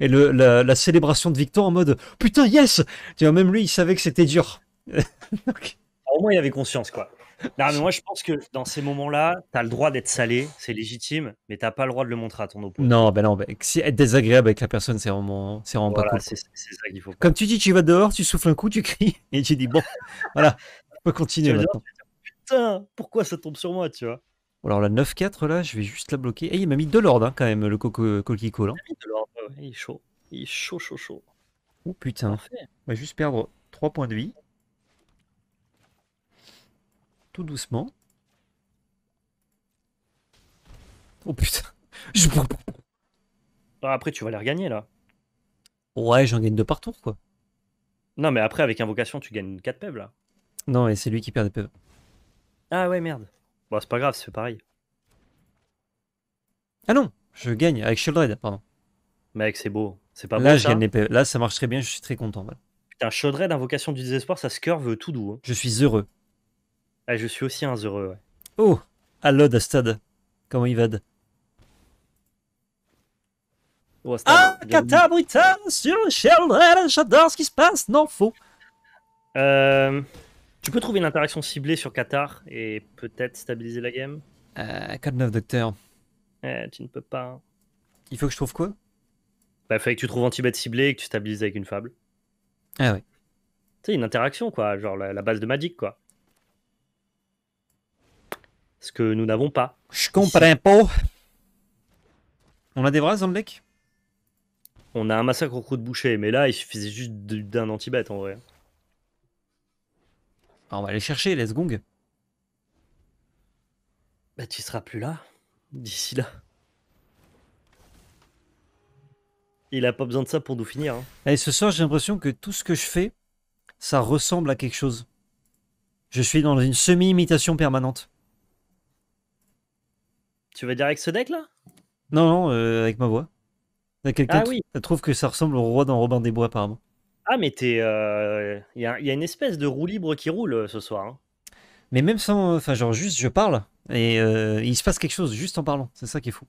Et le, la, célébration de victoire en mode putain, yes Tu vois, même lui, il savait que c'était dur. Au moins, il avait conscience, quoi. Non, mais moi, je pense que dans ces moments-là, T'as le droit d'être salé, c'est légitime, mais t'as pas le droit de le montrer à ton opposant. Non, ben non, si être désagréable avec la personne, c'est vraiment, c'est pas cool. Comme tu dis, tu vas dehors, tu souffles un coup, tu cries, et tu dis, bon, voilà, on peut continuer Putain, pourquoi ça tombe sur moi, tu vois alors la 9-4 là, je vais juste la bloquer. Et eh, il m'a mis de l'ordre hein, quand même, le coquelicot. Co Il, il est chaud. Il est chaud, chaud, chaud. Oh putain. On va juste perdre 3 points de vie. Tout doucement. Oh putain. Je... Bah, après, tu vas les regagner là. Ouais, j'en gagne 2 par tour quoi. Non, mais après, avec invocation, tu gagnes 4 pebs là. Non, et c'est lui qui perd des pebs. Ah ouais, merde. Bon, c'est pas grave, c'est pareil. Ah non, je gagne avec Shieldred, pardon. Mec, c'est beau. C'est pas Là, e. Là, ça marche très bien, je suis très content. Voilà. Putain, Shieldred, invocation du désespoir, ça se curve tout doux. Hein. Je suis heureux. Ah, je suis aussi un heureux, ouais. Oh, Allo stade Comment il va oh, Ah Ah, Catabrita sur Shieldred, j'adore ce qui se passe. Non, faux. Euh... Tu peux trouver une interaction ciblée sur Qatar et peut-être stabiliser la game euh, 9, docteur. Eh, tu ne peux pas. Il faut que je trouve quoi Bah, fallait que tu trouves un Tibet ciblé et que tu stabilises avec une fable. Ah oui. Tu sais, une interaction, quoi. Genre la, base de Magic, quoi. Ce que nous n'avons pas. Je comprends pas. On a des bras dans le deck On a un massacre au coup de boucher, mais là, il suffisait juste d'un anti-bet en vrai. Ah, on va aller chercher les gong. Bah tu seras plus là d'ici là. Il a pas besoin de ça pour nous finir. Hein. Et ce soir, j'ai l'impression que tout ce que je fais, ça ressemble à quelque chose. Je suis dans une semi-imitation permanente. Tu veux dire avec ce deck là Non, non, euh, avec ma voix. ah, oui. trouve que ça ressemble au roi dans Robin des Bois, apparemment. Ah, mais t'es. Euh, il y, a, une espèce de roue libre qui roule euh, ce soir. Hein. Mais même sans. Enfin, genre, juste je parle et euh, il se passe quelque chose juste en parlant. C'est ça qui est fou.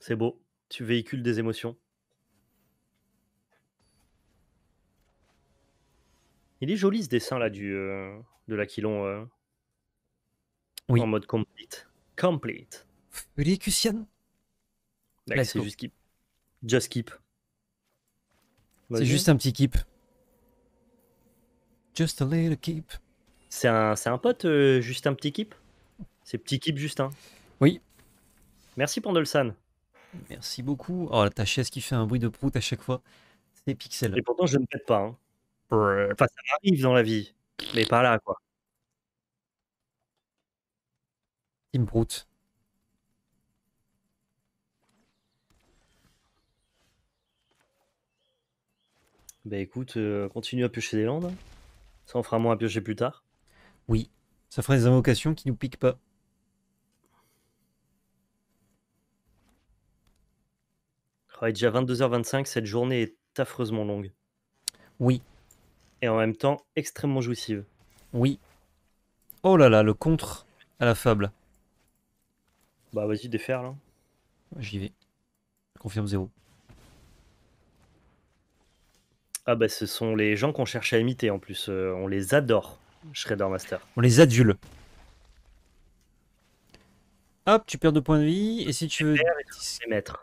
C'est beau. Tu véhicules des émotions. Il est joli ce dessin là du, de l'Aquilon oui. en mode complete. Complete. C'est juste keep. Just keep. C'est juste un petit keep. Just a little keep. C'est un, pote, euh, juste un petit keep C'est petit keep Justin hein Oui. Merci Pandolsan. Merci beaucoup. Oh, ta chaise qui fait un bruit de prout à chaque fois. C'est pixel. Et pourtant, je ne pète pas. Hein. Enfin, ça m'arrive dans la vie, mais pas là, quoi. Team Prout. Bah écoute, euh, continue à piocher des landes. Ça en fera moins à piocher plus tard. Oui, ça fera des invocations qui nous piquent pas. Il est déjà 22h25, cette journée est affreusement longue. Oui. Et en même temps, extrêmement jouissive. Oui. Oh là là, le contre à la fable. Bah vas-y, défaire là. J'y vais. confirme zéro. Ah bah ce sont les gens qu'on cherche à imiter en plus. Euh, on les adore, Shredder Master. On les adule. Hop, tu perds 2 points de vie. Et si tu veux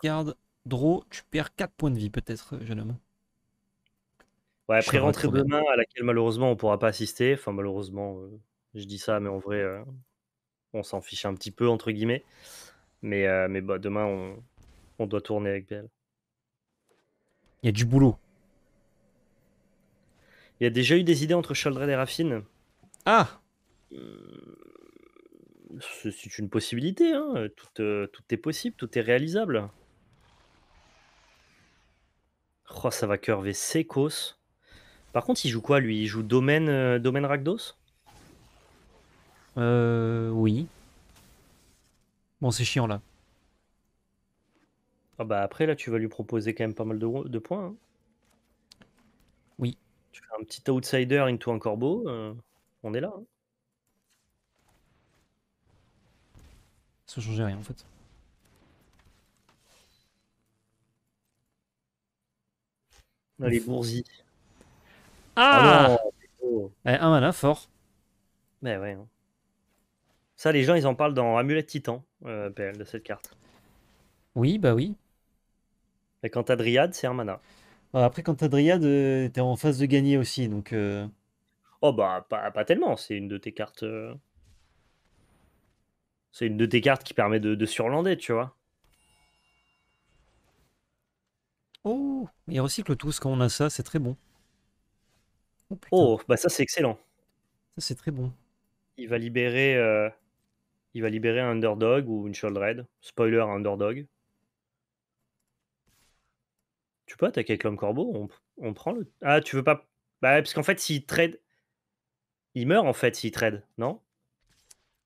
garde draw, tu perds 4 points de vie peut-être, euh, jeune homme. Ouais, après rentrer demain à laquelle malheureusement on pourra pas assister. Enfin malheureusement, euh, je dis ça, mais en vrai, on s'en fiche un petit peu entre guillemets. Mais, mais bah, demain on, on doit tourner avec BL. Il y a du boulot. Il y a déjà eu des idées entre Choldred et Raffine. Ah C'est une possibilité, hein. tout, euh, tout, est possible, tout est réalisable. Oh, ça va curver Secos. Par contre, il joue quoi lui Il joue Domaine, euh, domaine Rakdos Euh. Oui. Bon, c'est chiant là. Ah bah après, là, tu vas lui proposer quand même pas mal de, de points. Hein. Tu fais un petit outsider into un corbeau, euh, on est là. Hein. Ça changeait rien en fait. a ah, les Ah, ah eh, Un mana fort. Mais ouais. Hein. Ça, les gens, ils en parlent dans Amulette Titan, euh, PL, de cette carte. Oui, bah oui. Et quand à Dryad c'est un mana. Bah, après, quand Dryad, était t'es en phase de gagner aussi, donc. Euh, oh bah pas, pas tellement, c'est une de tes cartes. Euh, c'est une de tes cartes qui permet de, surlander, tu vois. Oh, il recycle tous quand on a ça, c'est très bon. Oh, oh bah ça c'est excellent. ça c'est très bon. Il va libérer, euh, il va libérer un underdog ou une red. Spoiler, underdog. Tu peux attaquer avec l'homme corbeau on, prend le. Ah, tu veux pas. Bah, parce qu'en fait, s'il trade. Il meurt en fait s'il trade, non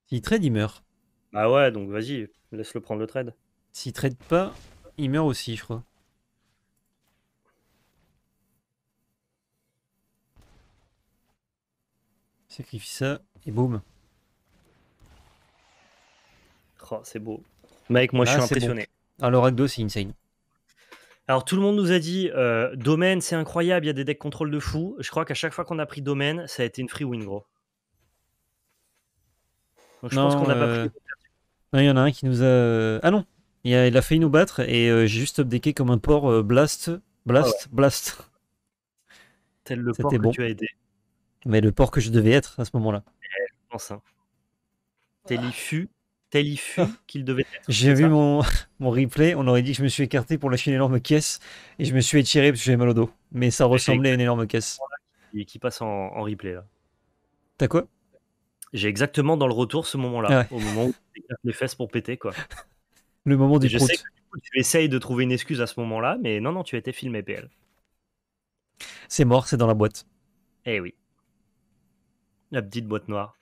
S'il trade, il meurt. Bah ouais, donc vas-y, laisse-le prendre le trade. S'il trade pas, il meurt aussi, je crois. Sacrifie ça et boum. Oh, c'est beau. Mec, moi je ah, suis impressionné. Bon. Ah, Alors, Agdo, c'est insane. Alors tout le monde nous a dit euh, domaine, c'est incroyable, il y a des decks contrôle de fou. Je crois qu'à chaque fois qu'on a pris domaine, ça a été une free win, gros. je pense qu'on n'a pas euh, pris. il y en a un qui nous a. Ah non, il a, failli nous battre et euh, j'ai juste updecké comme un port blast, blast, ah blast. Tel le port que tu as aidé. Mais le port que je devais être à ce moment-là. Eh, je pense. Hein. Telifu tel il fut ah. qu'il devait être. J'ai vu mon, mon, replay, on aurait dit que je me suis écarté pour lâcher une énorme caisse et je me suis étiré parce que j'avais mal au dos. Mais ça ressemblait à une énorme caisse. Et qui passe en, replay là. T'as quoi J'ai exactement dans le retour ce moment-là, au moment où tu les fesses pour péter quoi. le moment du je sais tu essayes de trouver une excuse à ce moment-là, mais non, non, tu as été filmé PL. C'est mort, c'est dans la boîte. Eh oui. La petite boîte noire.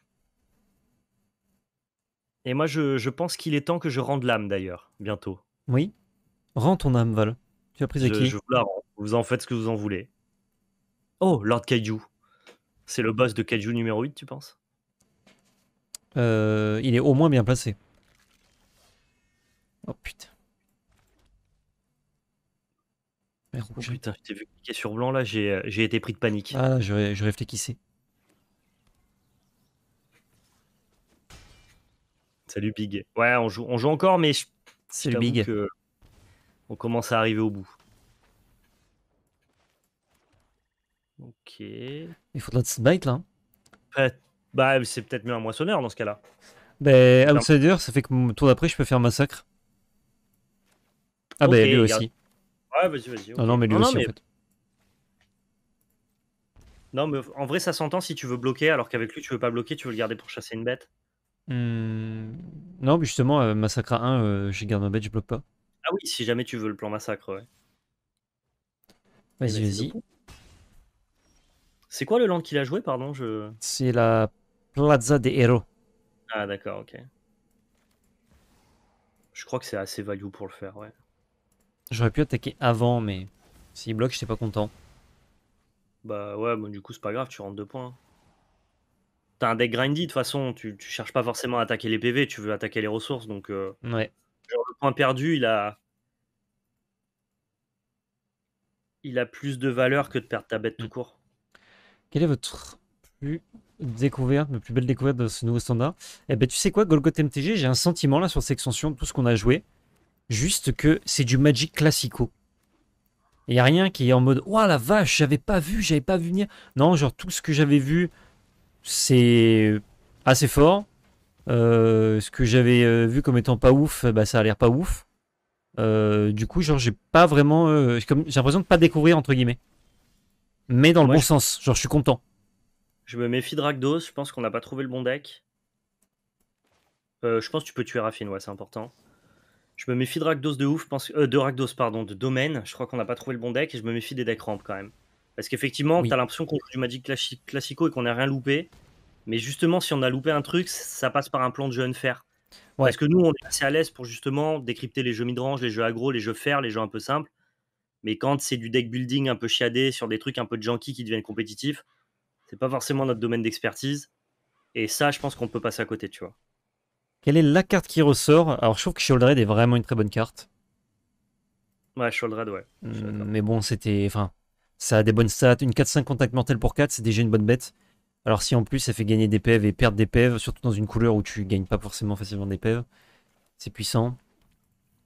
Et moi, je, pense qu'il est temps que je rende l'âme d'ailleurs, bientôt. Oui. Rends ton âme, Val. Tu as pris à qui je vous la Vous en faites ce que vous en voulez. Oh, Lord Kaiju. C'est le boss de Kaiju numéro 8, tu penses euh, Il est au moins bien placé. Oh putain. Oh, putain, je t'ai vu cliquer sur blanc là, j'ai euh, été pris de panique. Ah, je, je réfléchissais. Salut Big. Ouais, on joue, on joue encore, mais c'est le Big. on commence à arriver au bout. Ok. Il faut de la là. Hein. bah, c'est peut-être mieux un moissonneur dans ce cas-là. Ben, bah, outsider, ça fait que mon tour d'après, je peux faire massacre. Ah, bah, lui aussi. Ouais, vas-y, vas-y. Ah non, mais lui aussi, en fait. Non, mais en vrai, ça s'entend si tu veux bloquer, alors qu'avec lui, tu veux pas bloquer, tu veux le garder pour chasser une bête. Hmm. Non, justement, euh, Massacre à 1, J'ai garde ma bête, je bloque pas. Ah oui, si jamais tu veux le plan massacre, ouais. Eh vas-y, ben, c'est vas-y. C'est quoi le land qu'il a joué, pardon je... C'est la Plaza des Héros. Ah d'accord, ok. Je crois que c'est assez value pour le faire, ouais. J'aurais pu attaquer avant, mais s'il bloque, j'étais pas content. Bah ouais, bon du coup c'est pas grave, tu rentres deux points. T'as un deck grindy, de toute façon, tu, cherches pas forcément à attaquer les PV, tu veux attaquer les ressources. Donc, euh, le point perdu, il a. Il a plus de valeur que de perdre ta bête tout mm. court. Quelle est votre plus découverte, la plus belle découverte de ce nouveau standard Eh ben, tu sais quoi, Golgoth MTG, j'ai un sentiment là sur cette extension, tout ce qu'on a joué, juste que c'est du Magic classico. Il n'y a rien qui est en mode Ouah la vache, j'avais pas vu, j'avais pas vu venir. Non, genre tout ce que j'avais vu c'est assez fort. Euh, ce que j'avais euh, vu comme étant pas ouf, bah, ça a l'air pas ouf. Euh, du coup, genre, j'ai pas vraiment. j'ai l'impression de pas découvrir, entre guillemets. Mais dans le bon sens. Genre, je suis content. Je me méfie de Ragdos, Je pense qu'on n'a pas trouvé le bon deck. je pense que tu peux tuer Raffine, ouais, c'est important. Je me méfie de Ragdos de ouf. Pense... de Ragdos, pardon, de Domaine. Je crois qu'on n'a pas trouvé le bon deck. Et je me méfie des decks ramp quand même. Parce qu'effectivement, t'as tu as l'impression qu'on joue du Magic Classico et qu'on n'a rien loupé. Mais justement, si on a loupé un truc, ça passe par un plan de jeu fer Ouais. Parce que nous, on est assez à l'aise pour justement décrypter les jeux midrange, les jeux agro, les jeux fer, les jeux un peu simples. Mais quand c'est du deck building un peu chiadé sur des trucs un peu janky qui deviennent compétitifs, c'est pas forcément notre domaine d'expertise. Et ça, je pense qu'on peut passer à côté, tu vois. Quelle est la carte qui ressort Alors, je trouve que Sholdred est vraiment une très bonne carte. Ouais, Sholdred ouais. Hum, mais bon, c'était. Enfin, ça a des bonnes stats. Une 4-5 contact mortel pour 4, c'est déjà une bonne bête. Alors si en plus ça fait gagner des PV et perdre des PV, surtout dans une couleur où tu gagnes pas forcément facilement des PV, c'est puissant.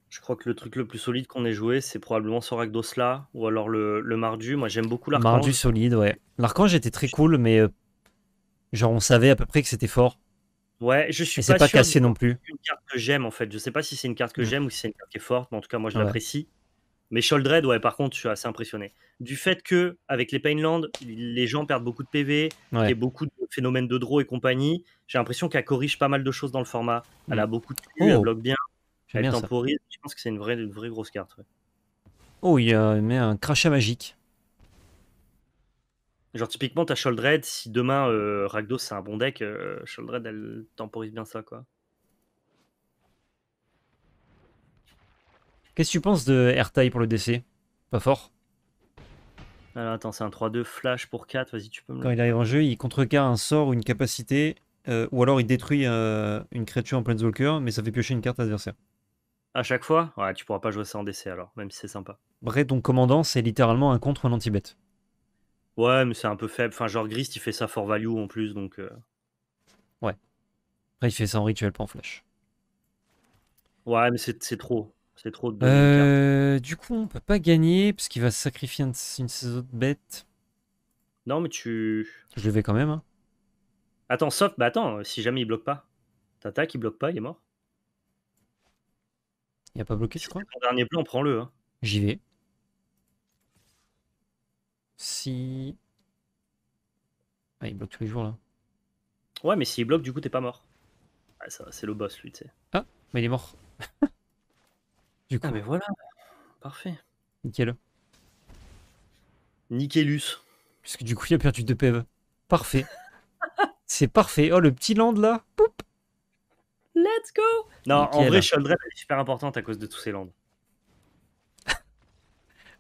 Je crois que le truc le plus solide qu'on ait joué, c'est probablement ce Ragdos là, ou alors le, Mardu. Moi j'aime beaucoup l'archange. Mardu solide, ouais. L'archange était très cool, mais euh, genre on savait à peu près que c'était fort. Ouais, je suis pas, C'est pas cassé non plus. Une carte que j'aime en fait. Je sais pas si c'est une carte que mm. j'aime ou si c'est une carte qui est forte, mais en tout cas moi je l'apprécie. Mais Sholdred, ouais, par contre, je suis assez impressionné. Du fait que, avec les Painland, les gens perdent beaucoup de PV, et il y beaucoup de phénomènes de draw et compagnie, j'ai l'impression qu'elle corrige pas mal de choses dans le format. Elle a mm. beaucoup de PV, elle oh. bloque bien, elle temporise. Je pense que c'est une vraie, vraie grosse carte. Oh, il y mais un crachat magique. Genre, typiquement, t'as Sholdred. Si demain euh, Ragdos, c'est un bon deck, euh, Sholdred elle temporise bien ça, quoi. Qu'est-ce que tu penses de Airtail pour le DC Pas fort attends, c'est un 3-2 flash pour 4, vas-y tu peux me... Quand il arrive en jeu, il contrecarre un sort ou une capacité, euh, ou alors il détruit euh, une créature en Planeswalker, mais ça fait piocher une carte adversaire. À chaque fois Ouais, tu pourras pas jouer ça en DC alors, même si c'est sympa. Bref, ton commandant, c'est littéralement un contre un anti-bête. Ouais, mais c'est un peu faible. Enfin, genre Grist, il fait ça for value en plus, donc... Euh. Ouais. Après, il fait ça en rituel, pas en flash. Ouais, mais c'est trop. C'est trop de euh, Du coup, on peut pas gagner parce qu'il va sacrifier une, de ses autres bêtes. Non, mais tu. Je le vais quand même. Hein. Attends, sauf, bah attends, euh, si jamais il bloque pas. T'attaques, il bloque pas, il est mort. Il a pas bloqué, je crois. le dernier plan, prend le hein. J'y vais. Si. Ah, il bloque tous les jours là. Ouais, mais s'il bloque, du coup, t'es pas mort. ça, c'est le boss, lui, tu sais. Ah, mais il est mort. Ah, coup. Ah, mais voilà. Parfait. Nickel. Nickelus. Parce que du coup, il a perdu 2 PV. Parfait. C'est parfait. Oh, le petit land là. Poup. Let's go. Non, en vrai, Sholdred est super importante à cause de tous ces landes.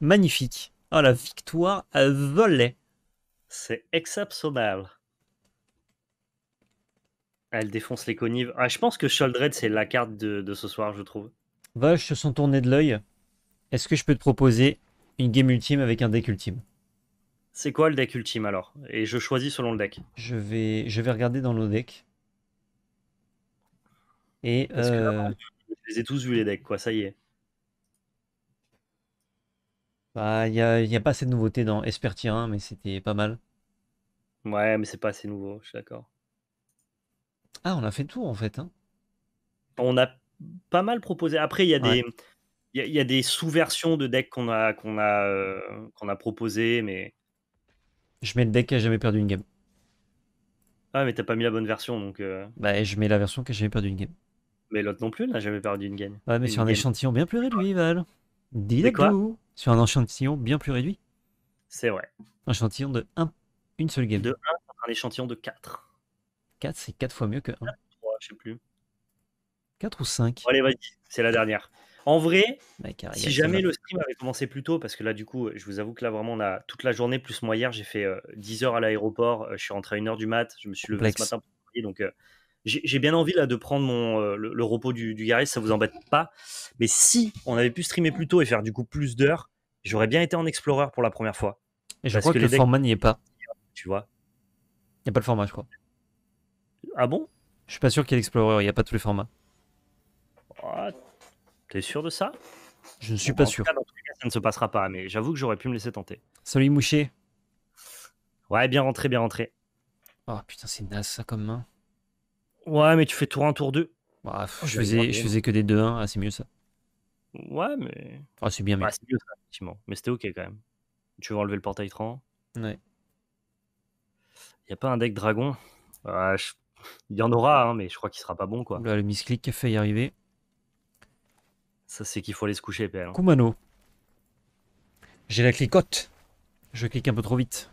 Magnifique. Oh, la victoire à volet. C'est exceptionnel. Elle défonce les connives. Ah, je pense que Sholdred, c'est la carte de ce soir, je trouve. Vache se sont tournés de l'œil. Est-ce que je peux te proposer une game ultime avec un deck ultime C'est quoi le deck ultime alors Et je choisis selon le deck. Je vais, je vais regarder dans nos decks. Et euh, je les ai tous vus les decks, quoi, ça y est. Bah, il n'y a, y a, pas assez de nouveautés dans Espertier 1, mais c'était pas mal. Ouais, mais c'est pas assez nouveau, je suis d'accord. Ah, on a fait tout, tour en fait. Hein. On a pas mal proposé. Après, il y a des. Il y, a des sous-versions de decks qu'on a, qu'on a, euh, a mais. Je mets le deck qui a jamais perdu une game. Ah, mais t'as pas mis la bonne version donc. Euh bah, je mets la version qui a jamais perdu une game. Mais l'autre non plus n'a jamais perdu une game. Ouais, mais sur un échantillon bien plus réduit, Val. dis quoi Sur un échantillon bien plus réduit. C'est vrai. Un échantillon de 1, un... une seule game. De 1 un échantillon de 4. 4, c'est 4 fois mieux que 1. 3, je sais plus. 4 ou 5 Allez, vas-y, c'est la dernière. En vrai, si jamais le stream avait commencé plus tôt, parce que là, du coup, je vous avoue que là, vraiment, on a toute la journée, plus moi hier, j'ai fait 10 euh, heures à l'aéroport, euh, je suis rentré à 1h du mat, je me suis levé ce matin pour travailler, donc euh, j'ai bien envie là de prendre mon, le, repos du, du garage, ça vous embête pas. Mais si on avait pu streamer plus tôt et faire du coup plus d'heures, j'aurais bien été en explorer pour la première fois. Et je crois que, le format n'y est pas. Tu vois Il n'y a pas le format, je crois. Ah bon Je suis pas sûr qu'il y ait l'explorer, il n'y a pas tous les formats. Ah, t'es sûr de ça Je ne suis pas sûr. ça ne se passera pas, mais j'avoue que j'aurais pu me laisser tenter. Salut Mouché. Ouais, bien rentré, bien rentré. Oh putain, c'est naze ça comme main. Ouais, mais tu fais tour 1, tour 2. Bah, je, faisais, je faisais que des 2-1, ah, c'est mieux ça. Ouais, mais. Ah, c'est bien mieux. c'est mieux ça, effectivement. Mais c'était ok quand même. Tu veux enlever le portail tran Ouais. Y a pas un deck dragon Il y en aura, hein, mais je crois qu'il sera pas bon quoi. le misclick a fait y arriver. Ça, c'est qu'il faut aller se coucher, PL. Kumano. J'ai la clicote. Je clique un peu trop vite.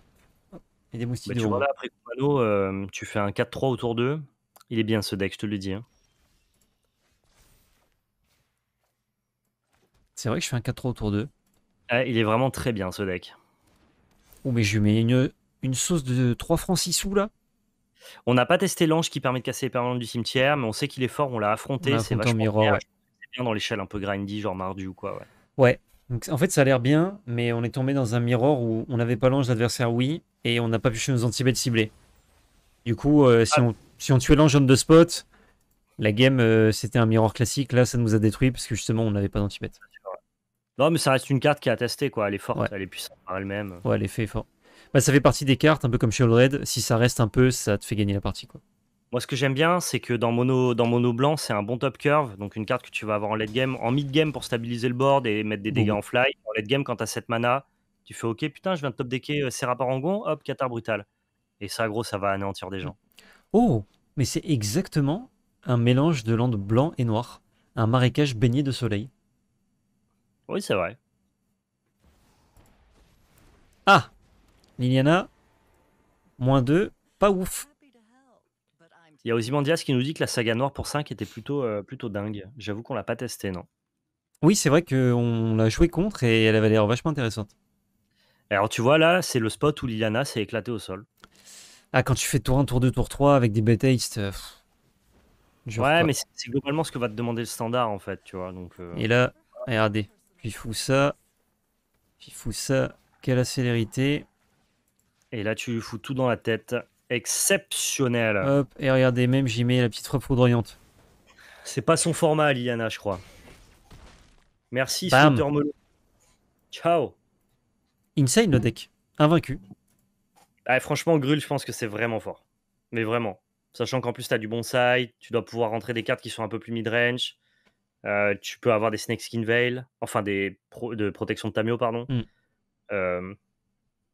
a des moustiques. Bah, tu vois là, après Kumano, euh, tu fais un 4-3 autour d'eux. Il est bien ce deck, je te le dis. Hein. C'est vrai que je fais un 4-3 autour d'eux. Ah, il est vraiment très bien ce deck. Oh, mais je lui mets une, sauce de 3 francs 6 sous là. On n'a pas testé l'ange qui permet de casser les permanents du cimetière, mais on sait qu'il est fort, on l'a affronté, c'est vachement dans l'échelle un peu grindy, genre mardu ou quoi. Ouais. ouais. Donc, en fait, ça a l'air bien, mais on est tombé dans un miroir où on n'avait pas l'ange d'adversaire, oui, et on n'a pas pu chez nos anti-bêtes ciblés. Du coup, euh, si, ah. on, si on tuait l'ange en deux spots, la game, euh, c'était un miroir classique. Là, ça nous a détruit parce que justement, on n'avait pas d'anti-bêtes. Non, mais ça reste une carte qui est testé quoi. Elle est forte, elle est puissante par elle-même. Ouais, elle est fait fort. Bah, ça fait partie des cartes, un peu comme chez Old Red. Si ça reste un peu, ça te fait gagner la partie, quoi. Moi, ce que j'aime bien, c'est que dans mono, dans mono blanc, c'est un bon top curve, donc une carte que tu vas avoir en late game, en mid game pour stabiliser le board et mettre des dégâts en fly. En late game, quand t'as 7 mana, tu fais OK, putain, je viens de top decker euh, Serra Seraparangon, hop, Qatar brutal. Et ça, gros, ça va anéantir des gens. Oh, mais c'est exactement un mélange de landes blanc et noir, un marécage baigné de soleil. Oui, c'est vrai. Ah Liliana, moins 2, pas ouf. Il y a Ozymandias qui nous dit que la saga noire pour 5 était plutôt, euh, plutôt dingue. J'avoue qu'on l'a pas testé, non Oui, c'est vrai qu'on l'a joué contre et elle avait l'air vachement intéressante. Alors tu vois, là, c'est le spot où Liliana s'est éclatée au sol. Ah, quand tu fais tour 1, tour 2, tour 3 avec des bêtises. Euh, ouais, mais c'est globalement ce que va te demander le standard, en fait, tu vois. Donc, euh. Et là, regardez, puis fou ça, puis fou ça, quelle célérité. Et là, tu fous tout dans la tête. Exceptionnel. Hop, et regardez, même j'y mets la petite foudroyante. C'est pas son format, Liliana, je crois. Merci, Shooter Ciao. Insane le deck. Invaincu. Ah, franchement, Grul, je pense que c'est vraiment fort. Mais vraiment. Sachant qu'en plus, tu as du bonsai, tu dois pouvoir rentrer des cartes qui sont un peu plus mid-range. Euh, tu peux avoir des Snake Skin Veil, enfin des de protection de Tamio, pardon. Hmm. Euh,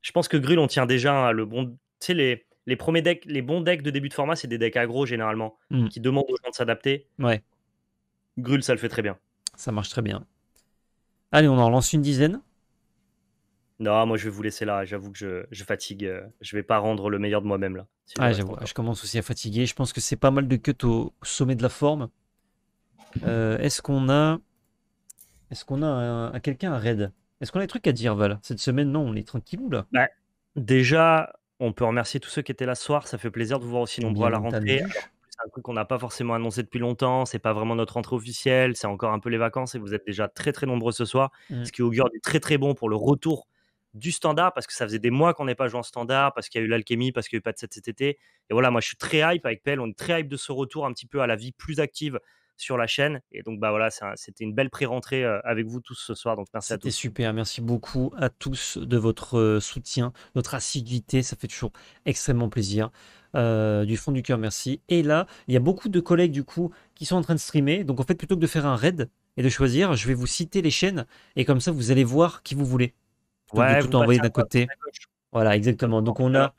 je pense que Grul, on tient déjà hein, le bon. Tu sais, les, les premiers decks, les bons decks de début de format, c'est des decks agro, généralement, hmm. qui demandent aux gens de s'adapter. Ouais. Grul, ça le fait très bien. Ça marche très bien. Allez, on en lance une dizaine. Non, moi je vais vous laisser là. J'avoue que je, fatigue. Euh, je vais pas rendre le meilleur de moi-même là. Ah, je commence aussi à fatiguer. Je pense que c'est pas mal de cut au sommet de la forme. Euh, est-ce qu'on a. Est-ce qu'on a quelqu'un à raid Est-ce qu'on a des trucs à dire, Val Cette semaine, non, on est tranquille là. Bah, déjà, on peut remercier tous ceux qui étaient là ce soir. Ça fait plaisir de vous voir aussi nombreux à la rentrée. C'est un truc qu'on n'a pas forcément annoncé depuis longtemps. C'est pas vraiment notre rentrée officielle. C'est encore un peu les vacances et vous êtes déjà très très nombreux ce soir. Mm. Ce qui augure très très bon pour le retour du standard parce que ça faisait des mois qu'on n'est pas joué en standard parce qu'il y a eu l'alchimie, parce qu'il n'y a eu pas de cet été. Et voilà, moi je suis très hype avec Pelle. On est très hype de ce retour un petit peu à la vie plus active sur la chaîne. Et donc, bah voilà, c'était une belle pré-rentrée avec vous tous ce soir. Donc, merci à tous. C'était super. Merci beaucoup à tous de votre soutien, notre assiduité. Ça fait toujours extrêmement plaisir. du fond du cœur, merci. Et là, il y a beaucoup de collègues du coup qui sont en train de streamer. Donc, en fait, plutôt que de faire un raid et de choisir, je vais vous citer les chaînes et comme ça, vous allez voir qui vous voulez. vous ouais, tout envoyer d'un côté. Voilà, exactement. Donc on a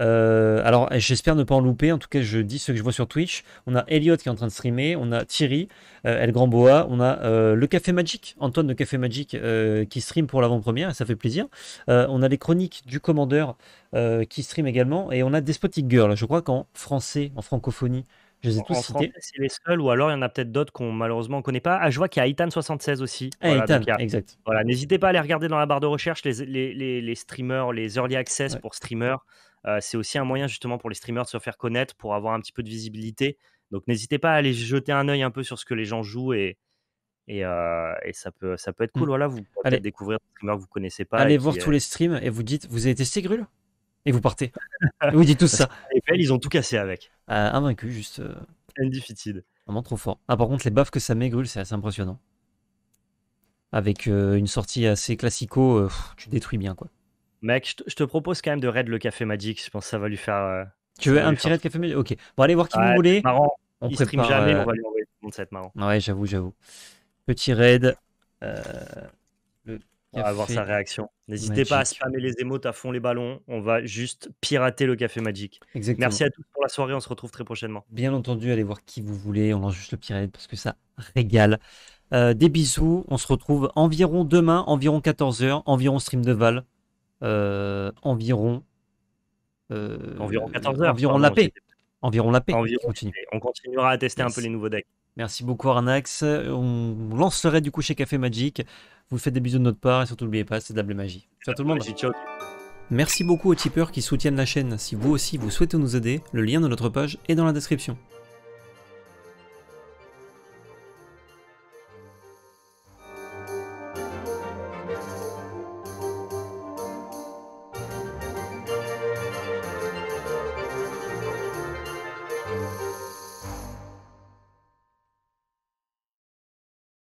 euh, alors, j'espère ne pas en louper. En tout cas, je dis ce que je vois sur Twitch. On a Elliot qui est en train de streamer. On a Thierry, euh, El Grand On a euh, le Café Magique, Antoine de Café Magic qui stream pour l'avant-première. Ça fait plaisir. on a les chroniques du commandeur qui stream également. Et on a Despotic Girl. Je crois qu'en français, en francophonie, je les ai tous cités. C'est les seuls, ou alors il y en a peut-être d'autres qu'on malheureusement ne connaît pas. Ah, je vois qu'il y a Itan76 aussi. Ah, n'hésitez pas à aller regarder dans la barre de recherche les, streamers, les early access pour streamers c'est aussi un moyen justement pour les streamers de se faire connaître, pour avoir un petit peu de visibilité. Donc n'hésitez pas à aller jeter un œil un peu sur ce que les gens jouent et, et, ça, peut, ça peut être mmh. cool. Voilà, vous allez. découvrir des streamers que vous connaissez pas. Allez voir tous les streams et vous dites, vous avez testé Grul Et vous partez. vous dites tout ça. Et puis ils ont tout cassé avec. ah invaincu, juste. difficile Vraiment trop fort. Ah, par contre, les baffes que ça met, Grul, c'est assez impressionnant avec une sortie assez classico, tu détruis bien quoi. Mec, je te propose quand même de raid le café Magic. Je pense que ça va lui faire. Euh, tu veux un petit raid café Magic Ok. Bon, allez voir qui vous voulez. Marrant. On ne stream jamais, euh, on va lui envoyer tout le monde, ça va être marrant. Ouais, j'avoue, j'avoue. Petit raid. Euh, on va voir sa réaction. N'hésitez pas à spammer les émotes à fond les ballons. On va juste pirater le café Magic. Exactement. Merci à tous pour la soirée. On se retrouve très prochainement. Bien entendu, allez voir qui vous voulez. On lance juste le petit raid parce que ça régale. des bisous. On se retrouve environ demain, environ 14h, environ stream de Val. Euh, environ. Euh, environ 14 heures. Environ la paix. Environ la paix. continue. On continuera à tester un peu les nouveaux decks. Merci beaucoup Arnax. On lancerait du coup chez Café Magic. Vous faites des bisous de notre part et surtout n'oubliez pas, c'est d'able magie. Ciao tout le monde. Merci beaucoup aux tipeurs qui soutiennent la chaîne. Si vous aussi vous souhaitez nous aider, le lien de notre page est dans la description.